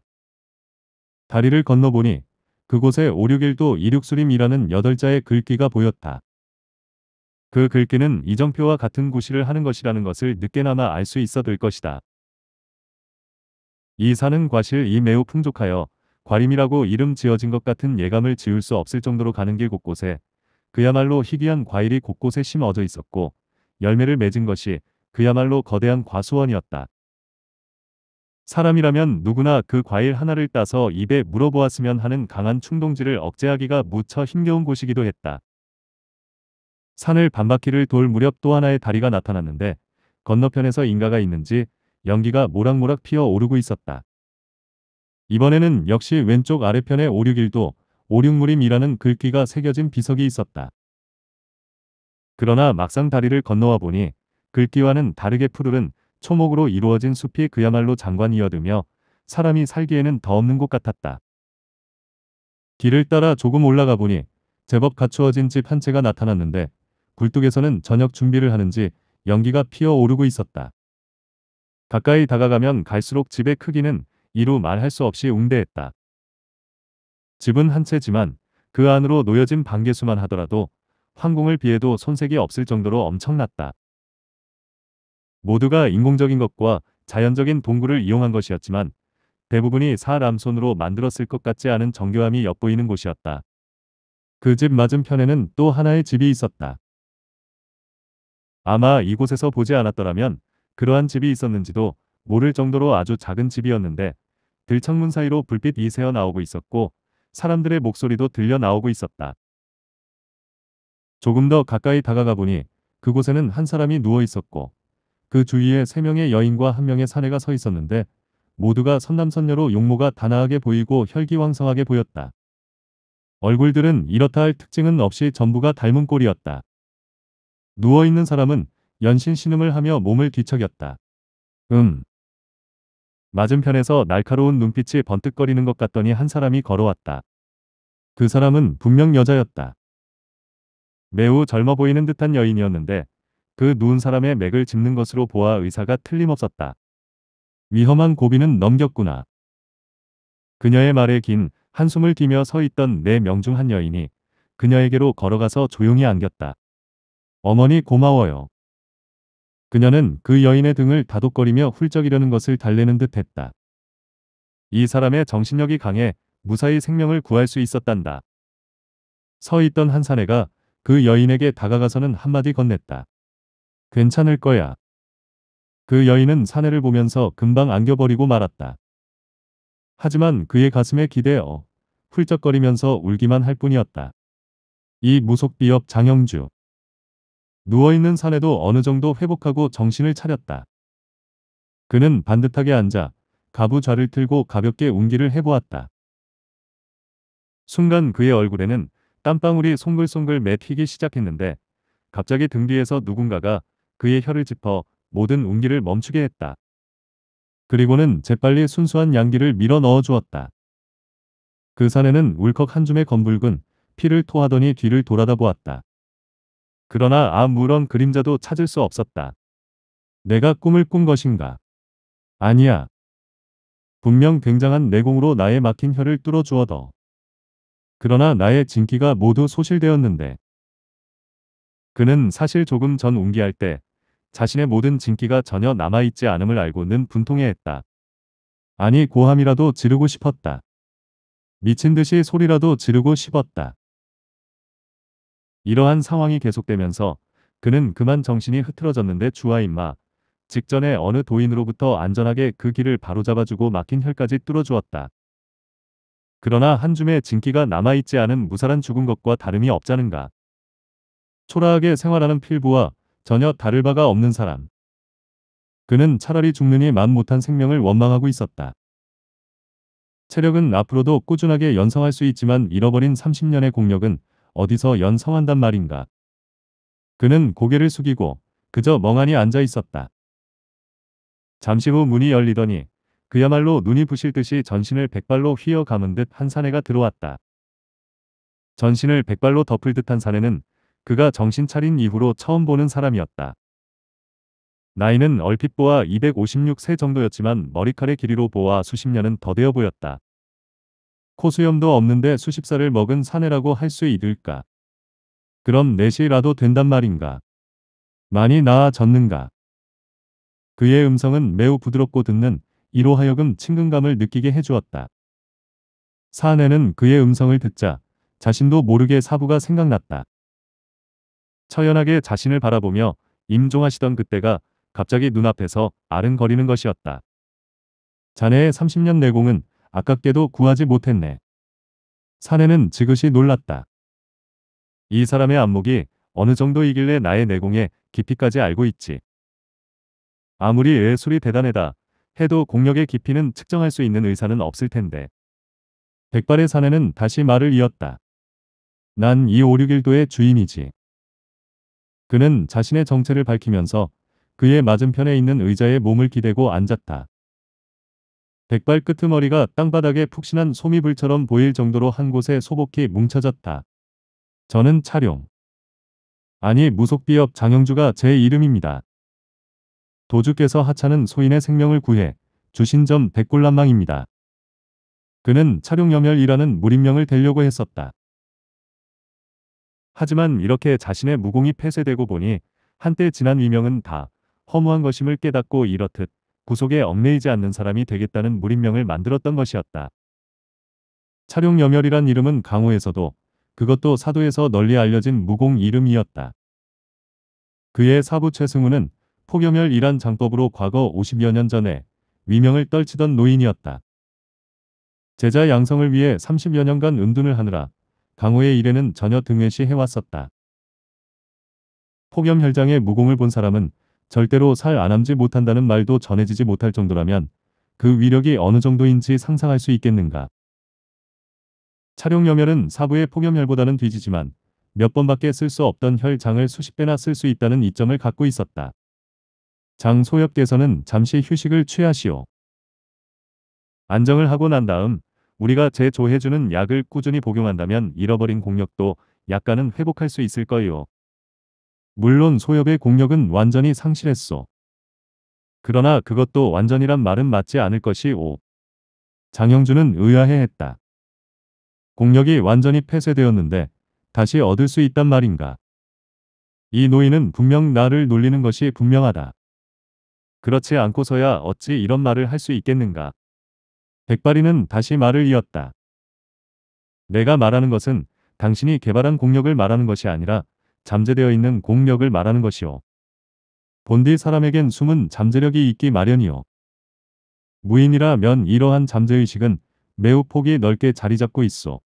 다리를 건너보니 그곳에 오륙일도 이륙수림이라는 여덟자의 글귀가 보였다. 그 글귀는 이정표와 같은 구실을 하는 것이라는 것을 늦게나마 알 수 있어 될 것이다. 이 산은 과실 이 매우 풍족하여 과림이라고 이름 지어진 것 같은 예감을 지울 수 없을 정도로 가는 길 곳곳에 그야말로 희귀한 과일이 곳곳에 심어져 있었고 열매를 맺은 것이 그야말로 거대한 과수원이었다. 사람이라면 누구나 그 과일 하나를 따서 입에 물어보았으면 하는 강한 충동질을 억제하기가 무척 힘겨운 곳이기도 했다. 산을 반바퀴를 돌 무렵 또 하나의 다리가 나타났는데 건너편에서 인가가 있는지 연기가 모락모락 피어 오르고 있었다. 이번에는 역시 왼쪽 아래편에 오륙일도 오륙무림이라는 글귀가 새겨진 비석이 있었다. 그러나 막상 다리를 건너와 보니 글귀와는 다르게 푸르른 초목으로 이루어진 숲이 그야말로 장관이어드며 사람이 살기에는 더 없는 곳 같았다. 길을 따라 조금 올라가 보니 제법 갖추어진 집 한 채가 나타났는데 굴뚝에서는 저녁 준비를 하는지 연기가 피어오르고 있었다. 가까이 다가가면 갈수록 집의 크기는 이루 말할 수 없이 웅대했다. 집은 한 채지만 그 안으로 놓여진 방개수만 하더라도 황궁을 비해도 손색이 없을 정도로 엄청났다. 모두가 인공적인 것과 자연적인 동굴을 이용한 것이었지만 대부분이 사람 손으로 만들었을 것 같지 않은 정교함이 엿보이는 곳이었다. 그 집 맞은편에는 또 하나의 집이 있었다. 아마 이곳에서 보지 않았더라면 그러한 집이 있었는지도 모를 정도로 아주 작은 집이었는데 들창문 사이로 불빛이 새어 나오고 있었고 사람들의 목소리도 들려 나오고 있었다. 조금 더 가까이 다가가 보니 그곳에는 한 사람이 누워 있었고 그 주위에 세 명의 여인과 한 명의 사내가 서 있었는데 모두가 선남선녀로 용모가 단아하게 보이고 혈기왕성하게 보였다. 얼굴들은 이렇다 할 특징은 없이 전부가 닮은 꼴이었다. 누워있는 사람은 연신 신음을 하며 몸을 뒤척였다. 음. 맞은편에서 날카로운 눈빛이 번뜩거리는 것 같더니 한 사람이 걸어왔다. 그 사람은 분명 여자였다. 매우 젊어 보이는 듯한 여인이었는데 그 누운 사람의 맥을 짚는 것으로 보아 의사가 틀림없었다. 위험한 고비는 넘겼구나. 그녀의 말에 긴 한숨을 뒤며서 있던 내명중한 여인이 그녀에게로 걸어가서 조용히 안겼다. 어머니 고마워요. 그녀는 그 여인의 등을 다독거리며 훌쩍이려는 것을 달래는 듯 했다. 이 사람의 정신력이 강해 무사히 생명을 구할 수 있었단다. 서 있던 한 사내가 그 여인에게 다가가서는 한마디 건넸다. 괜찮을 거야. 그 여인은 사내를 보면서 금방 안겨버리고 말았다. 하지만 그의 가슴에 기대어 훌쩍거리면서 울기만 할 뿐이었다. 이무속비역 장영주. 누워있는 사내도 어느 정도 회복하고 정신을 차렸다. 그는 반듯하게 앉아 가부좌를 틀고 가볍게 운기를 해보았다. 순간 그의 얼굴에는 땀방울이 송글송글 맺히기 시작했는데 갑자기 등 뒤에서 누군가가 그의 혀를 짚어 모든 운기를 멈추게 했다. 그리고는 재빨리 순수한 양기를 밀어 넣어 주었다. 그산에는 울컥 한 줌의 검붉은 피를 토하더니 뒤를 돌아다 보았다. 그러나 아무런 그림자도 찾을 수 없었다. 내가 꿈을 꾼 것인가? 아니야. 분명 굉장한 내공으로 나의 막힌 혀를 뚫어 주어더. 그러나 나의 진기가 모두 소실되었는데. 그는 사실 조금 전 운기할 때 자신의 모든 진기가 전혀 남아있지 않음을 알고는 분통해했다. 아니 고함이라도 지르고 싶었다. 미친 듯이 소리라도 지르고 싶었다. 이러한 상황이 계속되면서 그는 그만 정신이 흐트러졌는데 주아 임마 직전에 어느 도인으로부터 안전하게 그 길을 바로잡아주고 막힌 혈까지 뚫어주었다. 그러나 한 줌의 진기가 남아있지 않은 무사란 죽은 것과 다름이 없잖은가. 초라하게 생활하는 필부와 전혀 다를 바가 없는 사람. 그는 차라리 죽느니 만 못한 생명을 원망하고 있었다. 체력은 앞으로도 꾸준하게 연성할 수 있지만 잃어버린 30년의 공력은 어디서 연성한단 말인가. 그는 고개를 숙이고 그저 멍하니 앉아 있었다. 잠시 후 문이 열리더니 그야말로 눈이 부실 듯이 전신을 백발로 휘어 감은 듯 한 사내가 들어왔다. 전신을 백발로 덮을 듯한 사내는 그가 정신 차린 이후로 처음 보는 사람이었다. 나이는 얼핏 보아 256세 정도였지만 머리칼의 길이로 보아 수십 년은 더 되어 보였다. 코수염도 없는데 수십 살을 먹은 사내라고 할 수 있을까? 그럼 넷이라도 된단 말인가? 많이 나아졌는가? 그의 음성은 매우 부드럽고 듣는 이로 하여금 친근감을 느끼게 해주었다. 사내는 그의 음성을 듣자 자신도 모르게 사부가 생각났다. 처연하게 자신을 바라보며 임종하시던 그때가 갑자기 눈앞에서 아른거리는 것이었다. 자네의 30년 내공은 아깝게도 구하지 못했네. 사내는 지그시 놀랐다. 이 사람의 안목이 어느 정도이길래 나의 내공에 깊이까지 알고 있지. 아무리 예술이 대단하다 해도 공력의 깊이는 측정할 수 있는 의사는 없을 텐데. 백발의 사내는 다시 말을 이었다. 난 이 5, 6일도의 주인이지. 그는 자신의 정체를 밝히면서 그의 맞은편에 있는 의자에 몸을 기대고 앉았다. 백발 끄트머리가 땅바닥에 푹신한 소미불처럼 보일 정도로 한 곳에 소복히 뭉쳐졌다. 저는 차룡. 아니 무속비업 장영주가 제 이름입니다. 도주께서 하찮은 소인의 생명을 구해 주신 점 백골난망입니다. 그는 차룡여멸이라는 무림명을 대려고 했었다. 하지만 이렇게 자신의 무공이 폐쇄되고 보니 한때 지난 위명은 다 허무한 것임을 깨닫고 이렇듯 구속에 얽매이지 않는 사람이 되겠다는 무림명을 만들었던 것이었다. 차룡여멸이란 이름은 강호에서도 그것도 사도에서 널리 알려진 무공 이름이었다. 그의 사부 최승우는 포겸열이란 장법으로 과거 50여 년 전에 위명을 떨치던 노인이었다. 제자 양성을 위해 30여 년간 은둔을 하느라 강호의 일에는 전혀 등회시 해왔었다. 폭염혈장의 무공을 본 사람은 절대로 살 안함지 못한다는 말도 전해지지 못할 정도라면 그 위력이 어느 정도인지 상상할 수 있겠는가. 차룡여혈은 사부의 폭염혈보다는 뒤지지만 몇 번밖에 쓸 수 없던 혈장을 수십 배나 쓸 수 있다는 이점을 갖고 있었다. 장소엽께서는 잠시 휴식을 취하시오. 안정을 하고 난 다음 우리가 재조해주는 약을 꾸준히 복용한다면 잃어버린 공력도 약간은 회복할 수 있을 거요. 물론 소엽의 공력은 완전히 상실했소. 그러나 그것도 완전이란 말은 맞지 않을 것이 오. 장영준은 의아해했다. 공력이 완전히 폐쇄되었는데 다시 얻을 수 있단 말인가. 이 노인은 분명 나를 놀리는 것이 분명하다. 그렇지 않고서야 어찌 이런 말을 할 수 있겠는가. 백발이는 다시 말을 이었다. 내가 말하는 것은 당신이 개발한 공력을 말하는 것이 아니라 잠재되어 있는 공력을 말하는 것이요. 본디 사람에겐 숨은 잠재력이 있기 마련이요. 무인이라 면 이러한 잠재의식은 매우 폭이 넓게 자리 잡고 있어.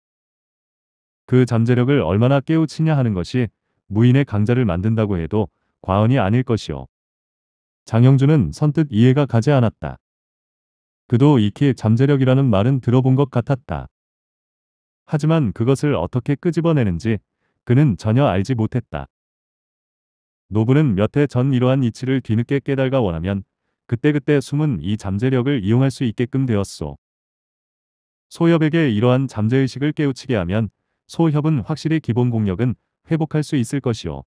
그 잠재력을 얼마나 깨우치냐 하는 것이 무인의 강자를 만든다고 해도 과언이 아닐 것이요. 장영준은 선뜻 이해가 가지 않았다. 그도 익히 잠재력이라는 말은 들어본 것 같았다. 하지만 그것을 어떻게 끄집어내는지 그는 전혀 알지 못했다. 노부는 몇 해 전 이러한 이치를 뒤늦게 깨달아 원하면 그때그때 숨은 이 잠재력을 이용할 수 있게끔 되었소. 소협에게 이러한 잠재의식을 깨우치게 하면 소협은 확실히 기본 공력은 회복할 수 있을 것이오.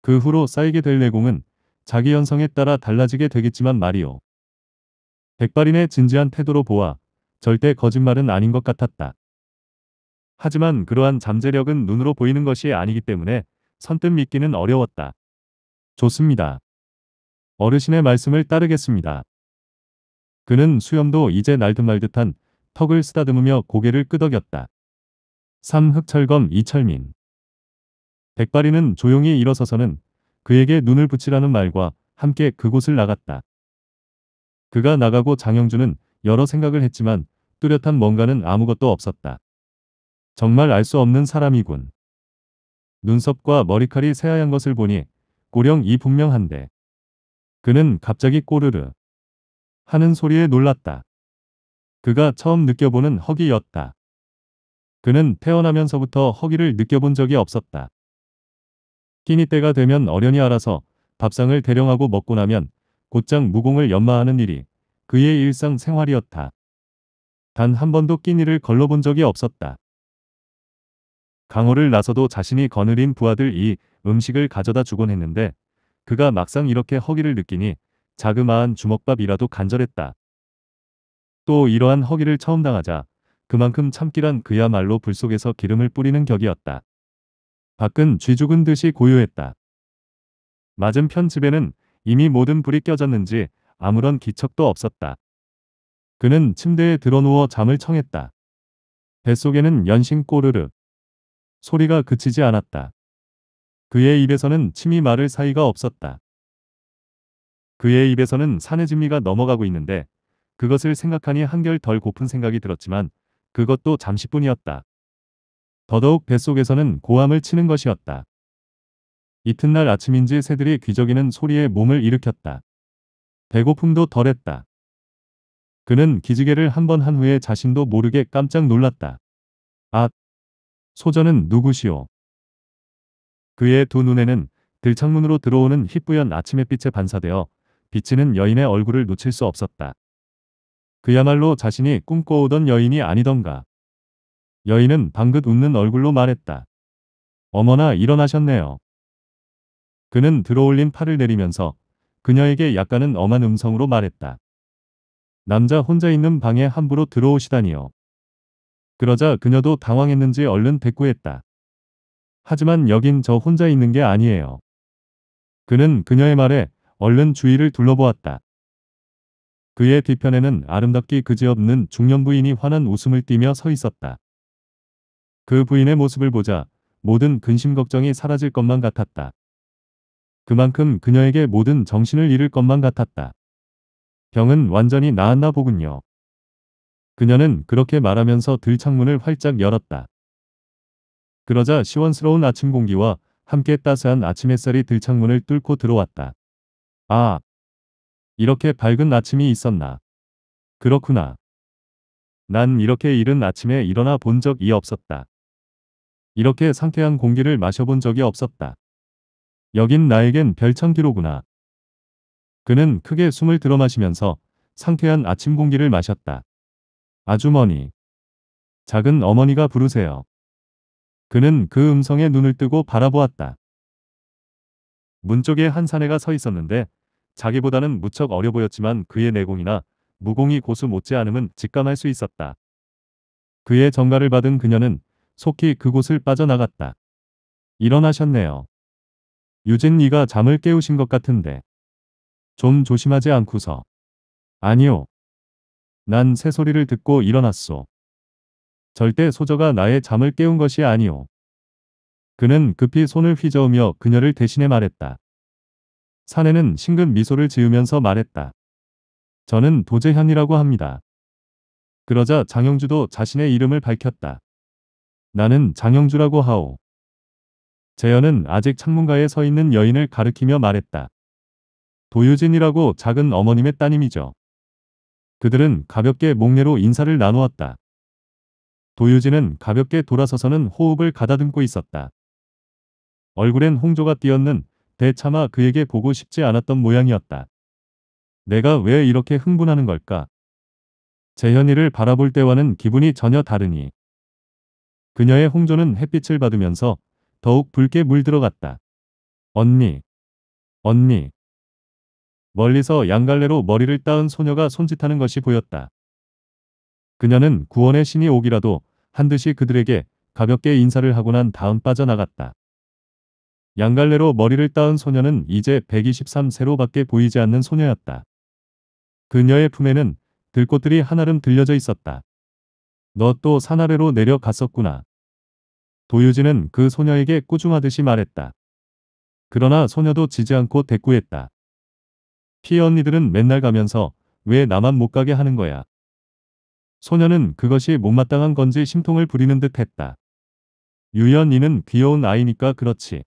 그 후로 쌓이게 될 내공은 자기 연성에 따라 달라지게 되겠지만 말이오. 백발인의 진지한 태도로 보아 절대 거짓말은 아닌 것 같았다. 하지만 그러한 잠재력은 눈으로 보이는 것이 아니기 때문에 선뜻 믿기는 어려웠다. 좋습니다. 어르신의 말씀을 따르겠습니다. 그는 수염도 이제 날듯말듯한 턱을 쓰다듬으며 고개를 끄덕였다. 삼흑철검 이철민 백발인은 조용히 일어서서는 그에게 눈을 붙이라는 말과 함께 그곳을 나갔다. 그가 나가고 장영준은 여러 생각을 했지만 뚜렷한 뭔가는 아무것도 없었다. 정말 알 수 없는 사람이군. 눈썹과 머리칼이 새하얀 것을 보니 고령이 분명한데. 그는 갑자기 꼬르르 하는 소리에 놀랐다. 그가 처음 느껴보는 허기였다. 그는 태어나면서부터 허기를 느껴본 적이 없었다. 끼니 때가 되면 어련히 알아서 밥상을 대령하고 먹고 나면 곧장 무공을 연마하는 일이 그의 일상생활이었다. 단 한 번도 끼니를 걸러본 적이 없었다. 강호를 나서도 자신이 거느린 부하들 이 음식을 가져다 주곤 했는데 그가 막상 이렇게 허기를 느끼니 자그마한 주먹밥이라도 간절했다. 또 이러한 허기를 처음 당하자 그만큼 참기란 그야말로 불 속에서 기름을 뿌리는 격이었다. 밖은 쥐죽은 듯이 고요했다. 맞은편 집에는 이미 모든 불이 껴졌는지 아무런 기척도 없었다. 그는 침대에 드러누워 잠을 청했다. 뱃속에는 연신 꼬르르 소리가 그치지 않았다. 그의 입에서는 침이 마를 사이가 없었다. 그의 입에서는 산의 진미가 넘어가고 있는데 그것을 생각하니 한결 덜 고픈 생각이 들었지만 그것도 잠시뿐이었다. 더더욱 뱃속에서는 고함을 치는 것이었다. 이튿날 아침인지 새들이 귀저기는 소리에 몸을 일으켰다. 배고픔도 덜했다. 그는 기지개를 한 번한 한 후에 자신도 모르게 깜짝 놀랐다. 아! 소저는 누구시오? 그의 두 눈에는 들창문으로 들어오는 희뿌연 아침의 빛에 반사되어 비치는 여인의 얼굴을 놓칠 수 없었다. 그야말로 자신이 꿈꿔오던 여인이 아니던가. 여인은 방긋 웃는 얼굴로 말했다. 어머나 일어나셨네요. 그는 들어올린 팔을 내리면서 그녀에게 약간은 엄한 음성으로 말했다. 남자 혼자 있는 방에 함부로 들어오시다니요. 그러자 그녀도 당황했는지 얼른 대꾸했다. 하지만 여긴 저 혼자 있는 게 아니에요. 그는 그녀의 말에 얼른 주위를 둘러보았다. 그의 뒤편에는 아름답기 그지없는 중년 부인이 환한 웃음을 띠며 서 있었다. 그 부인의 모습을 보자 모든 근심 걱정이 사라질 것만 같았다. 그만큼 그녀에게 모든 정신을 잃을 것만 같았다. 병은 완전히 나았나 보군요. 그녀는 그렇게 말하면서 들창문을 활짝 열었다. 그러자 시원스러운 아침 공기와 함께 따스한 아침 햇살이 들창문을 뚫고 들어왔다. 아, 이렇게 밝은 아침이 있었나. 그렇구나. 난 이렇게 이른 아침에 일어나 본 적이 없었다. 이렇게 상쾌한 공기를 마셔본 적이 없었다. 여긴 나에겐 별창기로구나. 그는 크게 숨을 들어마시면서 상쾌한 아침 공기를 마셨다. 아주머니. 작은 어머니가 부르세요. 그는 그 음성에 눈을 뜨고 바라보았다. 문 쪽에 한 사내가 서 있었는데 자기보다는 무척 어려 보였지만 그의 내공이나 무공이 고수 못지않음은 직감할 수 있었다. 그의 정가를 받은 그녀는 속히 그곳을 빠져나갔다. 일어나셨네요. 유진이가 잠을 깨우신 것 같은데. 좀 조심하지 않고서. 아니요. 난 새소리를 듣고 일어났소. 절대 소저가 나의 잠을 깨운 것이 아니오. 그는 급히 손을 휘저으며 그녀를 대신해 말했다. 사내는 싱근 미소를 지으면서 말했다. 저는 도재현이라고 합니다. 그러자 장영주도 자신의 이름을 밝혔다. 나는 장영주라고 하오. 재현은 아직 창문가에 서 있는 여인을 가르키며 말했다. 도유진이라고 작은 어머님의 따님이죠. 그들은 가볍게 목례로 인사를 나누었다. 도유진은 가볍게 돌아서서는 호흡을 가다듬고 있었다. 얼굴엔 홍조가 띄었는 대차마 그에게 보고 싶지 않았던 모양이었다. 내가 왜 이렇게 흥분하는 걸까? 재현이를 바라볼 때와는 기분이 전혀 다르니. 그녀의 홍조는 햇빛을 받으면서 더욱 붉게 물들어갔다. 언니. 언니. 멀리서 양갈래로 머리를 따은 소녀가 손짓하는 것이 보였다. 그녀는 구원의 신이 오기라도 한 듯이 그들에게 가볍게 인사를 하고 난 다음 빠져나갔다. 양갈래로 머리를 따은 소녀는 이제 123세로밖에 보이지 않는 소녀였다. 그녀의 품에는 들꽃들이 한아름 들려져 있었다. 너 또 산 아래로 내려갔었구나. 도유진은 그 소녀에게 꾸중하듯이 말했다. 그러나 소녀도 지지 않고 대꾸했다. 피해 언니들은 맨날 가면서 왜 나만 못 가게 하는 거야. 소녀는 그것이 못마땅한 건지 심통을 부리는 듯 했다. 유연이는 귀여운 아이니까 그렇지.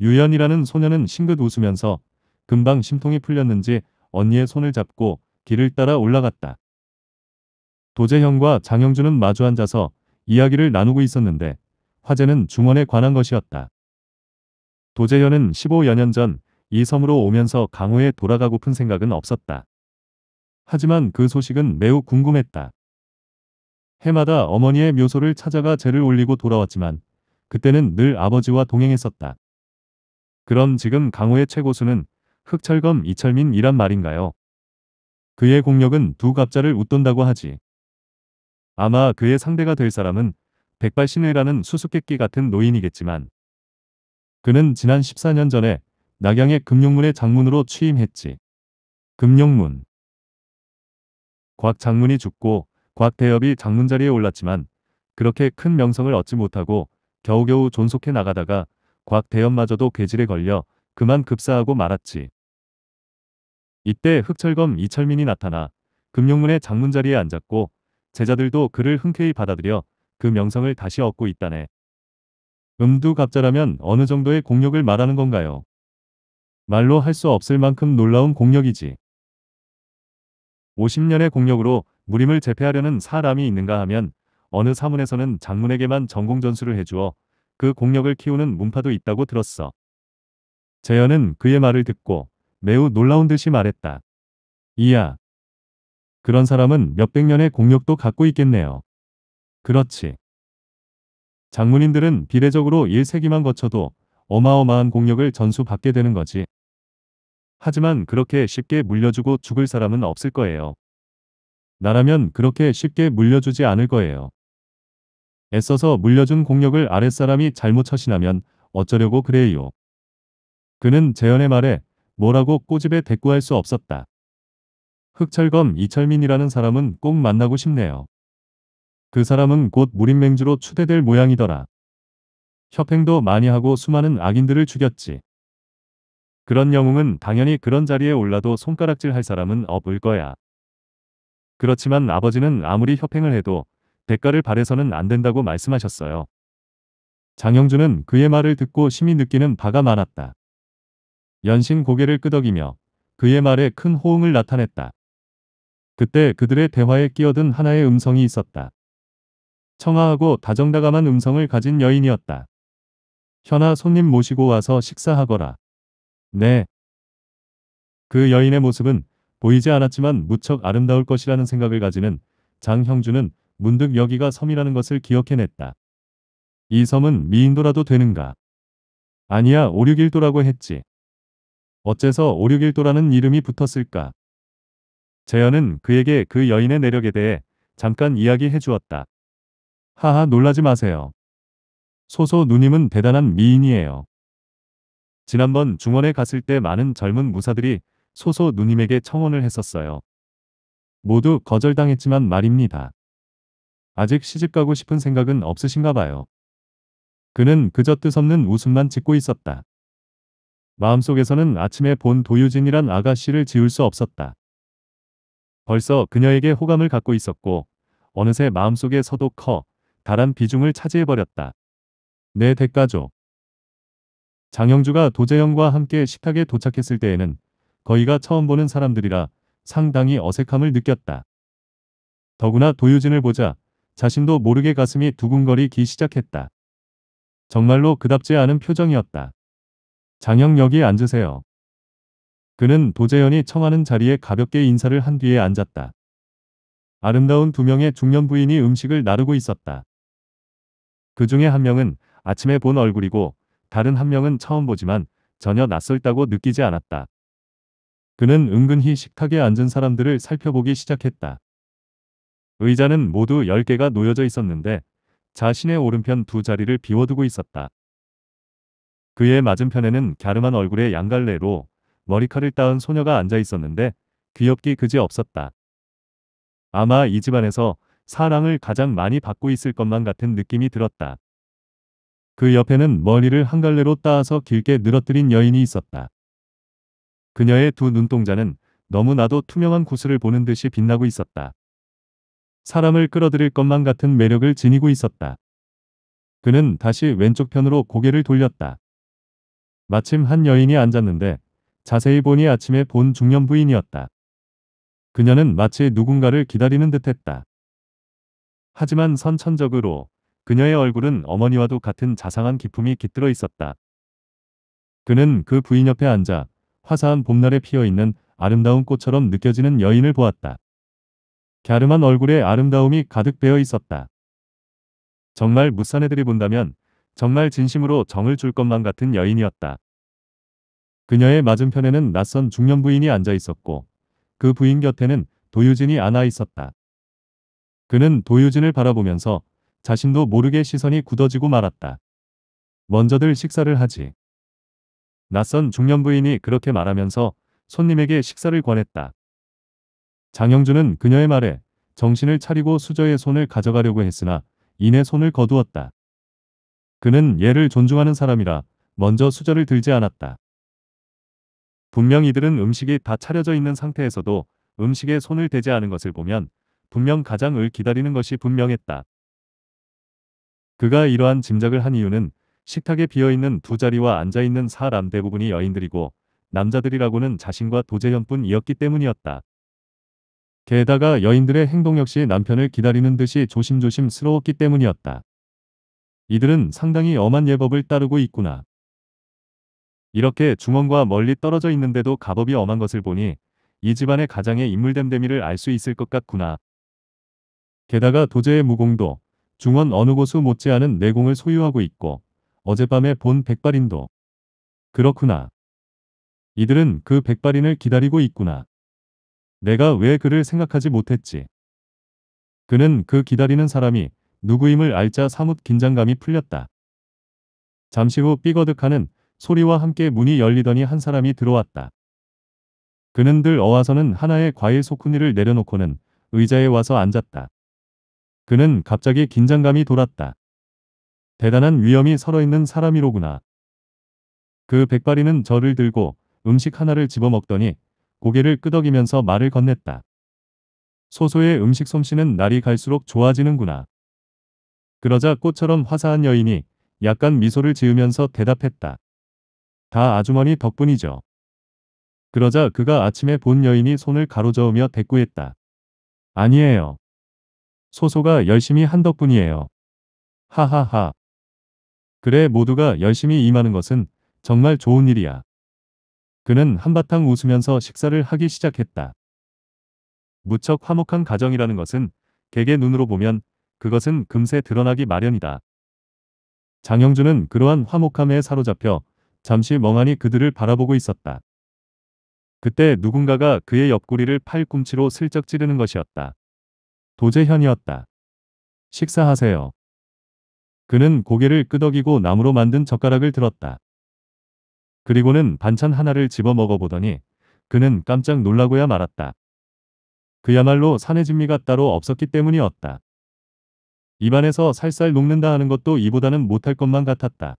유연이라는 소녀는 싱긋 웃으면서 금방 심통이 풀렸는지 언니의 손을 잡고 길을 따라 올라갔다. 도재형과 장영준은 마주 앉아서 이야기를 나누고 있었는데 화제는 중원에 관한 것이었다. 도재현은 15여 년 전 이 섬으로 오면서 강호에 돌아가고픈 생각은 없었다. 하지만 그 소식은 매우 궁금했다. 해마다 어머니의 묘소를 찾아가 재를 올리고 돌아왔지만 그때는 늘 아버지와 동행했었다. 그럼 지금 강호의 최고수는 흑철검 이철민이란 말인가요? 그의 공력은 두 갑자를 웃돈다고 하지. 아마 그의 상대가 될 사람은 백발신의라는 수수께끼 같은 노인이겠지만 그는 지난 14년 전에 낙양의 금룡문의 장문으로 취임했지. 금룡문 곽 장문이 죽고 곽 대엽이 장문 자리에 올랐지만 그렇게 큰 명성을 얻지 못하고 겨우겨우 존속해 나가다가 곽 대엽마저도 괴질에 걸려 그만 급사하고 말았지. 이때 흑철검 이철민이 나타나 금룡문의 장문 자리에 앉았고 제자들도 그를 흔쾌히 받아들여 그 명성을 다시 얻고 있다네. 음두갑자라면 어느 정도의 공력을 말하는 건가요? 말로 할 수 없을 만큼 놀라운 공력이지. 50년의 공력으로 무림을 제패하려는 사람이 있는가 하면 어느 사문에서는 장문에게만 전공전수를 해주어 그 공력을 키우는 문파도 있다고 들었어. 재현은 그의 말을 듣고 매우 놀라운 듯이 말했다. 이야, 그런 사람은 몇백 년의 공력도 갖고 있겠네요. 그렇지. 장문인들은 비례적으로 1세기만 거쳐도 어마어마한 공력을 전수받게 되는 거지. 하지만 그렇게 쉽게 물려주고 죽을 사람은 없을 거예요. 나라면 그렇게 쉽게 물려주지 않을 거예요. 애써서 물려준 공력을 아랫사람이 잘못 처신하면 어쩌려고 그래요. 그는 재현의 말에 뭐라고 꼬집에 대꾸할 수 없었다. 흑철검 이철민이라는 사람은 꼭 만나고 싶네요. 그 사람은 곧 무림맹주로 추대될 모양이더라. 협행도 많이 하고 수많은 악인들을 죽였지. 그런 영웅은 당연히 그런 자리에 올라도 손가락질 할 사람은 없을 거야. 그렇지만 아버지는 아무리 협행을 해도 대가를 바래서는 안 된다고 말씀하셨어요. 장영준은 그의 말을 듣고 심히 느끼는 바가 많았다. 연신 고개를 끄덕이며 그의 말에 큰 호응을 나타냈다. 그때 그들의 대화에 끼어든 하나의 음성이 있었다. 청아하고 다정다감한 음성을 가진 여인이었다. 현아 손님 모시고 와서 식사하거라. 네. 그 여인의 모습은 보이지 않았지만 무척 아름다울 것이라는 생각을 가지는 장형주는 문득 여기가 섬이라는 것을 기억해냈다. 이 섬은 미인도라도 되는가? 아니야 5,6일도라고 했지. 어째서 5,6일도라는 이름이 붙었을까? 재현은 그에게 그 여인의 내력에 대해 잠깐 이야기해 주었다. 하하 놀라지 마세요. 소소 누님은 대단한 미인이에요. 지난번 중원에 갔을 때 많은 젊은 무사들이 소소 누님에게 청혼을 했었어요. 모두 거절당했지만 말입니다. 아직 시집 가고 싶은 생각은 없으신가 봐요. 그는 그저 뜻없는 웃음만 짓고 있었다. 마음속에서는 아침에 본 도유진이란 아가씨를 지울 수 없었다. 벌써 그녀에게 호감을 갖고 있었고 어느새 마음속에서도 커 다란 비중을 차지해버렸다. 내 네, 대가족 장영주가 도재영과 함께 식탁에 도착했을 때에는 거의가 처음 보는 사람들이라 상당히 어색함을 느꼈다. 더구나 도유진을 보자 자신도 모르게 가슴이 두근거리기 시작했다. 정말로 그답지 않은 표정이었다. 장영 여기 앉으세요. 그는 도재현이 청하는 자리에 가볍게 인사를 한 뒤에 앉았다. 아름다운 두 명의 중년 부인이 음식을 나르고 있었다. 그 중에 한 명은 아침에 본 얼굴이고 다른 한 명은 처음 보지만 전혀 낯설다고 느끼지 않았다. 그는 은근히 식탁에 앉은 사람들을 살펴보기 시작했다. 의자는 모두 10개가 놓여져 있었는데 자신의 오른편 두 자리를 비워두고 있었다. 그의 맞은편에는 갸름한 얼굴의 양갈래로 머리카락을 따은 소녀가 앉아 있었는데 귀엽기 그지 없었다. 아마 이 집안에서 사랑을 가장 많이 받고 있을 것만 같은 느낌이 들었다. 그 옆에는 머리를 한 갈래로 따아서 길게 늘어뜨린 여인이 있었다. 그녀의 두 눈동자는 너무나도 투명한 구슬을 보는 듯이 빛나고 있었다. 사람을 끌어들일 것만 같은 매력을 지니고 있었다. 그는 다시 왼쪽 편으로 고개를 돌렸다. 마침 한 여인이 앉았는데 자세히 보니 아침에 본 중년 부인이었다. 그녀는 마치 누군가를 기다리는 듯했다. 하지만 선천적으로 그녀의 얼굴은 어머니와도 같은 자상한 기품이 깃들어 있었다. 그는 그 부인 옆에 앉아 화사한 봄날에 피어있는 아름다운 꽃처럼 느껴지는 여인을 보았다. 갸름한 얼굴에 아름다움이 가득 배어 있었다. 정말 무산애들이 본다면 정말 진심으로 정을 줄 것만 같은 여인이었다. 그녀의 맞은편에는 낯선 중년 부인이 앉아 있었고 그 부인 곁에는 도유진이 안아 있었다. 그는 도유진을 바라보면서 자신도 모르게 시선이 굳어지고 말았다. 먼저들 식사를 하지. 낯선 중년 부인이 그렇게 말하면서 손님에게 식사를 권했다. 장영준은 그녀의 말에 정신을 차리고 수저의 손을 가져가려고 했으나 이내 손을 거두었다. 그는 얘를 존중하는 사람이라 먼저 수저를 들지 않았다. 분명 이들은 음식이 다 차려져 있는 상태에서도 음식에 손을 대지 않은 것을 보면 분명 가장을 기다리는 것이 분명했다. 그가 이러한 짐작을 한 이유는 식탁에 비어있는 두 자리와 앉아있는 사람 대부분이 여인들이고 남자들이라고는 자신과 도재현뿐이었기 때문이었다. 게다가 여인들의 행동 역시 남편을 기다리는 듯이 조심조심스러웠기 때문이었다. 이들은 상당히 엄한 예법을 따르고 있구나. 이렇게 중원과 멀리 떨어져 있는데도 갑업이 엄한 것을 보니 이 집안의 가장의 인물됨됨이를 알 수 있을 것 같구나. 게다가 도제의 무공도 중원 어느 곳수 못지않은 내공을 소유하고 있고 어젯밤에 본 백발인도 그렇구나. 이들은 그 백발인을 기다리고 있구나. 내가 왜 그를 생각하지 못했지. 그는 그 기다리는 사람이 누구임을 알자 사뭇 긴장감이 풀렸다. 잠시 후 삐거득하는 소리와 함께 문이 열리더니 한 사람이 들어왔다. 그는 들 어와서는 하나의 과일 소쿠니를 내려놓고는 의자에 와서 앉았다. 그는 갑자기 긴장감이 돌았다. 대단한 위험이 서러있는 사람이로구나. 그 백발이는 저를 들고 음식 하나를 집어먹더니 고개를 끄덕이면서 말을 건넸다. 소소의 음식 솜씨는 날이 갈수록 좋아지는구나. 그러자 꽃처럼 화사한 여인이 약간 미소를 지으면서 대답했다. 다 아주머니 덕분이죠. 그러자 그가 아침에 본 여인이 손을 가로저으며 대꾸했다. 아니에요. 소소가 열심히 한 덕분이에요. 하하하. 그래 모두가 열심히 임하는 것은 정말 좋은 일이야. 그는 한바탕 웃으면서 식사를 하기 시작했다. 무척 화목한 가정이라는 것은 개개 눈으로 보면 그것은 금세 드러나기 마련이다. 장영준은 그러한 화목함에 사로잡혀 잠시 멍하니 그들을 바라보고 있었다. 그때 누군가가 그의 옆구리를 팔꿈치로 슬쩍 찌르는 것이었다. 도재현이었다. 식사하세요. 그는 고개를 끄덕이고 나무로 만든 젓가락을 들었다. 그리고는 반찬 하나를 집어 먹어보더니 그는 깜짝 놀라고야 말았다. 그야말로 산의 진미가 따로 없었기 때문이었다. 입안에서 살살 녹는다 하는 것도 이보다는 못할 것만 같았다.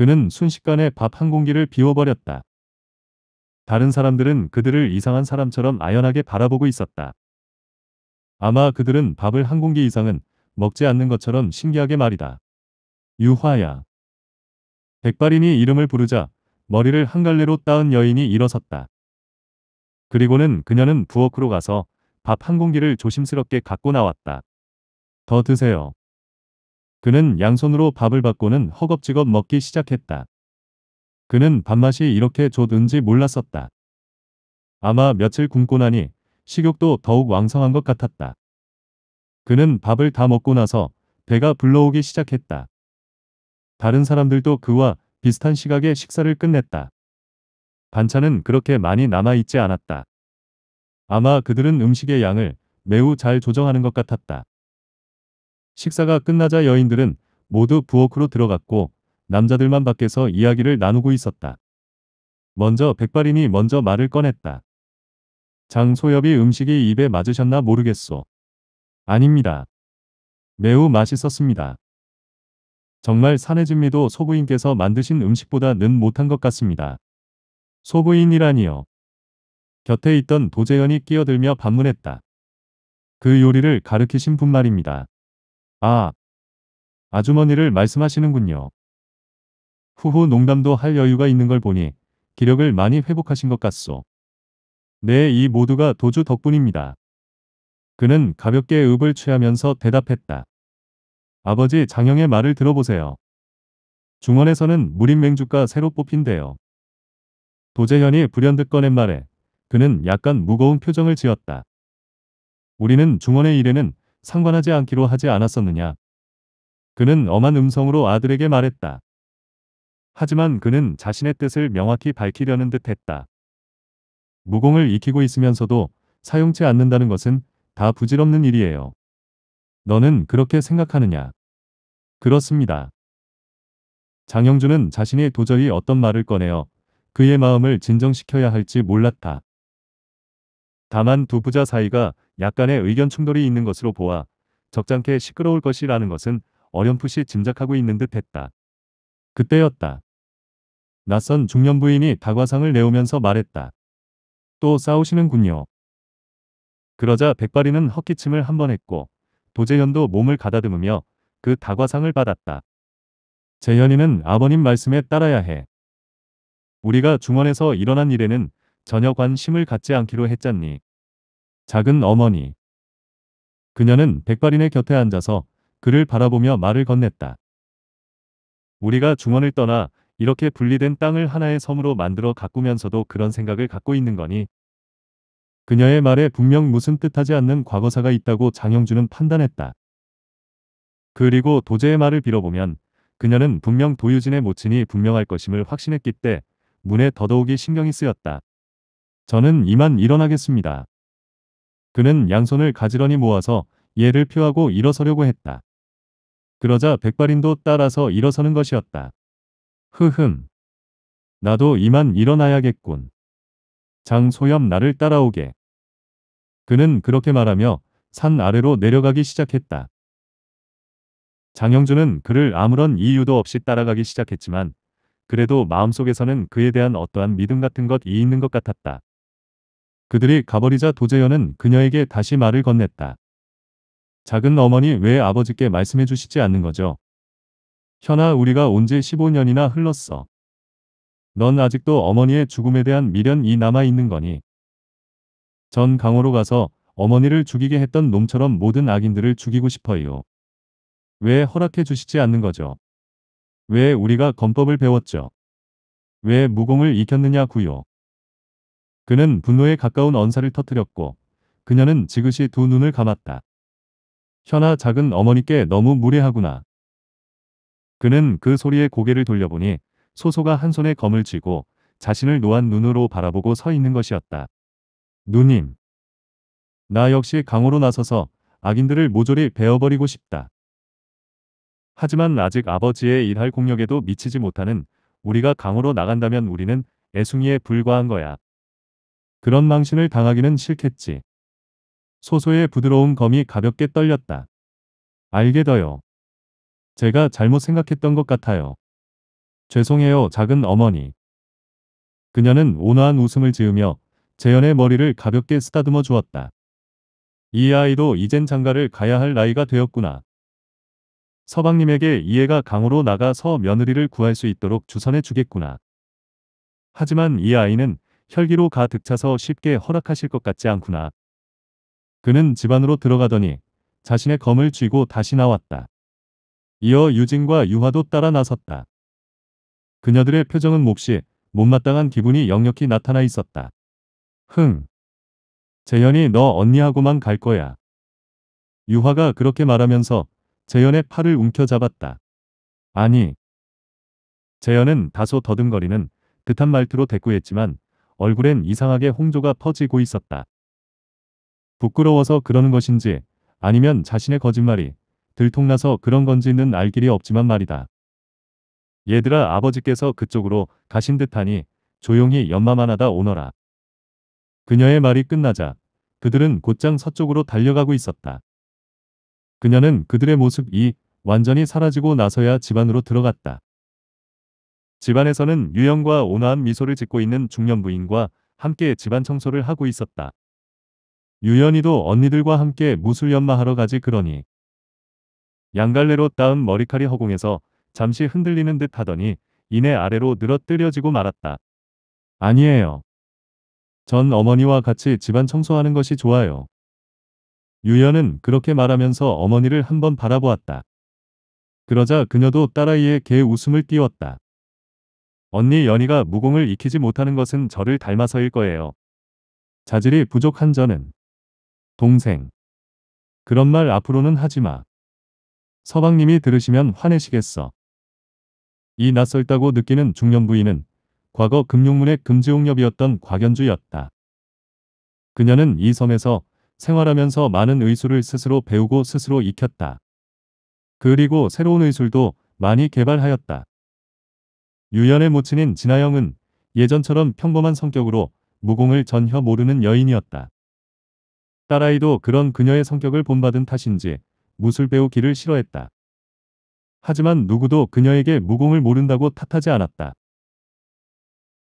그는 순식간에 밥 한 공기를 비워버렸다. 다른 사람들은 그들을 이상한 사람처럼 아연하게 바라보고 있었다. 아마 그들은 밥을 한 공기 이상은 먹지 않는 것처럼 신기하게 말이다. 유화야. 백발인이 이름을 부르자 머리를 한 갈래로 따은 여인이 일어섰다. 그리고는 그녀는 부엌으로 가서 밥 한 공기를 조심스럽게 갖고 나왔다. 더 드세요. 그는 양손으로 밥을 받고는 허겁지겁 먹기 시작했다. 그는 밥맛이 이렇게 좋든지 몰랐었다. 아마 며칠 굶고 나니 식욕도 더욱 왕성한 것 같았다. 그는 밥을 다 먹고 나서 배가 불러오기 시작했다. 다른 사람들도 그와 비슷한 시각에 식사를 끝냈다. 반찬은 그렇게 많이 남아있지 않았다. 아마 그들은 음식의 양을 매우 잘 조정하는 것 같았다. 식사가 끝나자 여인들은 모두 부엌으로 들어갔고 남자들만 밖에서 이야기를 나누고 있었다. 먼저 백발인이 먼저 말을 꺼냈다. 장소엽이 음식이 입에 맞으셨나 모르겠소. 아닙니다. 매우 맛있었습니다. 정말 사내진미도 소부인께서 만드신 음식보다 는 못한 것 같습니다. 소부인이라니요. 곁에 있던 도재현이 끼어들며 반문했다. 그 요리를 가르키신 분 말입니다. 아, 아주머니를 말씀하시는군요. 후후 농담도 할 여유가 있는 걸 보니 기력을 많이 회복하신 것 같소. 네, 이 모두가 도주 덕분입니다. 그는 가볍게 읍을 취하면서 대답했다. 아버지 장영의 말을 들어보세요. 중원에서는 무림맹주가 새로 뽑힌대요. 도재현이 불현듯 꺼낸 말에 그는 약간 무거운 표정을 지었다. 우리는 중원의 일에는 상관하지 않기로 하지 않았었느냐. 그는 엄한 음성으로 아들에게 말했다. 하지만 그는 자신의 뜻을 명확히 밝히려는 듯 했다. 무공을 익히고 있으면서도 사용치 않는다는 것은 다 부질없는 일이에요. 너는 그렇게 생각하느냐? 그렇습니다. 장영준은 자신이 도저히 어떤 말을 꺼내어 그의 마음을 진정시켜야 할지 몰랐다. 다만 두 부자 사이가 약간의 의견 충돌이 있는 것으로 보아 적잖게 시끄러울 것이라는 것은 어렴풋이 짐작하고 있는 듯 했다. 그때였다. 낯선 중년 부인이 다과상을 내오면서 말했다. 또 싸우시는군요. 그러자 백발이는 헛기침을 한번 했고 도재현도 몸을 가다듬으며 그 다과상을 받았다. 재현이는 아버님 말씀에 따라야 해. 우리가 중원에서 일어난 일에는 전혀 관심을 갖지 않기로 했잖니. 작은 어머니. 그녀는 백발인의 곁에 앉아서 그를 바라보며 말을 건넸다. 우리가 중원을 떠나 이렇게 분리된 땅을 하나의 섬으로 만들어 가꾸면서도 그런 생각을 갖고 있는 거니. 그녀의 말에 분명 무슨 뜻하지 않는 과거사가 있다고 장영준은 판단했다. 그리고 도제의 말을 빌어보면 그녀는 분명 도유진의 모친이 분명할 것임을 확신했기 때 문에 더더욱이 신경이 쓰였다. 저는 이만 일어나겠습니다. 그는 양손을 가지런히 모아서 예를 표하고 일어서려고 했다. 그러자 백발인도 따라서 일어서는 것이었다. 흐흠. 나도 이만 일어나야겠군. 장소염 나를 따라오게. 그는 그렇게 말하며 산 아래로 내려가기 시작했다. 장영준은 그를 아무런 이유도 없이 따라가기 시작했지만 그래도 마음속에서는 그에 대한 어떠한 믿음 같은 것이 있는 것 같았다. 그들이 가버리자 도재현은 그녀에게 다시 말을 건넸다. 작은 어머니 왜 아버지께 말씀해 주시지 않는 거죠? 현아 우리가 온 지 15년이나 흘렀어. 넌 아직도 어머니의 죽음에 대한 미련이 남아있는 거니. 전 강호로 가서 어머니를 죽이게 했던 놈처럼 모든 악인들을 죽이고 싶어요. 왜 허락해 주시지 않는 거죠? 왜 우리가 검법을 배웠죠? 왜 무공을 익혔느냐구요. 그는 분노에 가까운 언사를 터뜨렸고 그녀는 지그시 두 눈을 감았다. 현아 작은 어머니께 너무 무례하구나. 그는 그 소리에 고개를 돌려보니 소소가 한 손에 검을 쥐고 자신을 노한 눈으로 바라보고 서 있는 것이었다. 누님. 나 역시 강호로 나서서 악인들을 모조리 베어버리고 싶다. 하지만 아직 아버지의 일할 공력에도 미치지 못하는 우리가 강호로 나간다면 우리는 애숭이에 불과한 거야. 그런 망신을 당하기는 싫겠지. 소소의 부드러운 검이 가볍게 떨렸다. 알게 더요. 제가 잘못 생각했던 것 같아요. 죄송해요, 작은 어머니. 그녀는 온화한 웃음을 지으며 재현의 머리를 가볍게 쓰다듬어 주었다. 이 아이도 이젠 장가를 가야 할 나이가 되었구나. 서방님에게 이해가 강으로 나가 서 며느리를 구할 수 있도록 주선해 주겠구나. 하지만 이 아이는 혈기로 가 득차서 쉽게 허락하실 것 같지 않구나. 그는 집안으로 들어가더니 자신의 검을 쥐고 다시 나왔다. 이어 유진과 유화도 따라 나섰다. 그녀들의 표정은 몹시 못마땅한 기분이 역력히 나타나 있었다. 흥. 재현이 너 언니하고만 갈 거야. 유화가 그렇게 말하면서 재현의 팔을 움켜잡았다. 아니. 재현은 다소 더듬거리는 듯한 말투로 대꾸했지만 얼굴엔 이상하게 홍조가 퍼지고 있었다. 부끄러워서 그러는 것인지 아니면 자신의 거짓말이 들통나서 그런 건지는 알 길이 없지만 말이다. 얘들아 아버지께서 그쪽으로 가신 듯하니 조용히 연마만 하다 오너라. 그녀의 말이 끝나자 그들은 곧장 서쪽으로 달려가고 있었다. 그녀는 그들의 모습이 완전히 사라지고 나서야 집안으로 들어갔다. 집안에서는 유영과 온화한 미소를 짓고 있는 중년 부인과 함께 집안 청소를 하고 있었다. 유연이도 언니들과 함께 무술 연마하러 가지 그러니 양갈래로 따은 머리칼이 허공에서 잠시 흔들리는 듯 하더니 이내 아래로 늘어뜨려지고 말았다. 아니에요. 전 어머니와 같이 집안 청소하는 것이 좋아요. 유연은 그렇게 말하면서 어머니를 한번 바라보았다. 그러자 그녀도 딸아이의 개 웃음을 띄웠다. 언니 연희가 무공을 익히지 못하는 것은 저를 닮아서일 거예요. 자질이 부족한 저는 동생 그런 말 앞으로는 하지마. 서방님이 들으시면 화내시겠어. 이 낯설다고 느끼는 중년 부인은 과거 금융문의 금지옥엽이었던 곽연주였다. 그녀는 이 섬에서 생활하면서 많은 의술을 스스로 배우고 스스로 익혔다. 그리고 새로운 의술도 많이 개발하였다. 유연의 모친인 진아영은 예전처럼 평범한 성격으로 무공을 전혀 모르는 여인이었다. 딸아이도 그런 그녀의 성격을 본받은 탓인지 무술 배우기를 싫어했다. 하지만 누구도 그녀에게 무공을 모른다고 탓하지 않았다.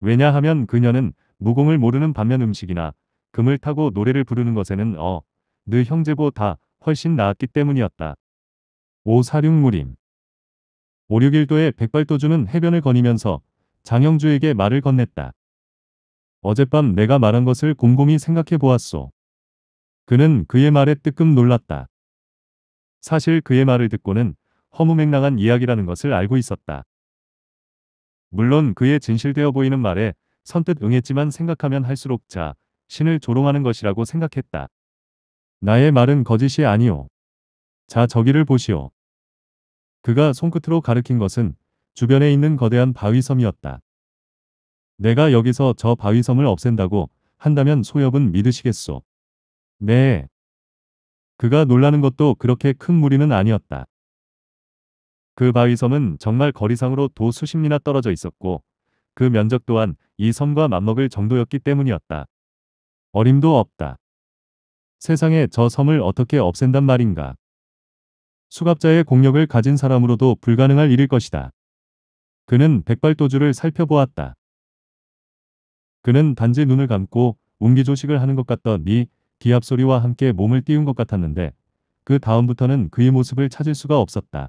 왜냐하면 그녀는 무공을 모르는 반면 음식이나 금을 타고 노래를 부르는 것에는 어, 늘 형제보다 훨씬 나았기 때문이었다. 오사륙무림 5, 6일도에 백발도주는 해변을 거니면서 장영주에게 말을 건넸다. 어젯밤 내가 말한 것을 곰곰이 생각해 보았소. 그는 그의 말에 뜨끔 놀랐다. 사실 그의 말을 듣고는 허무맹랑한 이야기라는 것을 알고 있었다. 물론 그의 진실되어 보이는 말에 선뜻 응했지만 생각하면 할수록 자, 신을 조롱하는 것이라고 생각했다. 나의 말은 거짓이 아니오. 자 저기를 보시오. 그가 손끝으로 가르킨 것은 주변에 있는 거대한 바위섬이었다. 내가 여기서 저 바위섬을 없앤다고 한다면 소엽은 믿으시겠소. 네. 그가 놀라는 것도 그렇게 큰 무리는 아니었다. 그 바위섬은 정말 거리상으로 도 수십리나 떨어져 있었고 그 면적 또한 이 섬과 맞먹을 정도였기 때문이었다. 어림도 없다. 세상에 저 섬을 어떻게 없앤단 말인가. 수갑자의 공력을 가진 사람으로도 불가능할 일일 것이다. 그는 백발도주를 살펴보았다. 그는 단지 눈을 감고 운기조식을 하는 것 같더니 기압 소리와 함께 몸을 띄운 것 같았는데 그 다음부터는 그의 모습을 찾을 수가 없었다.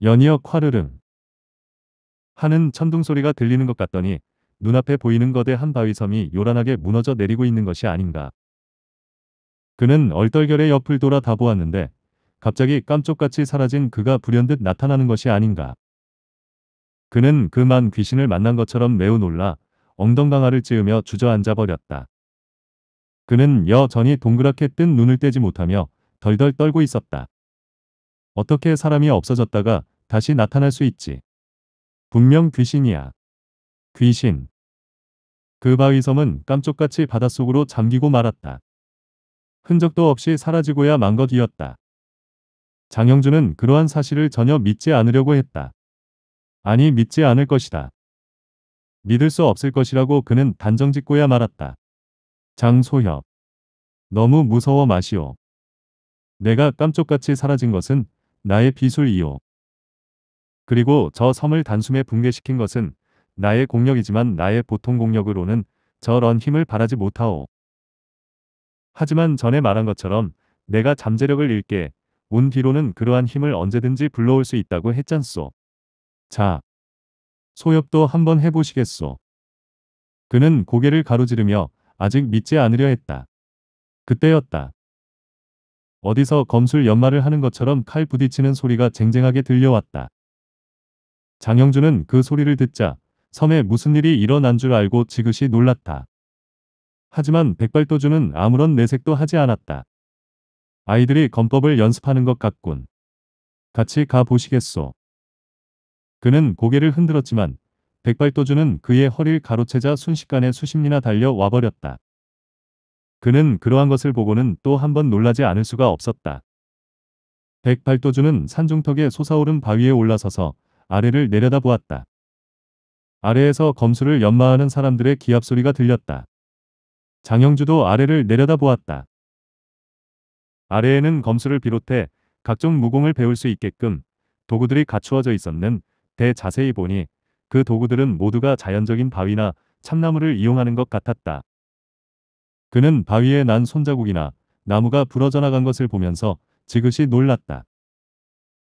연이어 콰르릉 하는 천둥 소리가 들리는 것 같더니 눈앞에 보이는 것에 한 바위섬이 요란하게 무너져 내리고 있는 것이 아닌가. 그는 얼떨결에 옆을 돌아 다보았는데 갑자기 깜쪽같이 사라진 그가 불현듯 나타나는 것이 아닌가. 그는 그만 귀신을 만난 것처럼 매우 놀라 엉덩강아를 찌으며 주저앉아 버렸다. 그는 여전히 동그랗게 뜬 눈을 떼지 못하며 덜덜 떨고 있었다. 어떻게 사람이 없어졌다가 다시 나타날 수 있지? 분명 귀신이야. 귀신. 그 바위 섬은 깜쪽같이 바닷속으로 잠기고 말았다. 흔적도 없이 사라지고야 망것이었다 장영준은 그러한 사실을 전혀 믿지 않으려고 했다. 아니 믿지 않을 것이다. 믿을 수 없을 것이라고 그는 단정짓고야 말았다. 장소협. 너무 무서워 마시오. 내가 깜쪽같이 사라진 것은 나의 비술이오. 그리고 저 섬을 단숨에 붕괴시킨 것은 나의 공력이지만 나의 보통 공력으로는 저런 힘을 바라지 못하오. 하지만 전에 말한 것처럼 내가 잠재력을 잃게 운 뒤로는 그러한 힘을 언제든지 불러올 수 있다고 했잖소. 자, 소엽도 한번 해보시겠소. 그는 고개를 가로지르며 아직 믿지 않으려 했다. 그때였다. 어디서 검술 연마를 하는 것처럼 칼 부딪히는 소리가 쟁쟁하게 들려왔다. 장영준은 그 소리를 듣자 섬에 무슨 일이 일어난 줄 알고 지그시 놀랐다. 하지만 백발도주는 아무런 내색도 하지 않았다. 아이들이 검법을 연습하는 것 같군. 같이 가 보시겠소. 그는 고개를 흔들었지만 백발도주는 그의 허리를 가로채자 순식간에 수십리나 달려 와버렸다. 그는 그러한 것을 보고는 또 한 번 놀라지 않을 수가 없었다. 백발도주는 산중턱에 솟아오른 바위에 올라서서 아래를 내려다보았다. 아래에서 검수를 연마하는 사람들의 기합소리가 들렸다. 장영주도 아래를 내려다보았다. 아래에는 검수를 비롯해 각종 무공을 배울 수 있게끔 도구들이 갖추어져 있었는 데 자세히 보니 그 도구들은 모두가 자연적인 바위나 참나무를 이용하는 것 같았다. 그는 바위에 난 손자국이나 나무가 부러져 나간 것을 보면서 지그시 놀랐다.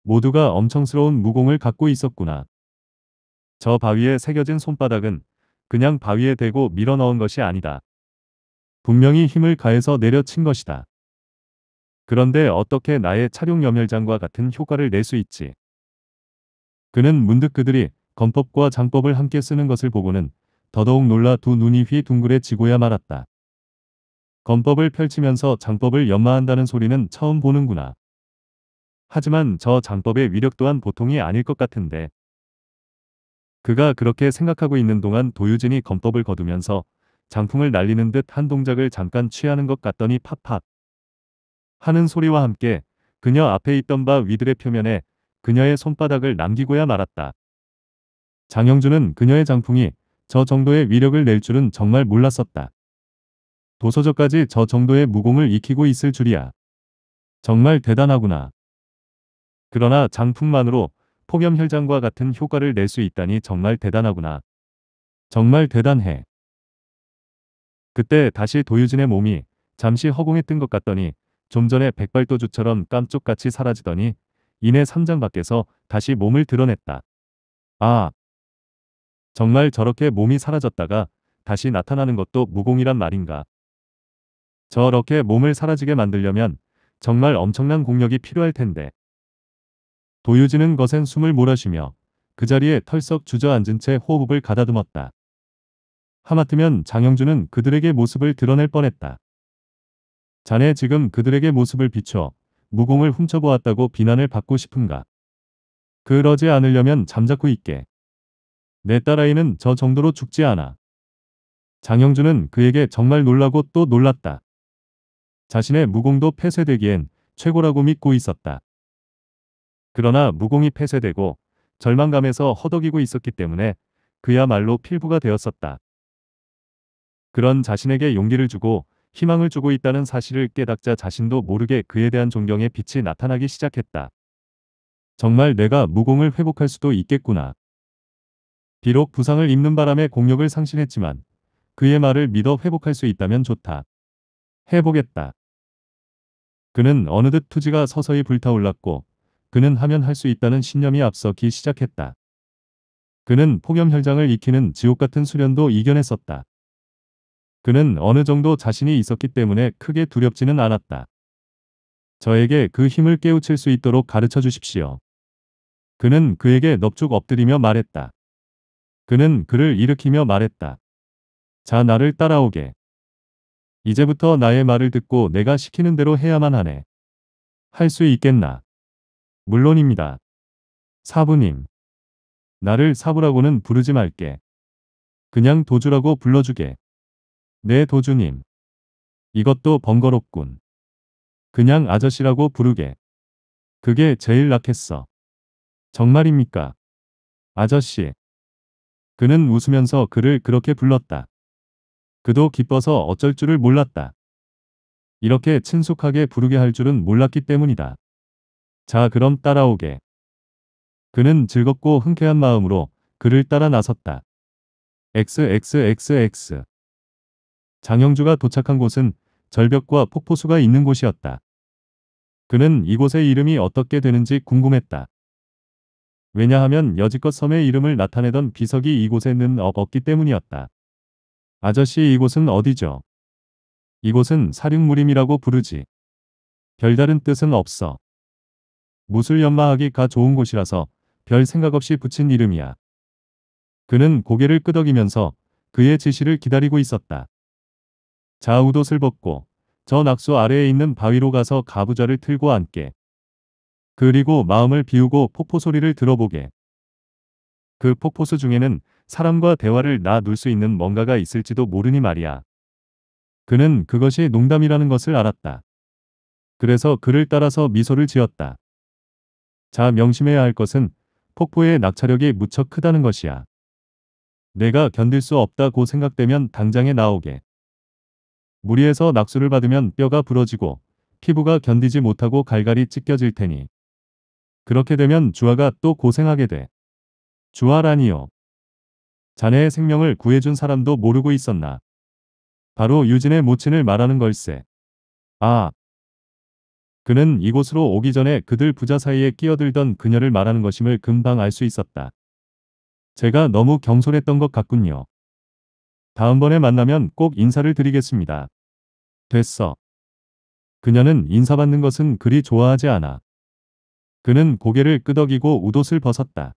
모두가 엄청스러운 무공을 갖고 있었구나. 저 바위에 새겨진 손바닥은 그냥 바위에 대고 밀어 넣은 것이 아니다. 분명히 힘을 가해서 내려친 것이다. 그런데 어떻게 나의 착용 염혈장과 같은 효과를 낼 수 있지? 그는 문득 그들이 건법과 장법을 함께 쓰는 것을 보고는 더더욱 놀라 두 눈이 휘둥그레지고야 말았다. 건법을 펼치면서 장법을 연마한다는 소리는 처음 보는구나. 하지만 저 장법의 위력 또한 보통이 아닐 것 같은데. 그가 그렇게 생각하고 있는 동안 도유진이 건법을 거두면서 장풍을 날리는 듯 한 동작을 잠깐 취하는 것 같더니 팝팝. 하는 소리와 함께 그녀 앞에 있던 바 위들의 표면에 그녀의 손바닥을 남기고야 말았다. 장영준은 그녀의 장풍이 저 정도의 위력을 낼 줄은 정말 몰랐었다. 도서저까지 저 정도의 무공을 익히고 있을 줄이야. 정말 대단하구나. 그러나 장풍만으로 폭염 혈장과 같은 효과를 낼 수 있다니 정말 대단하구나. 정말 대단해. 그때 다시 도유진의 몸이 잠시 허공에 뜬 것 같더니 좀 전에 백발도주처럼 깜쪽같이 사라지더니 이내 삼장 밖에서 다시 몸을 드러냈다. 아, 정말 저렇게 몸이 사라졌다가 다시 나타나는 것도 무공이란 말인가. 저렇게 몸을 사라지게 만들려면 정말 엄청난 공력이 필요할 텐데. 도유지는 것엔 숨을 몰아쉬며 그 자리에 털썩 주저앉은 채 호흡을 가다듬었다. 하마터면 장영준은 그들에게 모습을 드러낼 뻔했다. 자네 지금 그들에게 모습을 비춰 무공을 훔쳐보았다고 비난을 받고 싶은가? 그러지 않으려면 잠자코 있게. 내 딸아이는 저 정도로 죽지 않아. 장영준은 그에게 정말 놀라고 또 놀랐다. 자신의 무공도 폐쇄되기엔 최고라고 믿고 있었다. 그러나 무공이 폐쇄되고 절망감에서 허덕이고 있었기 때문에 그야말로 필부가 되었었다. 그런 자신에게 용기를 주고 희망을 주고 있다는 사실을 깨닫자 자신도 모르게 그에 대한 존경의 빛이 나타나기 시작했다. 정말 내가 무공을 회복할 수도 있겠구나. 비록 부상을 입는 바람에 공력을 상실했지만 그의 말을 믿어 회복할 수 있다면 좋다. 해보겠다. 그는 어느덧 투지가 서서히 불타올랐고 그는 하면 할 수 있다는 신념이 앞서기 시작했다. 그는 폭염 혈장을 익히는 지옥 같은 수련도 이겨냈었다. 그는 어느 정도 자신이 있었기 때문에 크게 두렵지는 않았다. 저에게 그 힘을 깨우칠 수 있도록 가르쳐 주십시오. 그는 그에게 넙죽 엎드리며 말했다. 그는 그를 일으키며 말했다. 자 나를 따라오게. 이제부터 나의 말을 듣고 내가 시키는 대로 해야만 하네. 할 수 있겠나? 물론입니다. 사부님. 나를 사부라고는 부르지 말게. 그냥 도주라고 불러주게. 네 도주님. 이것도 번거롭군. 그냥 아저씨라고 부르게. 그게 제일 낫겠어. 정말입니까? 아저씨. 그는 웃으면서 그를 그렇게 불렀다. 그도 기뻐서 어쩔 줄을 몰랐다. 이렇게 친숙하게 부르게 할 줄은 몰랐기 때문이다. 자 그럼 따라오게. 그는 즐겁고 흔쾌한 마음으로 그를 따라 나섰다. XXXX 장영주가 도착한 곳은 절벽과 폭포수가 있는 곳이었다. 그는 이곳의 이름이 어떻게 되는지 궁금했다. 왜냐하면 여지껏 섬의 이름을 나타내던 비석이 이곳에는 없기 때문이었다. 아저씨 이곳은 어디죠? 이곳은 사륙무림이라고 부르지. 별다른 뜻은 없어. 무술 연마하기가 좋은 곳이라서 별 생각 없이 붙인 이름이야. 그는 고개를 끄덕이면서 그의 지시를 기다리고 있었다. 좌우도슬 벗고 저 낙수 아래에 있는 바위로 가서 가부좌를 틀고 앉게. 그리고 마음을 비우고 폭포 소리를 들어보게. 그 폭포수 중에는 사람과 대화를 나눌 수 있는 뭔가가 있을지도 모르니 말이야. 그는 그것이 농담이라는 것을 알았다. 그래서 그를 따라서 미소를 지었다. 자 명심해야 할 것은 폭포의 낙차력이 무척 크다는 것이야. 내가 견딜 수 없다고 생각되면 당장에 나오게. 무리해서 낙수를 받으면 뼈가 부러지고 피부가 견디지 못하고 갈갈이 찢겨질 테니. 그렇게 되면 주아가 또 고생하게 돼. 주아라니요. 자네의 생명을 구해준 사람도 모르고 있었나. 바로 유진의 모친을 말하는 걸세. 아. 그는 이곳으로 오기 전에 그들 부자 사이에 끼어들던 그녀를 말하는 것임을 금방 알 수 있었다. 제가 너무 경솔했던 것 같군요. 다음번에 만나면 꼭 인사를 드리겠습니다. 됐어. 그녀는 인사받는 것은 그리 좋아하지 않아. 그는 고개를 끄덕이고 웃옷을 벗었다.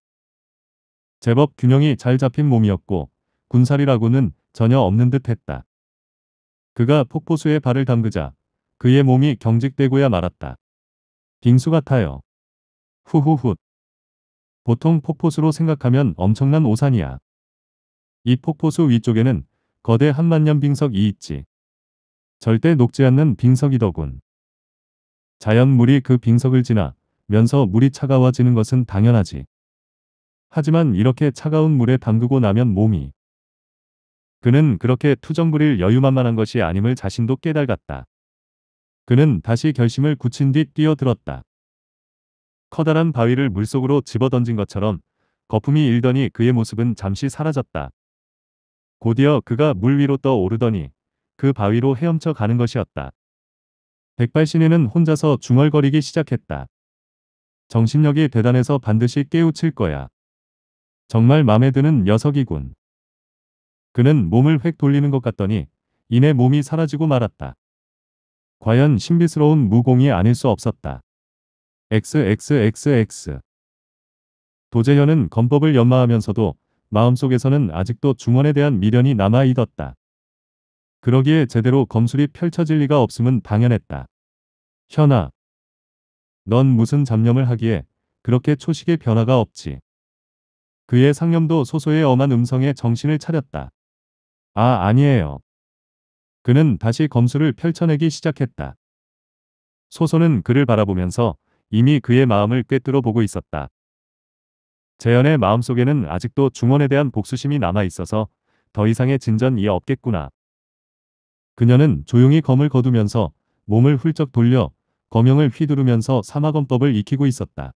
제법 균형이 잘 잡힌 몸이었고 군살이라고는 전혀 없는 듯 했다. 그가 폭포수에 발을 담그자 그의 몸이 경직되고야 말았다. 빙수 같아요. 후후훗. 보통 폭포수로 생각하면 엄청난 오산이야. 이 폭포수 위쪽에는 거대 한만년 빙석이 있지. 절대 녹지 않는 빙석이더군. 자연물이 그 빙석을 지나 면서 물이 차가워지는 것은 당연하지. 하지만 이렇게 차가운 물에 담그고 나면 몸이 그는 그렇게 투정부릴 여유만만한 것이 아님을 자신도 깨달았다. 그는 다시 결심을 굳힌 뒤 뛰어들었다. 커다란 바위를 물속으로 집어던진 것처럼 거품이 일더니 그의 모습은 잠시 사라졌다. 곧이어 그가 물 위로 떠오르더니 그 바위로 헤엄쳐 가는 것이었다. 백발신에는 혼자서 중얼거리기 시작했다. 정신력이 대단해서 반드시 깨우칠 거야. 정말 마음에 드는 녀석이군. 그는 몸을 획 돌리는 것 같더니 이내 몸이 사라지고 말았다. 과연 신비스러운 무공이 아닐 수 없었다. XXXX 도재현은 검법을 연마하면서도 마음속에서는 아직도 중원에 대한 미련이 남아 있었다. 그러기에 제대로 검술이 펼쳐질 리가 없음은 당연했다. 현아. 넌 무슨 잡념을 하기에 그렇게 초식의 변화가 없지. 그의 상념도 소소의 엄한 음성에 정신을 차렸다. 아 아니에요. 그는 다시 검술을 펼쳐내기 시작했다. 소소는 그를 바라보면서 이미 그의 마음을 꿰뚫어 보고 있었다. 재현의 마음속에는 아직도 중원에 대한 복수심이 남아있어서 더 이상의 진전이 없겠구나. 그녀는 조용히 검을 거두면서 몸을 훌쩍 돌려 검형을 휘두르면서 사마검법을 익히고 있었다.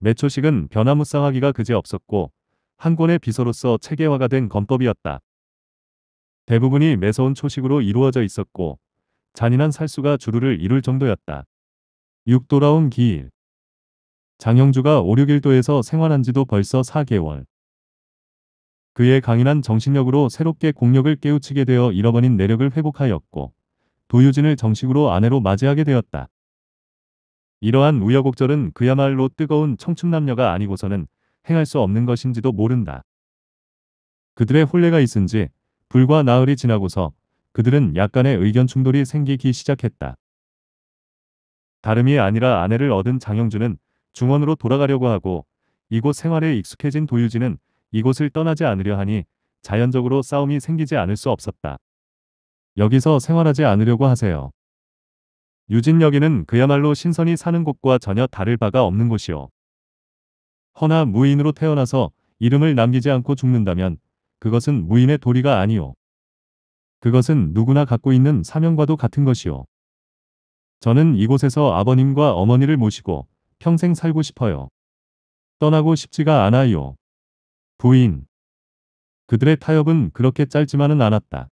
매초식은 변화무쌍하기가 그제 없었고 한 권의 비서로서 체계화가 된 검법이었다. 대부분이 매서운 초식으로 이루어져 있었고 잔인한 살수가 주루를 이룰 정도였다. 육돌아온 기일 장영주가 5, 6일도에서 생활한 지도 벌써 4개월. 그의 강인한 정신력으로 새롭게 공력을 깨우치게 되어 잃어버린 내력을 회복하였고 도유진을 정식으로 아내로 맞이하게 되었다. 이러한 우여곡절은 그야말로 뜨거운 청춘남녀가 아니고서는 행할 수 없는 것인지도 모른다. 그들의 혼례가 있은지 불과 나흘이 지나고서 그들은 약간의 의견 충돌이 생기기 시작했다. 다름이 아니라 아내를 얻은 장영주는 중원으로 돌아가려고 하고 이곳 생활에 익숙해진 도유진은 이곳을 떠나지 않으려 하니 자연적으로 싸움이 생기지 않을 수 없었다. 여기서 생활하지 않으려고 하세요. 유진여기는 그야말로 신선이 사는 곳과 전혀 다를 바가 없는 곳이요. 허나 무인으로 태어나서 이름을 남기지 않고 죽는다면 그것은 무인의 도리가 아니요. 그것은 누구나 갖고 있는 사명과도 같은 것이요. 저는 이곳에서 아버님과 어머니를 모시고 평생 살고 싶어요. 떠나고 싶지가 않아요. 부인. 그들의 타협은 그렇게 짧지만은 않았다.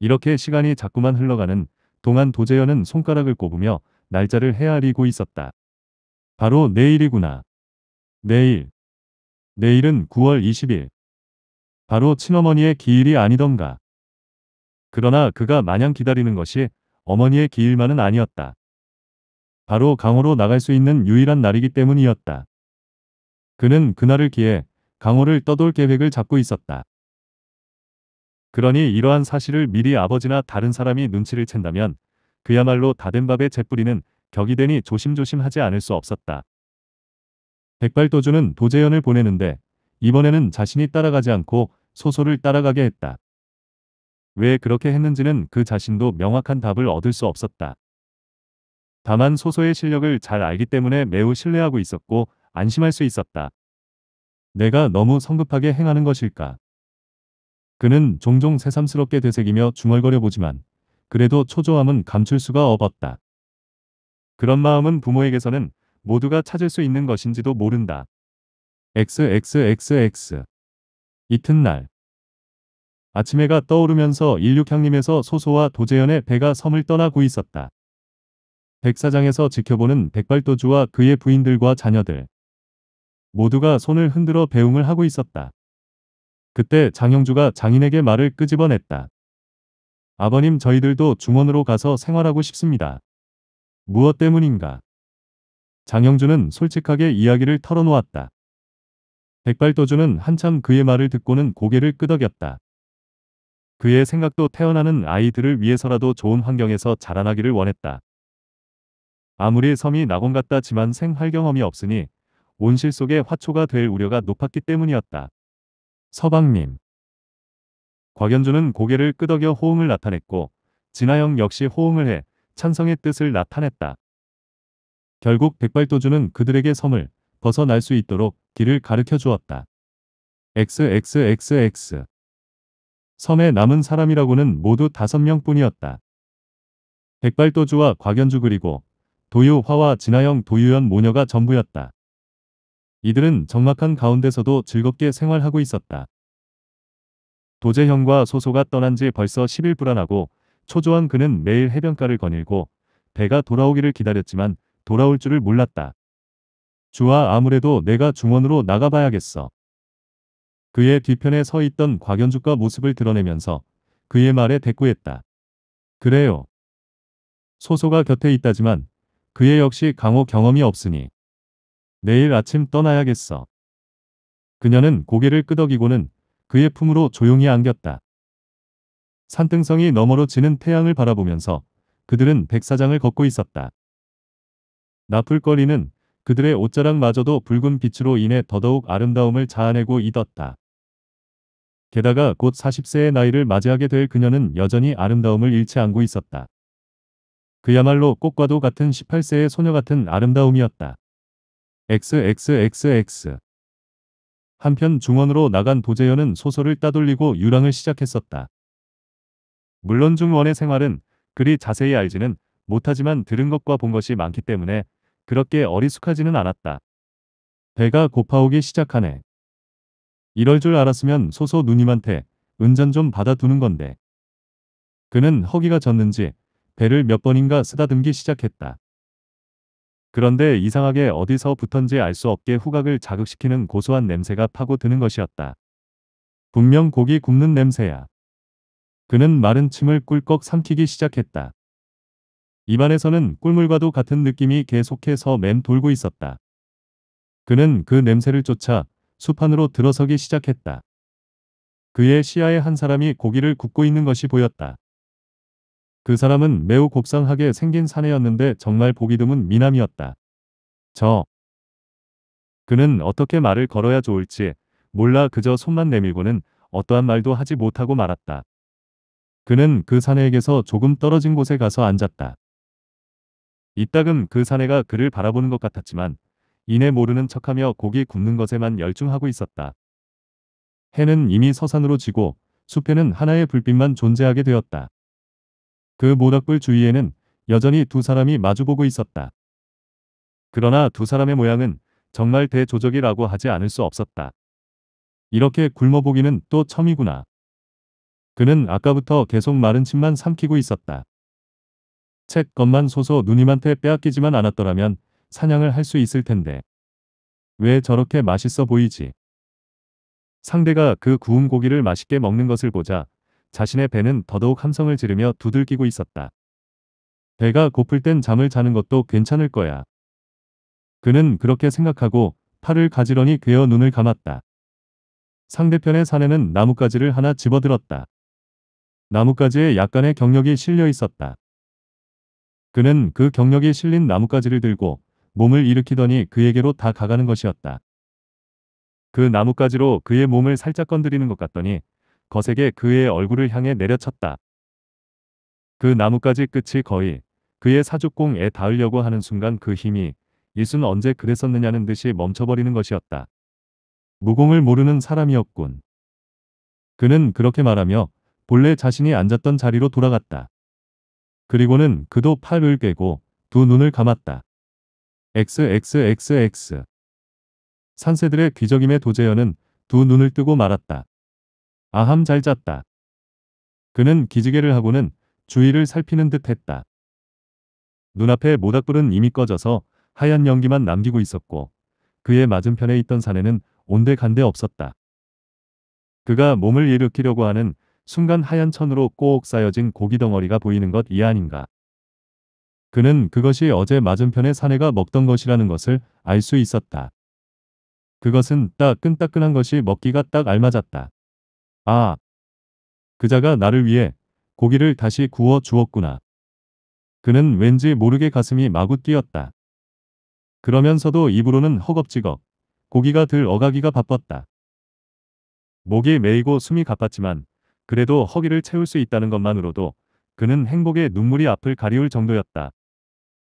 이렇게 시간이 자꾸만 흘러가는 동안 도재현은 손가락을 꼽으며 날짜를 헤아리고 있었다. 바로 내일이구나. 내일. 내일은 9월 20일. 바로 친어머니의 기일이 아니던가. 그러나 그가 마냥 기다리는 것이 어머니의 기일만은 아니었다. 바로 강호로 나갈 수 있는 유일한 날이기 때문이었다. 그는 그날을 기해 강호를 떠돌 계획을 잡고 있었다. 그러니 이러한 사실을 미리 아버지나 다른 사람이 눈치를 챈다면 그야말로 다된 밥에 재뿌리는 격이 되니 조심조심하지 않을 수 없었다. 백발도주는 도재현을 보내는데 이번에는 자신이 따라가지 않고 소소를 따라가게 했다. 왜 그렇게 했는지는 그 자신도 명확한 답을 얻을 수 없었다. 다만 소소의 실력을 잘 알기 때문에 매우 신뢰하고 있었고 안심할 수 있었다. 내가 너무 성급하게 행하는 것일까? 그는 종종 새삼스럽게 되새기며 중얼거려 보지만 그래도 초조함은 감출 수가 없었다. 그런 마음은 부모에게서는 모두가 찾을 수 있는 것인지도 모른다. XXXX 이튿날 아침 에가 떠오르면서 일육향림에서 소소와 도재현의 배가 섬을 떠나고 있었다. 백사장에서 지켜보는 백발도주와 그의 부인들과 자녀들 모두가 손을 흔들어 배웅을 하고 있었다. 그때 장영주가 장인에게 말을 끄집어냈다. 아버님 저희들도 중원으로 가서 생활하고 싶습니다. 무엇 때문인가? 장영주는 솔직하게 이야기를 털어놓았다. 백발도주는 한참 그의 말을 듣고는 고개를 끄덕였다. 그의 생각도 태어나는 아이들을 위해서라도 좋은 환경에서 자라나기를 원했다. 아무리 섬이 낙원 같다지만 생활 경험이 없으니 온실 속에 화초가 될 우려가 높았기 때문이었다. 서방님. 곽연주는 고개를 끄덕여 호응을 나타냈고 진하영 역시 호응을 해 찬성의 뜻을 나타냈다. 결국 백발도주는 그들에게 섬을 벗어날 수 있도록 길을 가르켜 주었다. XXXX 섬에 남은 사람이라고는 모두 다섯 명뿐이었다. 백발도주와 곽연주 그리고 도요화와 진아영, 도유연 모녀가 전부였다. 이들은 정막한 가운데서도 즐겁게 생활하고 있었다. 도재형과 소소가 떠난 지 벌써 10일 불안하고 초조한 그는 매일 해변가를 거닐고 배가 돌아오기를 기다렸지만 돌아올 줄을 몰랐다. 주아 아무래도 내가 중원으로 나가봐야겠어. 그의 뒤편에 서 있던 곽연주가 모습을 드러내면서 그의 말에 대꾸했다. 그래요. 소소가 곁에 있다지만 그의 역시 강호 경험이 없으니 내일 아침 떠나야겠어. 그녀는 고개를 끄덕이고는 그의 품으로 조용히 안겼다. 산등성이 너머로 지는 태양을 바라보면서 그들은 백사장을 걷고 있었다. 나풀거리는 그들의 옷자락마저도 붉은 빛으로 인해 더더욱 아름다움을 자아내고 잊었다. 게다가 곧 40세의 나이를 맞이하게 될 그녀는 여전히 아름다움을 잃지 않고 있었다. 그야말로 꽃과도 같은 18세의 소녀 같은 아름다움이었다. XXXX 한편 중원으로 나간 도재현은 소설을 따돌리고 유랑을 시작했었다. 물론 중원의 생활은 그리 자세히 알지는 못하지만 들은 것과 본 것이 많기 때문에 그렇게 어리숙하지는 않았다. 배가 고파오기 시작하네. 이럴 줄 알았으면 소소 누님한테 은전 좀 받아두는 건데. 그는 허기가 졌는지 배를 몇 번인가 쓰다듬기 시작했다. 그런데 이상하게 어디서부턴지 알 수 없게 후각을 자극시키는 고소한 냄새가 파고드는 것이었다. 분명 고기 굽는 냄새야. 그는 마른 침을 꿀꺽 삼키기 시작했다. 입안에서는 꿀물과도 같은 느낌이 계속해서 맴돌고 있었다. 그는 그 냄새를 쫓아 수판으로 들어서기 시작했다. 그의 시야에 한 사람이 고기를 굽고 있는 것이 보였다. 그 사람은 매우 곱상하게 생긴 사내였는데 정말 보기 드문 미남이었다. 저. 그는 어떻게 말을 걸어야 좋을지 몰라 그저 손만 내밀고는 어떠한 말도 하지 못하고 말았다. 그는 그 사내에게서 조금 떨어진 곳에 가서 앉았다. 이따금 그 사내가 그를 바라보는 것 같았지만 이내 모르는 척하며 고기 굽는 것에만 열중하고 있었다. 해는 이미 서산으로 지고 숲에는 하나의 불빛만 존재하게 되었다. 그 모닥불 주위에는 여전히 두 사람이 마주보고 있었다. 그러나 두 사람의 모양은 정말 대조적이라고 하지 않을 수 없었다. 이렇게 굶어보기는 또 처음이구나. 그는 아까부터 계속 마른 침만 삼키고 있었다. 책 것만 소소 누님한테 빼앗기지만 않았더라면 사냥을 할 수 있을 텐데. 왜 저렇게 맛있어 보이지? 상대가 그 구운 고기를 맛있게 먹는 것을 보자 자신의 배는 더더욱 함성을 지르며 두들기고 있었다. 배가 고플 땐 잠을 자는 것도 괜찮을 거야. 그는 그렇게 생각하고 팔을 가지런히 괴어 눈을 감았다. 상대편의 사내는 나뭇가지를 하나 집어들었다. 나뭇가지에 약간의 경력이 실려 있었다. 그는 그 경력이 실린 나뭇가지를 들고 몸을 일으키더니 그에게로 다 가가는 것이었다. 그 나뭇가지로 그의 몸을 살짝 건드리는 것 같더니 거세게 그의 얼굴을 향해 내려쳤다. 그 나뭇가지 끝이 거의 그의 사주공에 닿으려고 하는 순간 그 힘이 이순 언제 그랬었느냐는 듯이 멈춰버리는 것이었다. 무공을 모르는 사람이었군. 그는 그렇게 말하며 본래 자신이 앉았던 자리로 돌아갔다. 그리고는 그도 팔을 깨고 두 눈을 감았다. XXXX 산새들의 귀적임에 도재현은 두 눈을 뜨고 말았다. 아함 잘 잤다. 그는 기지개를 하고는 주위를 살피는 듯 했다. 눈앞에 모닥불은 이미 꺼져서 하얀 연기만 남기고 있었고 그의 맞은편에 있던 산에는 온데간데 없었다. 그가 몸을 일으키려고 하는 순간 하얀 천으로 꼭 쌓여진 고기 덩어리가 보이는 것 이 아닌가. 그는 그것이 어제 맞은편의 사내가 먹던 것이라는 것을 알 수 있었다. 그것은 따끈따끈한 것이 먹기가 딱 알맞았다. 아, 그자가 나를 위해 고기를 다시 구워 주었구나. 그는 왠지 모르게 가슴이 마구 뛰었다. 그러면서도 입으로는 허겁지겁 고기가 들 어가기가 바빴다. 목이 메이고 숨이 가빴지만 그래도 허기를 채울 수 있다는 것만으로도 그는 행복의 눈물이 앞을 가리울 정도였다.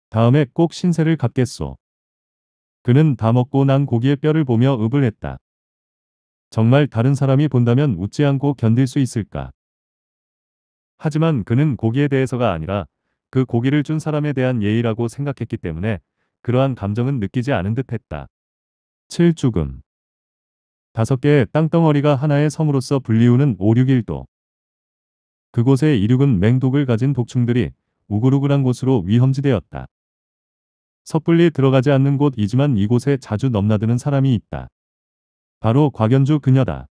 다음에 꼭 신세를 갚겠소. 그는 다 먹고 난 고기의 뼈를 보며 읍을 했다. 정말 다른 사람이 본다면 웃지 않고 견딜 수 있을까? 하지만 그는 고기에 대해서가 아니라 그 고기를 준 사람에 대한 예의라고 생각했기 때문에 그러한 감정은 느끼지 않은 듯 했다. 7주금 다섯 개의 땅덩어리가 하나의 섬으로서 불리우는 5, 6일도 그곳의 이륙은 맹독을 가진 독충들이 우글우글한 곳으로 위험지대였다. 섣불리 들어가지 않는 곳이지만 이곳에 자주 넘나드는 사람이 있다. 바로 곽연주 그녀다.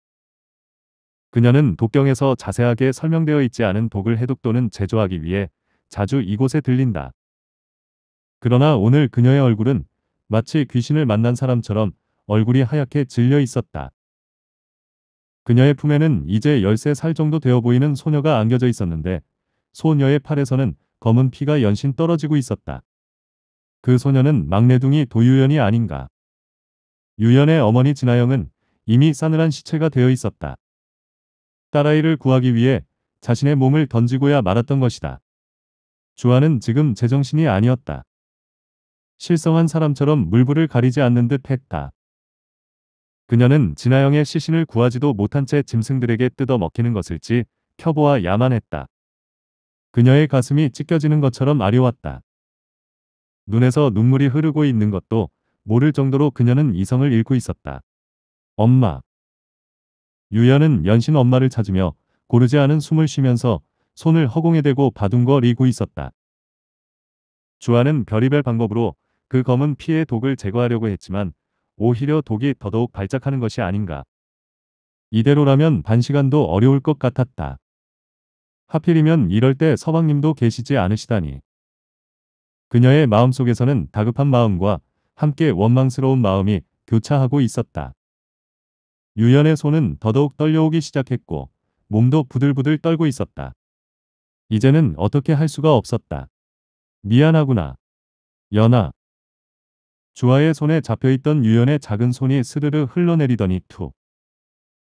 그녀는 독경에서 자세하게 설명되어 있지 않은 독을 해독 또는 제조하기 위해 자주 이곳에 들린다. 그러나 오늘 그녀의 얼굴은 마치 귀신을 만난 사람처럼 얼굴이 하얗게 질려 있었다. 그녀의 품에는 이제 13살 정도 되어 보이는 소녀가 안겨져 있었는데 소녀의 팔에서는 검은 피가 연신 떨어지고 있었다. 그 소녀는 막내둥이 도유연이 아닌가. 유연의 어머니 진아영은 이미 싸늘한 시체가 되어 있었다. 딸아이를 구하기 위해 자신의 몸을 던지고야 말았던 것이다. 주아는 지금 제정신이 아니었다. 실성한 사람처럼 물불을 가리지 않는 듯 했다. 그녀는 진아영의 시신을 구하지도 못한 채 짐승들에게 뜯어 먹히는 것을지 켜보아 야만했다. 그녀의 가슴이 찢겨지는 것처럼 아려왔다. 눈에서 눈물이 흐르고 있는 것도 모를 정도로 그녀는 이성을 잃고 있었다. 엄마. 유연은 연신 엄마를 찾으며 고르지 않은 숨을 쉬면서 손을 허공에 대고 바둥거리고 있었다. 주아는 별의별 방법으로 그 검은 피의 독을 제거하려고 했지만 오히려 독이 더더욱 발작하는 것이 아닌가. 이대로라면 반시간도 어려울 것 같았다. 하필이면 이럴 때 서방님도 계시지 않으시다니. 그녀의 마음속에서는 다급한 마음과 함께 원망스러운 마음이 교차하고 있었다. 유연의 손은 더더욱 떨려오기 시작했고 몸도 부들부들 떨고 있었다. 이제는 어떻게 할 수가 없었다. 미안하구나. 연아. 주아의 손에 잡혀있던 유연의 작은 손이 스르르 흘러내리더니 투.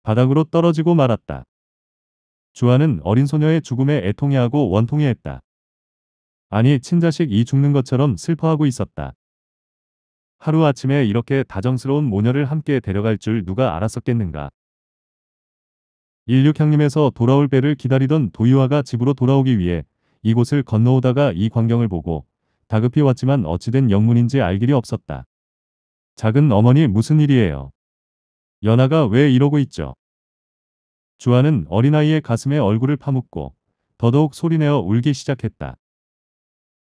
바닥으로 떨어지고 말았다. 주아는 어린 소녀의 죽음에 애통해하고 원통해했다. 아니 친자식이 죽는 것처럼 슬퍼하고 있었다. 하루아침에 이렇게 다정스러운 모녀를 함께 데려갈 줄 누가 알았었겠는가. 16향림에서 돌아올 배를 기다리던 도유아가 집으로 돌아오기 위해 이곳을 건너오다가 이 광경을 보고 다급히 왔지만 어찌된 영문인지 알 길이 없었다. 작은 어머니 무슨 일이에요? 연아가 왜 이러고 있죠? 주아는 어린아이의 가슴에 얼굴을 파묻고 더더욱 소리내어 울기 시작했다.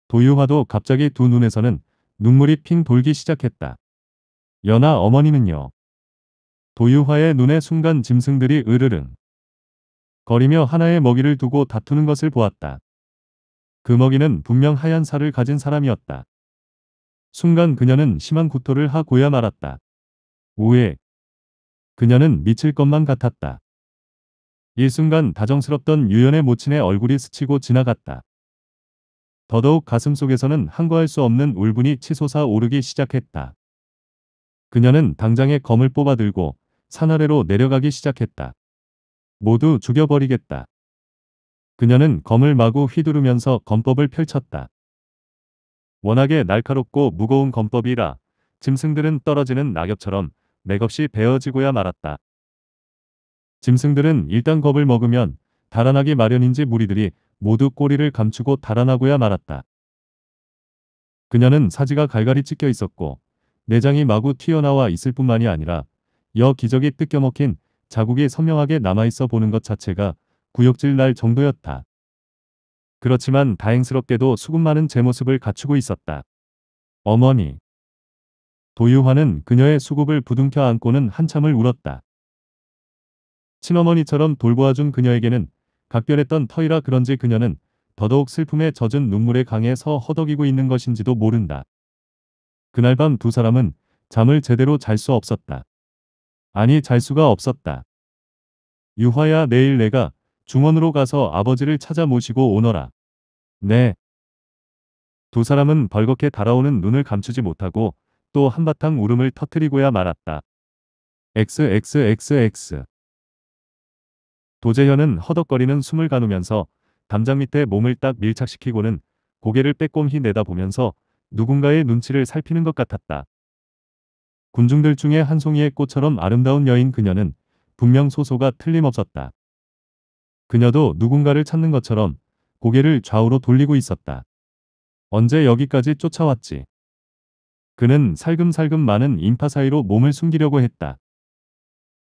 도유화도 갑자기 두 눈에서는 눈물이 핑 돌기 시작했다. 연아 어머니는요. 도유화의 눈에 순간 짐승들이 으르릉 거리며 하나의 먹이를 두고 다투는 것을 보았다. 그 먹이는 분명 하얀 살을 가진 사람이었다. 순간 그녀는 심한 구토를 하고야 말았다. 오해. 그녀는 미칠 것만 같았다. 이순간 다정스럽던 유연의 모친의 얼굴이 스치고 지나갔다. 더더욱 가슴속에서는 항거할수 없는 울분이 치솟아 오르기 시작했다. 그녀는 당장의 검을 뽑아들고 산 아래로 내려가기 시작했다. 모두 죽여버리겠다. 그녀는 검을 마구 휘두르면서 검법을 펼쳤다. 워낙에 날카롭고 무거운 검법이라 짐승들은 떨어지는 낙엽처럼 맥없이 베어지고야 말았다. 짐승들은 일단 겁을 먹으면 달아나기 마련인지 무리들이 모두 꼬리를 감추고 달아나고야 말았다. 그녀는 사지가 갈갈이 찢겨 있었고 내장이 마구 튀어나와 있을 뿐만이 아니라 여 기적이 뜯겨먹힌 자국이 선명하게 남아있어 보는 것 자체가 구역질 날 정도였다. 그렇지만 다행스럽게도 수급 많은 제 모습을 갖추고 있었다. 어머니. 도유화는 그녀의 수급을 부둥켜 안고는 한참을 울었다. 친어머니처럼 돌보아준 그녀에게는 각별했던 터이라 그런지 그녀는 더더욱 슬픔에 젖은 눈물의강에서 허덕이고 있는 것인지도 모른다. 그날 밤 두 사람은 잠을 제대로 잘 수 없었다. 아니 잘 수가 없었다. 유화야 내일 내가 중원으로 가서 아버지를 찾아 모시고 오너라. 네. 두 사람은 벌겋게 달아오는 눈을 감추지 못하고 또 한바탕 울음을 터뜨리고야 말았다. XXXX 도재현은 허덕거리는 숨을 가누면서 담장 밑에 몸을 딱 밀착시키고는 고개를 빼꼼히 내다보면서 누군가의 눈치를 살피는 것 같았다. 군중들 중에 한 송이의 꽃처럼 아름다운 여인 그녀는 분명 소소가 틀림없었다. 그녀도 누군가를 찾는 것처럼 고개를 좌우로 돌리고 있었다. 언제 여기까지 쫓아왔지? 그는 살금살금 많은 인파 사이로 몸을 숨기려고 했다.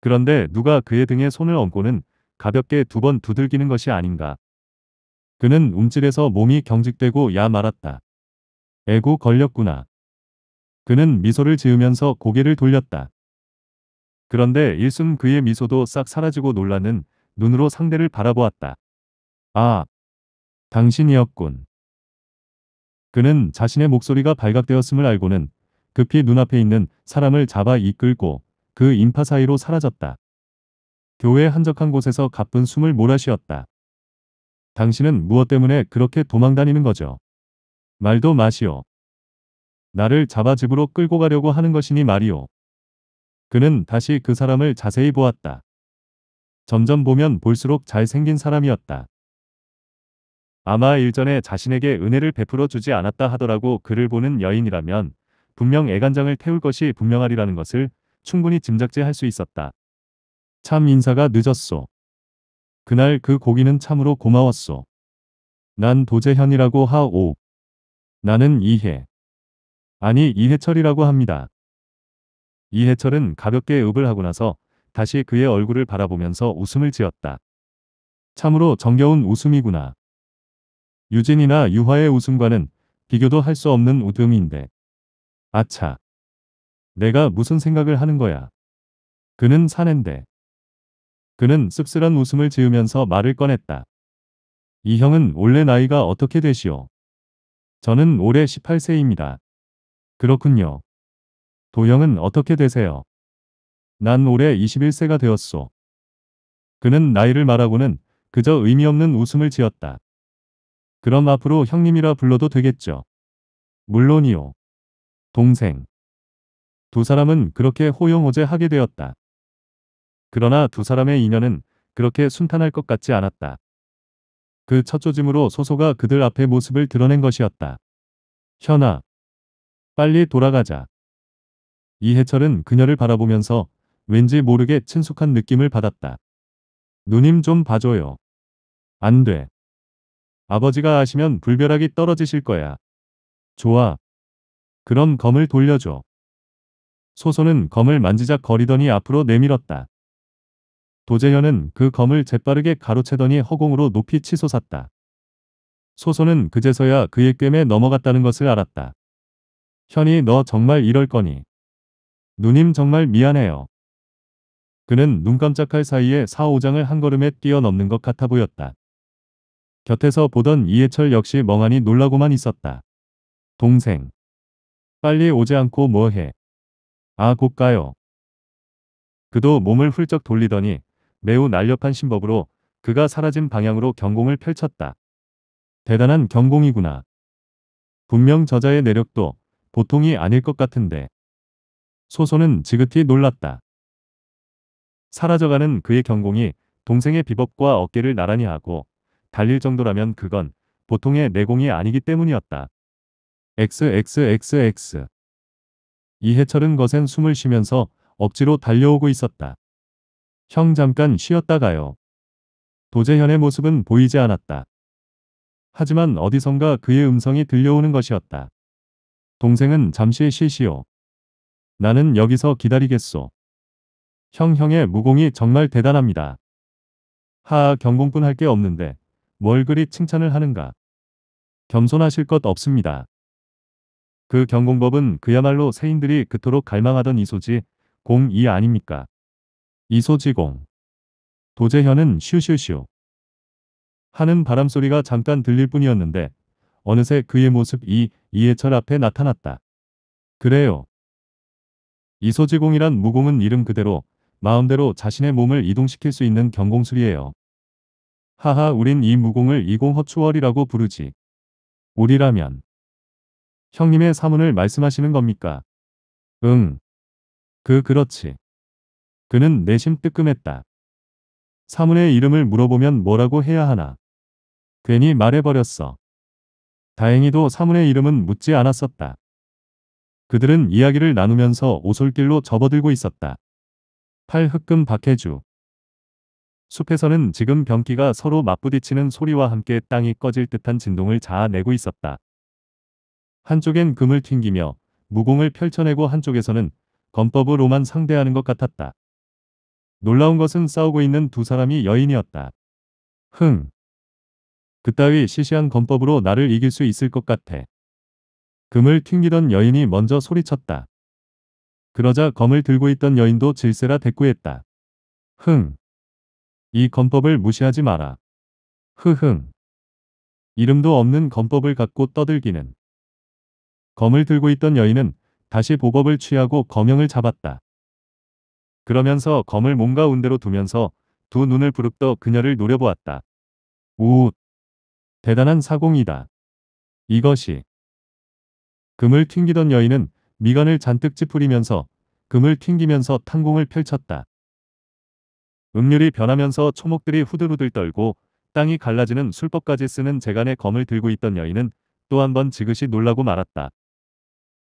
그런데 누가 그의 등에 손을 얹고는 가볍게 두 번 두들기는 것이 아닌가. 그는 움찔해서 몸이 경직되고 야 말았다. 에고 걸렸구나. 그는 미소를 지으면서 고개를 돌렸다. 그런데 일순 그의 미소도 싹 사라지고 놀라는 눈으로 상대를 바라보았다. 아, 당신이었군. 그는 자신의 목소리가 발각되었음을 알고는 급히 눈앞에 있는 사람을 잡아 이끌고 그 인파 사이로 사라졌다. 교회 한적한 곳에서 가쁜 숨을 몰아쉬었다. 당신은 무엇 때문에 그렇게 도망다니는 거죠? 말도 마시오. 나를 잡아 집으로 끌고 가려고 하는 것이니 말이오. 그는 다시 그 사람을 자세히 보았다. 점점 보면 볼수록 잘생긴 사람이었다. 아마 일전에 자신에게 은혜를 베풀어 주지 않았다 하더라고 그를 보는 여인이라면 분명 애간장을 태울 것이 분명하리라는 것을 충분히 짐작제 할수 있었다. 참 인사가 늦었소. 그날 그 고기는 참으로 고마웠소. 난 도재현이라고 하오. 나는 이해. 아니 이해철이라고 합니다. 이해철은 가볍게 읍을 하고 나서 다시 그의 얼굴을 바라보면서 웃음을 지었다. 참으로 정겨운 웃음이구나. 유진이나 유화의 웃음과는 비교도 할 수 없는 웃음인데. 아차. 내가 무슨 생각을 하는 거야. 그는 사낸데. 그는 씁쓸한 웃음을 지으면서 말을 꺼냈다. 이 형은 원래 나이가 어떻게 되시오? 저는 올해 18세입니다. 그렇군요. 도형은 어떻게 되세요? 난 올해 21세가 되었소. 그는 나이를 말하고는 그저 의미 없는 웃음을 지었다. 그럼 앞으로 형님이라 불러도 되겠죠. 물론이요. 동생. 두 사람은 그렇게 호용호재하게 되었다. 그러나 두 사람의 인연은 그렇게 순탄할 것 같지 않았다. 그 첫 조짐으로 소소가 그들 앞에 모습을 드러낸 것이었다. 현아. 빨리 돌아가자. 이해철은 그녀를 바라보면서 왠지 모르게 친숙한 느낌을 받았다. 누님 좀 봐줘요. 안 돼. 아버지가 아시면 불벼락이 떨어지실 거야. 좋아. 그럼 검을 돌려줘. 소소는 검을 만지작 거리더니 앞으로 내밀었다. 도재현은 그 검을 재빠르게 가로채더니 허공으로 높이 치솟았다. 소소는 그제서야 그의 꿰에 넘어갔다는 것을 알았다. 현이 너 정말 이럴 거니. 누님 정말 미안해요. 그는 눈 깜짝할 사이에 사오장을 한 걸음에 뛰어넘는 것 같아 보였다. 곁에서 보던 이해철 역시 멍하니 놀라고만 있었다. 동생. 빨리 오지 않고 뭐해. 아, 곧 가요. 그도 몸을 훌쩍 돌리더니 매우 날렵한 신법으로 그가 사라진 방향으로 경공을 펼쳤다. 대단한 경공이구나. 분명 저자의 내력도 보통이 아닐 것 같은데. 소소는 지긋히 놀랐다. 사라져가는 그의 경공이 동생의 비법과 어깨를 나란히 하고 달릴 정도라면 그건 보통의 내공이 아니기 때문이었다. XXXX 이해철은 거센 숨을 쉬면서 억지로 달려오고 있었다. 형 잠깐 쉬었다 가요. 도재현의 모습은 보이지 않았다. 하지만 어디선가 그의 음성이 들려오는 것이었다. 동생은 잠시 쉬시오. 나는 여기서 기다리겠소. 형 형의 무공이 정말 대단합니다. 하하 경공뿐 할 게 없는데 뭘 그리 칭찬을 하는가. 겸손하실 것 없습니다. 그 경공법은 그야말로 세인들이 그토록 갈망하던 이소지 공이 아닙니까? 이소지공. 도재현은 슈슈슈 하는 바람소리가 잠깐 들릴 뿐이었는데 어느새 그의 모습이 이해철 앞에 나타났다. 그래요. 이소지공이란 무공은 이름 그대로 마음대로 자신의 몸을 이동시킬 수 있는 경공술이에요. 하하 우린 이 무공을 이공허추월이라고 부르지. 우리라면. 형님의 사문을 말씀하시는 겁니까? 응. 그 그렇지. 그는 내심 뜨끔했다. 사문의 이름을 물어보면 뭐라고 해야 하나. 괜히 말해버렸어. 다행히도 사문의 이름은 묻지 않았었다. 그들은 이야기를 나누면서 오솔길로 접어들고 있었다. 팔흑금 박해주. 숲에서는 지금 변기가 서로 맞부딪히는 소리와 함께 땅이 꺼질 듯한 진동을 자아내고 있었다. 한쪽엔 금을 튕기며 무공을 펼쳐내고 한쪽에서는 검법으로만 상대하는 것 같았다. 놀라운 것은 싸우고 있는 두 사람이 여인이었다. 흥. 그따위 시시한 건법으로 나를 이길 수 있을 것 같아. 금을 튕기던 여인이 먼저 소리쳤다. 그러자 검을 들고 있던 여인도 질세라 대꾸했다. 흥. 이 건법을 무시하지 마라. 흐흥. 이름도 없는 건법을 갖고 떠들기는. 검을 들고 있던 여인은 다시 보법을 취하고 검형을 잡았다. 그러면서 검을 몸 가운데로 두면서 두 눈을 부릅떠 그녀를 노려보았다. 우웃. 대단한 사공이다. 이것이. 금을 튕기던 여인은 미간을 잔뜩 찌푸리면서 금을 튕기면서 탄공을 펼쳤다. 음률이 변하면서 초목들이 후들후들 떨고 땅이 갈라지는 술법까지 쓰는 재간의 검을 들고 있던 여인은 또 한 번 지그시 놀라고 말았다.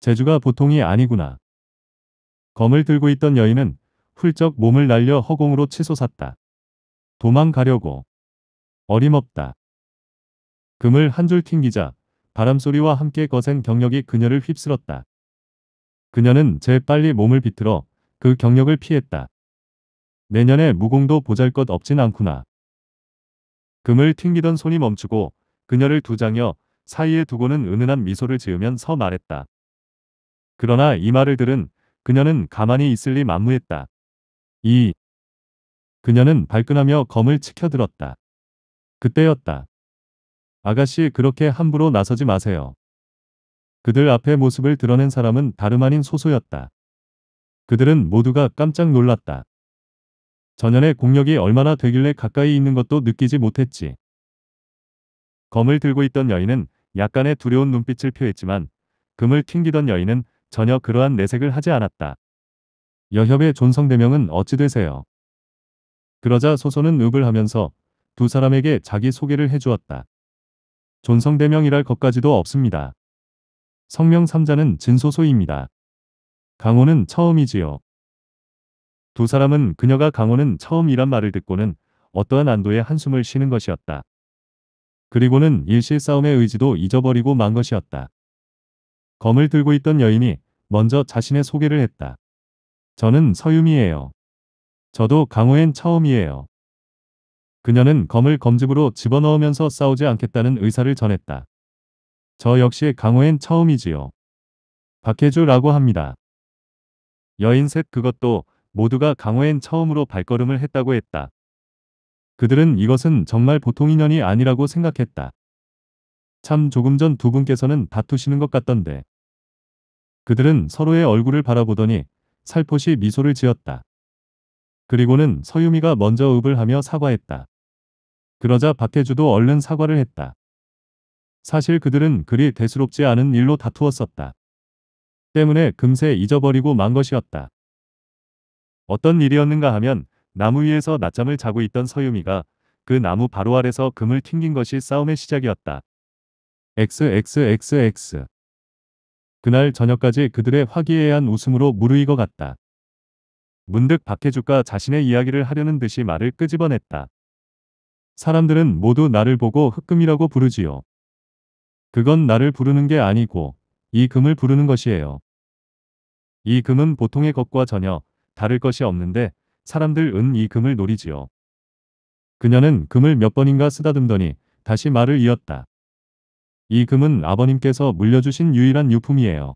제주가 보통이 아니구나. 검을 들고 있던 여인은 훌쩍 몸을 날려 허공으로 치솟았다. 도망가려고. 어림없다. 금을 한 줄 튕기자 바람소리와 함께 거센 경력이 그녀를 휩쓸었다. 그녀는 재빨리 몸을 비틀어 그 경력을 피했다. 내년에 무공도 보잘것 없진 않구나. 금을 튕기던 손이 멈추고 그녀를 두 장여 사이에 두고는 은은한 미소를 지으면서 말했다. 그러나 이 말을 들은 그녀는 가만히 있을 리 만무했다. 2. 그녀는 발끈하며 검을 치켜들었다. 그때였다. 아가씨 그렇게 함부로 나서지 마세요. 그들 앞에 모습을 드러낸 사람은 다름 아닌 소소였다. 그들은 모두가 깜짝 놀랐다. 전현의 공력이 얼마나 되길래 가까이 있는 것도 느끼지 못했지. 검을 들고 있던 여인은 약간의 두려운 눈빛을 표했지만 금을 튕기던 여인은 전혀 그러한 내색을 하지 않았다. 여협의 존성대명은 어찌 되세요? 그러자 소소는 읍을 하면서 두 사람에게 자기 소개를 해주었다. 존성대명이랄 것까지도 없습니다. 성명 3자는 진소소입니다. 강호는 처음이지요. 두 사람은 그녀가 강호는 처음이란 말을 듣고는 어떠한 안도의 한숨을 쉬는 것이었다. 그리고는 일시 싸움의 의지도 잊어버리고 만 것이었다. 검을 들고 있던 여인이 먼저 자신의 소개를 했다. 저는 서유미예요. 저도 강호엔 처음이에요. 그녀는 검을 검집으로 집어넣으면서 싸우지 않겠다는 의사를 전했다. 저 역시 강호엔 처음이지요. 박해주라고 합니다. 여인 셋 그것도 모두가 강호엔 처음으로 발걸음을 했다고 했다. 그들은 이것은 정말 보통 인연이 아니라고 생각했다. 참 조금 전 두 분께서는 다투시는 것 같던데. 그들은 서로의 얼굴을 바라보더니 살포시 미소를 지었다. 그리고는 서유미가 먼저 읍을 하며 사과했다. 그러자 박태주도 얼른 사과를 했다. 사실 그들은 그리 대수롭지 않은 일로 다투었었다. 때문에 금세 잊어버리고 만 것이었다. 어떤 일이었는가 하면 나무 위에서 낮잠을 자고 있던 서유미가 그 나무 바로 아래서 금을 튕긴 것이 싸움의 시작이었다. XXXX 그날 저녁까지 그들의 화기애애한 웃음으로 무르익어 갔다. 문득 박해주가 자신의 이야기를 하려는 듯이 말을 끄집어냈다. 사람들은 모두 나를 보고 흑금이라고 부르지요. 그건 나를 부르는 게 아니고 이 금을 부르는 것이에요. 이 금은 보통의 것과 전혀 다를 것이 없는데 사람들은 이 금을 노리지요. 그녀는 금을 몇 번인가 쓰다듬더니 다시 말을 이었다. 이 금은 아버님께서 물려주신 유일한 유품이에요.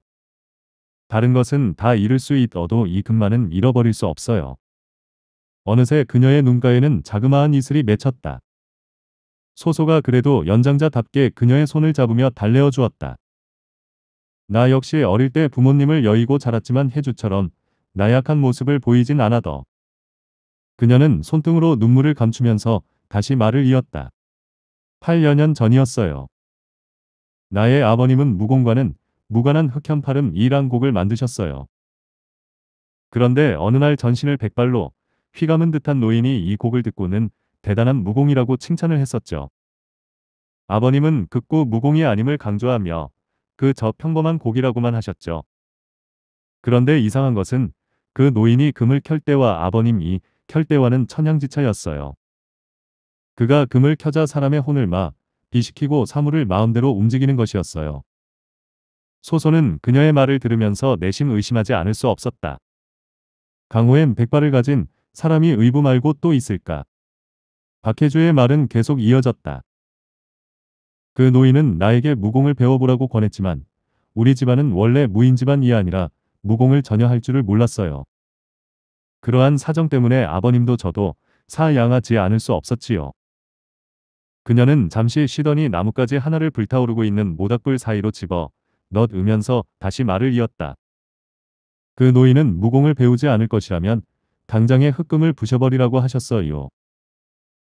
다른 것은 다 잃을 수 있어도 이 금만은 잃어버릴 수 없어요. 어느새 그녀의 눈가에는 자그마한 이슬이 맺혔다. 소소가 그래도 연장자답게 그녀의 손을 잡으며 달래어 주었다. 나 역시 어릴 때 부모님을 여의고 자랐지만 혜주처럼 나약한 모습을 보이진 않아도. 그녀는 손등으로 눈물을 감추면서 다시 말을 이었다. 8여년 전이었어요. 나의 아버님은 무공과는 무관한 흑현파름 이란 곡을 만드셨어요. 그런데 어느 날 전신을 백발로 휘감은 듯한 노인이 이 곡을 듣고는 대단한 무공이라고 칭찬을 했었죠. 아버님은 극구 무공이 아님을 강조하며 그 저 평범한 곡이라고만 하셨죠. 그런데 이상한 것은 그 노인이 금을 켤 때와 아버님이 켤 때와는 천양지차였어요. 그가 금을 켜자 사람의 혼을 마 비시키고 사물을 마음대로 움직이는 것이었어요. 소소는 그녀의 말을 들으면서 내심 의심하지 않을 수 없었다. 강호엔 백발을 가진 사람이 의부 말고 또 있을까? 박혜주의 말은 계속 이어졌다. 그 노인은 나에게 무공을 배워보라고 권했지만 우리 집안은 원래 무인 집안이 아니라 무공을 전혀 할 줄을 몰랐어요. 그러한 사정 때문에 아버님도 저도 사양하지 않을 수 없었지요. 그녀는 잠시 쉬더니 나뭇가지 하나를 불타오르고 있는 모닥불 사이로 집어 넣으면서 다시 말을 이었다. 그 노인은 무공을 배우지 않을 것이라면 당장의흙금을 부셔버리라고 하셨어요.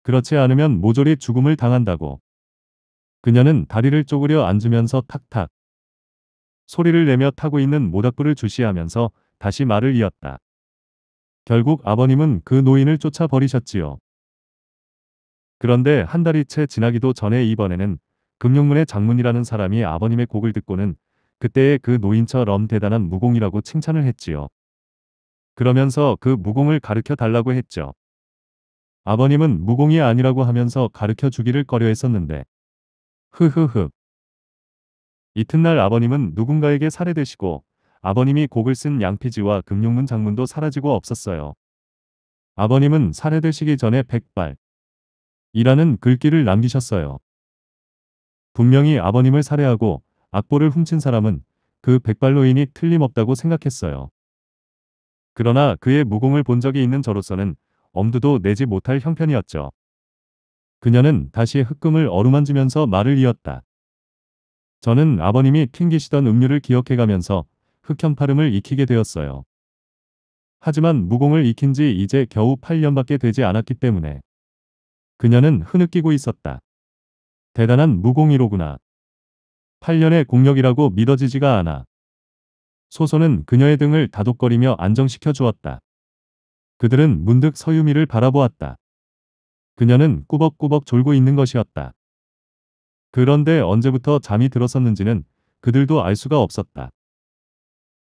그렇지 않으면 모조리 죽음을 당한다고. 그녀는 다리를 쪼그려 앉으면서 탁탁 소리를 내며 타고 있는 모닥불을 주시하면서 다시 말을 이었다. 결국 아버님은 그 노인을 쫓아 버리셨지요. 그런데 한 달이 채 지나기도 전에 이번에는 금용문의 장문이라는 사람이 아버님의 곡을 듣고는 그때의 그 노인처럼 대단한 무공이라고 칭찬을 했지요. 그러면서 그 무공을 가르켜 달라고 했죠. 아버님은 무공이 아니라고 하면서 가르켜 주기를 꺼려 했었는데. 흐흐흐. 이튿날 아버님은 누군가에게 살해되시고 아버님이 곡을 쓴 양피지와 금용문 장문도 사라지고 없었어요. 아버님은 살해되시기 전에 백발, 이라는 글귀를 남기셨어요. 분명히 아버님을 살해하고 악보를 훔친 사람은 그백발로인이 틀림없다고 생각했어요. 그러나 그의 무공을 본 적이 있는 저로서는 엄두도 내지 못할 형편이었죠. 그녀는 다시 흑금을 어루만지면서 말을 이었다. 저는 아버님이 튕기시던 음료를 기억해가면서 흑현파름을 익히게 되었어요. 하지만 무공을 익힌 지 이제 겨우 8년밖에 되지 않았기 때문에 그녀는 흐느끼고 있었다. 대단한 무공이로구나. 8년의 공력이라고 믿어지지가 않아. 소소는 그녀의 등을 다독거리며 안정시켜 주었다. 그들은 문득 서유미를 바라보았다. 그녀는 꾸벅꾸벅 졸고 있는 것이었다. 그런데 언제부터 잠이 들었었는지는 그들도 알 수가 없었다.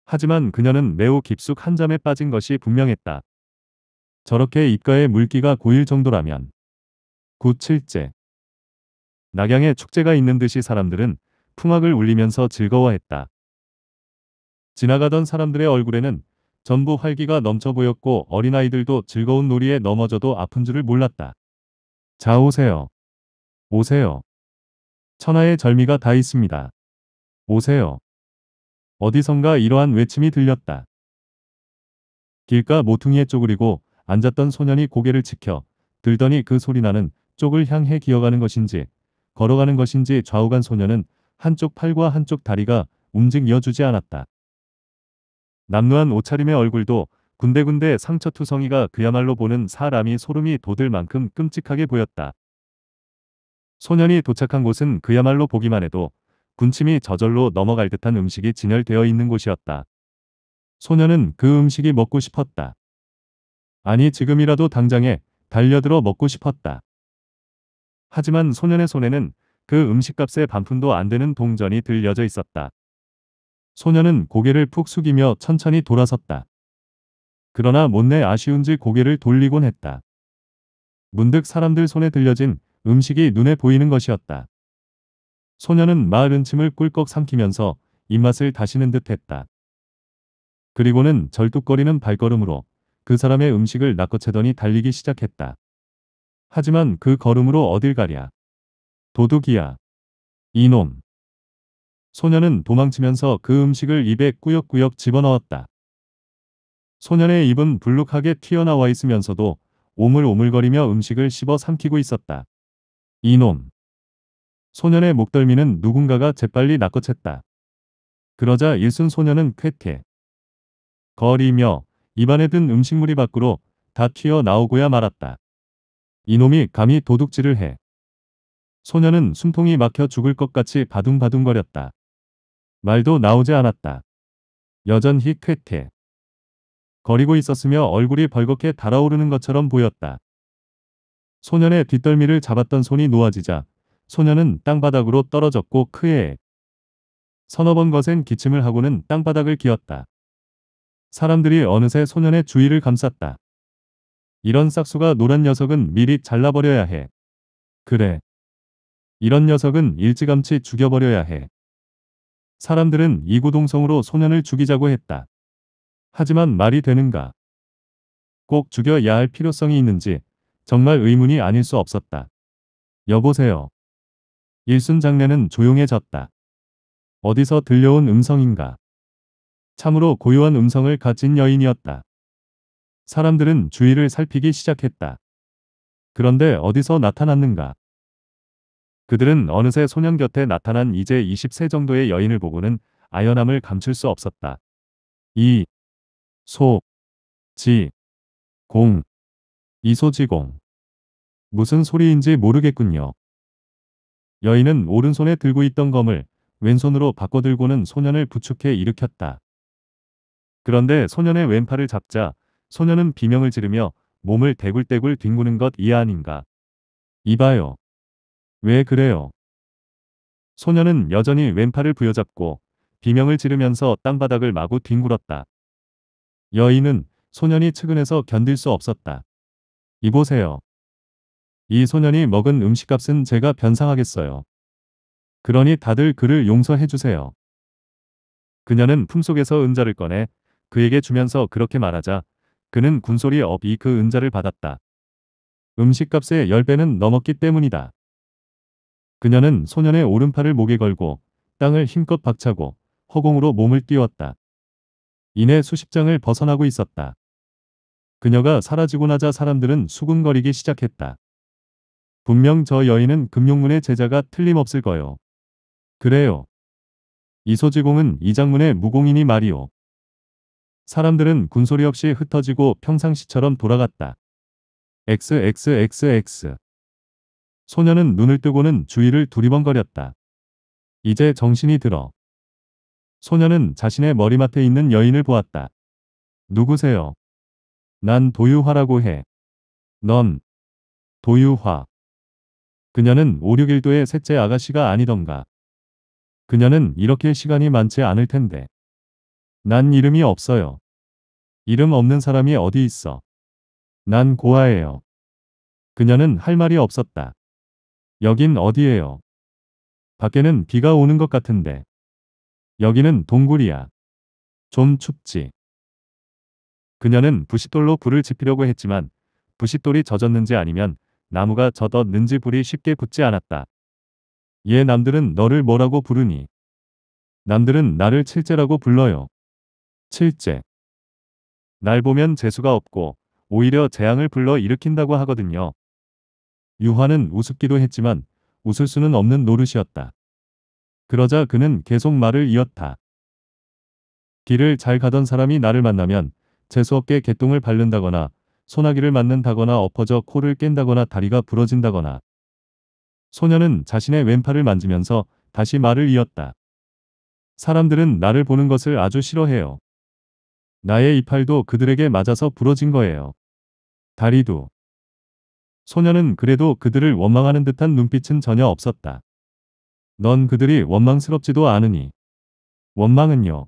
하지만 그녀는 매우 깊숙한 잠에 빠진 것이 분명했다. 저렇게 입가에 물기가 고일 정도라면 9.7제 낙양에 축제가 있는 듯이 사람들은 풍악을 울리면서 즐거워했다. 지나가던 사람들의 얼굴에는 전부 활기가 넘쳐 보였고 어린아이들도 즐거운 놀이에 넘어져도 아픈 줄을 몰랐다. 자 오세요. 오세요. 천하의 절미가 다 있습니다. 오세요. 어디선가 이러한 외침이 들렸다. 길가 모퉁이에 쪼그리고 앉았던 소년이 고개를 치켜 들더니 그 소리나는 쪽을 향해 기어가는 것인지 걸어가는 것인지 좌우간 소녀는 한쪽 팔과 한쪽 다리가 움직여주지 않았다. 남루한 옷차림의 얼굴도 군데군데 상처투성이가 그야말로 보는 사람이 소름이 돋을 만큼 끔찍하게 보였다. 소년이 도착한 곳은 그야말로 보기만 해도 군침이 저절로 넘어갈 듯한 음식이 진열되어 있는 곳이었다. 소년은 그 음식이 먹고 싶었다. 아니 지금이라도 당장에 달려들어 먹고 싶었다. 하지만 소년의 손에는 그 음식값의 반푼도 안 되는 동전이 들려져 있었다. 소년은 고개를 푹 숙이며 천천히 돌아섰다. 그러나 못내 아쉬운지 고개를 돌리곤 했다. 문득 사람들 손에 들려진 음식이 눈에 보이는 것이었다. 소년은 마을 은침을 꿀꺽 삼키면서 입맛을 다시는 듯 했다. 그리고는 절뚝거리는 발걸음으로 그 사람의 음식을 낚아채더니 달리기 시작했다. 하지만 그 걸음으로 어딜 가랴. 도둑이야. 이놈. 소년은 도망치면서 그 음식을 입에 꾸역꾸역 집어넣었다. 소년의 입은 불룩하게 튀어나와 있으면서도 오물오물거리며 음식을 씹어 삼키고 있었다. 이놈. 소년의 목덜미는 누군가가 재빨리 낚아챘다. 그러자 일순 소년은 쾌쾌 거리며 입안에 든 음식물이 밖으로 다 튀어나오고야 말았다. 이놈이 감히 도둑질을 해. 소녀는 숨통이 막혀 죽을 것 같이 바둥바둥거렸다. 말도 나오지 않았다. 여전히 쾌퇴. 거리고 있었으며 얼굴이 벌겋게 달아오르는 것처럼 보였다. 소년의 뒷덜미를 잡았던 손이 놓아지자 소년은 땅바닥으로 떨어졌고 크에 서너 번 거센 기침을 하고는 땅바닥을 기었다. 사람들이 어느새 소년의 주위를 감쌌다. 이런 싹수가 노란 녀석은 미리 잘라버려야 해. 그래. 이런 녀석은 일찌감치 죽여버려야 해. 사람들은 이구동성으로 소년을 죽이자고 했다. 하지만 말이 되는가? 꼭 죽여야 할 필요성이 있는지 정말 의문이 아닐 수 없었다. 여보세요. 일순 장례는 조용해졌다. 어디서 들려온 음성인가? 참으로 고요한 음성을 가진 여인이었다. 사람들은 주위를 살피기 시작했다. 그런데 어디서 나타났는가? 그들은 어느새 소년 곁에 나타난 이제 20세 정도의 여인을 보고는 아연함을 감출 수 없었다. 이, 소, 지, 공, 이소지공. 무슨 소리인지 모르겠군요. 여인은 오른손에 들고 있던 검을 왼손으로 바꿔 들고는 소년을 부축해 일으켰다. 그런데 소년의 왼팔을 잡자 소녀는 비명을 지르며 몸을 대굴대굴 뒹구는 것이 아닌가. 이봐요. 왜 그래요? 소녀는 여전히 왼팔을 부여잡고 비명을 지르면서 땅바닥을 마구 뒹굴었다. 여인은 소년이 측은해서 견딜 수 없었다. 이보세요. 이 소년이 먹은 음식값은 제가 변상하겠어요. 그러니 다들 그를 용서해 주세요. 그녀는 품속에서 은자를 꺼내 그에게 주면서 그렇게 말하자 그는 군소리 업이 그 은자를 받았다. 음식값의 10배는 넘었기 때문이다. 그녀는 소년의 오른팔을 목에 걸고 땅을 힘껏 박차고 허공으로 몸을 띄웠다. 이내 수십 장을 벗어나고 있었다. 그녀가 사라지고 나자 사람들은 수군거리기 시작했다. 분명 저 여인은 금용문의 제자가 틀림없을 거요. 그래요. 이소지공은 이장문의 무공인이 말이오. 사람들은 군소리 없이 흩어지고 평상시처럼 돌아갔다. XXXX 소녀는 눈을 뜨고는 주위를 두리번거렸다. 이제 정신이 들어. 소녀는 자신의 머리맡에 있는 여인을 보았다. 누구세요? 난 도유화라고 해. 넌 도유화. 그녀는 5, 6일도의 셋째 아가씨가 아니던가. 그녀는 이렇게 시간이 많지 않을 텐데. 난 이름이 없어요. 이름 없는 사람이 어디 있어. 난 고아예요. 그녀는 할 말이 없었다. 여긴 어디예요? 밖에는 비가 오는 것 같은데. 여기는 동굴이야. 좀 춥지. 그녀는 부싯돌로 불을 지피려고 했지만 부싯돌이 젖었는지 아니면 나무가 젖었는지 불이 쉽게 붙지 않았다. 얘 남들은 너를 뭐라고 부르니? 남들은 나를 칠제라고 불러요. 7째. 날 보면 재수가 없고 오히려 재앙을 불러 일으킨다고 하거든요. 유화는 우습기도 했지만 웃을 수는 없는 노릇이었다. 그러자 그는 계속 말을 이었다. 길을 잘 가던 사람이 나를 만나면 재수없게 개똥을 밟는다거나 소나기를 맞는다거나 엎어져 코를 깬다거나 다리가 부러진다거나 소녀는 자신의 왼팔을 만지면서 다시 말을 이었다. 사람들은 나를 보는 것을 아주 싫어해요. 나의 이팔도 그들에게 맞아서 부러진 거예요. 다리도. 소녀는 그래도 그들을 원망하는 듯한 눈빛은 전혀 없었다. 넌 그들이 원망스럽지도 않으니. 원망은요.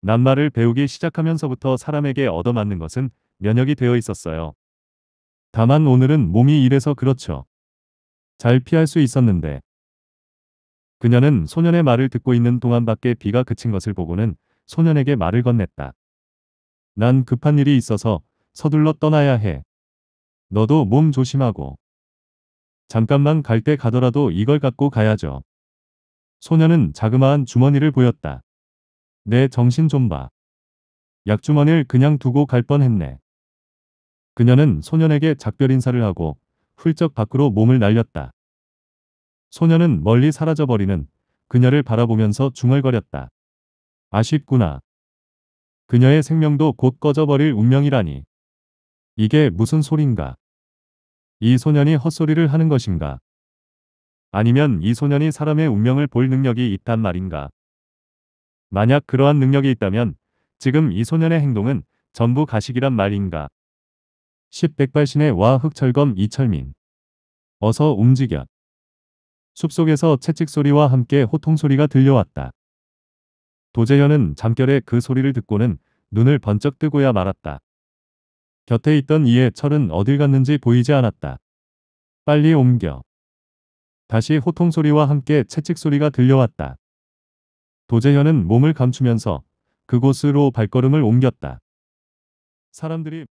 낱말을 배우기 시작하면서부터 사람에게 얻어맞는 것은 면역이 되어 있었어요. 다만 오늘은 몸이 이래서 그렇죠. 잘 피할 수 있었는데. 그녀는 소년의 말을 듣고 있는 동안밖에 비가 그친 것을 보고는 소년에게 말을 건넸다. 난 급한 일이 있어서 서둘러 떠나야 해. 너도 몸 조심하고. 잠깐만 갈 때 가더라도 이걸 갖고 가야죠. 소년은 자그마한 주머니를 보였다. 내 정신 좀 봐. 약주머니를 그냥 두고 갈 뻔했네. 그녀는 소년에게 작별 인사를 하고 훌쩍 밖으로 몸을 날렸다. 소년은 멀리 사라져버리는 그녀를 바라보면서 중얼거렸다. 아쉽구나. 그녀의 생명도 곧 꺼져버릴 운명이라니. 이게 무슨 소린가? 이 소년이 헛소리를 하는 것인가? 아니면 이 소년이 사람의 운명을 볼 능력이 있단 말인가? 만약 그러한 능력이 있다면 지금 이 소년의 행동은 전부 가식이란 말인가? 10백발신의 와 흑철검 이철민 어서 움직여 숲속에서 채찍소리와 함께 호통소리가 들려왔다. 도재현은 잠결에 그 소리를 듣고는 눈을 번쩍 뜨고야 말았다. 곁에 있던 이의 철은 어딜 갔는지 보이지 않았다. 빨리 옮겨. 다시 호통 소리와 함께 채찍 소리가 들려왔다. 도재현은 몸을 감추면서 그곳으로 발걸음을 옮겼다. 사람들이